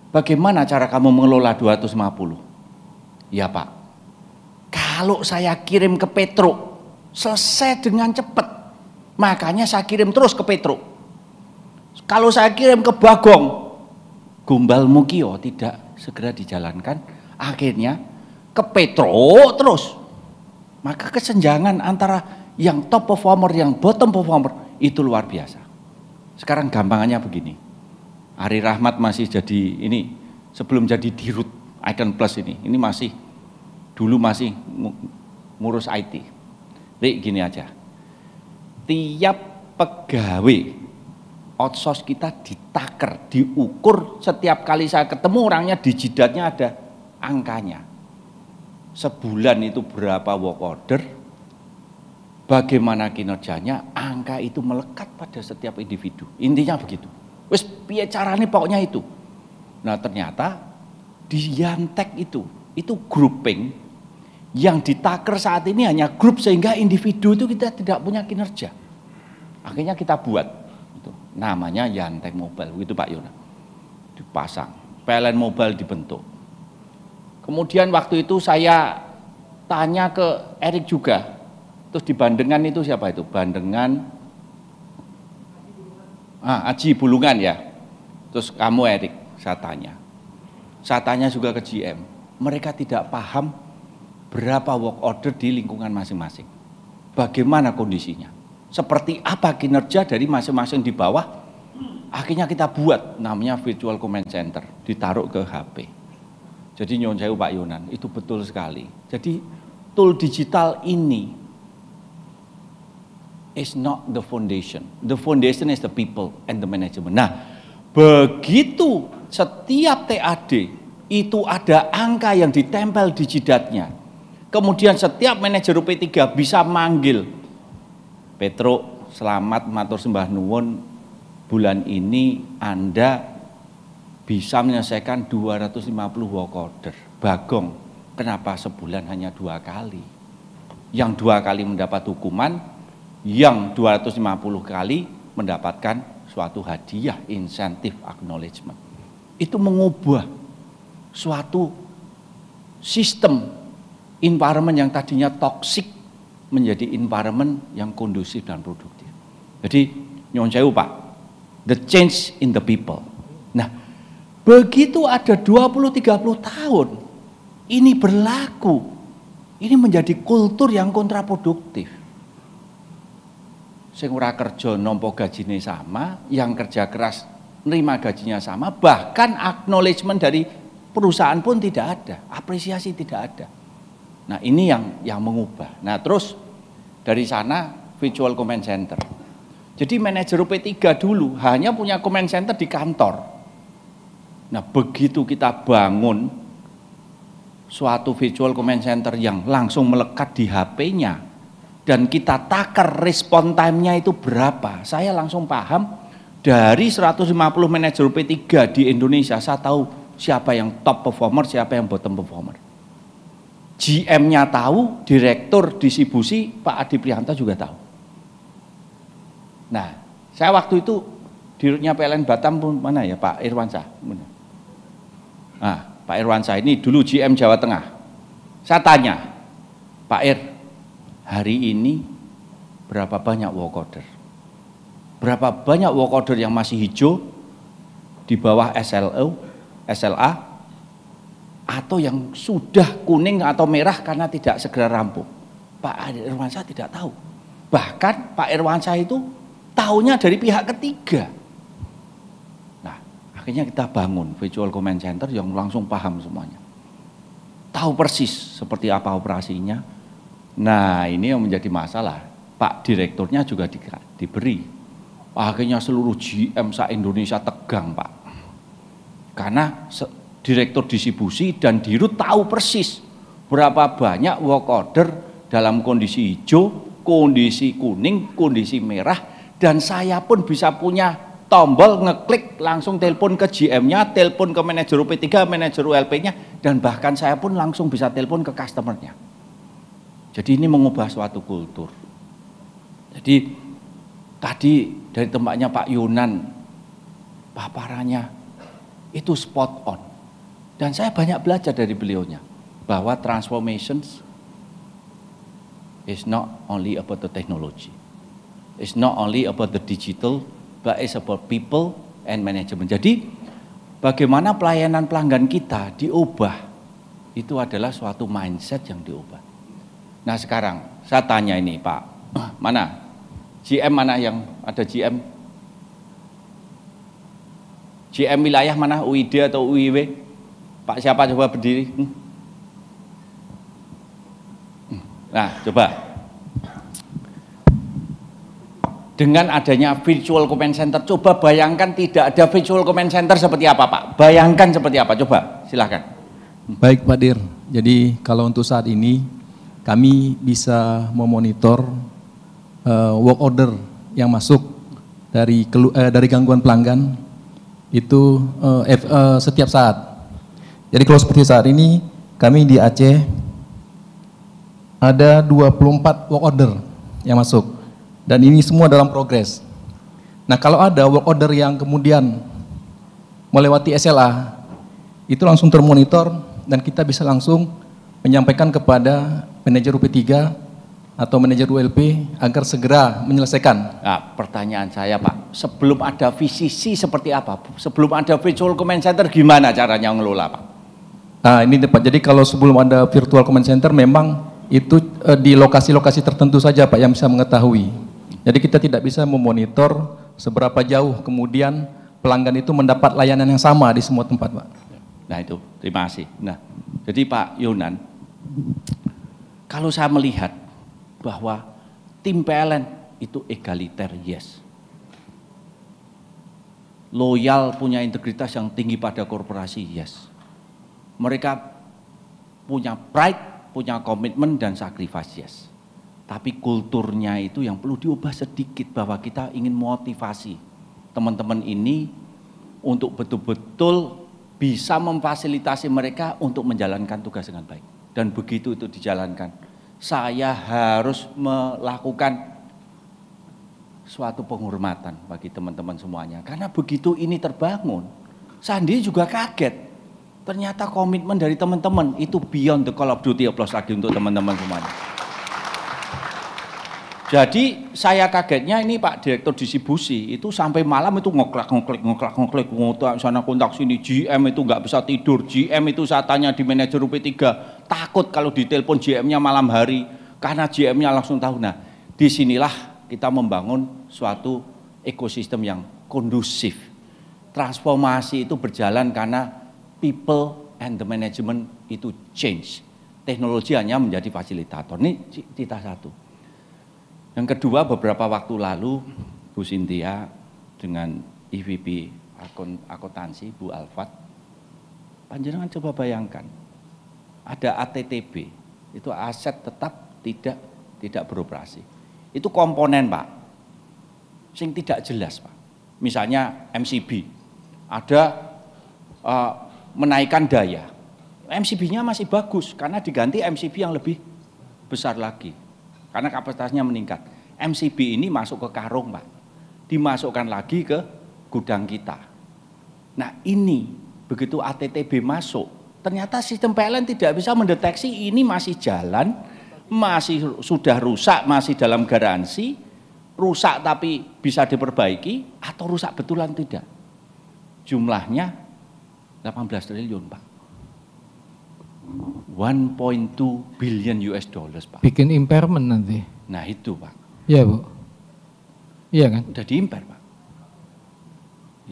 bagaimana cara kamu mengelola 250? Ya pak, kalau saya kirim ke Petro, selesai dengan cepat. Makanya saya kirim terus ke Petro. Kalau saya kirim ke Bagong, Gumbal Mukio tidak segera dijalankan. Akhirnya ke Petro terus. Maka kesenjangan antara yang top performer, yang bottom performer itu luar biasa. Sekarang gampangannya begini. Ari Rahmat masih jadi ini sebelum jadi dirut Icon Plus ini. Ini masih dulu masih ngurus IT. Rik gini aja tiap pegawai outsource kita ditaker, diukur setiap kali saya ketemu orangnya di jidatnya ada angkanya. Sebulan itu berapa work order, bagaimana kinerjanya, angka itu melekat pada setiap individu. Intinya begitu. Wes piye caranya pokoknya itu. Nah ternyata di Yantek itu, itu grouping yang ditaker saat ini hanya grup sehingga individu itu kita tidak punya kinerja. Akhirnya kita buat itu namanya Yantek Mobile, begitu Pak Yona. Dipasang, PLN Mobile dibentuk. Kemudian waktu itu saya tanya ke Erik juga, terus di Bandengan itu siapa itu? Bandengan ah, Aji Bulungan ya. Terus kamu Erik, saya tanya. Saya tanya juga ke GM, mereka tidak paham berapa work order di lingkungan masing-masing. Bagaimana kondisinya? Seperti apa kinerja dari masing-masing di bawah? Akhirnya kita buat namanya virtual command center, ditaruh ke HP. Jadi nyon saya Pak Yonan, itu betul sekali. Jadi tool digital ini is not the foundation. The foundation is the people and the management. Nah, begitu setiap TAD itu ada angka yang ditempel di jidatnya Kemudian setiap manajer up 3 bisa manggil Petro, selamat matur sembah nuwun bulan ini Anda bisa menyelesaikan 250 wakoder order. Bagong, kenapa sebulan hanya dua kali? Yang dua kali mendapat hukuman, yang 250 kali mendapatkan suatu hadiah, insentif, acknowledgement. Itu mengubah suatu sistem environment yang tadinya toksik menjadi environment yang kondusif dan produktif. Jadi nyon saya Pak, the change in the people. Nah, begitu ada 20 30 tahun ini berlaku. Ini menjadi kultur yang kontraproduktif. Sing ora kerja nompo gajine sama, yang kerja keras nerima gajinya sama, bahkan acknowledgement dari perusahaan pun tidak ada, apresiasi tidak ada. Nah ini yang yang mengubah. Nah terus dari sana virtual command center. Jadi manajer P3 dulu hanya punya command center di kantor. Nah begitu kita bangun suatu virtual command center yang langsung melekat di HP-nya dan kita takar respon time-nya itu berapa, saya langsung paham dari 150 manajer P3 di Indonesia saya tahu siapa yang top performer, siapa yang bottom performer. GM-nya tahu, direktur distribusi Pak Adi Prihanta juga tahu. Nah, saya waktu itu dirutnya PLN Batam pun mana ya Pak Irwansa? Nah, ah, Pak Irwansa ini dulu GM Jawa Tengah. Saya tanya, Pak Ir, hari ini berapa banyak order? Berapa banyak order yang masih hijau di bawah SLO, SLA atau yang sudah kuning atau merah karena tidak segera rampung. Pak Irwansyah tidak tahu. Bahkan Pak Irwansyah itu tahunya dari pihak ketiga. Nah, akhirnya kita bangun Visual command center yang langsung paham semuanya. Tahu persis seperti apa operasinya. Nah, ini yang menjadi masalah. Pak direkturnya juga di, diberi. Akhirnya seluruh GM sa Indonesia tegang, Pak. Karena direktur distribusi dan dirut tahu persis berapa banyak work order dalam kondisi hijau, kondisi kuning, kondisi merah dan saya pun bisa punya tombol ngeklik langsung telepon ke GM-nya, telepon ke manajer UP3, manajer ULP-nya dan bahkan saya pun langsung bisa telepon ke customer-nya. Jadi ini mengubah suatu kultur. Jadi tadi dari tempatnya Pak Yunan paparannya itu spot on dan saya banyak belajar dari beliaunya bahwa transformations is not only about the technology. It's not only about the digital, but it's about people and management. Jadi bagaimana pelayanan pelanggan kita diubah itu adalah suatu mindset yang diubah. Nah sekarang saya tanya ini Pak, mana GM mana yang ada GM? GM wilayah mana UID atau UIW? Pak siapa coba berdiri? Hmm. Nah, coba. Dengan adanya virtual command center, coba bayangkan tidak ada virtual command center seperti apa, Pak? Bayangkan seperti apa? Coba, silahkan. Baik, Pak Dir. Jadi kalau untuk saat ini kami bisa memonitor uh, work order yang masuk dari eh, dari gangguan pelanggan itu uh, F, setiap saat jadi kalau seperti saat ini kami di Aceh ada 24 work order yang masuk dan ini semua dalam progres. Nah kalau ada work order yang kemudian melewati SLA itu langsung termonitor dan kita bisa langsung menyampaikan kepada manajer UP3 atau manajer ULP agar segera menyelesaikan. Nah, pertanyaan saya Pak, sebelum ada VCC seperti apa? Sebelum ada Visual Command Center gimana caranya ngelola Pak? Nah, ini Pak. Jadi kalau sebelum ada virtual command center memang itu eh, di lokasi-lokasi tertentu saja Pak yang bisa mengetahui. Jadi kita tidak bisa memonitor seberapa jauh kemudian pelanggan itu mendapat layanan yang sama di semua tempat, Pak. Nah, itu. Terima kasih. Nah, jadi Pak Yunan, kalau saya melihat bahwa tim PLN itu egaliter, yes. Loyal punya integritas yang tinggi pada korporasi, yes mereka punya pride, punya komitmen dan sacrifice. Tapi kulturnya itu yang perlu diubah sedikit bahwa kita ingin motivasi teman-teman ini untuk betul-betul bisa memfasilitasi mereka untuk menjalankan tugas dengan baik. Dan begitu itu dijalankan, saya harus melakukan suatu penghormatan bagi teman-teman semuanya. Karena begitu ini terbangun, Sandi juga kaget Ternyata komitmen dari teman-teman itu beyond the call of duty plus lagi untuk teman-teman semuanya. Jadi saya kagetnya ini Pak Direktur Distribusi itu sampai malam itu ngoklak ngoklak ngoklak ngoklak ngotak sana kontak sini GM itu nggak bisa tidur GM itu saya tanya di manajer UP3 takut kalau ditelepon GM-nya malam hari karena GM-nya langsung tahu nah disinilah kita membangun suatu ekosistem yang kondusif transformasi itu berjalan karena people and the management itu change. Teknologi hanya menjadi fasilitator. Ini cita satu. Yang kedua beberapa waktu lalu Bu Sintia dengan EVP akuntansi Bu Alfat, panjenengan coba bayangkan ada ATTB itu aset tetap tidak tidak beroperasi. Itu komponen pak, sing tidak jelas pak. Misalnya MCB ada uh, menaikkan daya. MCB-nya masih bagus karena diganti MCB yang lebih besar lagi. Karena kapasitasnya meningkat. MCB ini masuk ke karung, Pak. Dimasukkan lagi ke gudang kita. Nah, ini begitu ATTB masuk, ternyata sistem PLN tidak bisa mendeteksi ini masih jalan, masih sudah rusak, masih dalam garansi, rusak tapi bisa diperbaiki atau rusak betulan tidak. Jumlahnya 18 triliun Pak. 1.2 billion US dollars Pak. Bikin impairment nanti. Nah itu Pak. Iya Bu. Iya kan? Udah diimpair Pak.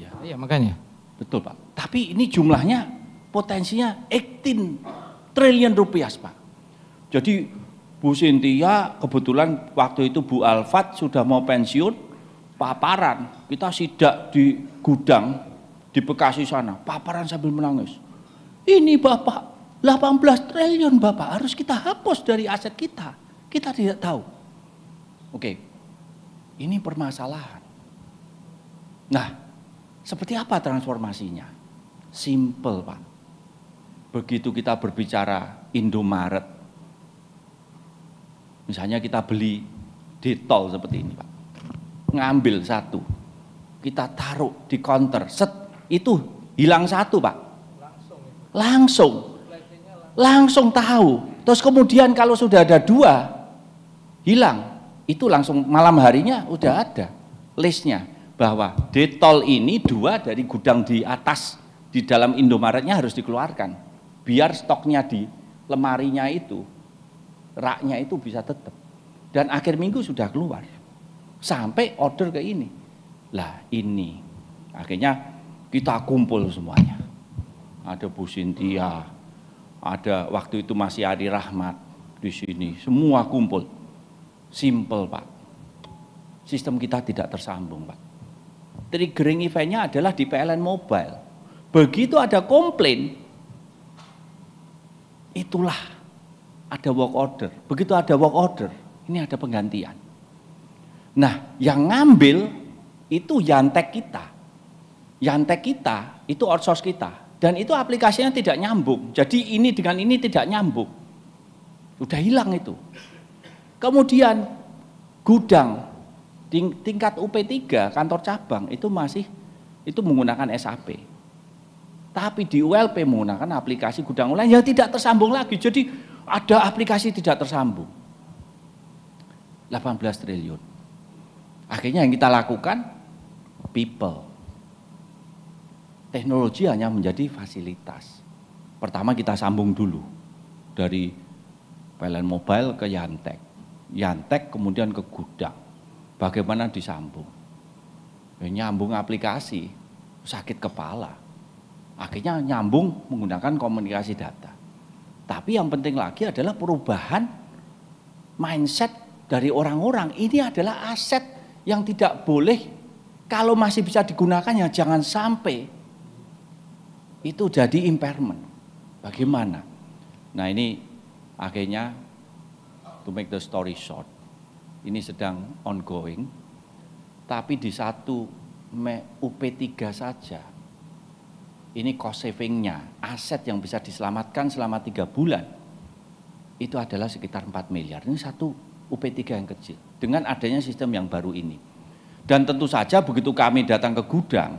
Iya. Iya makanya. Betul Pak. Tapi ini jumlahnya potensinya 18 triliun rupiah Pak. Jadi Bu Sintia kebetulan waktu itu Bu Alfat sudah mau pensiun paparan. Kita sidak di gudang di Bekasi sana, paparan sambil menangis. Ini Bapak, 18 triliun Bapak harus kita hapus dari aset kita. Kita tidak tahu. Oke, ini permasalahan. Nah, seperti apa transformasinya? Simple Pak. Begitu kita berbicara Indomaret, misalnya kita beli di tol seperti ini Pak. Ngambil satu, kita taruh di counter, set itu hilang satu pak langsung langsung tahu terus kemudian kalau sudah ada dua hilang itu langsung malam harinya udah ada listnya bahwa detol ini dua dari gudang di atas di dalam Indomaretnya harus dikeluarkan biar stoknya di lemarinya itu raknya itu bisa tetap dan akhir minggu sudah keluar sampai order ke ini lah ini akhirnya kita kumpul semuanya. Ada Bu Sintia, ada waktu itu masih Adi Rahmat di sini, semua kumpul. Simple Pak. Sistem kita tidak tersambung Pak. Triggering eventnya adalah di PLN Mobile. Begitu ada komplain, itulah ada work order. Begitu ada work order, ini ada penggantian. Nah, yang ngambil itu yantek kita. Yantek kita itu outsource kita dan itu aplikasinya tidak nyambung. Jadi ini dengan ini tidak nyambung. Sudah hilang itu. Kemudian gudang tingkat UP3 kantor cabang itu masih itu menggunakan SAP. Tapi di ULP menggunakan aplikasi gudang online yang tidak tersambung lagi. Jadi ada aplikasi tidak tersambung. 18 triliun. Akhirnya yang kita lakukan people teknologi hanya menjadi fasilitas. Pertama kita sambung dulu dari PLN Mobile ke Yantek. Yantek kemudian ke gudang. Bagaimana disambung? Ya, nyambung aplikasi, sakit kepala. Akhirnya nyambung menggunakan komunikasi data. Tapi yang penting lagi adalah perubahan mindset dari orang-orang. Ini adalah aset yang tidak boleh kalau masih bisa digunakan ya jangan sampai itu jadi impairment. Bagaimana? Nah ini akhirnya to make the story short, ini sedang ongoing, tapi di satu UP3 saja, ini cost savingnya, aset yang bisa diselamatkan selama tiga bulan, itu adalah sekitar 4 miliar. Ini satu UP3 yang kecil, dengan adanya sistem yang baru ini. Dan tentu saja begitu kami datang ke gudang,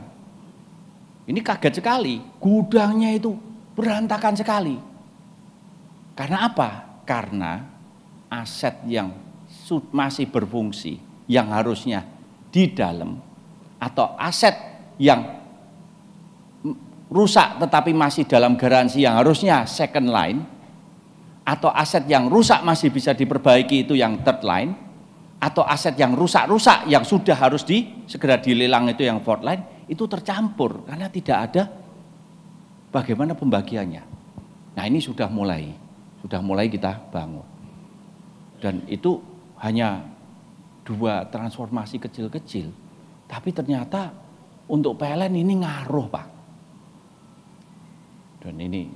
ini kaget sekali, gudangnya itu berantakan sekali. Karena apa? Karena aset yang masih berfungsi, yang harusnya di dalam, atau aset yang rusak tetapi masih dalam garansi yang harusnya second line, atau aset yang rusak masih bisa diperbaiki itu yang third line, atau aset yang rusak-rusak yang sudah harus di segera dilelang itu yang fourth line, itu tercampur karena tidak ada bagaimana pembagiannya. Nah ini sudah mulai, sudah mulai kita bangun. Dan itu hanya dua transformasi kecil-kecil, tapi ternyata untuk PLN ini ngaruh Pak. Dan ini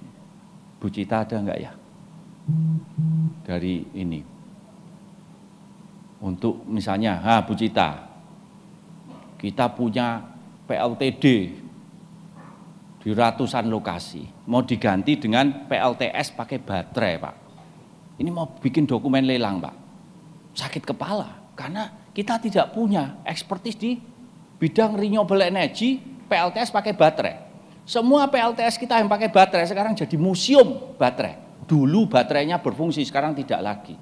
Bu Cita ada enggak ya? Dari ini. Untuk misalnya, ha Bu Cita, kita punya PLTD di ratusan lokasi. Mau diganti dengan PLTS pakai baterai, Pak. Ini mau bikin dokumen lelang, Pak. Sakit kepala karena kita tidak punya ekspertis di bidang renewable energy, PLTS pakai baterai. Semua PLTS kita yang pakai baterai sekarang jadi museum baterai. Dulu baterainya berfungsi, sekarang tidak lagi.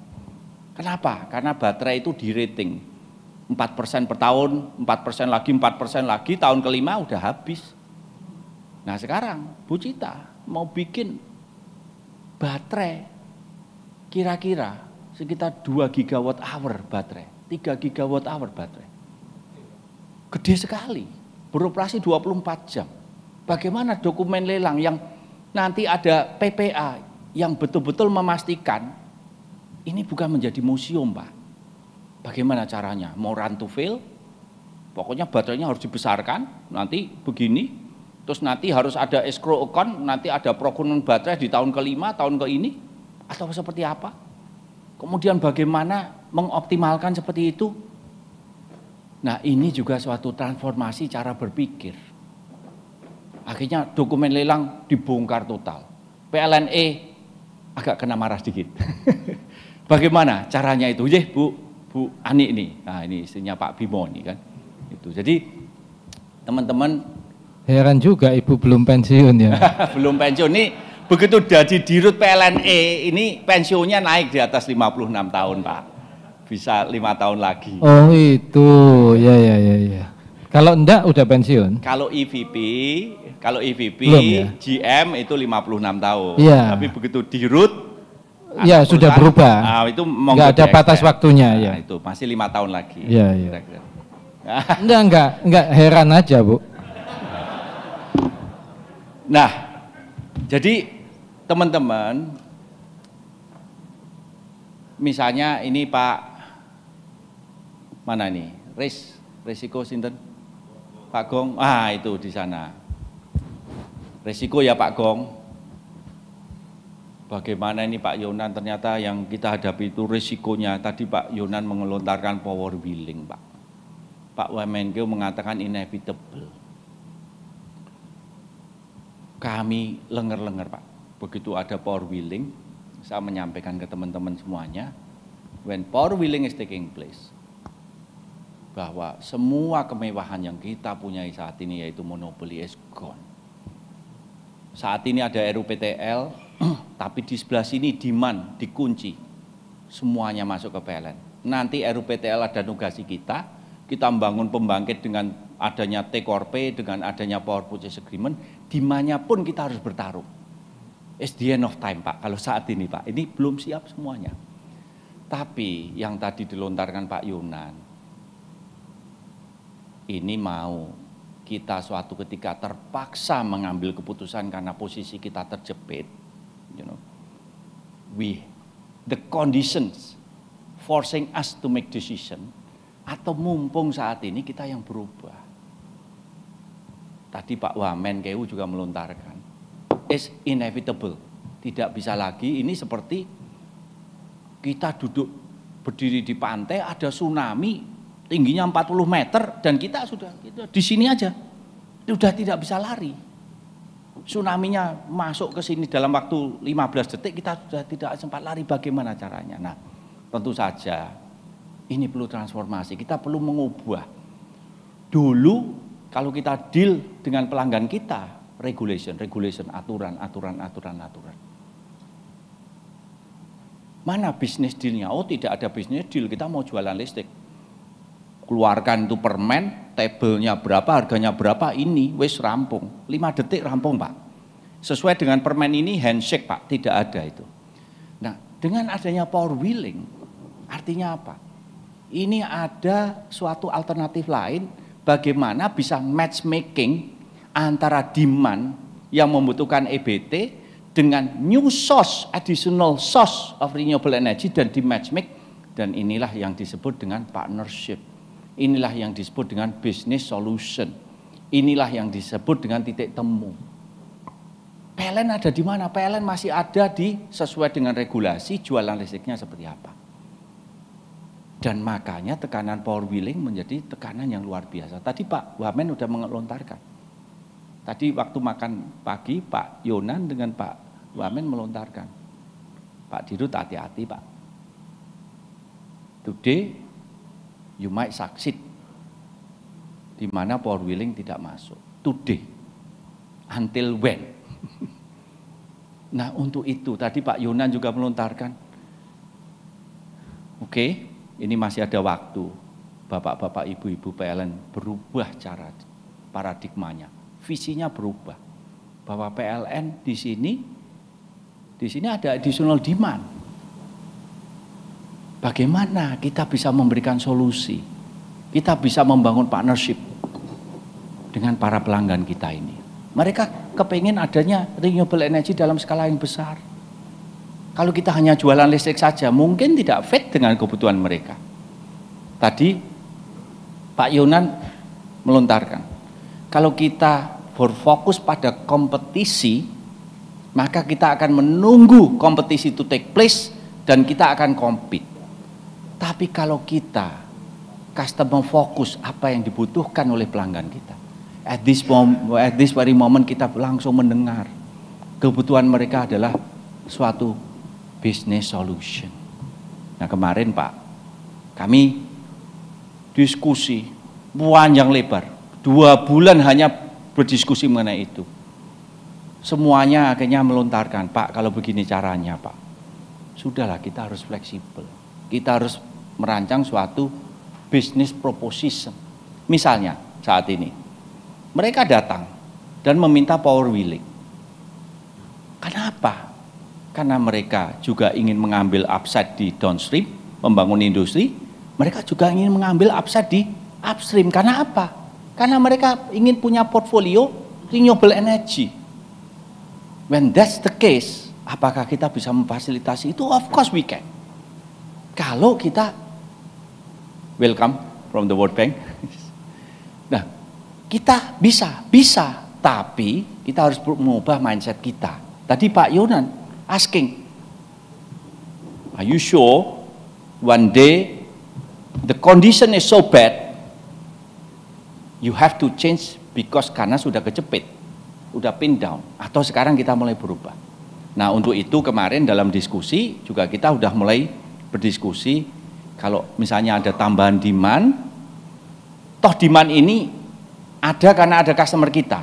Kenapa? Karena baterai itu di rating 4% per tahun, 4% lagi, 4% lagi, tahun kelima udah habis. Nah sekarang Bu Cita mau bikin baterai kira-kira sekitar 2 gigawatt hour baterai, 3 gigawatt hour baterai. Gede sekali, beroperasi 24 jam. Bagaimana dokumen lelang yang nanti ada PPA yang betul-betul memastikan ini bukan menjadi museum Pak Bagaimana caranya? Mau run to fail? Pokoknya baterainya harus dibesarkan, nanti begini, terus nanti harus ada escrow account, nanti ada procurement baterai di tahun kelima, tahun ke ini, atau seperti apa? Kemudian bagaimana mengoptimalkan seperti itu? Nah ini juga suatu transformasi cara berpikir. Akhirnya dokumen lelang dibongkar total. PLNE agak kena marah sedikit. Bagaimana caranya itu? Yeh bu, Bu Ani ini, Nah, ini istrinya Pak Bimo ini kan. Itu. Jadi teman-teman heran juga Ibu belum pensiun ya. belum pensiun nih begitu jadi dirut PLNE ini pensiunnya naik di atas 56 tahun, Pak. Bisa lima tahun lagi. Oh, itu. Ya ya ya ya. Kalau enggak udah pensiun. Kalau EVP, kalau EVP, Belum, ya? GM itu 56 tahun. Ya. Tapi begitu dirut ya sudah berubah. Nah, itu nggak ada batas waktunya nah, ya. Itu masih lima tahun lagi. Iya iya. enggak enggak enggak heran aja bu. Nah jadi teman-teman misalnya ini Pak mana nih ris risiko sinten Pak Gong ah itu di sana risiko ya Pak Gong bagaimana ini Pak Yonan ternyata yang kita hadapi itu risikonya. Tadi Pak Yonan mengelontarkan power billing Pak. Pak Wamenkeu mengatakan inevitable. Kami lenger-lenger Pak. Begitu ada power billing, saya menyampaikan ke teman-teman semuanya, when power billing is taking place, bahwa semua kemewahan yang kita punya saat ini yaitu monopoli is gone. Saat ini ada RUPTL, tapi di sebelah sini demand dikunci. Semuanya masuk ke PLN. Nanti RUPTL ada nugasi kita, kita membangun pembangkit dengan adanya T Corp, dengan adanya Power Purchase Agreement, dimanya pun kita harus bertarung. It's the end of time Pak, kalau saat ini Pak, ini belum siap semuanya. Tapi yang tadi dilontarkan Pak Yunan, ini mau kita suatu ketika terpaksa mengambil keputusan karena posisi kita terjepit, you know, we the conditions forcing us to make decision atau mumpung saat ini kita yang berubah. Tadi Pak Wamen KU juga melontarkan is inevitable. Tidak bisa lagi ini seperti kita duduk berdiri di pantai ada tsunami tingginya 40 meter dan kita sudah kita di sini aja. Sudah tidak bisa lari tsunami-nya masuk ke sini dalam waktu 15 detik kita sudah tidak sempat lari bagaimana caranya. Nah, tentu saja ini perlu transformasi. Kita perlu mengubah. Dulu kalau kita deal dengan pelanggan kita, regulation, regulation, aturan, aturan, aturan, aturan. Mana bisnis dealnya? Oh tidak ada bisnis deal, kita mau jualan listrik keluarkan itu permen, tabelnya berapa, harganya berapa, ini wis rampung. 5 detik rampung Pak. Sesuai dengan permen ini handshake Pak, tidak ada itu. Nah dengan adanya power willing, artinya apa? Ini ada suatu alternatif lain bagaimana bisa matchmaking antara demand yang membutuhkan EBT dengan new source, additional source of renewable energy dan di matchmake dan inilah yang disebut dengan partnership. Inilah yang disebut dengan business solution. Inilah yang disebut dengan titik temu. PLN ada di mana? PLN masih ada di sesuai dengan regulasi jualan listriknya seperti apa. Dan makanya tekanan power wheeling menjadi tekanan yang luar biasa. Tadi Pak Wamen sudah melontarkan. Tadi waktu makan pagi Pak Yonan dengan Pak Wamen melontarkan. Pak Dirut hati-hati Pak. Today you might succeed. Di mana power willing tidak masuk. Today. Until when? nah untuk itu tadi Pak Yunan juga melontarkan. Oke, okay, ini masih ada waktu. Bapak-bapak, ibu-ibu PLN berubah cara paradigmanya. Visinya berubah. Bahwa PLN di sini di sini ada additional demand Bagaimana kita bisa memberikan solusi? Kita bisa membangun partnership dengan para pelanggan kita ini. Mereka kepingin adanya renewable energy dalam skala yang besar. Kalau kita hanya jualan listrik saja, mungkin tidak fit dengan kebutuhan mereka. Tadi Pak Yunan melontarkan, kalau kita berfokus pada kompetisi, maka kita akan menunggu kompetisi itu take place dan kita akan compete. Tapi kalau kita customer fokus apa yang dibutuhkan oleh pelanggan kita. At this, moment, at this very moment kita langsung mendengar kebutuhan mereka adalah suatu business solution. Nah kemarin Pak, kami diskusi panjang lebar. Dua bulan hanya berdiskusi mengenai itu. Semuanya akhirnya melontarkan, Pak kalau begini caranya Pak. Sudahlah kita harus fleksibel. Kita harus merancang suatu bisnis proposition. Misalnya saat ini mereka datang dan meminta power wheeling. Kenapa? Karena mereka juga ingin mengambil upside di downstream, membangun industri, mereka juga ingin mengambil upside di upstream. Karena apa? Karena mereka ingin punya portfolio renewable energy. When that's the case, apakah kita bisa memfasilitasi itu? Of course we can. Kalau kita welcome from the World Bank. nah, kita bisa, bisa, tapi kita harus mengubah mindset kita. Tadi Pak Yonan asking, are you sure one day the condition is so bad you have to change because karena sudah kejepit, sudah pin down, atau sekarang kita mulai berubah. Nah untuk itu kemarin dalam diskusi juga kita sudah mulai berdiskusi kalau misalnya ada tambahan demand, toh demand ini ada karena ada customer kita.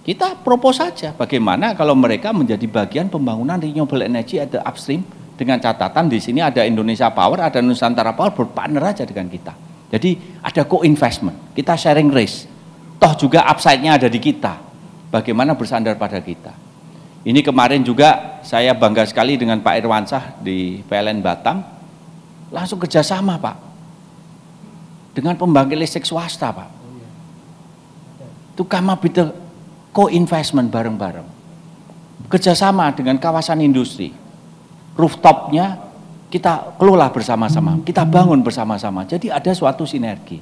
Kita propose saja bagaimana kalau mereka menjadi bagian pembangunan renewable energy at the upstream dengan catatan di sini ada Indonesia Power, ada Nusantara Power berpartner aja dengan kita. Jadi ada co-investment, kita sharing risk. Toh juga upside-nya ada di kita. Bagaimana bersandar pada kita. Ini kemarin juga saya bangga sekali dengan Pak Irwansah di PLN Batam langsung kerjasama Pak dengan pembangkit listrik swasta Pak oh, iya. itu kama bitel co-investment bareng-bareng kerjasama dengan kawasan industri rooftopnya kita kelola bersama-sama, hmm. kita bangun bersama-sama. Jadi ada suatu sinergi.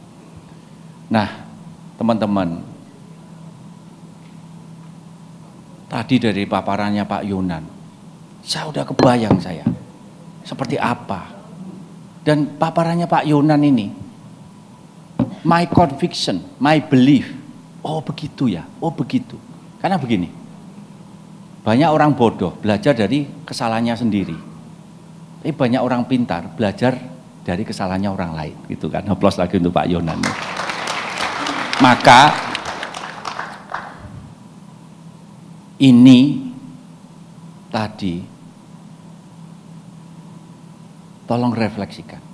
Nah, teman-teman, tadi dari paparannya Pak Yunan, saya udah kebayang saya, seperti apa dan paparannya Pak Yonan ini my conviction, my belief. Oh begitu ya, oh begitu. Karena begini, banyak orang bodoh belajar dari kesalahannya sendiri. Tapi banyak orang pintar belajar dari kesalahannya orang lain, gitu kan? plus lagi untuk Pak Yonan. Maka ini tadi Tolong refleksikan.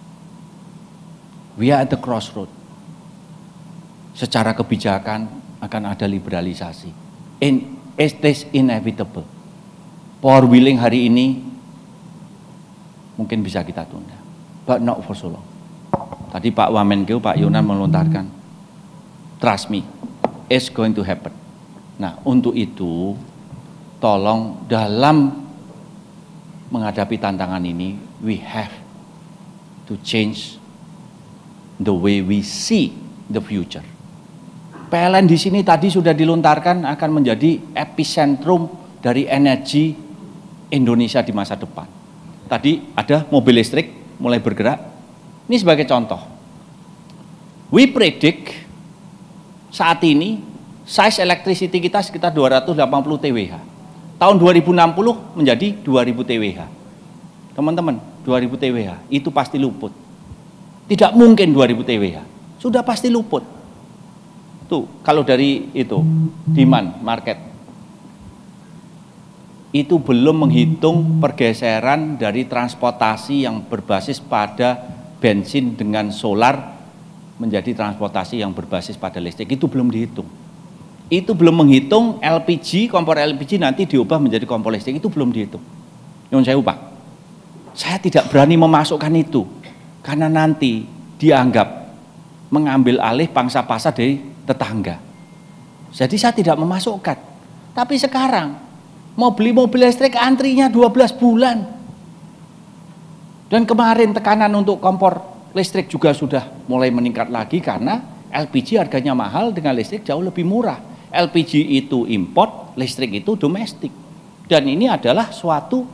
We are at the crossroad. Secara kebijakan akan ada liberalisasi. In, it is inevitable. Power willing hari ini mungkin bisa kita tunda. But not for so long. Tadi Pak Wamenkeu, Pak Yunan melontarkan, trust me, it's going to happen. Nah, untuk itu, tolong dalam menghadapi tantangan ini, we have to change the way we see the future. PLN di sini tadi sudah dilontarkan akan menjadi epicentrum dari energi Indonesia di masa depan. Tadi ada mobil listrik mulai bergerak. Ini sebagai contoh. We predict saat ini size electricity kita sekitar 280 TWh. Tahun 2060 menjadi 2000 TWh. Teman-teman, 2000 TWH, itu pasti luput. Tidak mungkin 2000 TWH, sudah pasti luput. Tuh, kalau dari itu demand market itu belum menghitung pergeseran dari transportasi yang berbasis pada bensin dengan solar menjadi transportasi yang berbasis pada listrik itu belum dihitung. Itu belum menghitung LPG, kompor LPG nanti diubah menjadi kompor listrik itu belum dihitung. Yang saya ubah. Saya tidak berani memasukkan itu karena nanti dianggap mengambil alih pangsa pasar dari tetangga. Jadi saya tidak memasukkan. Tapi sekarang mau beli mobil listrik antrinya 12 bulan. Dan kemarin tekanan untuk kompor listrik juga sudah mulai meningkat lagi karena LPG harganya mahal dengan listrik jauh lebih murah. LPG itu import, listrik itu domestik. Dan ini adalah suatu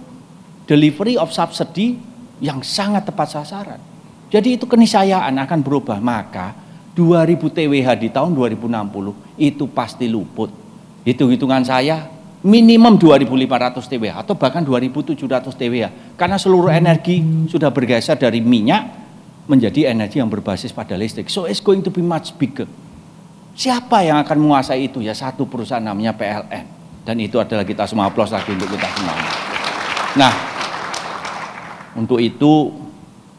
delivery of subsidi yang sangat tepat sasaran. Jadi itu keniscayaan akan berubah. Maka 2000 TWH di tahun 2060 itu pasti luput. Itu hitungan saya minimum 2500 TWH atau bahkan 2700 TWH karena seluruh energi sudah bergeser dari minyak menjadi energi yang berbasis pada listrik. So it's going to be much bigger. Siapa yang akan menguasai itu? Ya satu perusahaan namanya PLN. Dan itu adalah kita semua plus lagi untuk kita semua. Nah, untuk itu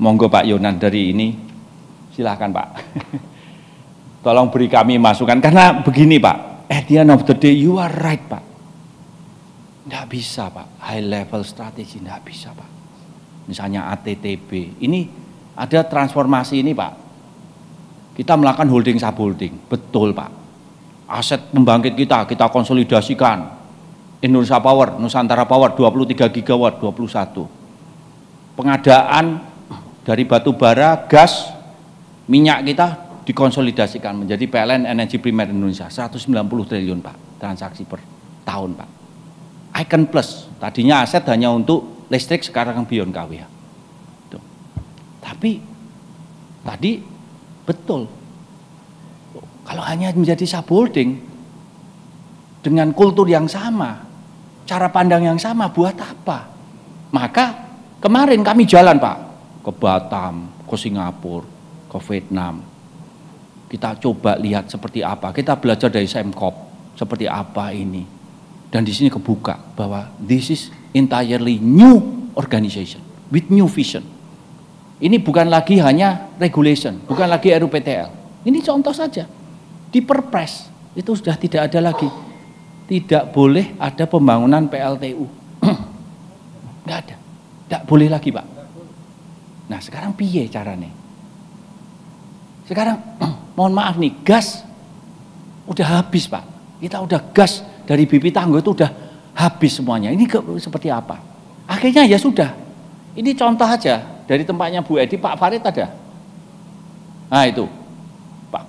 monggo Pak Yonan dari ini silahkan Pak. Tolong beri kami masukan karena begini Pak, at the end of the day you are right Pak. Tidak bisa Pak, high level strategy tidak bisa Pak. Misalnya ATTB, ini ada transformasi ini Pak. Kita melakukan holding subholding, betul Pak. Aset pembangkit kita, kita konsolidasikan. Indonesia Power, Nusantara Power 23 gigawatt 21 pengadaan dari batu bara, gas, minyak kita dikonsolidasikan menjadi PLN Energi Primer Indonesia 190 triliun Pak transaksi per tahun Pak. Icon Plus tadinya aset hanya untuk listrik sekarang beyond KWH. Tuh. Tapi tadi betul kalau hanya menjadi subholding dengan kultur yang sama, cara pandang yang sama buat apa? Maka Kemarin kami jalan Pak, ke Batam, ke Singapura, ke Vietnam. Kita coba lihat seperti apa, kita belajar dari Semkop, seperti apa ini. Dan di sini kebuka bahwa this is entirely new organization with new vision. Ini bukan lagi hanya regulation, bukan lagi RUPTL. Ini contoh saja. Di perpres itu sudah tidak ada lagi. Tidak boleh ada pembangunan PLTU. Tidak ada. Tidak boleh lagi pak. Nah sekarang piye caranya? Sekarang mohon maaf nih gas udah habis pak. Kita udah gas dari bibi tangguh itu udah habis semuanya. Ini ke, seperti apa? Akhirnya ya sudah. Ini contoh aja dari tempatnya Bu Edi Pak Farid ada. Nah itu Pak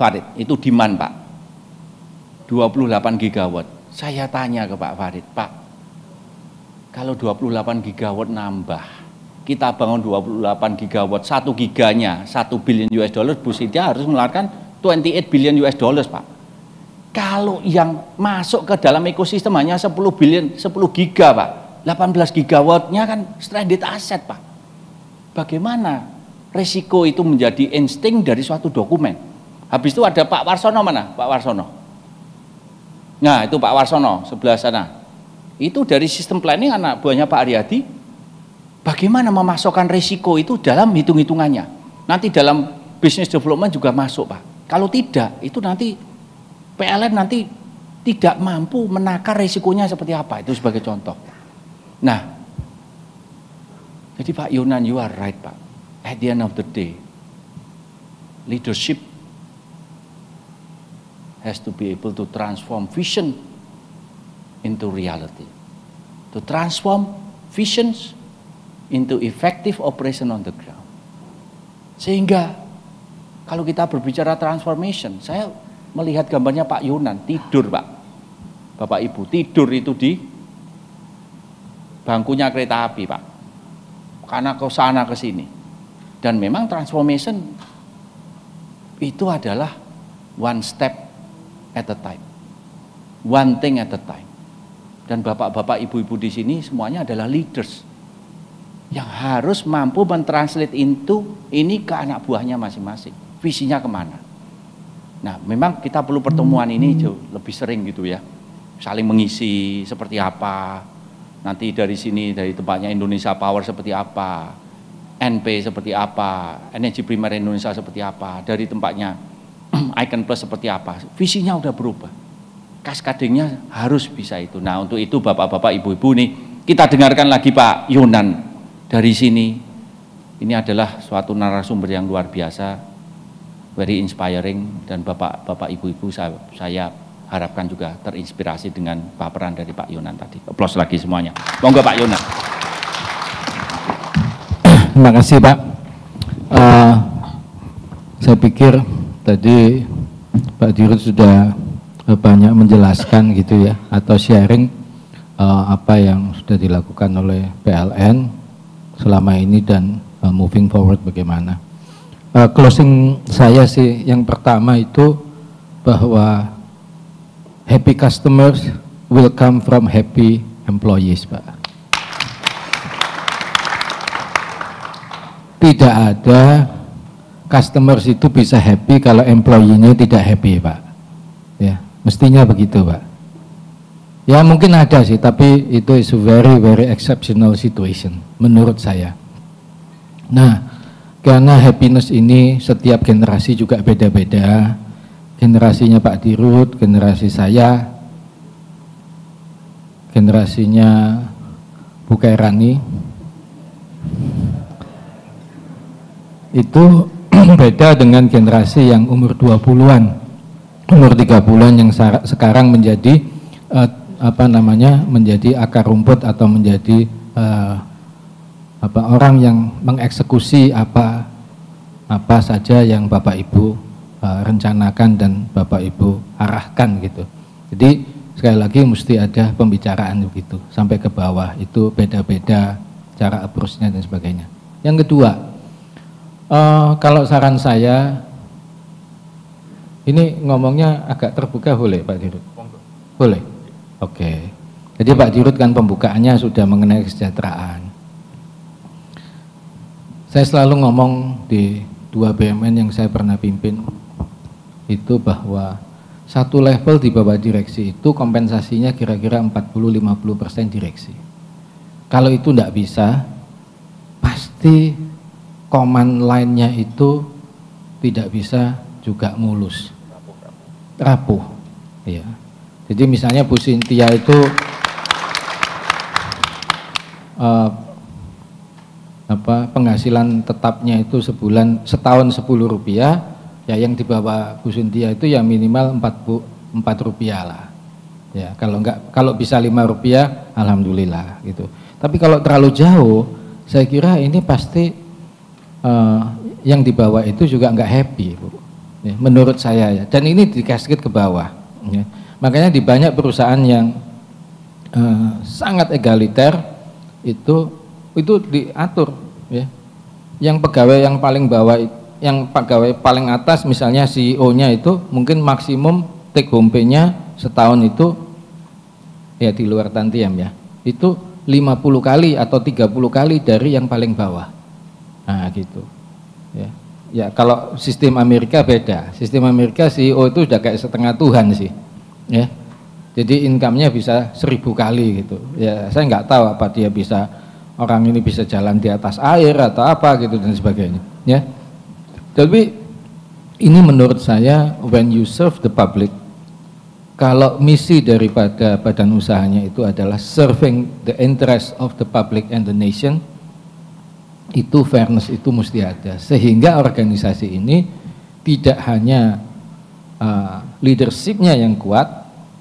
Farid itu demand pak 28 gigawatt. Saya tanya ke Pak Farid, Pak kalau 28 gigawatt nambah, kita bangun 28 gigawatt, satu giganya, satu billion US dollar, Bu Sintia harus mengeluarkan 28 billion US dollar, Pak. Kalau yang masuk ke dalam ekosistem hanya 10 billion, 10 giga, Pak. 18 gigawattnya kan stranded asset, Pak. Bagaimana resiko itu menjadi insting dari suatu dokumen? Habis itu ada Pak Warsono mana? Pak Warsono. Nah, itu Pak Warsono sebelah sana itu dari sistem planning anak buahnya Pak Ariadi bagaimana memasukkan risiko itu dalam hitung-hitungannya nanti dalam bisnis development juga masuk Pak kalau tidak itu nanti PLN nanti tidak mampu menakar risikonya seperti apa itu sebagai contoh nah jadi Pak Yunan you are right Pak at the end of the day leadership has to be able to transform vision into reality, to transform visions into effective operation on the ground. Sehingga kalau kita berbicara transformation, saya melihat gambarnya Pak Yunan tidur Pak. Bapak Ibu tidur itu di bangkunya kereta api Pak. Karena ke sana ke sini. Dan memang transformation itu adalah one step at a time. One thing at a time dan bapak-bapak ibu-ibu di sini semuanya adalah leaders yang harus mampu mentranslate itu ini ke anak buahnya masing-masing visinya kemana nah memang kita perlu pertemuan ini jauh lebih sering gitu ya saling mengisi seperti apa nanti dari sini dari tempatnya Indonesia Power seperti apa NP seperti apa energi primer Indonesia seperti apa dari tempatnya Icon Plus seperti apa visinya udah berubah kaskadingnya harus bisa itu. Nah untuk itu bapak-bapak ibu-ibu nih kita dengarkan lagi Pak Yunan dari sini. Ini adalah suatu narasumber yang luar biasa, very inspiring dan bapak-bapak ibu-ibu saya, saya harapkan juga terinspirasi dengan paparan dari Pak Yunan tadi. Aplaus lagi semuanya. Monggo Pak Yunan. Terima kasih Pak. Uh, saya pikir tadi Pak Dirut sudah banyak menjelaskan gitu ya atau sharing uh, apa yang sudah dilakukan oleh PLN selama ini dan uh, moving forward bagaimana. Uh, closing saya sih yang pertama itu bahwa happy customers will come from happy employees, Pak. Tidak ada customers itu bisa happy kalau employee-nya tidak happy, Pak. Mestinya begitu, Pak. Ya mungkin ada sih, tapi itu is very very exceptional situation menurut saya. Nah, karena happiness ini setiap generasi juga beda-beda. Generasinya Pak Dirut, generasi saya, generasinya Bu Kairani, itu beda dengan generasi yang umur 20-an umur tiga bulan yang sekarang menjadi uh, apa namanya menjadi akar rumput atau menjadi uh, apa orang yang mengeksekusi apa apa saja yang bapak ibu uh, rencanakan dan bapak ibu arahkan gitu jadi sekali lagi mesti ada pembicaraan begitu sampai ke bawah itu beda-beda cara approach dan sebagainya yang kedua uh, kalau saran saya ini ngomongnya agak terbuka boleh Pak Dirut? Boleh. Oke. Okay. Jadi Pak Dirut kan pembukaannya sudah mengenai kesejahteraan. Saya selalu ngomong di dua BUMN yang saya pernah pimpin itu bahwa satu level di bawah direksi itu kompensasinya kira-kira 40-50% direksi. Kalau itu tidak bisa, pasti command line-nya itu tidak bisa juga mulus rapuh. Ya. Jadi misalnya Bu Sintia itu uh, apa penghasilan tetapnya itu sebulan setahun sepuluh rupiah ya yang dibawa Bu Sintia itu ya minimal empat rupiah lah ya kalau enggak kalau bisa lima rupiah alhamdulillah gitu tapi kalau terlalu jauh saya kira ini pasti uh, yang dibawa itu juga enggak happy Bu ya, menurut saya ya. Dan ini dikasih ke bawah. Ya. Makanya di banyak perusahaan yang uh, sangat egaliter itu itu diatur. Ya. Yang pegawai yang paling bawah, yang pegawai paling atas misalnya CEO-nya itu mungkin maksimum take home pay-nya setahun itu ya di luar tantiam ya itu 50 kali atau 30 kali dari yang paling bawah nah gitu Ya, kalau sistem Amerika beda. Sistem Amerika CEO itu sudah kayak setengah Tuhan sih. Ya. Jadi income-nya bisa seribu kali gitu. Ya, saya nggak tahu apa dia bisa orang ini bisa jalan di atas air atau apa gitu dan sebagainya. Ya. Tapi ini menurut saya when you serve the public, kalau misi daripada badan usahanya itu adalah serving the interest of the public and the nation, itu fairness itu mesti ada sehingga organisasi ini tidak hanya uh, leadershipnya yang kuat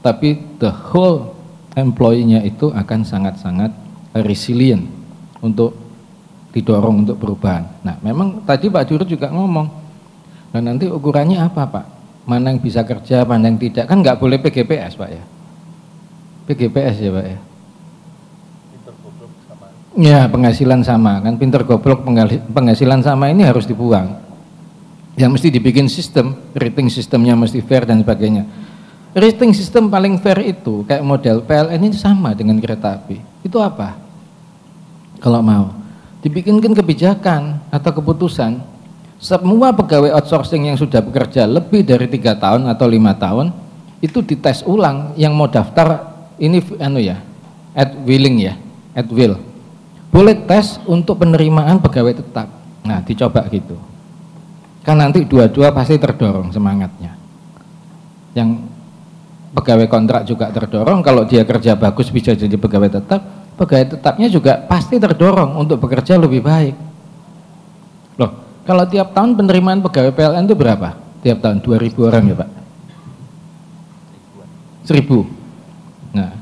tapi the whole employee-nya itu akan sangat-sangat resilient untuk didorong untuk perubahan. Nah, memang tadi Pak Juru juga ngomong, nah nanti ukurannya apa Pak? Mana yang bisa kerja, mana yang tidak? Kan nggak boleh PGPS Pak ya? PGPS ya Pak ya? Ya penghasilan sama kan pinter goblok penghasilan sama ini harus dibuang. Yang mesti dibikin sistem, rating sistemnya mesti fair dan sebagainya. Rating sistem paling fair itu kayak model PLN ini sama dengan kereta api. Itu apa? Kalau mau dibikinkan kebijakan atau keputusan semua pegawai outsourcing yang sudah bekerja lebih dari tiga tahun atau lima tahun itu dites ulang yang mau daftar ini anu ya at willing ya at will boleh tes untuk penerimaan pegawai tetap nah dicoba gitu kan nanti dua-dua pasti terdorong semangatnya yang pegawai kontrak juga terdorong kalau dia kerja bagus bisa jadi pegawai tetap pegawai tetapnya juga pasti terdorong untuk bekerja lebih baik loh kalau tiap tahun penerimaan pegawai PLN itu berapa? tiap tahun 2000 orang ya Pak 1000 nah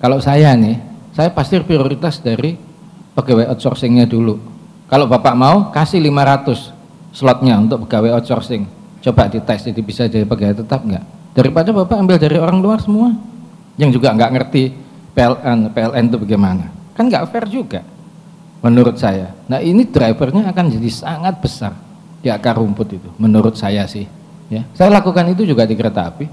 kalau saya nih saya pasti prioritas dari pegawai outsourcingnya dulu kalau bapak mau kasih 500 slotnya untuk pegawai outsourcing coba dites jadi bisa jadi pegawai tetap nggak daripada bapak ambil dari orang luar semua yang juga nggak ngerti PLN PLN itu bagaimana kan nggak fair juga menurut saya nah ini drivernya akan jadi sangat besar di akar rumput itu menurut saya sih ya saya lakukan itu juga di kereta api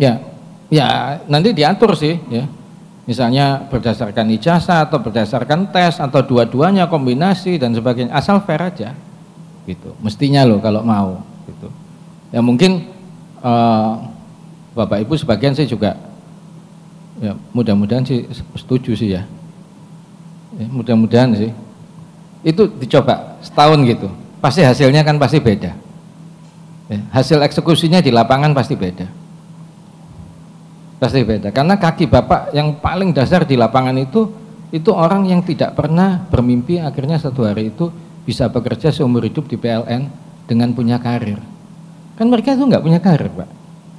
ya Ya, nanti diatur sih ya. Misalnya berdasarkan ijazah atau berdasarkan tes atau dua-duanya kombinasi dan sebagainya, asal fair aja. Gitu. Mestinya loh kalau mau gitu. Ya mungkin uh, Bapak Ibu sebagian sih juga ya mudah-mudahan sih setuju sih ya. ya mudah-mudahan sih. Itu dicoba setahun gitu. Pasti hasilnya kan pasti beda. Ya, hasil eksekusinya di lapangan pasti beda pasti beda karena kaki bapak yang paling dasar di lapangan itu itu orang yang tidak pernah bermimpi akhirnya satu hari itu bisa bekerja seumur hidup di PLN dengan punya karir kan mereka itu nggak punya karir pak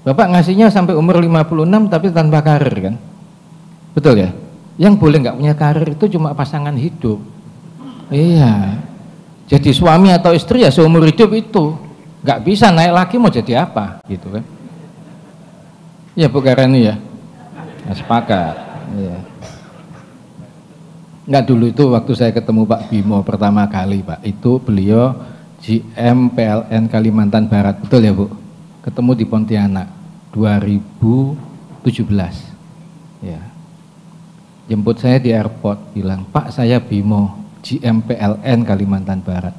bapak ngasihnya sampai umur 56 tapi tanpa karir kan betul ya yang boleh nggak punya karir itu cuma pasangan hidup iya jadi suami atau istri ya seumur hidup itu nggak bisa naik lagi mau jadi apa gitu kan Ya, iya Bu Kareni ya. Nah, sepakat. Iya. Enggak dulu itu waktu saya ketemu Pak Bimo pertama kali Pak, itu beliau GM PLN Kalimantan Barat, betul ya Bu? Ketemu di Pontianak 2017. Ya. Jemput saya di airport, bilang, Pak saya Bimo, GM PLN Kalimantan Barat.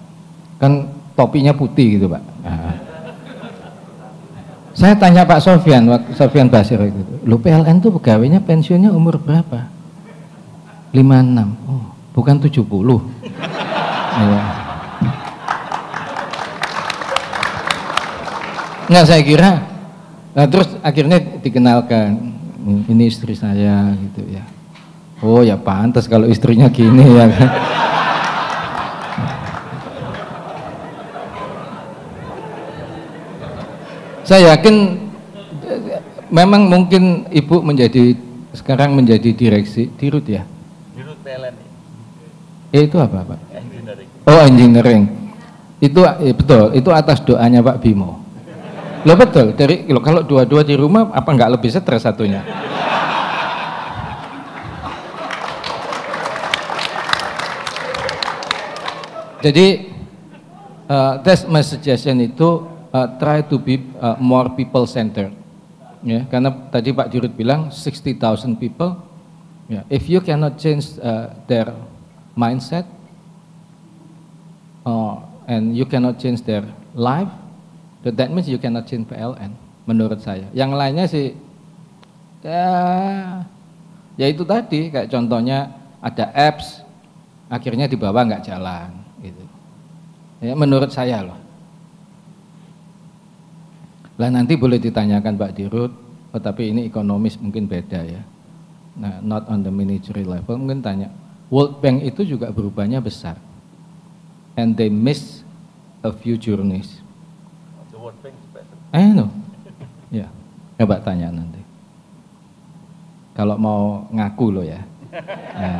Kan topinya putih gitu Pak. Nah saya tanya Pak Sofian, Pak Sofian Basir itu, lu PLN tuh pegawainya pensiunnya umur berapa? 56. Oh, bukan 70. Iya. Nggak saya kira. Nah, terus akhirnya dikenalkan ini istri saya gitu ya. Oh ya pantas kalau istrinya gini ya kan. saya yakin memang mungkin ibu menjadi sekarang menjadi direksi dirut ya dirut PLN eh, itu apa pak engineering. oh engineering itu eh, betul itu atas doanya pak Bimo lo betul dari lo kalau dua-dua di rumah apa nggak lebih stres satunya jadi uh, test my suggestion itu uh, try to be uh, more people centered. Ya, karena tadi Pak Jurut bilang 60,000 people. Ya, if you cannot change uh, their mindset uh, and you cannot change their life, that, that means you cannot change PLN menurut saya. Yang lainnya sih ya, ya itu tadi kayak contohnya ada apps akhirnya dibawa nggak jalan gitu. Ya, menurut saya loh. Lah nanti boleh ditanyakan Pak Dirut, tetapi oh, ini ekonomis mungkin beda ya. Nah, not on the ministry level mungkin tanya. World Bank itu juga berubahnya besar. And they miss a few journeys. The World Bank is better. Eh, no. ya, coba tanya nanti. Kalau mau ngaku lo ya. Nah,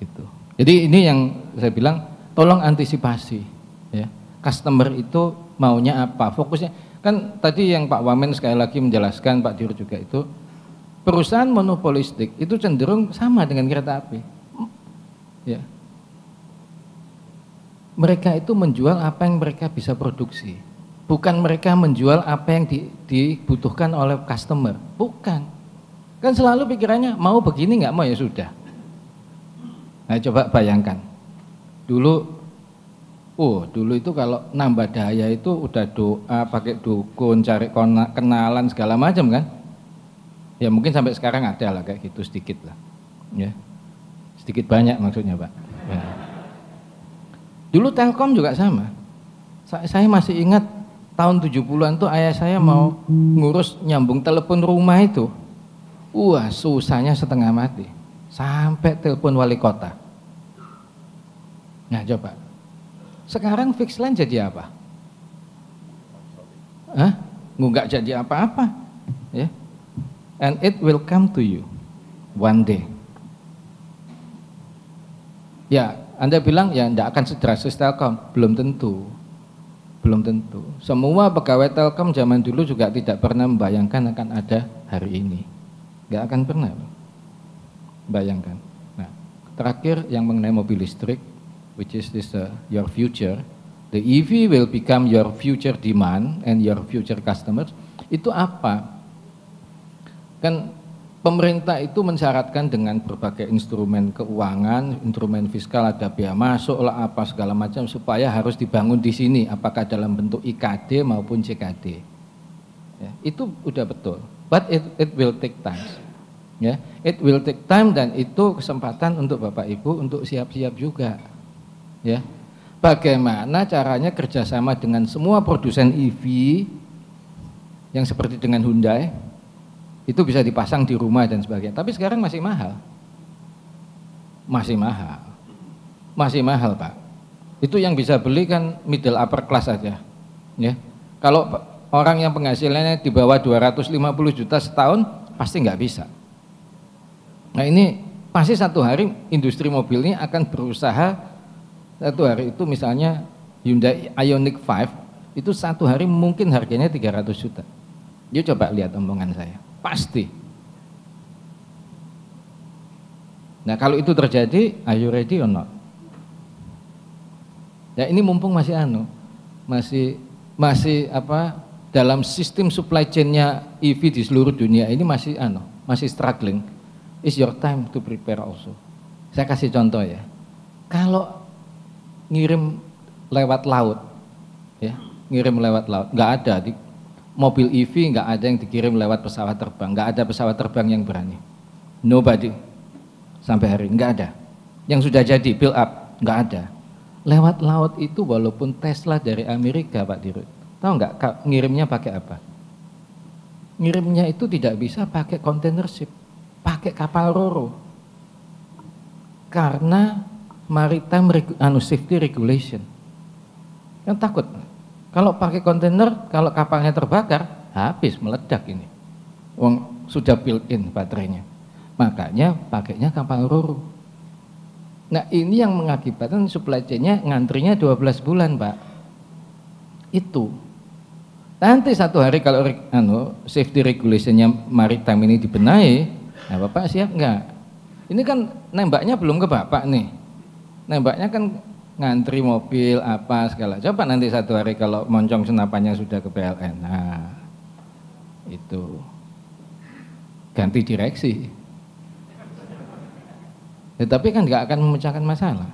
gitu. Jadi ini yang saya bilang, tolong antisipasi. Ya. Customer itu maunya apa? Fokusnya Kan tadi yang Pak Wamen sekali lagi menjelaskan, Pak Dir juga itu, perusahaan monopolistik itu cenderung sama dengan kereta api. Ya. Mereka itu menjual apa yang mereka bisa produksi. Bukan mereka menjual apa yang di, dibutuhkan oleh customer. Bukan. Kan selalu pikirannya mau begini nggak mau ya sudah. Nah, coba bayangkan. Dulu Oh, dulu itu kalau nambah daya itu udah doa, pakai dukun, cari kenalan segala macam kan? Ya mungkin sampai sekarang ada lah kayak gitu sedikit lah. Ya. Sedikit banyak maksudnya, Pak. Ya. Dulu Telkom juga sama. saya masih ingat tahun 70-an tuh ayah saya mau ngurus nyambung telepon rumah itu. Wah, susahnya setengah mati. Sampai telepon wali kota. Nah, coba sekarang fix line jadi apa? Hah? Nggak jadi apa-apa. Ya. And it will come to you one day. Ya, Anda bilang ya tidak akan sedrastis Telkom, belum tentu. Belum tentu. Semua pegawai Telkom zaman dulu juga tidak pernah membayangkan akan ada hari ini. Tidak akan pernah. Bayangkan. Nah, terakhir yang mengenai mobil listrik, which is this uh, your future, the EV will become your future demand and your future customers, itu apa? Kan pemerintah itu mensyaratkan dengan berbagai instrumen keuangan, instrumen fiskal, ada biaya masuk lah apa segala macam supaya harus dibangun di sini, apakah dalam bentuk IKD maupun CKD. Ya, itu udah betul, but it, it will take time. Ya, it will take time dan itu kesempatan untuk Bapak Ibu untuk siap-siap juga ya bagaimana caranya kerjasama dengan semua produsen EV yang seperti dengan Hyundai itu bisa dipasang di rumah dan sebagainya tapi sekarang masih mahal masih mahal masih mahal pak itu yang bisa beli kan middle upper class saja ya kalau orang yang penghasilannya di bawah 250 juta setahun pasti nggak bisa nah ini pasti satu hari industri mobil ini akan berusaha satu hari itu misalnya Hyundai Ioniq 5 itu satu hari mungkin harganya 300 juta. Yuk coba lihat omongan saya. Pasti. Nah kalau itu terjadi, are you ready or not? Ya ini mumpung masih anu, masih masih apa dalam sistem supply chainnya EV di seluruh dunia ini masih anu, masih struggling. Is your time to prepare also. Saya kasih contoh ya. Kalau ngirim lewat laut ya ngirim lewat laut nggak ada di mobil EV nggak ada yang dikirim lewat pesawat terbang nggak ada pesawat terbang yang berani nobody sampai hari nggak ada yang sudah jadi build up nggak ada lewat laut itu walaupun Tesla dari Amerika Pak Dirut tahu nggak ngirimnya pakai apa ngirimnya itu tidak bisa pakai kontainer ship pakai kapal roro karena maritime regu, anu safety regulation. kan takut. Kalau pakai kontainer, kalau kapalnya terbakar, habis meledak ini. Wong sudah built-in baterainya. Makanya pakainya kapal roro. Nah ini yang mengakibatkan supply chain-nya ngantrinya 12 bulan Pak. Itu. Nanti satu hari kalau anu, safety regulation-nya maritime ini dibenahi, nah Bapak siap nggak? Ini kan nembaknya belum ke Bapak nih nembaknya kan ngantri mobil apa segala coba nanti satu hari kalau moncong senapannya sudah ke PLN nah itu ganti direksi tetapi ya, kan nggak akan memecahkan masalah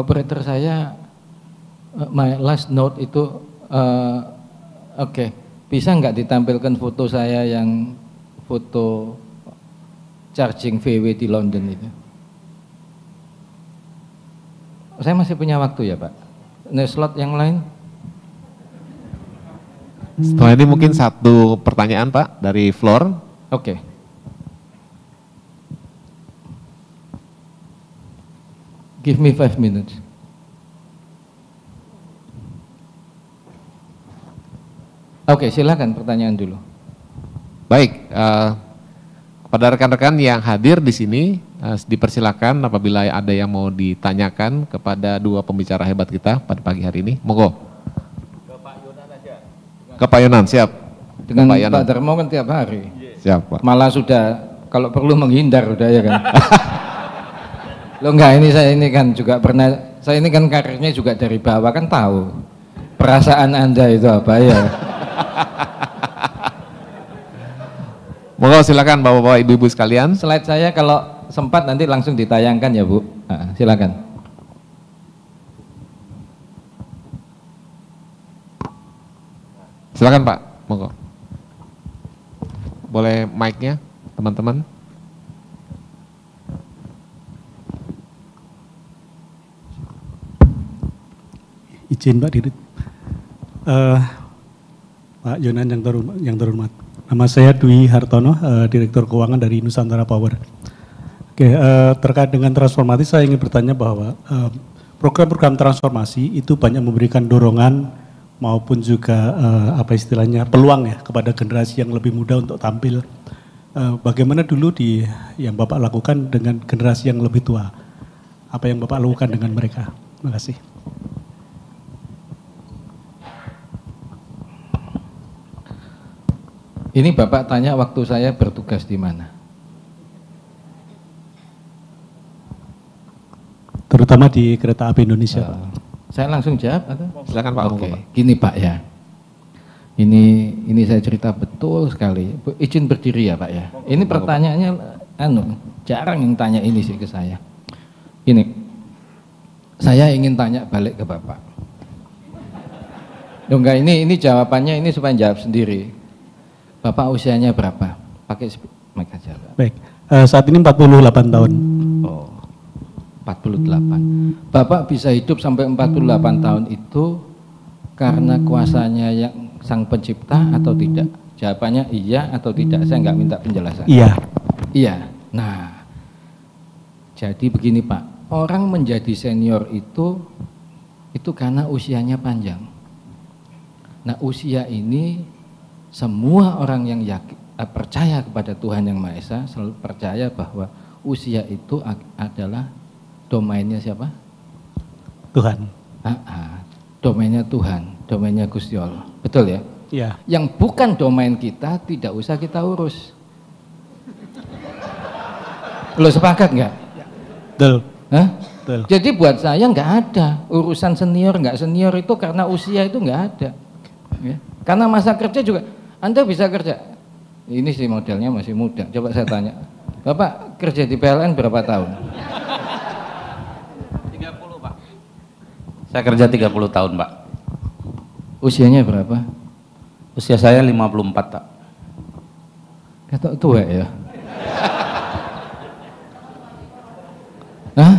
operator saya eh, my last note itu uh, oke okay bisa nggak ditampilkan foto saya yang foto charging VW di London itu? Saya masih punya waktu ya Pak. Nah, slot yang lain? Setelah ini mungkin satu pertanyaan Pak dari floor. Oke. Okay. Give me five minutes. Oke, silakan pertanyaan dulu. Baik, uh, eh, pada rekan-rekan yang hadir di sini, uh, dipersilakan apabila ada yang mau ditanyakan kepada dua pembicara hebat kita pada pagi hari ini. Monggo. Ke Pak Yonan aja. Ke Pak Yonan, siap. Dengan Pak, Yonan. Pak Darmo kan tiap hari. Yes. Siap, Pak. Malah sudah kalau perlu menghindar udah ya kan. Lo enggak ini saya ini kan juga pernah saya ini kan karirnya juga dari bawah kan tahu perasaan Anda itu apa ya moga silakan Bapak-bapak Ibu-ibu sekalian. Slide saya kalau sempat nanti langsung ditayangkan ya, Bu. Nah, silakan. Silakan Pak, moga Boleh mic-nya teman-teman? Izin Pak Dirut. Uh, eh, Pak Yonan yang terhormat, yang terhormat. Nama saya Dwi Hartono, uh, Direktur Keuangan dari Nusantara Power. Oke, uh, terkait dengan transformasi, saya ingin bertanya bahwa eh, program-program uh, transformasi itu banyak memberikan dorongan maupun juga uh, apa istilahnya peluang ya kepada generasi yang lebih muda untuk tampil. Uh, bagaimana dulu di yang Bapak lakukan dengan generasi yang lebih tua? Apa yang Bapak lakukan dengan mereka? Terima kasih. Ini Bapak tanya waktu saya bertugas di mana? Terutama di kereta api Indonesia, uh, Saya langsung jawab Silakan Pak. Oke, okay. gini Pak ya. Ini ini saya cerita betul sekali. Izin berdiri ya, Pak ya. Ini pertanyaannya anu, jarang yang tanya ini sih ke saya. Ini saya ingin tanya balik ke Bapak. Duh, ini ini jawabannya ini supaya jawab sendiri Bapak usianya berapa? Pakai mic aja. Pak. Baik. Uh, saat ini 48 tahun. Oh. 48. Bapak bisa hidup sampai 48 tahun itu karena kuasanya yang sang pencipta atau tidak? Jawabannya iya atau tidak? Saya enggak minta penjelasan. Iya. Iya. Nah, jadi begini Pak, orang menjadi senior itu itu karena usianya panjang. Nah, usia ini semua orang yang yakin, eh, percaya kepada Tuhan Yang Maha Esa selalu percaya bahwa usia itu adalah domainnya siapa? Tuhan. Ah, ah, domainnya Tuhan, domainnya Gusti Allah. Betul ya? Iya. Yang bukan domain kita tidak usah kita urus. Lo sepakat nggak? Betul. Hah? Betul. Jadi buat saya nggak ada urusan senior nggak senior itu karena usia itu nggak ada. Ya. Karena masa kerja juga anda bisa kerja. Ini sih modelnya masih muda. Coba saya tanya. Bapak kerja di PLN berapa tahun? 30, Pak. Saya kerja 30 tahun, Pak. Usianya berapa? Usia saya 54, Pak. Kata tua ya? Hah?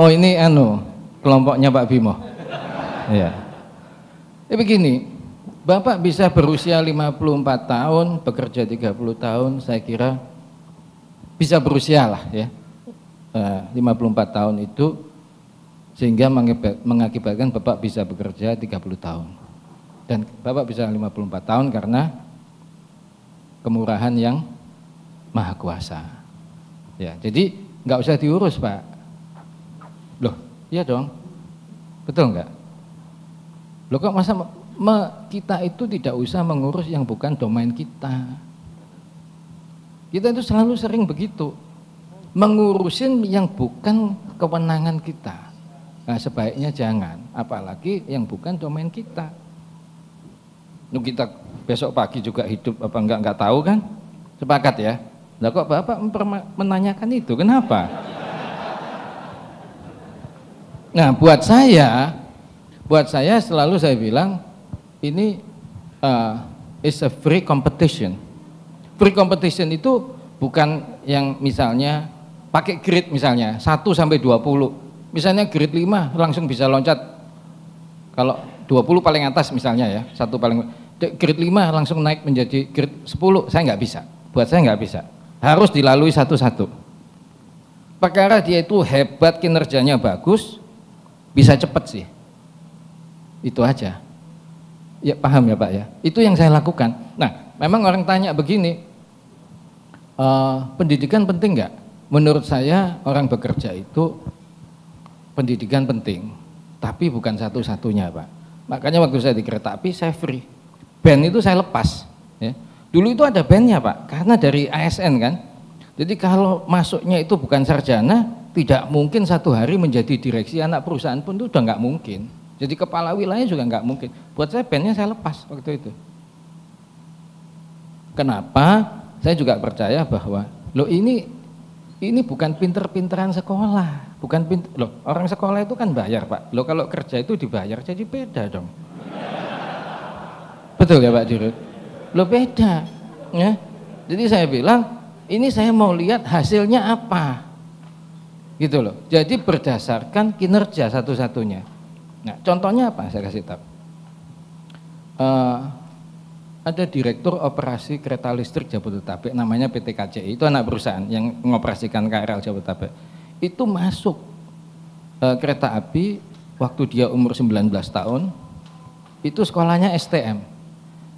Oh ini anu, kelompoknya Pak Bimo. Iya. Ya begini, Bapak bisa berusia 54 tahun, bekerja 30 tahun, saya kira bisa berusia lah ya. 54 eh, tahun itu sehingga mengakibatkan Bapak bisa bekerja 30 tahun. Dan Bapak bisa 54 tahun karena kemurahan yang maha kuasa. Ya, jadi nggak usah diurus, Pak. Loh, iya dong. Betul nggak? Loh kok masa me, kita itu tidak usah mengurus yang bukan domain kita. Kita itu selalu sering begitu, mengurusin yang bukan kewenangan kita. Nah, sebaiknya jangan, apalagi yang bukan domain kita. Nu kita besok pagi juga hidup apa enggak enggak tahu kan? Sepakat ya? Lah kok Bapak menanyakan itu? Kenapa? Nah, buat saya buat saya selalu saya bilang ini uh, is a free competition. Free competition itu bukan yang misalnya pakai grid misalnya 1 sampai 20. Misalnya grid 5 langsung bisa loncat. Kalau 20 paling atas misalnya ya, satu paling grid 5 langsung naik menjadi grid 10, saya nggak bisa. Buat saya nggak bisa. Harus dilalui satu-satu. Perkara dia itu hebat, kinerjanya bagus, bisa cepat sih. Itu aja. Ya paham ya Pak ya. Itu yang saya lakukan. Nah, memang orang tanya begini, uh, pendidikan penting nggak? Menurut saya orang bekerja itu pendidikan penting, tapi bukan satu-satunya Pak. Makanya waktu saya di kereta api saya free. Band itu saya lepas. Ya. Dulu itu ada bandnya Pak, karena dari ASN kan. Jadi kalau masuknya itu bukan sarjana, tidak mungkin satu hari menjadi direksi anak perusahaan pun itu udah nggak mungkin jadi kepala wilayah juga nggak mungkin. Buat saya bandnya saya lepas waktu itu. Kenapa? Saya juga percaya bahwa lo ini ini bukan pinter-pinteran sekolah, bukan pinter, loh orang sekolah itu kan bayar pak. Lo kalau kerja itu dibayar jadi beda dong. Betul ya Pak Dirut? Lo beda, ya. Jadi saya bilang ini saya mau lihat hasilnya apa gitu loh jadi berdasarkan kinerja satu-satunya Nah, contohnya apa? Saya kasih tahu. Uh, ada direktur operasi kereta listrik Jabodetabek namanya PT KCI itu anak perusahaan yang mengoperasikan KRL Jabodetabek itu masuk uh, kereta api waktu dia umur 19 tahun itu sekolahnya STM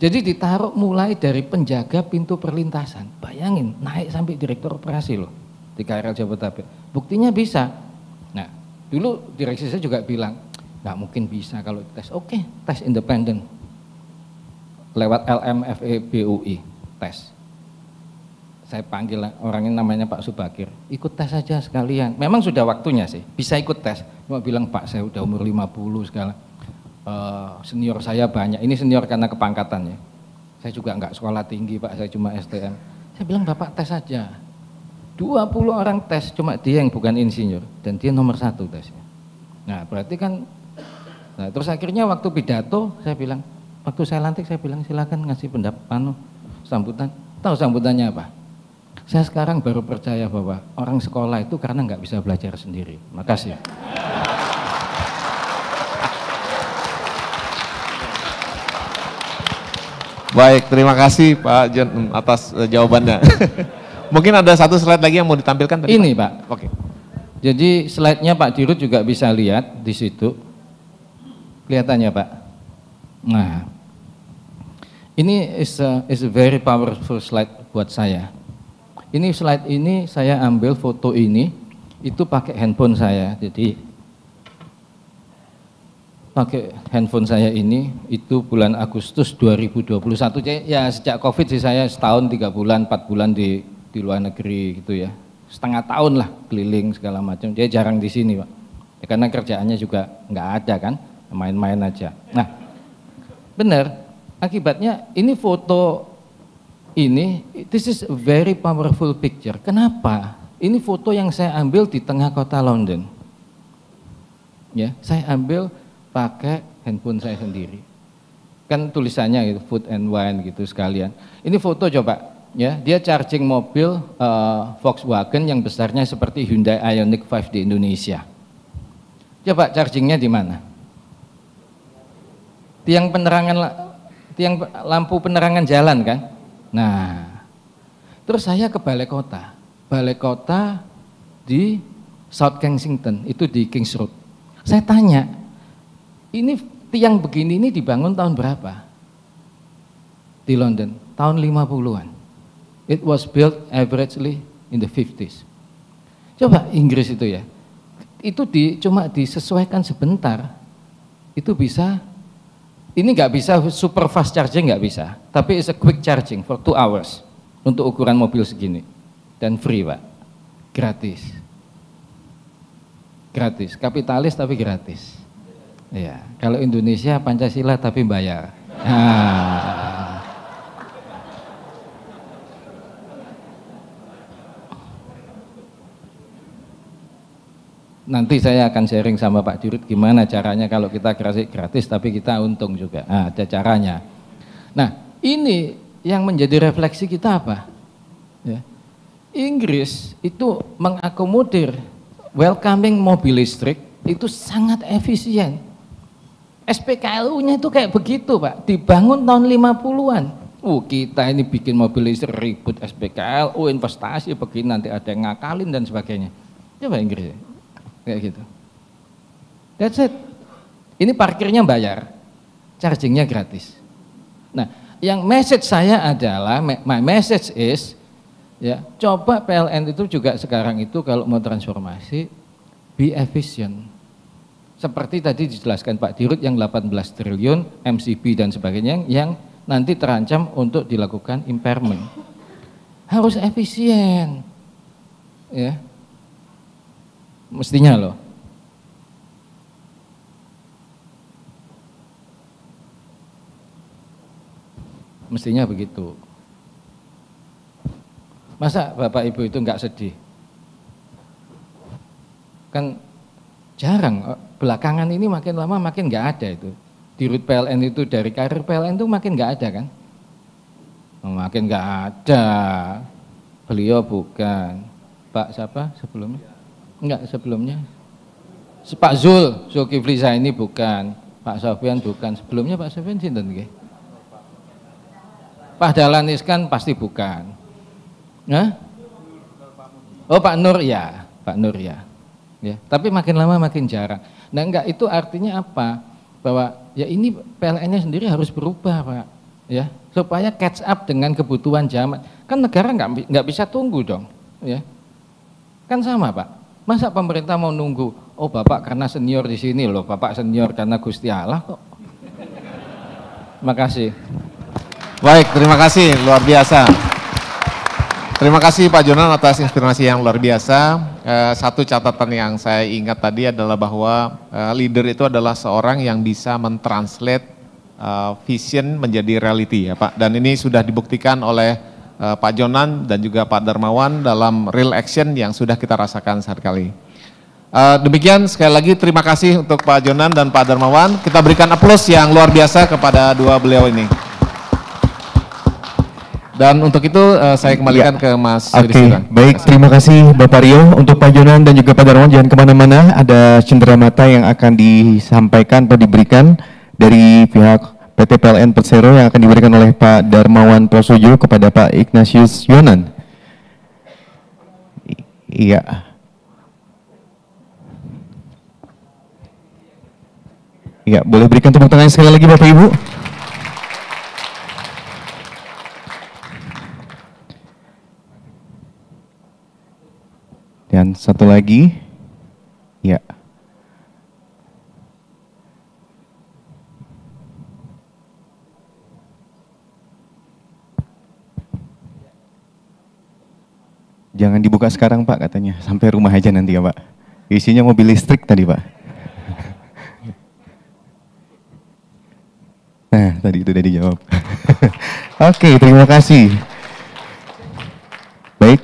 jadi ditaruh mulai dari penjaga pintu perlintasan bayangin naik sampai direktur operasi loh di KRL Jabodetabek buktinya bisa nah dulu direksi saya juga bilang nggak mungkin bisa kalau tes oke okay, tes independen lewat LMFEBUI tes saya panggil orang ini namanya Pak Subakir ikut tes saja sekalian memang sudah waktunya sih bisa ikut tes cuma bilang Pak saya udah umur 50 segala eh, senior saya banyak ini senior karena kepangkatannya saya juga nggak sekolah tinggi Pak saya cuma STM saya bilang Bapak tes saja 20 orang tes cuma dia yang bukan insinyur dan dia nomor satu tesnya. Nah berarti kan Nah, terus akhirnya waktu pidato saya bilang, waktu saya lantik saya bilang silakan ngasih pendapat anu, sambutan. Tahu sambutannya apa? Saya sekarang baru percaya bahwa orang sekolah itu karena nggak bisa belajar sendiri. Makasih. Baik, terima kasih Pak John atas uh, jawabannya. Mungkin ada satu slide lagi yang mau ditampilkan tadi. Ini Pak. Pak. Oke. Jadi slide-nya Pak Dirut juga bisa lihat di situ. Kelihatannya Pak. Nah, ini is a, is a very powerful slide buat saya. Ini slide ini saya ambil foto ini itu pakai handphone saya. Jadi pakai handphone saya ini itu bulan Agustus 2021. Ya sejak Covid sih saya setahun tiga bulan empat bulan di di luar negeri gitu ya. Setengah tahun lah keliling segala macam. Dia jarang di sini pak. Ya, karena kerjaannya juga nggak ada kan main-main aja. Nah, benar. Akibatnya ini foto ini, this is a very powerful picture. Kenapa? Ini foto yang saya ambil di tengah kota London. Ya, saya ambil pakai handphone saya sendiri. Kan tulisannya itu food and wine gitu sekalian. Ini foto coba, ya dia charging mobil uh, Volkswagen yang besarnya seperti Hyundai Ioniq 5 di Indonesia. Coba chargingnya di mana? tiang penerangan tiang lampu penerangan jalan kan. Nah, terus saya ke balai kota. Balai kota di South Kensington, itu di Kings Road. Saya tanya, ini tiang begini ini dibangun tahun berapa? Di London, tahun 50-an. It was built averagely in the 50s. Coba Inggris itu ya. Itu di, cuma disesuaikan sebentar, itu bisa ini nggak bisa super fast charging nggak bisa, tapi it's a quick charging for two hours untuk ukuran mobil segini dan free pak, gratis, gratis, kapitalis tapi gratis. Iya, kalau Indonesia Pancasila tapi bayar. Ah. nanti saya akan sharing sama Pak Dirut gimana caranya kalau kita gratis, gratis tapi kita untung juga. Nah, ada caranya. Nah, ini yang menjadi refleksi kita apa? Ya. Inggris itu mengakomodir welcoming mobil listrik itu sangat efisien. SPKLU-nya itu kayak begitu, Pak. Dibangun tahun 50-an. Uh, kita ini bikin mobil listrik ribut SPKLU investasi begini nanti ada yang ngakalin dan sebagainya. Coba Inggris kayak gitu that's it ini parkirnya bayar chargingnya gratis nah yang message saya adalah my message is ya coba PLN itu juga sekarang itu kalau mau transformasi be efficient seperti tadi dijelaskan Pak Dirut yang 18 triliun MCB dan sebagainya yang nanti terancam untuk dilakukan impairment harus efisien ya Mestinya loh. Mestinya begitu. Masa Bapak Ibu itu nggak sedih? Kan jarang, eh, belakangan ini makin lama makin nggak ada itu. Di rut PLN itu dari karir PLN itu makin nggak ada kan? Oh, makin nggak ada. Beliau bukan. Pak siapa sebelumnya? Enggak sebelumnya. Pak Zul, Zulkifli ini bukan. Pak Sofian bukan. Sebelumnya Pak Sofian sinten nggih? Pak Dahlan Iskan pasti bukan. Nah? Oh Pak Nur ya, Pak Nur ya. Ya, tapi makin lama makin jarang. Nah enggak itu artinya apa? Bahwa ya ini PLN-nya sendiri harus berubah Pak. Ya, supaya catch up dengan kebutuhan zaman. Kan negara nggak nggak bisa tunggu dong. Ya, kan sama Pak Masa pemerintah mau nunggu? Oh Bapak karena senior di sini loh, Bapak senior karena Gusti Allah kok. kasih. Baik, terima kasih. Luar biasa. Terima kasih Pak Jonan atas inspirasi yang luar biasa. Eh, satu catatan yang saya ingat tadi adalah bahwa eh, leader itu adalah seorang yang bisa mentranslate eh, vision menjadi reality ya Pak. Dan ini sudah dibuktikan oleh uh, Pak Jonan dan juga Pak Darmawan dalam real action yang sudah kita rasakan saat kali. Uh, demikian sekali lagi terima kasih untuk Pak Jonan dan Pak Darmawan. Kita berikan aplaus yang luar biasa kepada dua beliau ini. Dan untuk itu uh, saya kembalikan ya. ke Mas Oke, okay. baik. Terima kasih Bapak Rio. Untuk Pak Jonan dan juga Pak Darmawan jangan kemana-mana. Ada cendera mata yang akan disampaikan atau diberikan dari pihak PT PLN Persero yang akan diberikan oleh Pak Darmawan Prasojo kepada Pak Ignatius Yonan. iya. Iya, boleh berikan tepuk tangan sekali lagi Bapak Ibu. Dan satu lagi, ya. Jangan dibuka sekarang Pak katanya, sampai rumah aja nanti ya Pak. Isinya mobil listrik tadi Pak. Nah, tadi itu udah dijawab. Oke, okay, terima kasih. Baik,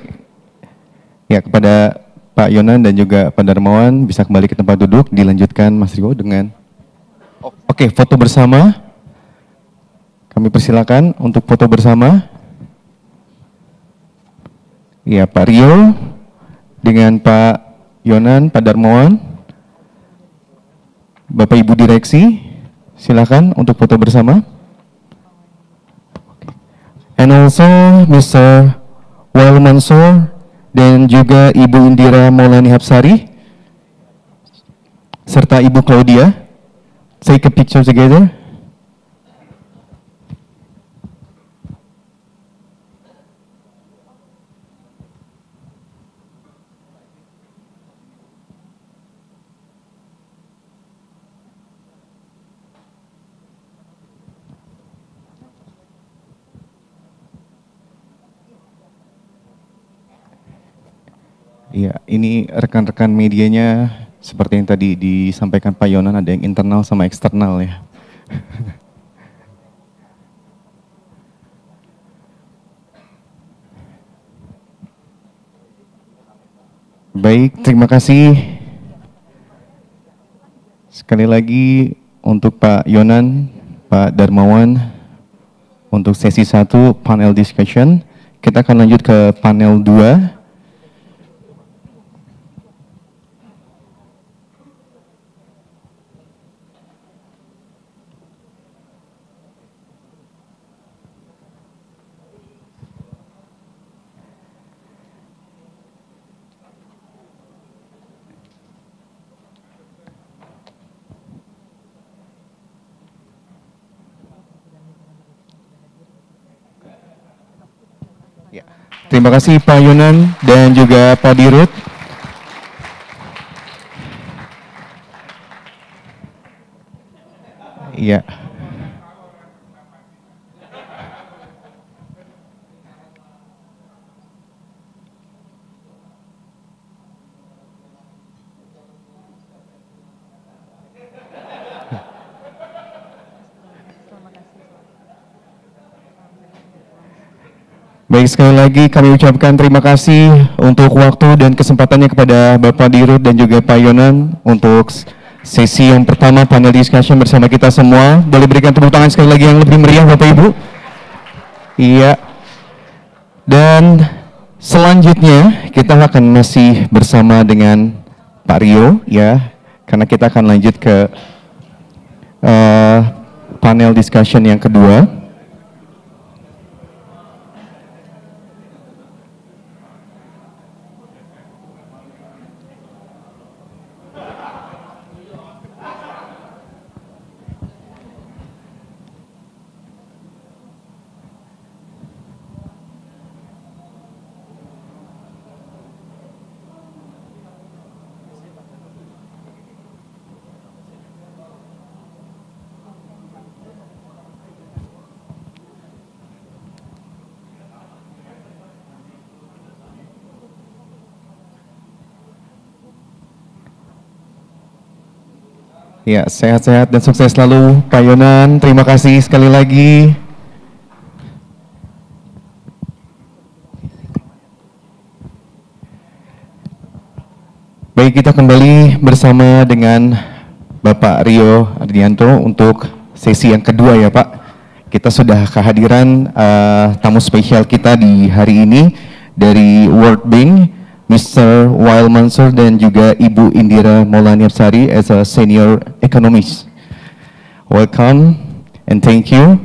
ya kepada Pak Yonan dan juga Pak Darmawan bisa kembali ke tempat duduk. Dilanjutkan Mas Rio dengan, oke okay, foto bersama. Kami persilakan untuk foto bersama ya Pak Rio dengan Pak Yonan, Pak Darmawan, Bapak Ibu Direksi, silakan untuk foto bersama. And also Mr. Wal Mansor dan juga Ibu Indira Maulani Hapsari serta Ibu Claudia. Take a picture together. Iya, ini rekan-rekan medianya seperti yang tadi disampaikan Pak Yonan ada yang internal sama eksternal ya. Baik, terima kasih. Sekali lagi untuk Pak Yonan, Pak Darmawan, untuk sesi satu panel discussion, kita akan lanjut ke panel 2 Ya. Terima kasih Pak Yunan dan juga Pak Dirut. Iya. Yeah. Baik sekali lagi kami ucapkan terima kasih untuk waktu dan kesempatannya kepada Bapak Dirut dan juga Pak Yonan untuk sesi yang pertama panel discussion bersama kita semua. Boleh berikan tepuk tangan sekali lagi yang lebih meriah Bapak Ibu. Iya. Dan selanjutnya kita akan masih bersama dengan Pak Rio ya karena kita akan lanjut ke uh, panel discussion yang kedua. Ya, sehat-sehat dan sukses selalu Kak Yonan. Terima kasih sekali lagi. Baik, kita kembali bersama dengan Bapak Rio Ardianto untuk sesi yang kedua ya Pak. Kita sudah kehadiran uh, tamu spesial kita di hari ini dari World Bank Mr. Wael Mansur dan juga Ibu Indira Maulani Absari as a senior economist. Welcome and thank you.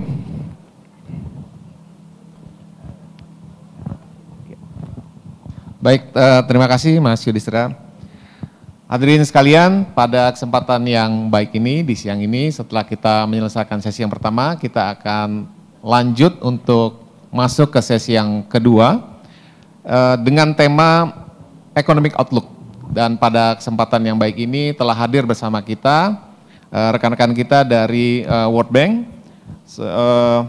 Baik, eh, terima kasih Mas Yudhistira. Hadirin sekalian, pada kesempatan yang baik ini, di siang ini, setelah kita menyelesaikan sesi yang pertama, kita akan lanjut untuk masuk ke sesi yang kedua eh, dengan tema Economic Outlook. Dan pada kesempatan yang baik ini telah hadir bersama kita eh, rekan-rekan kita dari eh, World Bank. Eh,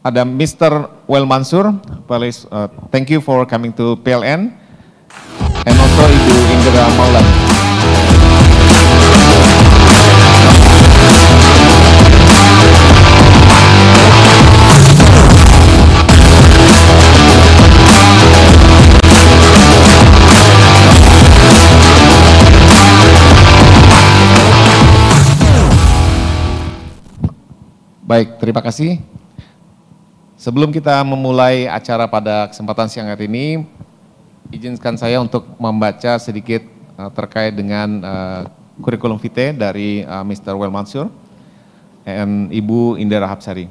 ada Mr. Well Mansur, please, thank you for coming to PLN. And also Ibu Indra Maulana. Baik, terima kasih. Sebelum kita memulai acara pada kesempatan siang hari ini, izinkan saya untuk membaca sedikit uh, terkait dengan uh, kurikulum vitae dari uh, eh, Mr. Well Mansur and Ibu Indira Hapsari.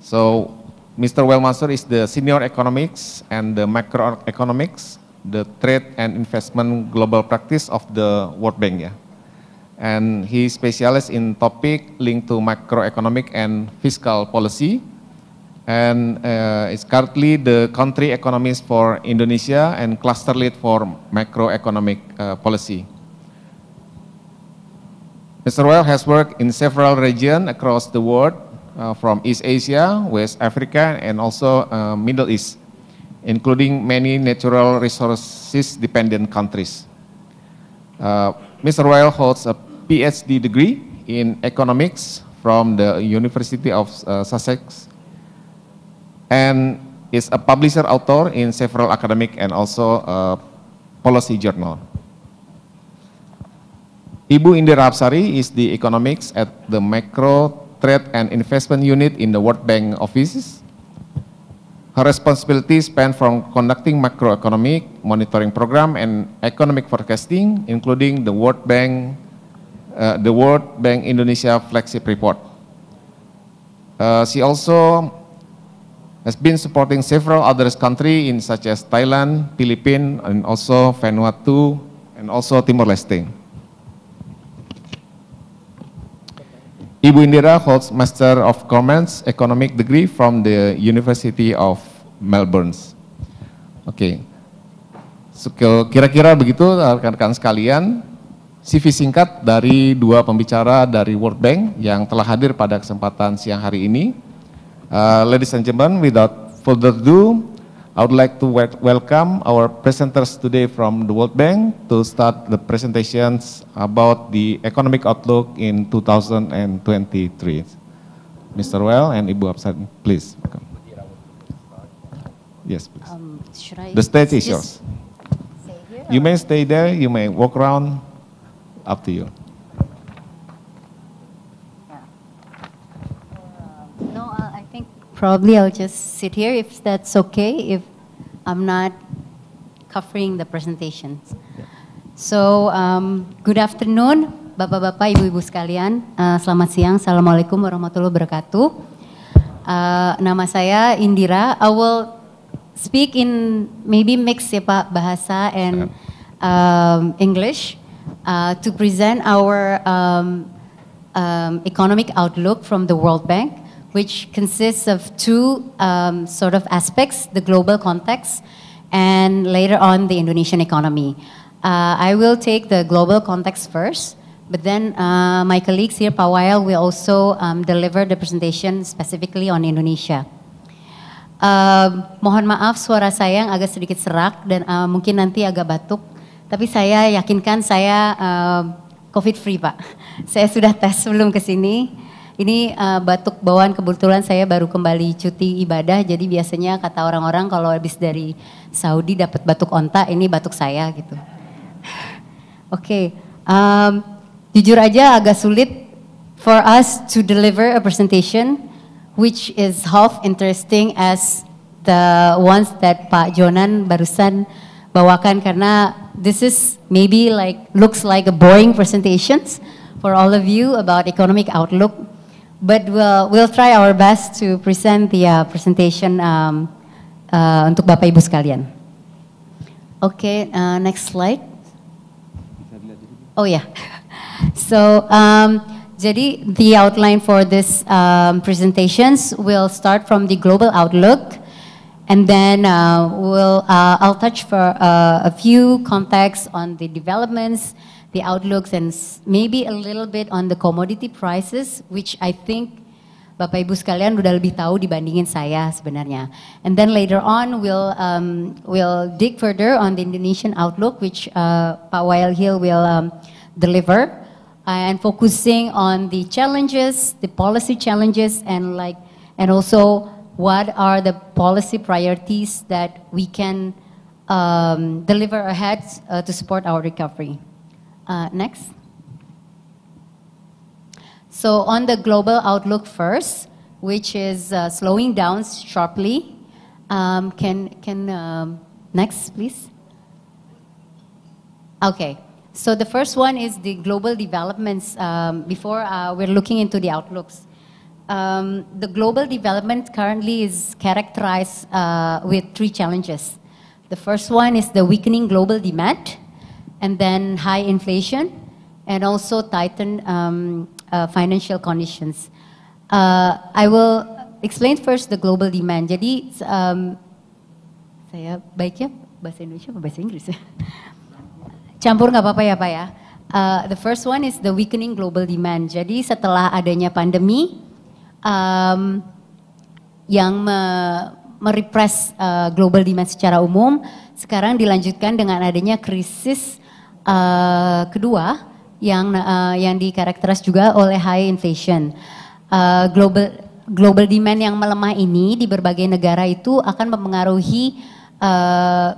So, Mr. Well Mansur is the senior economics and the macroeconomics, the trade and investment global practice of the World Bank ya. Yeah. and he specializes in topic linked to macroeconomic and fiscal policy. And uh, is currently the country economist for Indonesia and cluster lead for macroeconomic uh, policy. Mr. Well has worked in several regions across the world, uh, from East Asia, West Africa, and also uh, Middle East, including many natural resources-dependent countries. Uh, Mr. Royal holds a PhD degree in economics from the University of uh, Sussex and is a publisher author in several academic and also uh, policy journal. Ibu Indira Apsari is the economics at the Macro Trade and Investment Unit in the World Bank offices. Her responsibilities span from conducting macroeconomic monitoring program and economic forecasting, including the World Bank uh, the World Bank Indonesia flagship report. Uh, she also has been supporting several other countries in such as Thailand, Philippines, and also Vanuatu, and also Timor-Leste. Ibu Indira holds Master of Commerce Economic degree from the University of Melbourne. Oke, okay. kira-kira begitu rekan-rekan sekalian. CV singkat dari dua pembicara dari World Bank yang telah hadir pada kesempatan siang hari ini. Uh, ladies and gentlemen, without further ado, I would like to welcome our presenters today from the World Bank to start the presentations about the economic outlook in 2023. Mr. Well and Ibu Absen, please. Welcome. Yes, please. Um, the stage is yours. You may stay there, you may walk around up to you. no, uh, I think probably I'll just sit here if that's okay, if I'm not covering the presentations. Yeah. So, um, good afternoon, Bapak-Bapak, Ibu-Ibu sekalian. Uh, selamat siang, Assalamualaikum warahmatullahi wabarakatuh. Uh, nama saya Indira. I will speak in maybe mix ya Pak, bahasa and um, English uh, to present our um, um, economic outlook from the World Bank, which consists of two um, sort of aspects the global context and later on the Indonesian economy. Uh, I will take the global context first, but then uh, my colleagues here, Pawail, will also um, deliver the presentation specifically on Indonesia. Uh, mohon maaf suara saya yang agak sedikit serak dan uh, mungkin nanti agak batuk tapi saya yakinkan saya uh, COVID free Pak. Saya sudah tes sebelum kesini. Ini uh, batuk bawaan kebetulan saya baru kembali cuti ibadah. Jadi biasanya kata orang-orang kalau habis dari Saudi dapat batuk onta, ini batuk saya gitu. Oke, okay. um, jujur aja agak sulit for us to deliver a presentation which is half interesting as the ones that Pak Jonan barusan bawakan karena this is maybe like looks like a boring presentations for all of you about economic outlook. But we'll, we'll try our best to present the uh, presentation um, uh, untuk Bapak Ibu sekalian. Okay, uh, next slide. Oh yeah. So, um, jadi the outline for this um, presentations will start from the global outlook, and then uh, we'll, uh, I'll touch for uh, a few contexts on the developments, the outlooks, and maybe a little bit on the commodity prices, which I think Bapak Ibu sekalian udah lebih tahu dibandingin saya sebenarnya. And then later on we'll um, we'll dig further on the Indonesian outlook which uh, Pak Wael Hill will um, deliver uh, and focusing on the challenges, the policy challenges and like and also what are the policy priorities that we can um, deliver ahead uh, to support our recovery. Uh, next. So on the global outlook first, which is uh, slowing down sharply. Um, can, can um, next, please? Okay. So the first one is the global developments. Um, before uh, we're looking into the outlooks, um, the global development currently is characterized uh, with three challenges. The first one is the weakening global demand, and then high inflation, and also tightened um, uh, financial conditions. Uh, I will explain first the global demand. Jadi um, saya ya bahasa Indonesia atau bahasa Inggris ya? Campur nggak apa-apa ya Pak ya. Uh, the first one is the weakening global demand. Jadi setelah adanya pandemi, um, yang me merepress uh, global demand secara umum sekarang dilanjutkan dengan adanya krisis uh, kedua yang uh, yang dikarakteris juga oleh high inflation uh, global global demand yang melemah ini di berbagai negara itu akan mempengaruhi uh,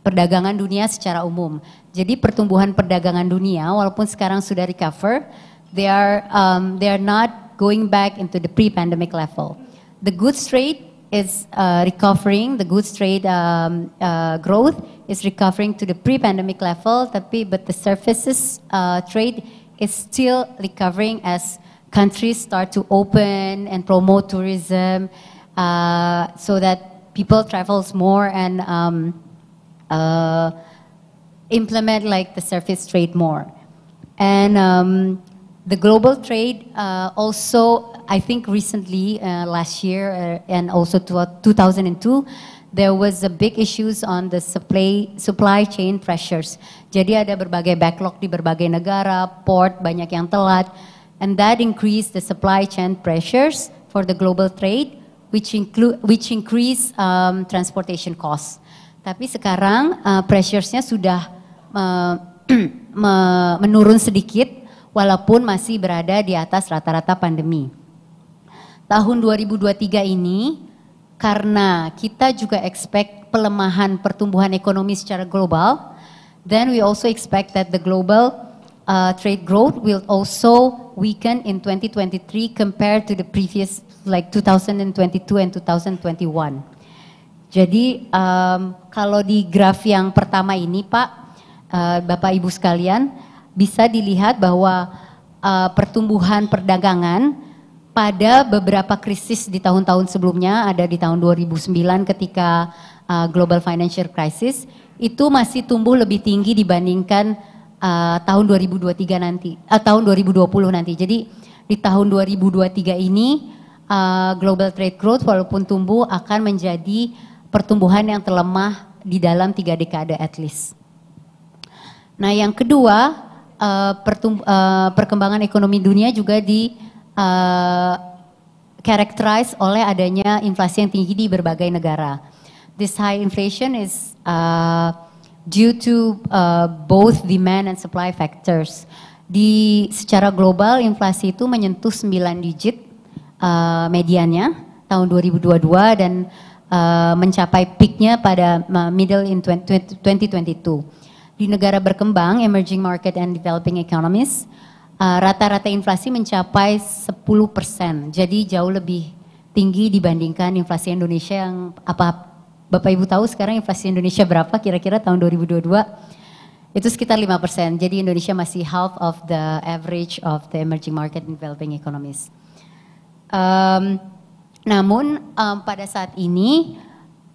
perdagangan dunia secara umum jadi pertumbuhan perdagangan dunia walaupun sekarang sudah recover they are um, they are not going back into the pre-pandemic level. The goods trade is uh, recovering, the goods trade um, uh, growth is recovering to the pre-pandemic level, tapi but the services uh, trade is still recovering as countries start to open and promote tourism uh, so that people travels more and um, uh, implement like the service trade more. And um, The global trade uh, also, I think recently, uh, last year uh, and also to 2002, there was a big issues on the supply, supply chain pressures. Jadi ada berbagai backlog di berbagai negara, port banyak yang telat, and that increased the supply chain pressures for the global trade, which include which increase um, transportation costs. Tapi sekarang uh, pressuresnya sudah uh, menurun sedikit walaupun masih berada di atas rata-rata pandemi. Tahun 2023 ini karena kita juga expect pelemahan pertumbuhan ekonomi secara global, then we also expect that the global uh, trade growth will also weaken in 2023 compared to the previous like 2022 and 2021. Jadi um, kalau di graf yang pertama ini Pak, uh, Bapak Ibu sekalian, bisa dilihat bahwa uh, pertumbuhan perdagangan pada beberapa krisis di tahun-tahun sebelumnya ada di tahun 2009 ketika uh, global financial crisis itu masih tumbuh lebih tinggi dibandingkan uh, tahun 2023 nanti uh, tahun 2020 nanti. Jadi di tahun 2023 ini uh, global trade growth walaupun tumbuh akan menjadi pertumbuhan yang terlemah di dalam tiga dekade at least. Nah, yang kedua uh, perkembangan ekonomi dunia juga di uh, eh, characterized oleh adanya inflasi yang tinggi di berbagai negara. This high inflation is uh, due to uh, both demand and supply factors. Di secara global inflasi itu menyentuh 9 digit uh, mediannya tahun 2022 dan uh, mencapai peaknya pada middle in 2022 di negara berkembang, emerging market and developing economies, uh, rata-rata uh, inflasi mencapai 10%. Jadi jauh lebih tinggi dibandingkan inflasi Indonesia yang apa Bapak Ibu tahu sekarang inflasi Indonesia berapa kira-kira tahun 2022? Itu sekitar 5%. Jadi Indonesia masih half of the average of the emerging market and developing economies. Um, namun um, pada saat ini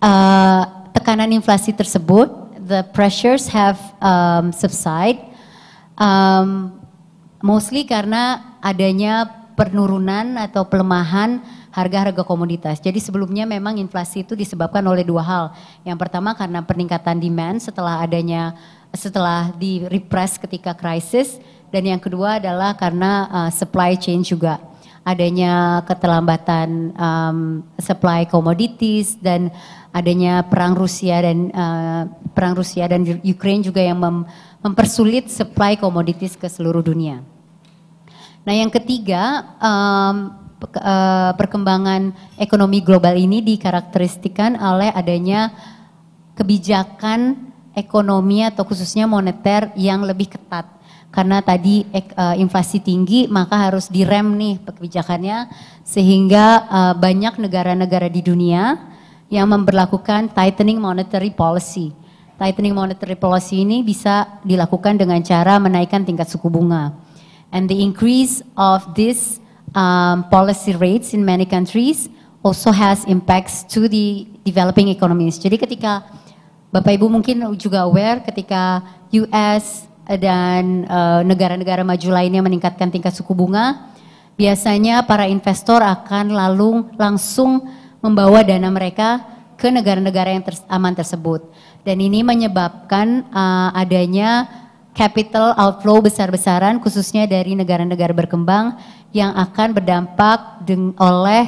uh, tekanan inflasi tersebut the pressures have um, subside, um, mostly karena adanya penurunan atau pelemahan harga-harga komoditas. Jadi sebelumnya memang inflasi itu disebabkan oleh dua hal. Yang pertama karena peningkatan demand setelah adanya setelah di repress ketika krisis dan yang kedua adalah karena uh, supply chain juga adanya keterlambatan um, supply commodities dan adanya perang Rusia dan uh, perang Rusia dan Ukraine juga yang mem mempersulit supply komoditas ke seluruh dunia. Nah, yang ketiga, um, uh, perkembangan ekonomi global ini dikarakteristikan oleh adanya kebijakan ekonomi atau khususnya moneter yang lebih ketat karena tadi uh, inflasi tinggi maka harus direm nih kebijakannya sehingga uh, banyak negara-negara di dunia yang memperlakukan tightening monetary policy. Tightening monetary policy ini bisa dilakukan dengan cara menaikkan tingkat suku bunga. And the increase of this um, policy rates in many countries also has impacts to the developing economies. Jadi ketika Bapak Ibu mungkin juga aware ketika US dan uh, negara-negara uh, negara -negara maju lainnya meningkatkan tingkat suku bunga, biasanya para investor akan lalu langsung membawa dana mereka ke negara-negara yang aman tersebut. Dan ini menyebabkan uh, adanya capital outflow besar-besaran khususnya dari negara-negara berkembang yang akan berdampak oleh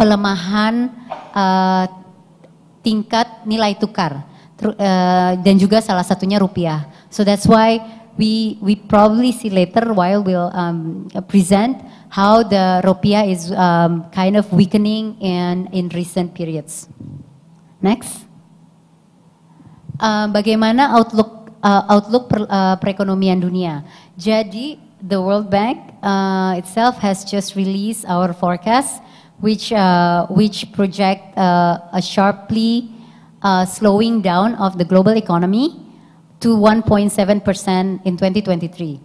pelemahan uh, tingkat nilai tukar uh, dan juga salah satunya rupiah. So that's why we we probably see later while we'll um, present how the rupiah is um, kind of weakening in, in recent periods. Next. Uh, bagaimana outlook uh, outlook per, uh, perekonomian dunia. Jadi the World Bank uh, itself has just released our forecast, which uh, which project uh, a sharply uh, slowing down of the global economy to 1.7 percent in 2023.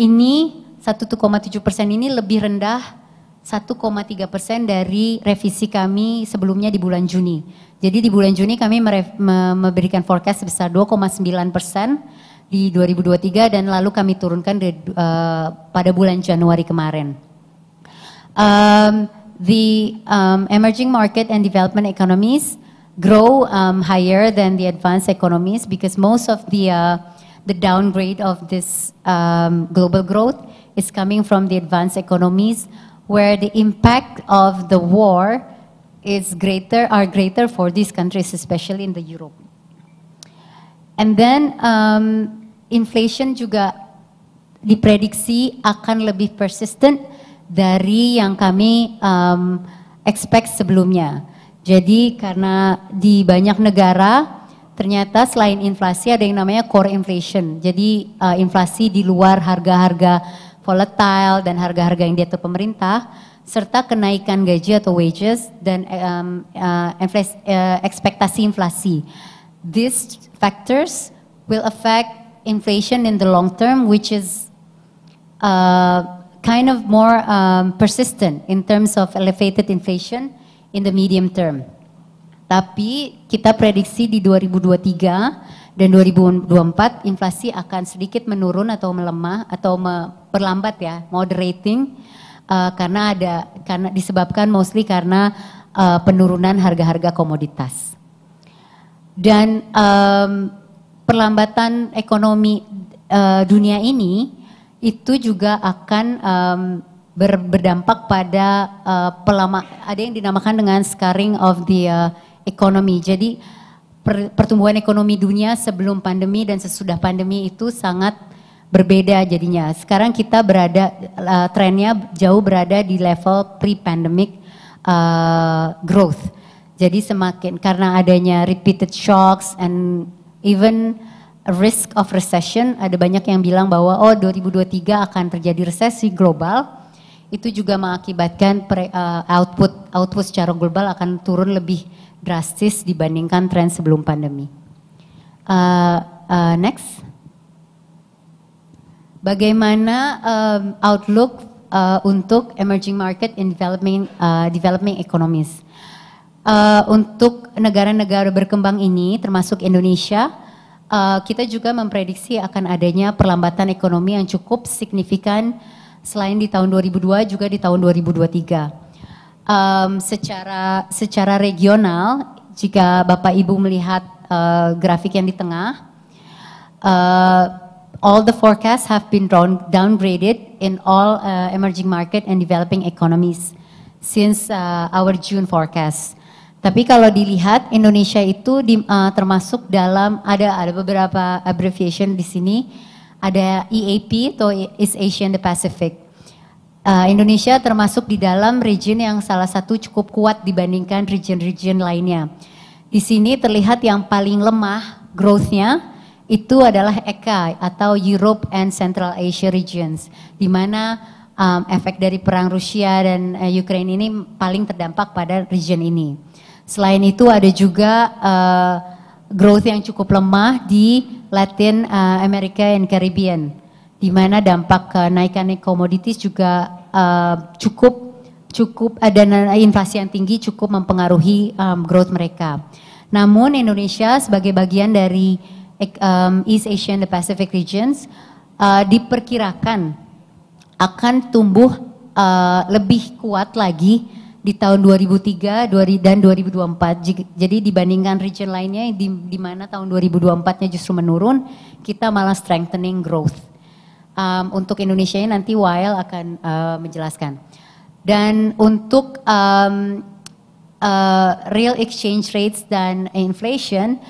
Ini 1,7 persen ini lebih rendah 1,3 persen dari revisi kami sebelumnya di bulan Juni. Jadi di bulan Juni kami memberikan forecast sebesar 2,9 persen di 2023 dan lalu kami turunkan di, uh, eh, pada bulan Januari kemarin. Um, the um, emerging market and development economies grow um, higher than the advanced economies because most of the uh, the downgrade of this um, global growth is coming from the advanced economies where the impact of the war is greater, are greater for these countries, especially in the Europe. And then um, inflation juga diprediksi akan lebih persistent dari yang kami um, expect sebelumnya. Jadi karena di banyak negara ternyata selain inflasi ada yang namanya core inflation. Jadi uh, inflasi di luar harga-harga volatile dan harga-harga yang diatur pemerintah, serta kenaikan gaji atau wages dan um, uh, eh, inflasi, uh, eh, ekspektasi inflasi. These factors will affect inflation in the long term, which is uh, kind of more um, persistent in terms of elevated inflation in the medium term. Tapi kita prediksi di 2023 dan 2024 inflasi akan sedikit menurun atau melemah atau perlambat ya moderating uh, karena ada karena disebabkan mostly karena uh, penurunan harga-harga komoditas dan um, perlambatan ekonomi uh, dunia ini itu juga akan um, ber, berdampak pada uh, pelama ada yang dinamakan dengan scarring of the uh, economy jadi per, pertumbuhan ekonomi dunia sebelum pandemi dan sesudah pandemi itu sangat berbeda jadinya. Sekarang kita berada uh, trennya jauh berada di level pre-pandemic uh, growth. Jadi semakin karena adanya repeated shocks and even risk of recession, ada banyak yang bilang bahwa oh 2023 akan terjadi resesi global. Itu juga mengakibatkan pre, uh, output output secara global akan turun lebih drastis dibandingkan tren sebelum pandemi. Uh, uh, next. Bagaimana um, outlook uh, untuk emerging market and development uh, development economies? Uh, untuk negara-negara berkembang ini, termasuk Indonesia, uh, kita juga memprediksi akan adanya perlambatan ekonomi yang cukup signifikan selain di tahun 2002 juga di tahun 2023. Um, secara secara regional, jika Bapak Ibu melihat uh, grafik yang di tengah, uh, all the forecasts have been down, downgraded in all uh, emerging market and developing economies since uh, our June forecast. Tapi kalau dilihat Indonesia itu di, uh, termasuk dalam ada ada beberapa abbreviation di sini ada EAP atau East Asia and the Pacific. Uh, Indonesia termasuk di dalam region yang salah satu cukup kuat dibandingkan region-region lainnya. Di sini terlihat yang paling lemah growth-nya itu adalah ECA atau Europe and Central Asia Regions, di mana um, efek dari perang Rusia dan uh, Ukraine ini paling terdampak pada region ini. Selain itu ada juga uh, growth yang cukup lemah di Latin uh, eh, America and Caribbean, di mana dampak kenaikan uh, komoditis juga uh, cukup cukup uh, dan inflasi yang tinggi cukup mempengaruhi um, growth mereka. Namun Indonesia sebagai bagian dari um, East Asia and the Pacific regions uh, diperkirakan akan tumbuh uh, lebih kuat lagi di tahun 2003 dan 2024. Jadi dibandingkan region lainnya di, di mana tahun 2024-nya justru menurun, kita malah strengthening growth. Um, untuk Indonesia nanti Wael akan uh, menjelaskan. Dan untuk um, uh, real exchange rates dan inflation,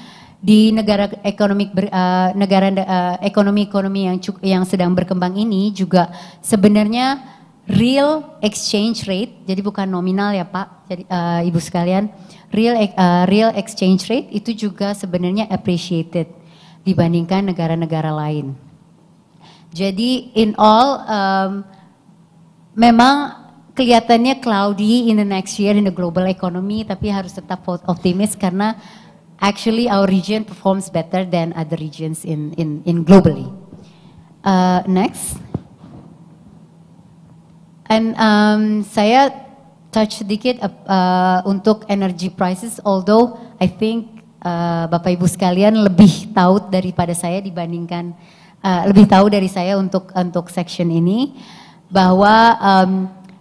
di negara ekonomi uh, negara uh, eh, ekonomi ekonomi yang yang sedang berkembang ini juga sebenarnya real exchange rate jadi bukan nominal ya Pak jadi uh, Ibu sekalian real uh, real exchange rate itu juga sebenarnya appreciated dibandingkan negara-negara lain. Jadi in all um, memang kelihatannya cloudy in the next year in the global economy tapi harus tetap optimis karena actually our region performs better than other regions in, in, in globally. Uh, next. And um, saya touch sedikit uh, uh, untuk energy prices, although I think uh, Bapak Ibu sekalian lebih tahu daripada saya dibandingkan uh, lebih tahu dari saya untuk untuk section ini bahwa um,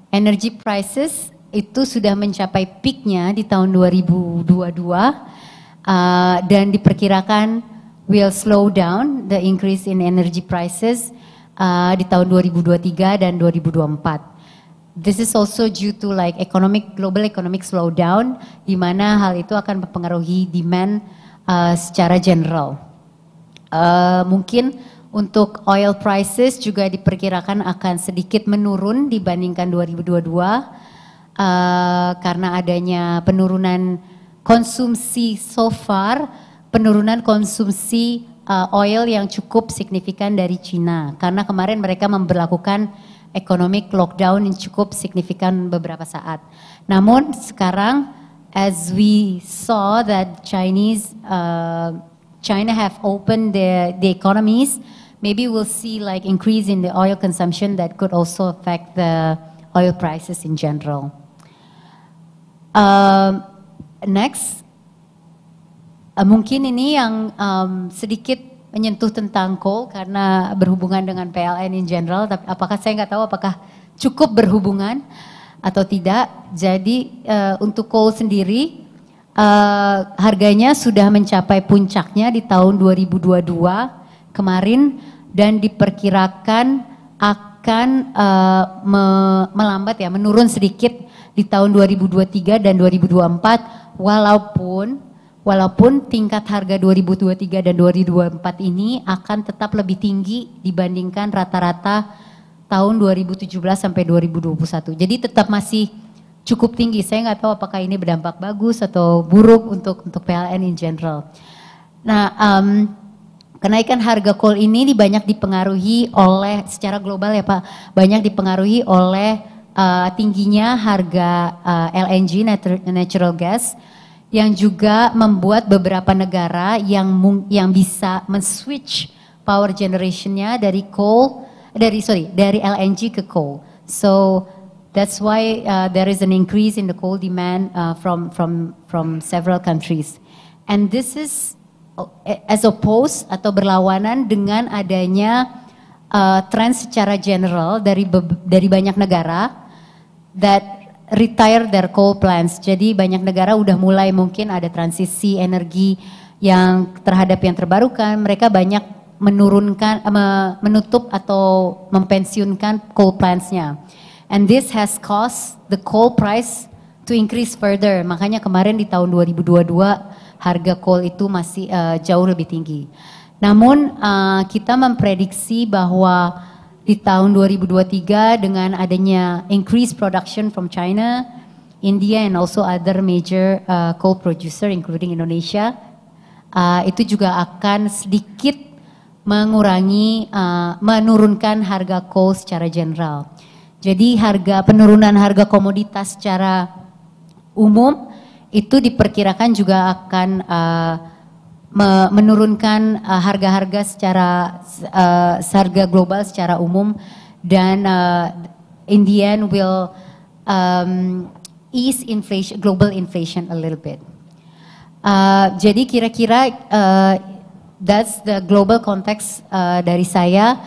energy prices itu sudah mencapai peaknya di tahun 2022 uh, dan diperkirakan will slow down the increase in energy prices uh, di tahun 2023 dan 2024. This is also due to like economic global economic slowdown di mana hal itu akan mempengaruhi demand uh, secara general. Uh, mungkin untuk oil prices juga diperkirakan akan sedikit menurun dibandingkan 2022 uh, karena adanya penurunan konsumsi so far penurunan konsumsi uh, oil yang cukup signifikan dari Cina karena kemarin mereka memperlakukan economic lockdown yang cukup signifikan beberapa saat. Namun sekarang as we saw that Chinese uh, China have opened the the economies, maybe we'll see like increase in the oil consumption that could also affect the oil prices in general. Um, Next, uh, mungkin ini yang um, sedikit menyentuh tentang coal karena berhubungan dengan PLN in general. Tapi apakah saya nggak tahu apakah cukup berhubungan atau tidak? Jadi uh, untuk coal sendiri uh, harganya sudah mencapai puncaknya di tahun 2022 kemarin dan diperkirakan akan uh, me melambat ya, menurun sedikit di tahun 2023 dan 2024 Walaupun walaupun tingkat harga 2023 dan 2024 ini akan tetap lebih tinggi dibandingkan rata-rata tahun 2017 sampai 2021. Jadi tetap masih cukup tinggi. Saya nggak tahu apakah ini berdampak bagus atau buruk untuk untuk PLN in general. Nah, um, kenaikan harga coal ini banyak dipengaruhi oleh secara global ya Pak, banyak dipengaruhi oleh uh, tingginya harga uh, eh, LNG natural gas yang juga membuat beberapa negara yang yang bisa men-switch power generationnya dari coal dari sorry dari LNG ke coal. So that's why uh, there is an increase in the coal demand uh, from from from several countries. And this is as opposed atau berlawanan dengan adanya uh, tren secara general dari dari banyak negara that retire their coal plants. Jadi banyak negara udah mulai mungkin ada transisi energi yang terhadap yang terbarukan, mereka banyak menurunkan eh, menutup atau mempensiunkan coal plants-nya. And this has caused the coal price to increase further. Makanya kemarin di tahun 2022 harga coal itu masih uh, jauh lebih tinggi. Namun uh, kita memprediksi bahwa di tahun 2023 dengan adanya increased production from China, India and also other major uh, coal producer including Indonesia, uh, itu juga akan sedikit mengurangi, uh, menurunkan harga coal secara general. Jadi harga penurunan harga komoditas secara umum itu diperkirakan juga akan uh, menurunkan eh, harga-harga secara uh, eh, harga global secara umum dan uh, in the end will um, ease inflation global inflation a little bit. Uh, jadi kira-kira uh, that's the global context uh, dari saya.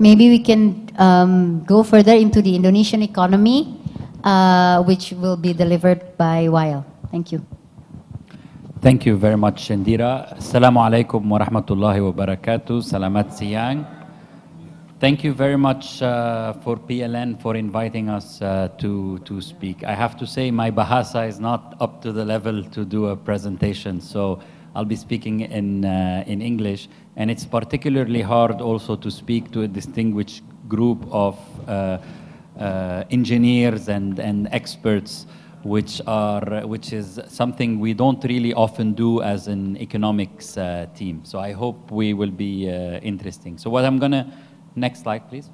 Maybe we can um, go further into the Indonesian economy, uh, which will be delivered by Wael. Thank you. Thank you very much, Indira. Assalamu alaikum wa rahmatullahi wa barakatuh. Salamat siyang. Thank you very much uh, for PLN for inviting us uh, to, to speak. I have to say my Bahasa is not up to the level to do a presentation, so I'll be speaking in, uh, in English. And it's particularly hard also to speak to a distinguished group of uh, uh, engineers and, and experts which are which is something we don't really often do as an economics uh, team. So I hope we will be uh, interesting. So what I'm gonna next slide, please.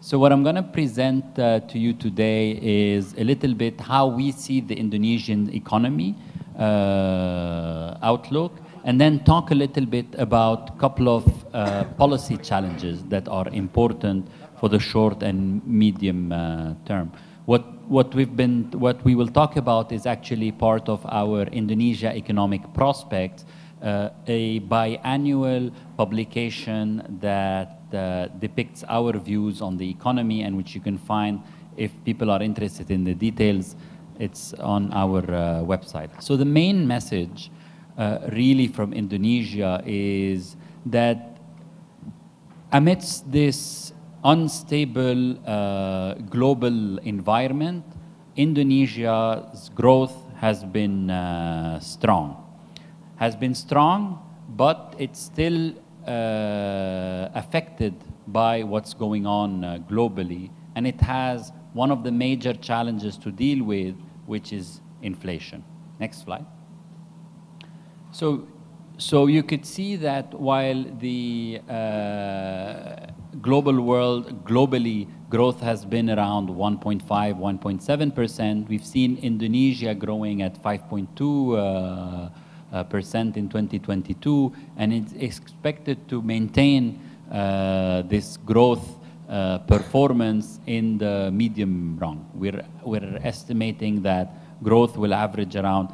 So what I'm gonna present uh, to you today is a little bit how we see the Indonesian economy uh, outlook, and then talk a little bit about a couple of uh, policy challenges that are important for the short and medium uh, term. What, what, we've been, what we will talk about is actually part of our Indonesia economic prospect, uh, a biannual publication that uh, depicts our views on the economy and which you can find if people are interested in the details. It's on our uh, website. So the main message uh, really from Indonesia is that amidst this unstable uh, global environment, Indonesia's growth has been uh, strong. Has been strong, but it's still uh, affected by what's going on uh, globally, and it has one of the major challenges to deal with, which is inflation. Next slide. So, so you could see that while the uh, global world, globally, growth has been around 1.5, 1.7%. We've seen Indonesia growing at 5.2% uh, uh, percent in 2022, and it's expected to maintain uh, this growth uh, performance in the medium run. We're, we're estimating that growth will average around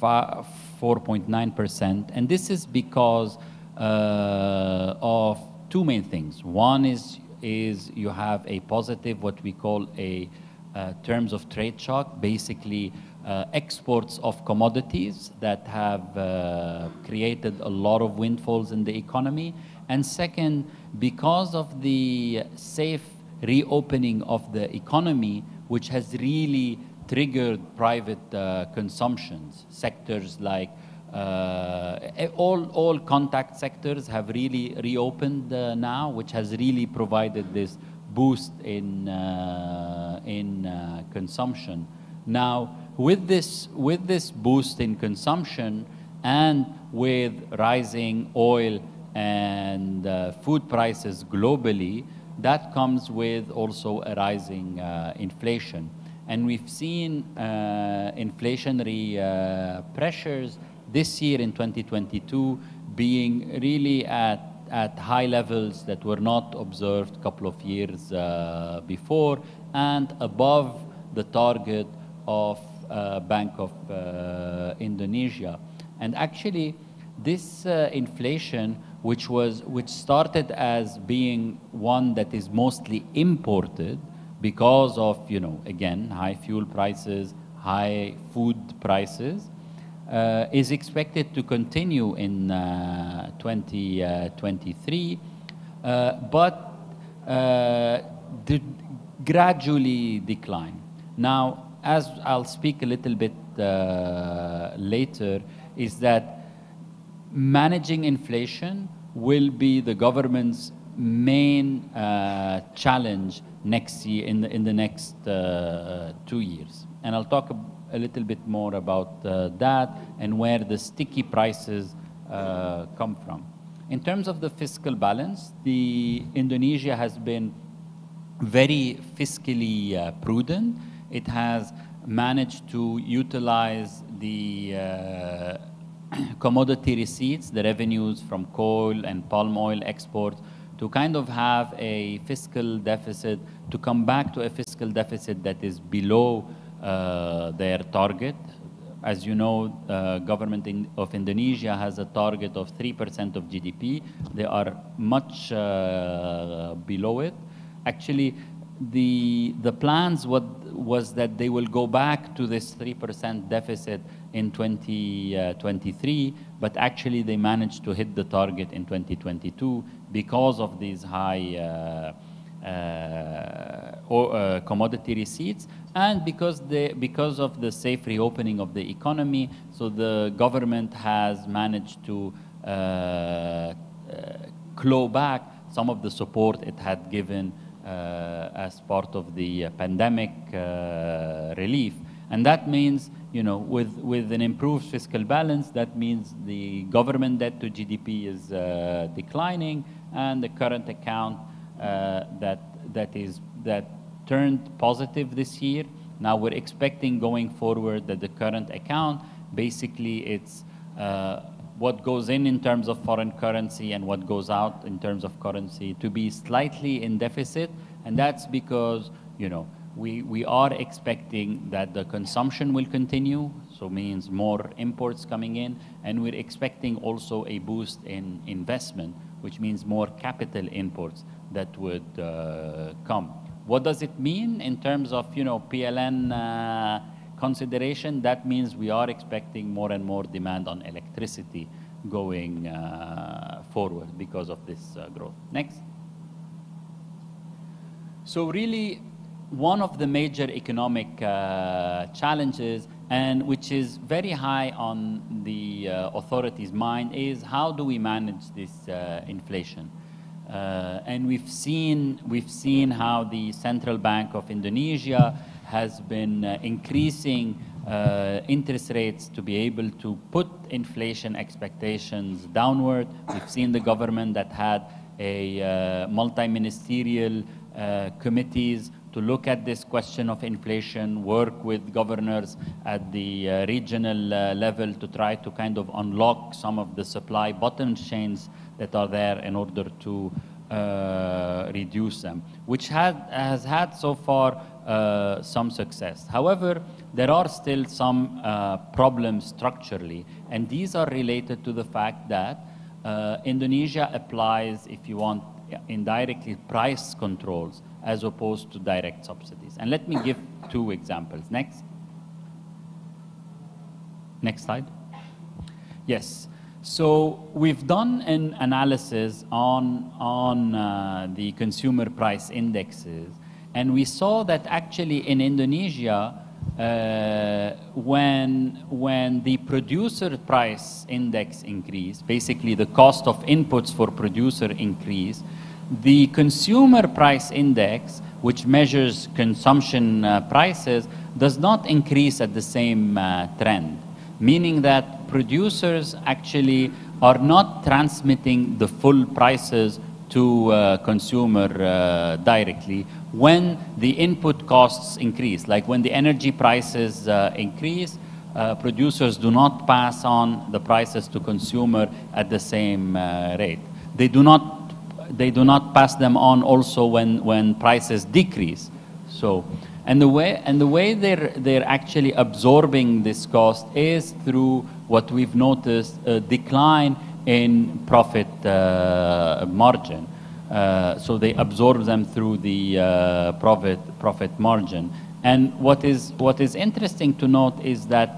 4.9%, and this is because uh, of two main things. One is, is you have a positive, what we call a uh, terms of trade shock, basically uh, exports of commodities that have uh, created a lot of windfalls in the economy. And second, because of the safe reopening of the economy, which has really triggered private uh, consumptions, sectors like uh, eh, all, all contact sectors have really reopened uh, now, which has really provided this boost in, uh, in uh, consumption. Now, with this, with this boost in consumption and with rising oil and uh, food prices globally, that comes with also a rising uh, inflation. And we've seen inflationary pressures this year in 2022 being really at, at high levels that were not observed a couple of years uh, before and above the target of uh, Bank of uh, Indonesia. And actually, this uh, inflation, which, was, which started as being one that is mostly imported because of, you know, again, high fuel prices, high food prices, uh, is expected to continue in uh, 2023, uh, uh, but gradually decline. Now, as I'll speak a little bit later, is that managing inflation will be the government's main uh, challenge next year in the, in the next uh, two years. And I'll talk a little bit more about uh, that and where the sticky prices uh, come from. In terms of the fiscal balance, the Indonesia has been very fiscally uh, prudent. It has managed to utilize the commodity receipts, the revenues from coal and palm oil exports, to kind of have a fiscal deficit, to come back to a fiscal deficit that is below uh, their target. As you know, uh, government in, of Indonesia has a target of 3% of GDP. They are much uh, below it. Actually, the the plans what was that they will go back to this 3% deficit in 2023 but actually they managed to hit the target in 2022 because of these high uh, uh, or, uh, commodity receipts, and because, the because of the safe reopening of the economy, so the government has managed to uh, claw back some of the support it had given uh, as part of the pandemic uh, relief. And that means, you know, with, with an improved fiscal balance, that means the government debt to GDP is uh, declining and the current account uh, that that is that turned positive this year. Now we're expecting going forward that the current account, basically it's uh, what goes in in terms of foreign currency and what goes out in terms of currency to be slightly in deficit. And that's because, you know, we, we are expecting that the consumption will continue, so means more imports coming in, and we're expecting also a boost in investment, which means more capital imports that would uh, come. What does it mean in terms of, you know, PLN uh, consideration? That means we are expecting more and more demand on electricity going uh, forward because of this uh, growth. Next. So really, one of the major economic uh, challenges and which is very high on the uh, authorities' mind is how do we manage this inflation? Uh, and we've seen, we've seen how the Central Bank of Indonesia has been uh, increasing uh, interest rates to be able to put inflation expectations downward. We've seen the government that had a uh, multi-ministerial uh, committees to look at this question of inflation, work with governors at the uh, regional level to try to kind of unlock some of the supply bottom chains that are there in order to uh, reduce them, which had, has had so far uh, some success. However, there are still some uh, problems structurally, and these are related to the fact that uh, Indonesia applies, if you want, indirectly price controls as opposed to direct subsidies. And let me give two examples. Next. Next slide. Yes. So we've done an analysis on, on uh, the consumer price indexes, and we saw that actually in Indonesia, uh, when, when the producer price index increased, basically the cost of inputs for producer increase, the consumer price index, which measures consumption uh, prices, does not increase at the same uh, trend, meaning that producers actually are not transmitting the full prices to uh, consumer uh, directly when the input costs increase. Like when the energy prices uh, increase, uh, producers do not pass on the prices to consumer at the same uh, rate. They do not they do not pass them on also when, when prices decrease. So and the way, and the way they're, they're actually absorbing this cost is through what we've noticed a decline in profit uh, margin. Uh, so they absorb them through the uh, profit, profit margin. And what is, what is interesting to note is that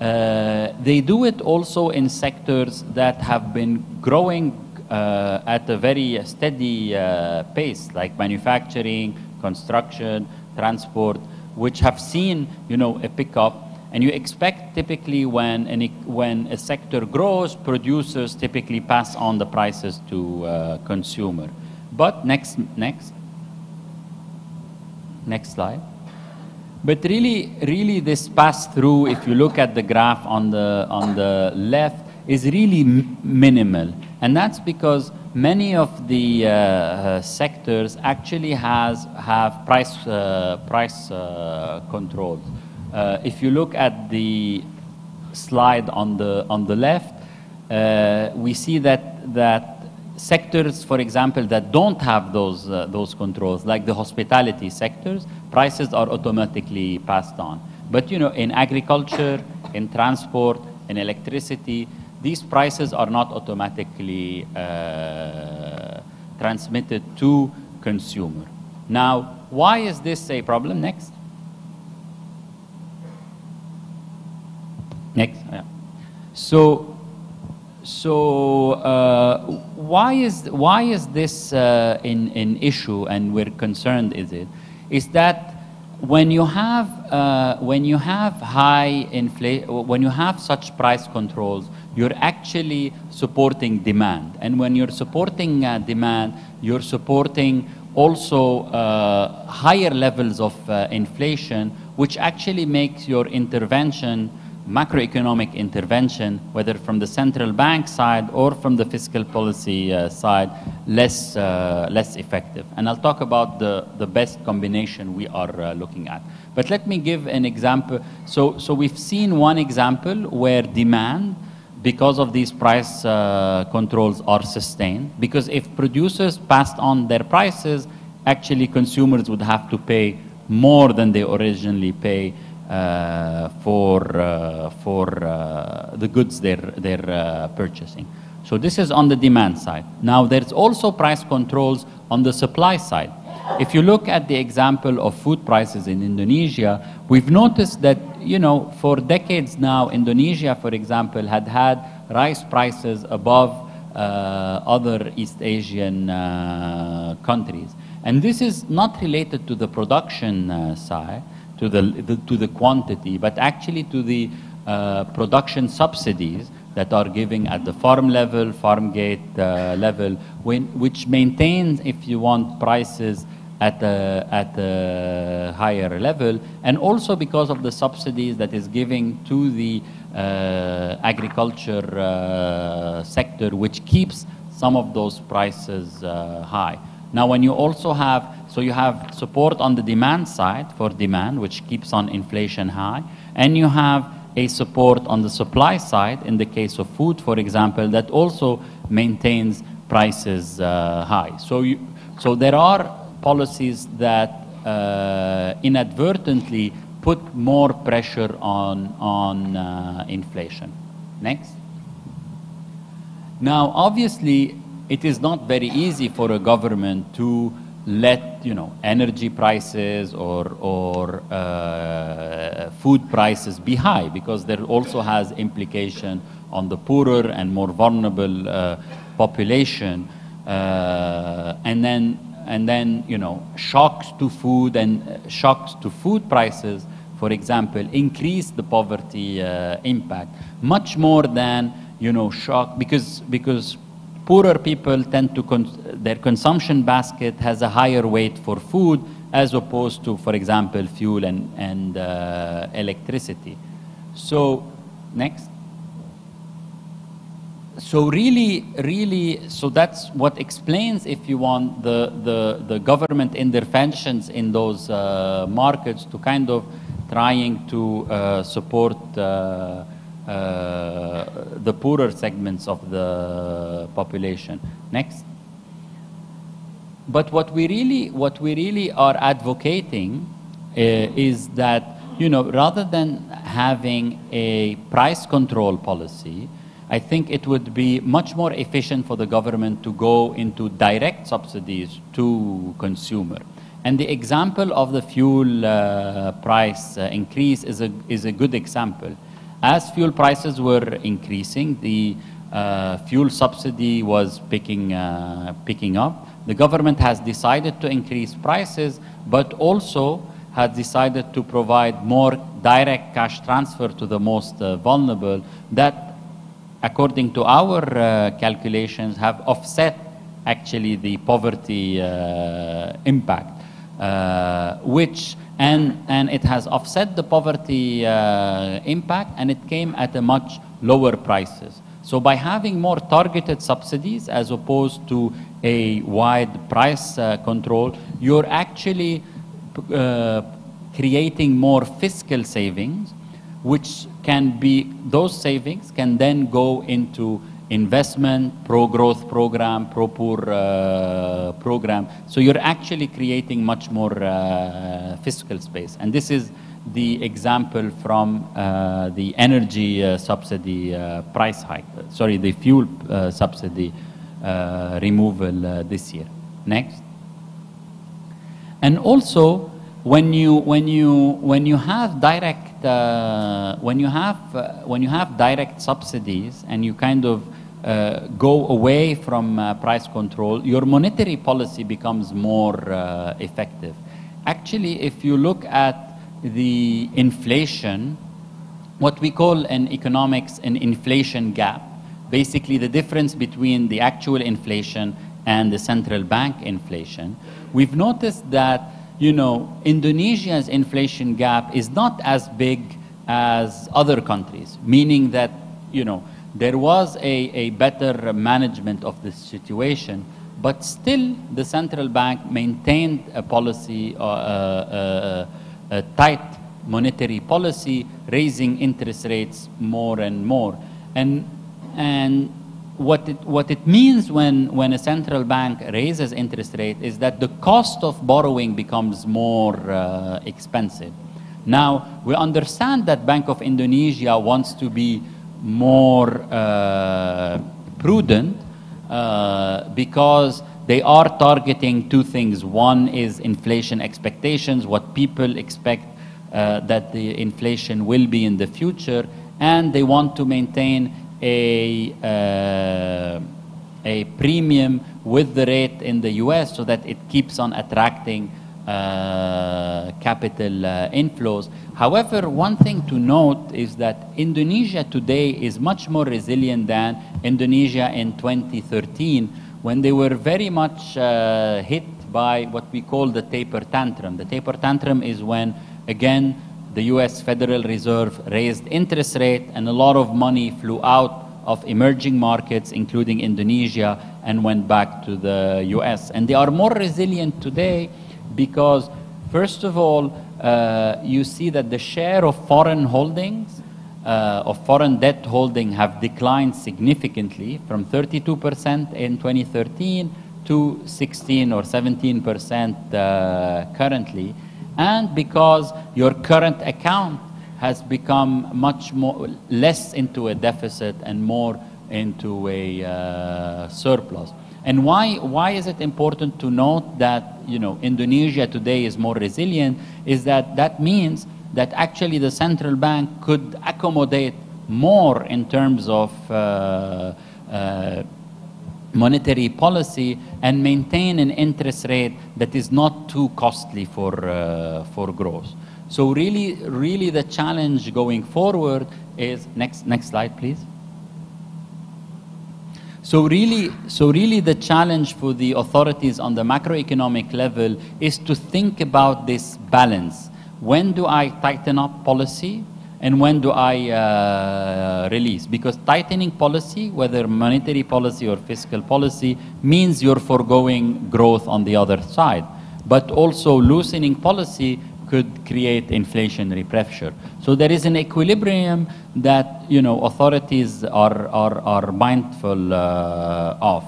uh, they do it also in sectors that have been growing uh, at a very steady uh, pace, like manufacturing, construction, transport, which have seen, you know, a pickup. And you expect typically when, any when a sector grows, producers typically pass on the prices to uh, consumer. But next, next, next slide. But really, really this pass-through, if you look at the graph on the, on the left, is really minimal. And that's because many of the uh, uh, sectors actually has have price uh, price uh, controls. Uh, if you look at the slide on the on the left, uh, we see that that sectors, for example, that don't have those those controls, like the hospitality sectors, prices are automatically passed on. But you know, in agriculture, in transport, in electricity, these prices are not automatically uh, transmitted to consumer. Now, why is this a problem? Next. Next, yeah. So, so uh, why is why is this uh, an issue, and we're concerned? Is it is that when you have uh, when you have high inflation, when you have such price controls, you're actually supporting demand. And when you're supporting uh, demand, you're supporting also uh, higher levels of uh, inflation, which actually makes your intervention, macroeconomic intervention, whether from the central bank side or from the fiscal policy uh, side, less, uh, less effective. And I'll talk about the, the best combination we are uh, looking at. But let me give an example. So, so we've seen one example where demand because of these price uh, controls are sustained. Because if producers passed on their prices, actually consumers would have to pay more than they originally pay uh, for, uh, for uh, the goods they're, they're uh, purchasing. So this is on the demand side. Now there's also price controls on the supply side. If you look at the example of food prices in Indonesia, we've noticed that, you know, for decades now, Indonesia, for example, had had rice prices above uh, other East Asian uh, countries. And this is not related to the production uh, side, to the, the, to the quantity, but actually to the uh, production subsidies that are giving at the farm level, farm gate uh, level, when, which maintains, if you want, prices at a, at a higher level, and also because of the subsidies that is giving to the uh, agriculture uh, sector, which keeps some of those prices uh, high. Now, when you also have, so you have support on the demand side for demand, which keeps on inflation high, and you have a support on the supply side in the case of food, for example, that also maintains prices uh, high. So, you, so there are policies that uh, inadvertently put more pressure on, on uh, inflation. Next. Now, obviously, it is not very easy for a government to let you know energy prices or or uh, food prices be high because that also has implication on the poorer and more vulnerable uh, population uh, and then and then you know shocks to food and uh, shocks to food prices for example increase the poverty uh, impact much more than you know shock because because poorer people tend to, con their consumption basket has a higher weight for food as opposed to, for example, fuel and, and uh, electricity. So, next. So really, really, so that's what explains, if you want, the, the, the government interventions in those uh, markets to kind of trying to uh, support uh, uh, the poorer segments of the population. Next. But what we really, what we really are advocating uh, is that you know, rather than having a price control policy, I think it would be much more efficient for the government to go into direct subsidies to consumer. And the example of the fuel uh, price uh, increase is a, is a good example. As fuel prices were increasing, the uh, fuel subsidy was picking, uh, picking up. The government has decided to increase prices, but also has decided to provide more direct cash transfer to the most uh, vulnerable that, according to our uh, calculations, have offset actually the poverty uh, impact, uh, which and, and it has offset the poverty uh, impact and it came at a much lower prices. So by having more targeted subsidies as opposed to a wide price uh, control, you're actually uh, creating more fiscal savings, which can be, those savings can then go into investment, pro-growth program, pro-poor uh, program. So you're actually creating much more uh, fiscal space. And this is the example from uh, the energy uh, subsidy uh, price hike, uh, sorry, the fuel subsidy removal this year. Next. And also, when you, when you, when you have direct, when you have, when you have direct subsidies and you kind of uh, go away from uh, price control, your monetary policy becomes more uh, effective. Actually, if you look at the inflation, what we call in economics an inflation gap, basically the difference between the actual inflation and the central bank inflation, we've noticed that you know, Indonesia's inflation gap is not as big as other countries, meaning that, you know, there was a, a better management of the situation, but still the central bank maintained a policy, uh, uh, uh, a tight monetary policy, raising interest rates more and more. And, and what, it, what it means when, when a central bank raises interest rate is that the cost of borrowing becomes more uh, expensive. Now, we understand that Bank of Indonesia wants to be more uh, prudent uh, because they are targeting two things. One is inflation expectations, what people expect uh, that the inflation will be in the future, and they want to maintain a, uh, a premium with the rate in the US so that it keeps on attracting uh, capital uh, inflows. However, one thing to note is that Indonesia today is much more resilient than Indonesia in 2013 when they were very much uh, hit by what we call the taper tantrum. The taper tantrum is when, again, the US Federal Reserve raised interest rate and a lot of money flew out of emerging markets, including Indonesia, and went back to the US. And they are more resilient today because, first of all, uh, you see that the share of foreign holdings, uh, of foreign debt holding, have declined significantly from 32% in 2013 to 16 or 17% uh, currently. And because your current account has become much more, less into a deficit and more into a uh, surplus. And why, why is it important to note that you know, Indonesia today is more resilient is that that means that actually the central bank could accommodate more in terms of uh, uh, monetary policy and maintain an interest rate that is not too costly for, uh, for growth. So really, really the challenge going forward is, next, next slide please. So really, so really the challenge for the authorities on the macroeconomic level is to think about this balance. When do I tighten up policy and when do I uh, release? Because tightening policy, whether monetary policy or fiscal policy, means you're foregoing growth on the other side. But also loosening policy could create inflationary pressure. So there is an equilibrium that you know authorities are are, are mindful uh, of.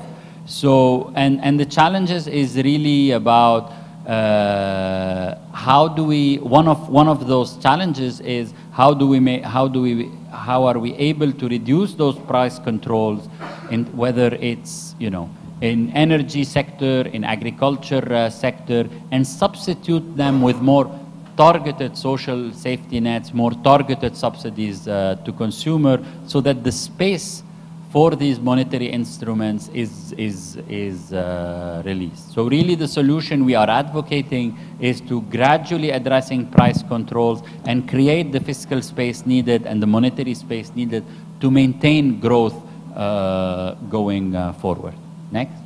So and and the challenges is really about uh, how do we one of one of those challenges is how do we make how do we how are we able to reduce those price controls and whether it's you know in energy sector in agriculture uh, sector and substitute them with more targeted social safety nets, more targeted subsidies uh, to consumer, so that the space for these monetary instruments is, is, is uh, released. So really the solution we are advocating is to gradually addressing price controls and create the fiscal space needed and the monetary space needed to maintain growth uh, going uh, forward. Next.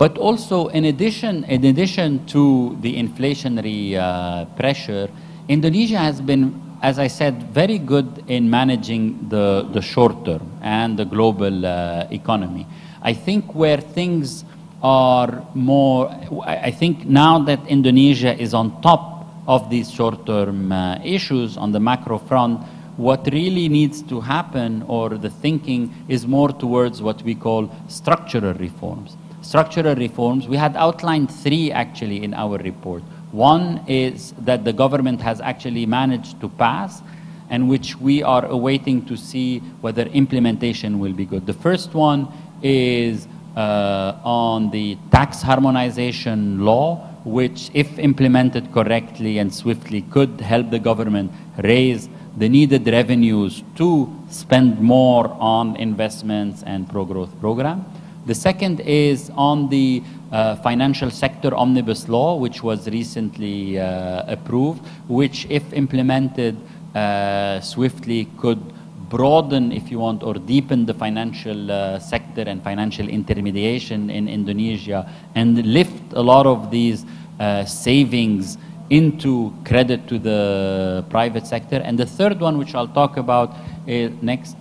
But also, in addition, in addition to the inflationary uh, pressure, Indonesia has been, as I said, very good in managing the, the short term and the global uh, economy. I think where things are more, I think now that Indonesia is on top of these short term uh, issues on the macro front, what really needs to happen or the thinking is more towards what we call structural reforms structural reforms. We had outlined three actually in our report. One is that the government has actually managed to pass and which we are awaiting to see whether implementation will be good. The first one is uh, on the tax harmonization law, which, if implemented correctly and swiftly, could help the government raise the needed revenues to spend more on investments and pro-growth programs. The second is on the uh, financial sector omnibus law, which was recently uh, approved, which, if implemented uh, swiftly, could broaden, if you want, or deepen the financial uh, sector and financial intermediation in Indonesia and lift a lot of these uh, savings into credit to the private sector. And the third one, which I'll talk about uh, next,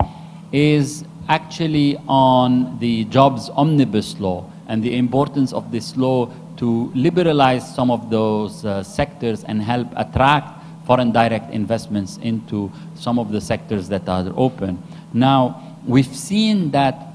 is actually on the jobs omnibus law and the importance of this law to liberalize some of those uh, sectors and help attract foreign direct investments into some of the sectors that are open. Now, we've seen that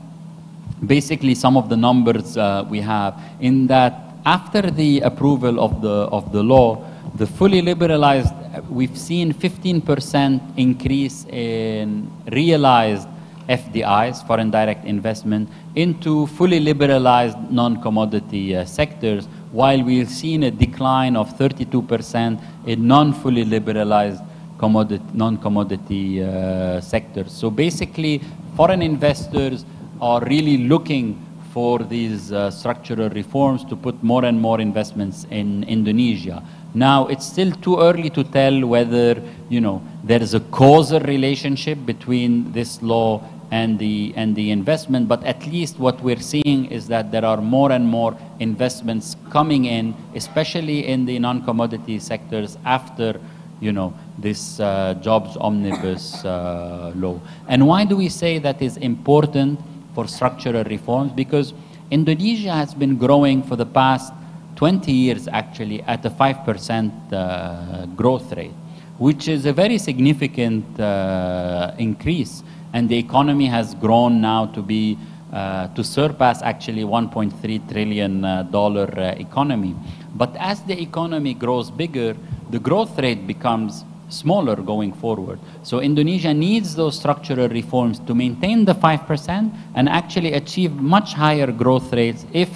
basically some of the numbers uh, we have in that after the approval of the, of the law, the fully liberalized, uh, we've seen 15% increase in realized FDIs, foreign direct investment, into fully liberalized non-commodity uh, sectors, while we've seen a decline of 32% in non-fully liberalized non-commodity uh, sectors. So basically, foreign investors are really looking for these uh, structural reforms to put more and more investments in Indonesia. Now, it's still too early to tell whether, you know, there is a causal relationship between this law and the, and the investment, but at least what we're seeing is that there are more and more investments coming in, especially in the non-commodity sectors after, you know, this uh, jobs omnibus uh, law. And why do we say that is important for structural reforms? Because Indonesia has been growing for the past 20 years actually at a 5% uh, growth rate, which is a very significant uh, increase. And the economy has grown now to be, uh, to surpass actually $1.3 trillion uh, dollar, uh, economy. But as the economy grows bigger, the growth rate becomes smaller going forward. So Indonesia needs those structural reforms to maintain the 5% and actually achieve much higher growth rates if,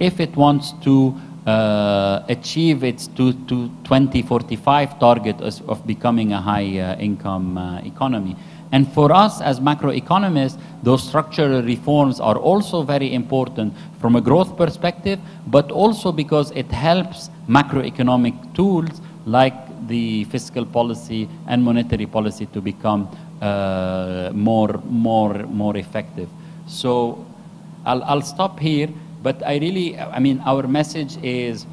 if it wants to uh, achieve its to, to 2045 target as, of becoming a high uh, income uh, economy. And for us as macroeconomists, those structural reforms are also very important from a growth perspective, but also because it helps macroeconomic tools like the fiscal policy and monetary policy to become uh, more, more, more effective. So I'll, I'll stop here. But I really, I mean, our message is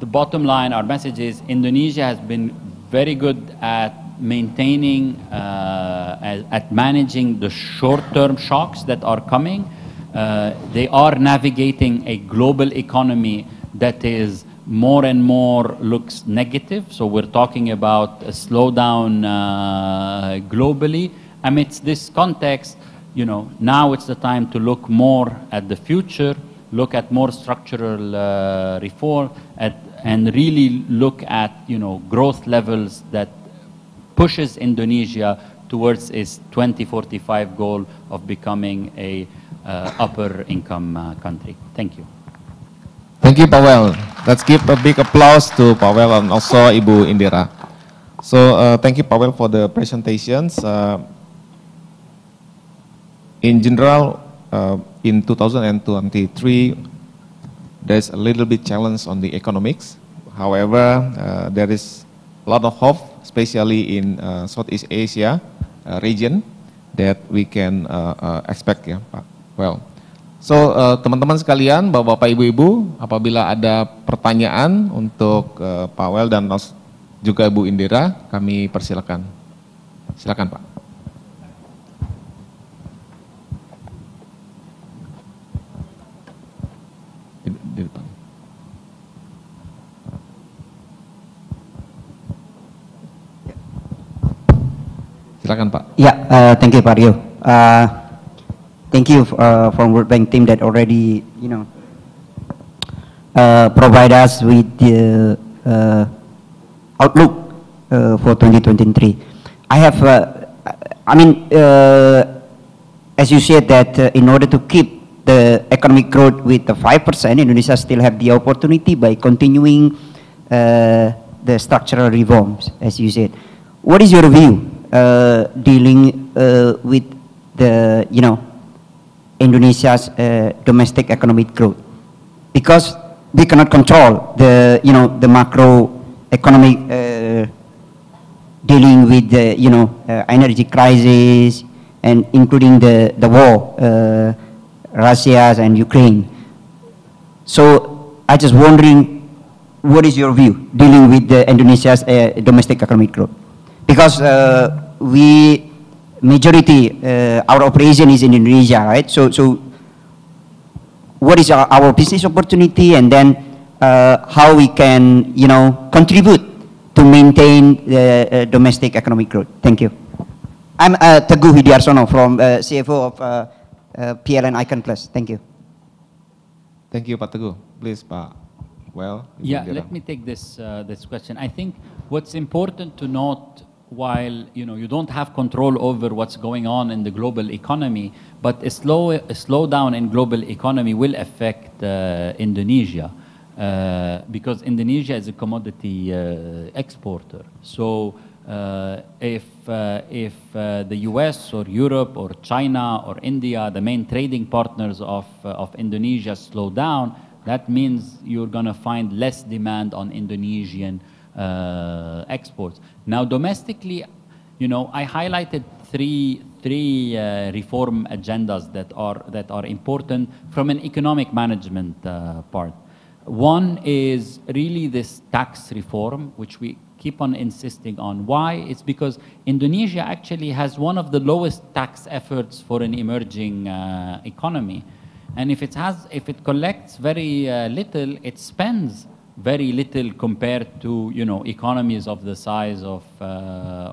the bottom line, our message is Indonesia has been very good at maintaining, uh, at managing the short term shocks that are coming. Uh, they are navigating a global economy that is more and more looks negative. So we're talking about a slowdown uh, globally. Amidst this context, you know, now it's the time to look more at the future look at more structural uh, reform at, and really look at you know growth levels that pushes Indonesia towards its 2045 goal of becoming a uh, upper income uh, country. Thank you. Thank you, Pavel. Let's give a big applause to Pavel and also Ibu Indira. So uh, thank you, Pavel, for the presentations. Uh, in general, uh, in 2023, there's a little bit challenge on the economics. However, uh, there is a lot of hope, especially in uh, Southeast Asia uh, region, that we can uh, uh, expect ya, Pak. Well, so uh, teman-teman uh, sekalian, bapak-bapak, ibu-ibu, apabila ada pertanyaan untuk uh, Pak Well dan juga Ibu Indira, kami persilakan. Silakan Pak. Silakan Pak. Yeah, uh, thank you Pak Rio. Uh, thank you uh, from World Bank team that already, you know, uh, provide us with the uh, outlook uh, for 2023. I have, uh, I mean, uh, as you said that uh, in order to keep the economic growth with the 5%, Indonesia still have the opportunity by continuing uh, the structural reforms, as you said. What is your view uh, dealing uh, with the, you know, Indonesia's uh, domestic economic growth. Because we cannot control the, you know, the macroeconomic dealing with the, you know, energy crisis and including the, the war, Russia and Ukraine. So I just wondering, what is your view dealing with Indonesia's uh, domestic economic growth? because uh, we majority uh, our operation is in Indonesia, right? So so what is our, our business opportunity, and then uh, how we can you know contribute to maintain the uh, domestic economic growth. Thank you. I'm uh, Teguh Hidiarsono from uh, CFO of uh, PLN Icon Plus. Thank you. Thank you, Pak Teguh. Please, Pak. Well, yeah, let me take this uh, this question. I think what's important to note while you know you don't have control over what's going on in the global economy, but a slow a slowdown in global economy will affect uh, Indonesia uh, because Indonesia is a commodity uh, exporter. So uh, if uh, if uh, the U.S. or Europe or China or India, the main trading partners of of Indonesia, slow down, that means you're going to find less demand on Indonesian uh, exports. Now, domestically, you know, I highlighted three three uh, reform agendas that are that are important from an economic management uh, part. One is really this tax reform, which we keep on insisting on. Why? It's because Indonesia actually has one of the lowest tax efforts for an emerging uh, economy, and if it has if it collects very uh, little, it spends very little compared to you know economies of the size of uh,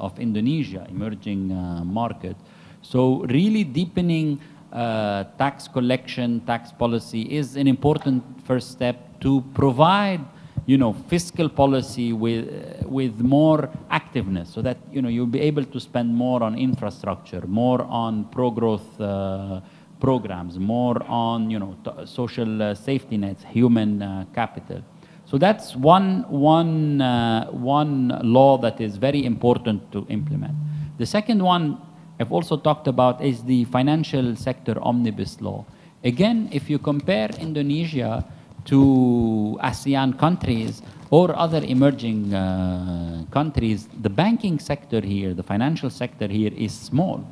of Indonesia, emerging uh, market. So really deepening uh, tax collection, tax policy is an important first step to provide you know fiscal policy with uh, with more activeness, so that you know you'll be able to spend more on infrastructure, more on pro growth. Uh, programs more on you know social uh, safety nets human capital so that's one, one, uh, one law that is very important to implement. The second one I've also talked about is the financial sector omnibus law. Again, if you compare Indonesia to ASEAN countries or other emerging uh, countries, the banking sector here, the financial sector here is small.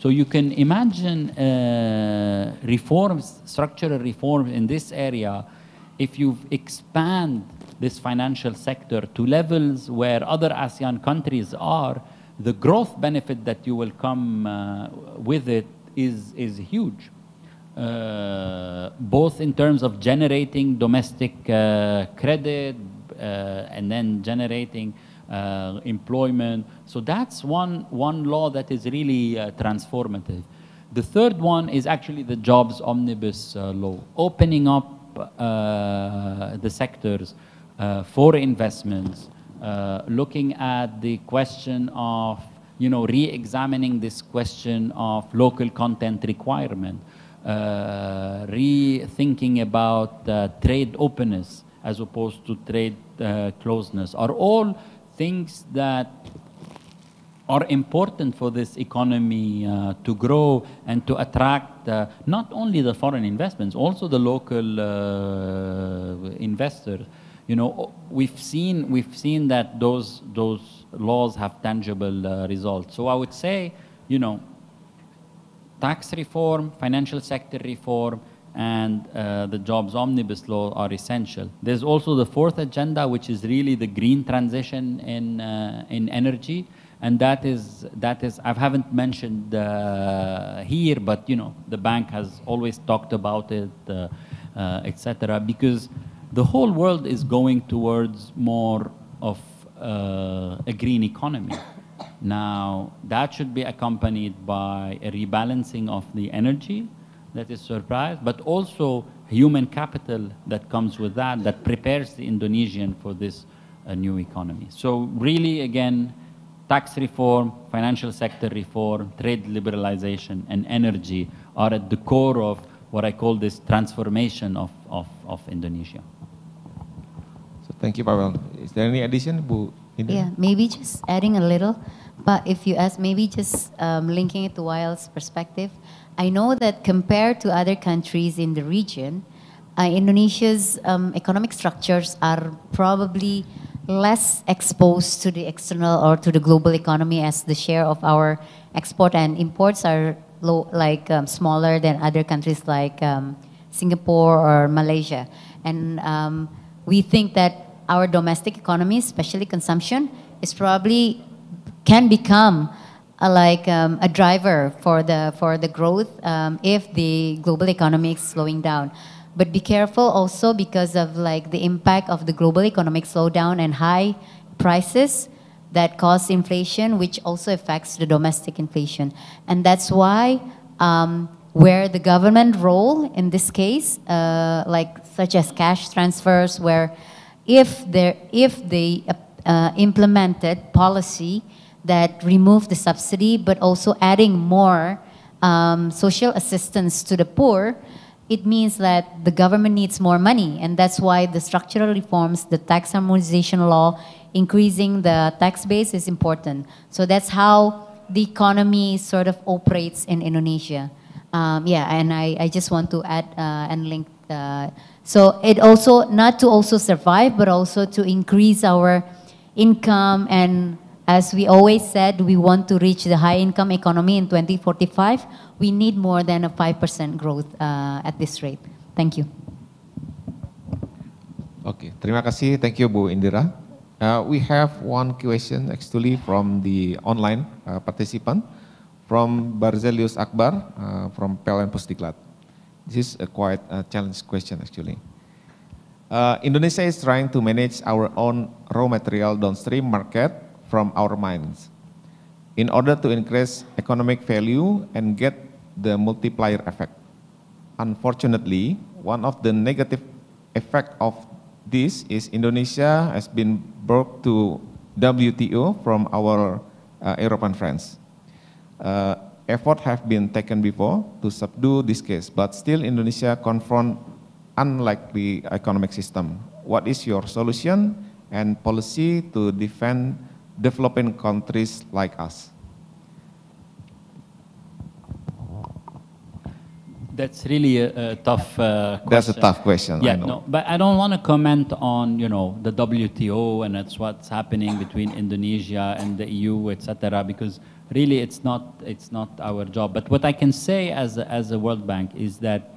So you can imagine uh, reforms, structural reforms in this area if you expand this financial sector to levels where other ASEAN countries are, the growth benefit that you will come uh, with it is, is huge. Uh, both in terms of generating domestic uh, credit uh, and then generating uh, employment. So that's one, one law that is really uh, transformative. The third one is actually the jobs omnibus law, opening up uh, the sectors uh, for investments, uh, looking at the question of you know, re-examining this question of local content requirement, uh, rethinking about uh, trade openness as opposed to trade uh, closeness are all things that are important for this economy uh, to grow and to attract uh, not only the foreign investments, also the local uh, investors. You know, we've seen we've seen that those those laws have tangible uh, results. So I would say, you know, tax reform, financial sector reform, and uh, the jobs omnibus law are essential. There's also the fourth agenda, which is really the green transition in, uh, in energy and that is that is I haven't mentioned uh, here, but you know the bank has always talked about it, uh, uh, etc. Because the whole world is going towards more of uh, a green economy. Now that should be accompanied by a rebalancing of the energy that is surprised, but also human capital that comes with that that prepares the Indonesian for this uh, new economy. So really, again Tax reform, financial sector reform, trade liberalization, and energy are at the core of what I call this transformation of, of, of Indonesia. So thank you, Pavel. Is there any addition, Bu? Yeah, maybe just adding a little. But if you ask, maybe just um, linking it to Wael's perspective, I know that compared to other countries in the region, uh, Indonesia's um, economic structures are probably less exposed to the external or to the global economy as the share of our export and imports are low, like um, smaller than other countries like um, Singapore or Malaysia. And um, we think that our domestic economy, especially consumption, is probably can become a, like um, a driver for the for the growth um, if the global economy is slowing down. But be careful also because of like the impact of the global economic slowdown and high prices that cause inflation, which also affects the domestic inflation. And that's why um, where the government role in this case, uh, like such as cash transfers, where if, there, if they uh, implemented policy that removed the subsidy, but also adding more um, social assistance to the poor, it means that the government needs more money, and that's why the structural reforms, the tax harmonization law, increasing the tax base is important. So that's how the economy sort of operates in Indonesia. Um, yeah, and I, I just want to add uh, and link. that. so it also, not to also survive, but also to increase our income and as we always said, we want to reach the high-income economy in 2045. We need more than a 5% growth uh, at this rate. Thank you. Okay, terima kasih. Thank you, Bu Indira. Uh, we have one question actually from the online uh, participant from Barzelius Akbar uh, from PEL and Postiklat. This is a quite a uh, challenge question actually. Uh, Indonesia is trying to manage our own raw material downstream market from our mines in order to increase economic value and get the multiplier effect. Unfortunately, one of the negative effect of this is Indonesia has been brought to WTO from our uh, European friends. Uh, effort have been taken before to subdue this case, but still Indonesia confront unlikely economic system. What is your solution and policy to defend developing countries like us. That's really a, a tough uh, question. That's a tough question. Yeah, no, but I don't want to comment on you know the WTO and that's what's happening between Indonesia and the EU, etc. Because really, it's not it's not our job. But what I can say as a, as a World Bank is that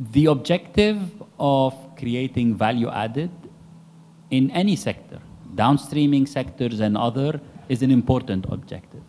the objective of creating value added in any sector, downstreaming sectors and other, is an important objective.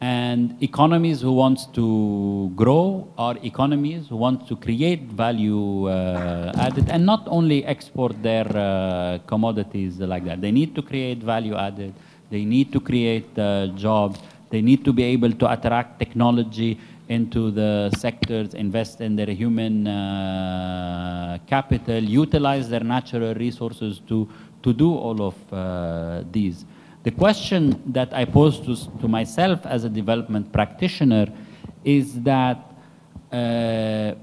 And economies who want to grow are economies who want to create value uh, added and not only export their uh, commodities like that. They need to create value added. They need to create uh, jobs. They need to be able to attract technology into the sectors, invest in their human uh, capital, utilize their natural resources to to do all of uh, these. The question that I pose to, to, myself as a development practitioner is that uh,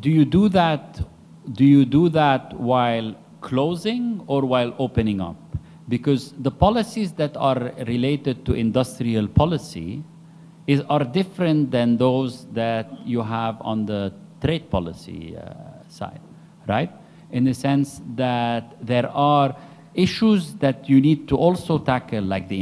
do you do that do you do that while closing or while opening up? Because the policies that are related to industrial policy is, are different than those that you have on the trade policy uh, side, right? in the sense that there are issues that you need to also tackle, like the,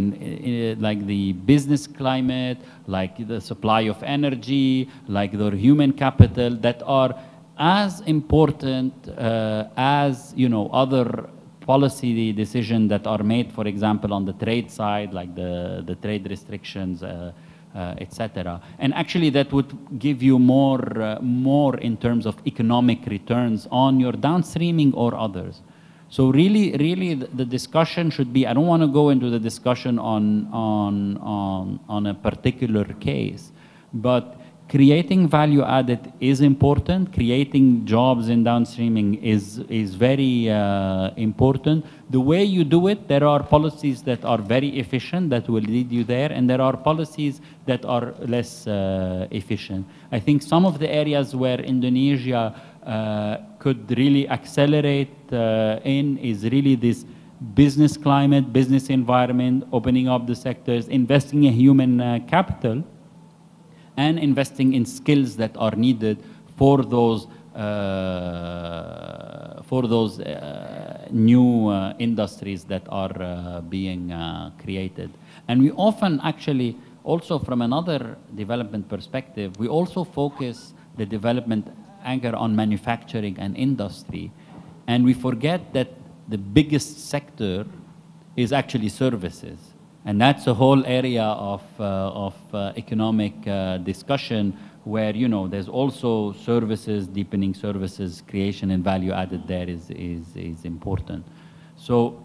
uh, like the business climate, like the supply of energy, like the human capital, that are as important uh, as you know other policy decisions that are made, for example, on the trade side, like the, the trade restrictions uh, uh, etc. And actually, that would give you more, uh, more in terms of economic returns on your downstreaming or others. So really, really, the discussion should be. I don't want to go into the discussion on on on on a particular case, but creating value added is important. Creating jobs in downstreaming is, is very uh, important. The way you do it, there are policies that are very efficient that will lead you there, and there are policies that are less uh, efficient. I think some of the areas where Indonesia uh, could really accelerate uh, in is really this business climate, business environment, opening up the sectors, investing in human uh, capital and investing in skills that are needed for those uh, for those uh, new uh, industries that are uh, being uh, created. And we often actually also from another development perspective, we also focus the development anchor on manufacturing and industry. And we forget that the biggest sector is actually services. And that's a whole area of, uh, of uh, economic uh, discussion where, you know, there's also services, deepening services, creation and value added there is, is, is important. So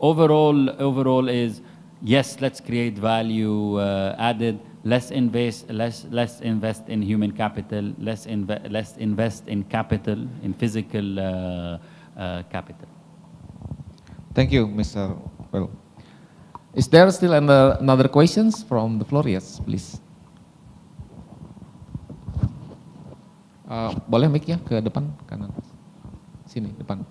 overall, overall is, yes, let's create value uh, added, less invest, less, less invest in human capital, less, inv less invest in capital, in physical uh, uh, capital. Thank you, Mr. Well. Is there still another questions from the floor? Yes, please. Uh, boleh mic ya ke depan kanan. Sini, depan.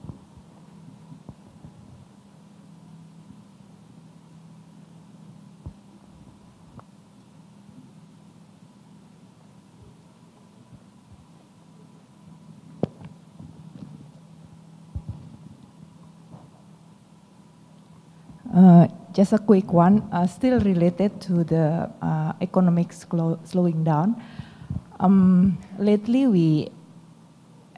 Uh, just a quick one, uh, still related to the uh, economic slow slowing down. Um, lately, we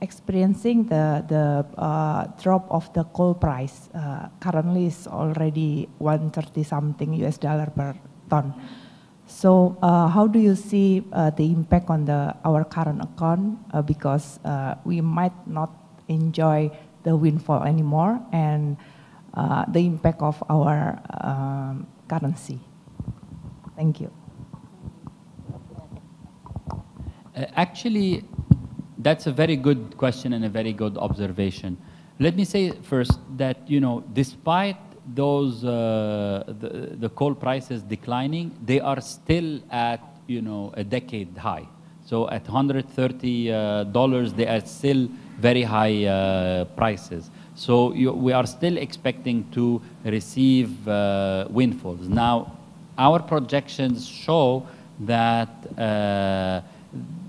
experiencing the the uh, drop of the coal price. Uh, currently, is already 130 something US dollar per ton. So, uh, how do you see uh, the impact on the our current account? Uh, because we might not enjoy the windfall anymore and uh, the impact of our um, currency. Thank you. Uh, actually, that's a very good question and a very good observation. Let me say first that, you know, despite those, uh, the, the, coal prices declining, they are still at, you know, a decade high. So at $130, uh, they are still very high uh, prices. So you, we are still expecting to receive uh, windfalls. Now, our projections show that uh,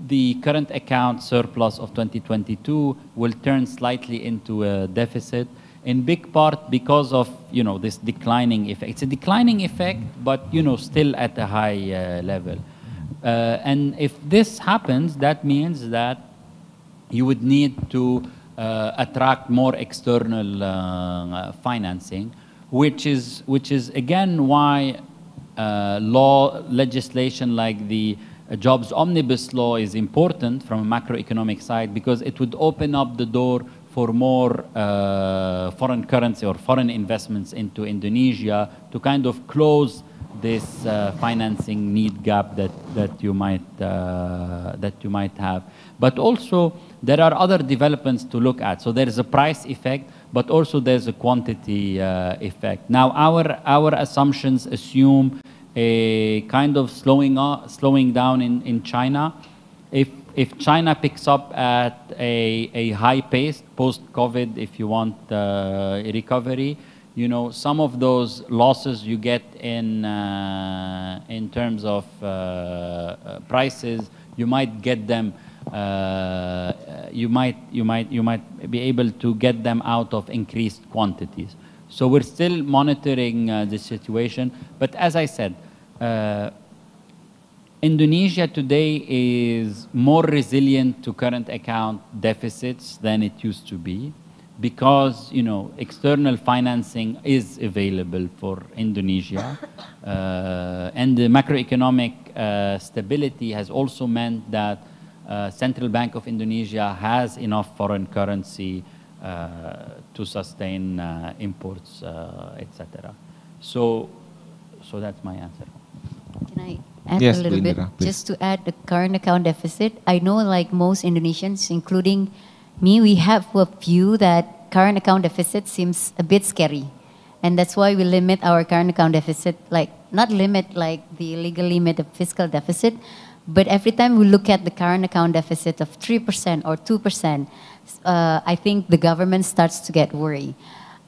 the current account surplus of 2022 will turn slightly into a deficit in big part because of you know this declining effect it's a declining effect but you know still at a high uh, level uh, and if this happens that means that you would need to uh, attract more external uh, financing, which is, which is again why uh, law legislation like the jobs omnibus law is important from a macroeconomic side because it would open up the door for more uh, foreign currency or foreign investments into Indonesia to kind of close this uh, financing need gap that, that, you might, uh, that you might have. But also, there are other developments to look at. So there is a price effect, but also there's a quantity uh, effect. Now, our, our assumptions assume a kind of slowing, up, slowing down in, in China. If, if China picks up at a, a high pace post-COVID, if you want uh, recovery, you know, some of those losses you get in, uh, in terms of uh, uh, prices, you might get them uh, you might you might you might be able to get them out of increased quantities. So we're still monitoring uh, the situation. But as I said, uh, Indonesia today is more resilient to current account deficits than it used to be because, you know, external financing is available for Indonesia. Uh, and the macroeconomic uh, stability has also meant that uh, Central Bank of Indonesia has enough foreign currency uh, to sustain uh, imports, uh, etc. So, so that's my answer. Can I add yes, a little bit? please. Just to add the current account deficit, I know like most Indonesians, including me, we have a view that current account deficit seems a bit scary. And that's why we limit our current account deficit, like not limit like the legal limit of fiscal deficit, but every time we look at the current account deficit of 3% or 2%, uh, I think the government starts to get worried.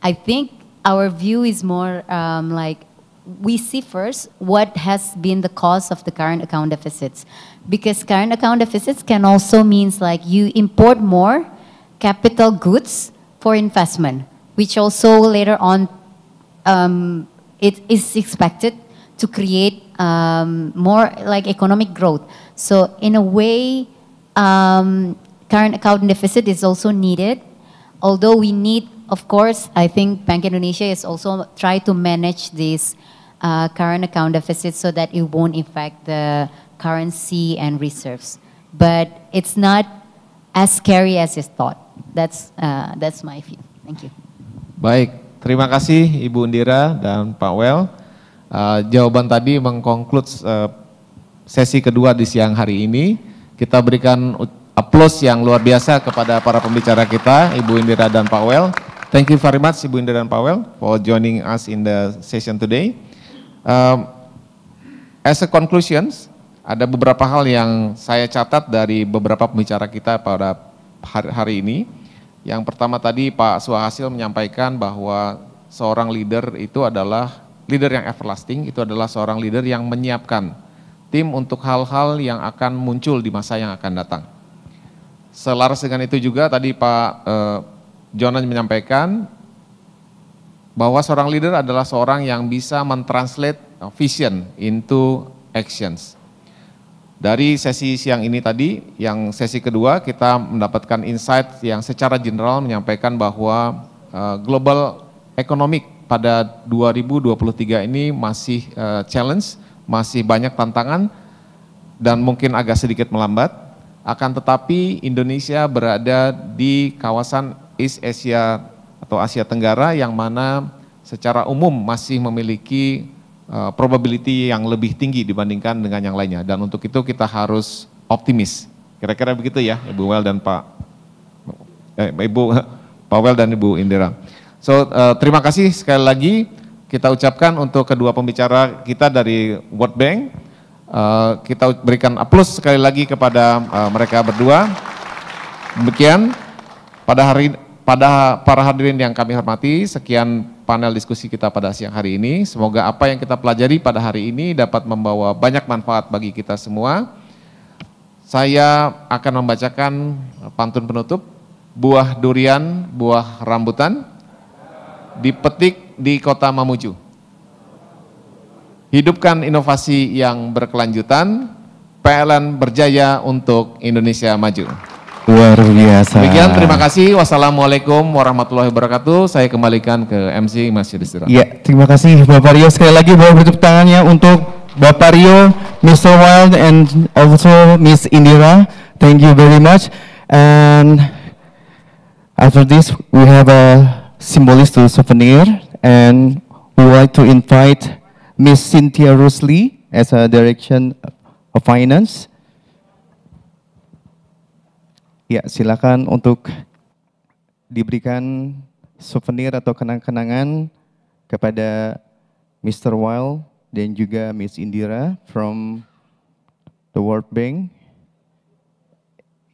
I think our view is more um, like we see first what has been the cause of the current account deficits. Because current account deficits can also mean like you import more capital goods for investment, which also later on um, it is expected to create um, more like economic growth. So in a way, um, current account deficit is also needed. Although we need, of course, I think Bank Indonesia is also try to manage this uh, current account deficit so that it won't affect the currency and reserves. But it's not as scary as is thought. That's, uh, that's my view. Thank you. Baik, terima kasih Ibu Undira dan Pak Well. Eh, jawaban tadi mengkonklus uh, eh, sesi kedua di siang hari ini. Kita berikan aplaus yang luar biasa kepada para pembicara kita, Ibu Indira dan Pak Well. Thank you very much Ibu Indira dan Pak Well for joining us in the session today. Um, as a conclusions, ada beberapa hal yang saya catat dari beberapa pembicara kita pada hari, hari ini. Yang pertama tadi Pak Suhasil menyampaikan bahwa seorang leader itu adalah Leader yang everlasting itu adalah seorang leader yang menyiapkan tim untuk hal-hal yang akan muncul di masa yang akan datang. Selaras dengan itu juga tadi Pak eh, Jonan menyampaikan bahwa seorang leader adalah seorang yang bisa mentranslate vision into actions. Dari sesi siang ini tadi, yang sesi kedua kita mendapatkan insight yang secara general menyampaikan bahwa uh, global economic pada 2023 ini masih uh, challenge, masih banyak tantangan dan mungkin agak sedikit melambat. Akan tetapi Indonesia berada di kawasan East Asia atau Asia Tenggara yang mana secara umum masih memiliki uh, probability yang lebih tinggi dibandingkan dengan yang lainnya. Dan untuk itu kita harus optimis. Kira-kira begitu ya Ibu Wel dan Pak eh, Ibu Well dan Ibu Indira. So uh, terima kasih sekali lagi kita ucapkan untuk kedua pembicara kita dari World Bank. Uh, kita berikan aplaus sekali lagi kepada uh, mereka berdua. Demikian pada hari pada para hadirin yang kami hormati, sekian panel diskusi kita pada siang hari ini. Semoga apa yang kita pelajari pada hari ini dapat membawa banyak manfaat bagi kita semua. Saya akan membacakan pantun penutup, buah durian, buah rambutan dipetik di kota Mamuju. Hidupkan inovasi yang berkelanjutan, PLN berjaya untuk Indonesia maju. Luar biasa. Demikian, terima kasih. Wassalamualaikum warahmatullahi wabarakatuh. Saya kembalikan ke MC Mas Yudhistira. Iya, terima kasih Bapak Rio. Sekali lagi bawa berjumpa tangannya untuk Bapak Rio, Mr. Wild, and also Miss Indira. Thank you very much. And after this, we have a symbolist to souvenir, and we would like to invite Miss Cynthia Rusley as a direction of finance. Ya, silakan untuk diberikan souvenir atau kenang-kenangan kepada Mr. Wild dan juga Miss Indira from the World Bank.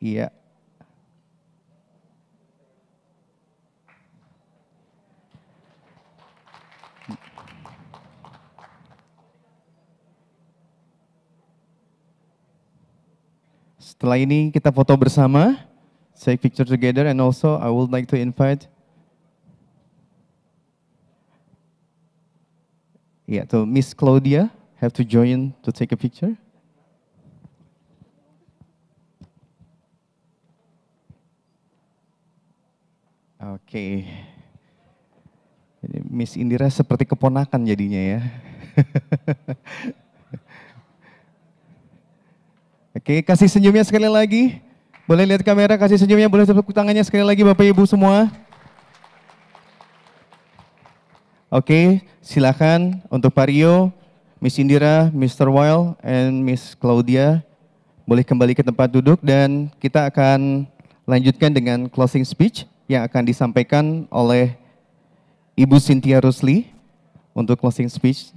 Iya. Yeah. Setelah ini kita foto bersama, take picture together and also I would like to invite Yeah, to Miss Claudia have to join to take a picture. Oke. Okay. Miss Indira seperti keponakan jadinya ya. Oke, kasih senyumnya sekali lagi. Boleh lihat kamera, kasih senyumnya, boleh tepuk tangannya sekali lagi Bapak Ibu semua. Oke, silakan untuk Pak Rio, Miss Indira, Mr. Wild, and Miss Claudia. Boleh kembali ke tempat duduk dan kita akan lanjutkan dengan closing speech yang akan disampaikan oleh Ibu Cynthia Rusli untuk closing speech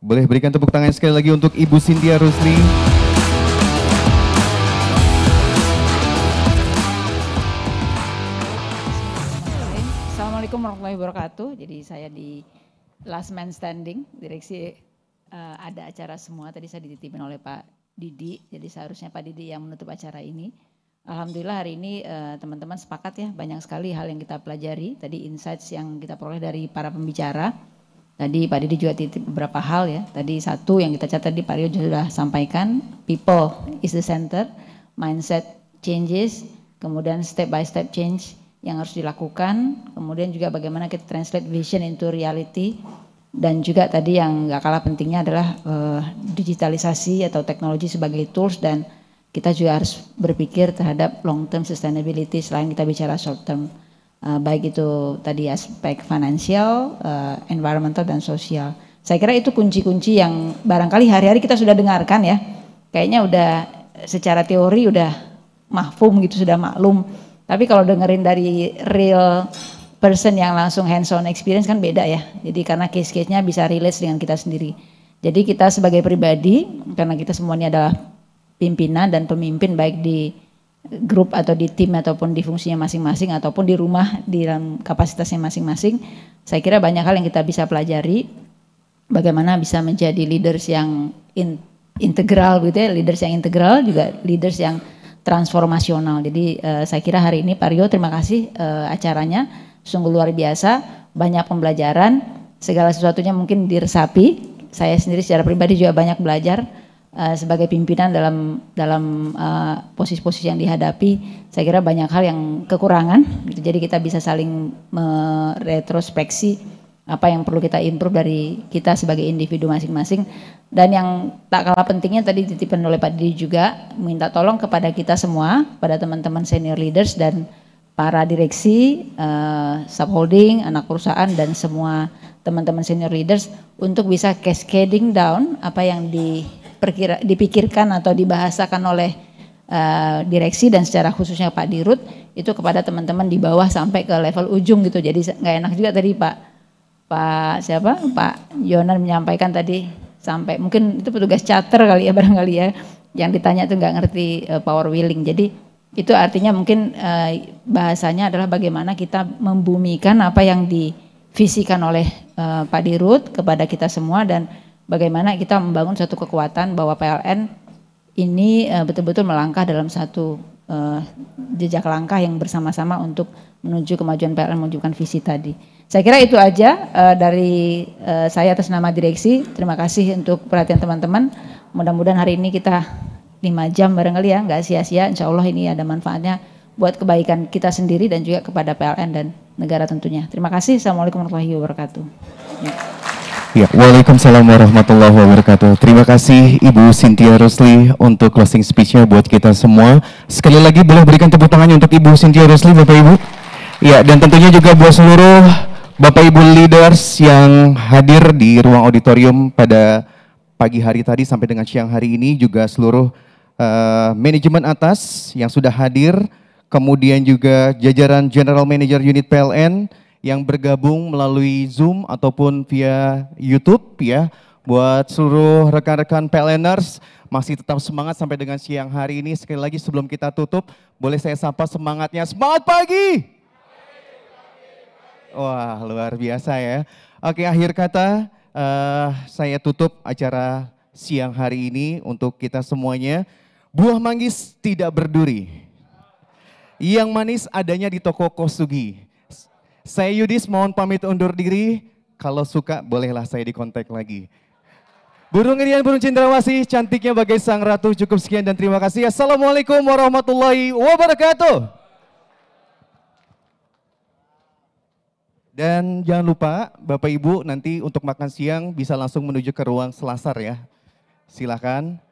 Boleh berikan tepuk tangan sekali lagi untuk Ibu Cynthia Rusli. Assalamualaikum warahmatullahi wabarakatuh. Jadi saya di Last Man Standing, direksi uh, ada acara semua. Tadi saya dititipin oleh Pak Didi, jadi seharusnya Pak Didi yang menutup acara ini. Alhamdulillah hari ini eh, teman-teman uh, sepakat ya, banyak sekali hal yang kita pelajari. Tadi insights yang kita peroleh dari para pembicara Tadi Pak Didi juga titip beberapa hal ya. Tadi satu yang kita catat di Pak Didi sudah sampaikan, people is the center, mindset changes, kemudian step by step change yang harus dilakukan, kemudian juga bagaimana kita translate vision into reality, dan juga tadi yang gak kalah pentingnya adalah uh, digitalisasi atau teknologi sebagai tools dan kita juga harus berpikir terhadap long term sustainability selain kita bicara short term uh, baik itu tadi aspek finansial, uh, environmental dan sosial. Saya kira itu kunci-kunci yang barangkali hari-hari kita sudah dengarkan ya. Kayaknya udah secara teori udah mahfum gitu, sudah maklum. Tapi kalau dengerin dari real person yang langsung hands on experience kan beda ya. Jadi karena case-case-nya bisa relate dengan kita sendiri. Jadi kita sebagai pribadi karena kita semuanya adalah pimpinan dan pemimpin baik di grup atau di tim ataupun di fungsinya masing-masing ataupun di rumah di dalam kapasitasnya masing-masing saya kira banyak hal yang kita bisa pelajari bagaimana bisa menjadi leaders yang in, integral gitu ya leaders yang integral juga leaders yang transformasional jadi uh, saya kira hari ini Pak terima kasih uh, acaranya sungguh luar biasa banyak pembelajaran segala sesuatunya mungkin diresapi saya sendiri secara pribadi juga banyak belajar Eh, sebagai pimpinan dalam dalam eh, posisi-posisi uh, yang dihadapi, saya kira banyak hal yang kekurangan. Gitu. Jadi kita bisa saling meretrospeksi apa yang perlu kita improve dari kita sebagai individu masing-masing. Dan yang tak kalah pentingnya tadi titipan oleh Pak Didi juga minta tolong kepada kita semua, pada teman-teman senior leaders dan para direksi, uh, subholding, anak perusahaan dan semua teman-teman senior leaders untuk bisa cascading down apa yang di diperkira, dipikirkan atau dibahasakan oleh uh, direksi dan secara khususnya Pak Dirut itu kepada teman-teman di bawah sampai ke level ujung gitu. Jadi nggak enak juga tadi Pak Pak siapa Pak Yonan menyampaikan tadi sampai mungkin itu petugas charter kali ya barangkali ya yang ditanya itu nggak ngerti uh, power wheeling. Jadi itu artinya mungkin uh, bahasanya adalah bagaimana kita membumikan apa yang divisikan oleh uh, Pak Dirut kepada kita semua dan bagaimana kita membangun satu kekuatan bahwa PLN ini eh, betul-betul melangkah dalam satu uh, jejak langkah yang bersama-sama untuk menuju kemajuan PLN menunjukkan visi tadi. Saya kira itu aja uh, dari uh, saya atas nama direksi. Terima kasih untuk perhatian teman-teman. Mudah-mudahan hari ini kita lima jam barangkali ya, nggak sia-sia. Insya Allah ini ada manfaatnya buat kebaikan kita sendiri dan juga kepada PLN dan negara tentunya. Terima kasih. Assalamualaikum warahmatullahi wabarakatuh. Ya. Ya, Waalaikumsalam warahmatullahi wabarakatuh. Terima kasih Ibu Cynthia Rosli untuk closing speech-nya buat kita semua. Sekali lagi boleh berikan tepuk tangannya untuk Ibu Cynthia Rosli, Bapak Ibu. Ya, dan tentunya juga buat seluruh Bapak Ibu leaders yang hadir di ruang auditorium pada pagi hari tadi sampai dengan siang hari ini juga seluruh uh, manajemen atas yang sudah hadir, kemudian juga jajaran General Manager Unit PLN yang bergabung melalui Zoom ataupun via YouTube ya. Buat seluruh rekan-rekan PLNers masih tetap semangat sampai dengan siang hari ini. Sekali lagi sebelum kita tutup, boleh saya sapa semangatnya. Semangat pagi! Wah, luar biasa ya. Oke, akhir kata uh, saya tutup acara siang hari ini untuk kita semuanya. Buah manggis tidak berduri. Yang manis adanya di toko Kosugi. Saya Yudis mohon pamit undur diri. Kalau suka bolehlah saya dikontak lagi. Burung Irian, burung cendrawasi, cantiknya bagai sang ratu. Cukup sekian dan terima kasih. Assalamualaikum warahmatullahi wabarakatuh. Dan jangan lupa Bapak Ibu nanti untuk makan siang bisa langsung menuju ke ruang selasar ya. Silakan.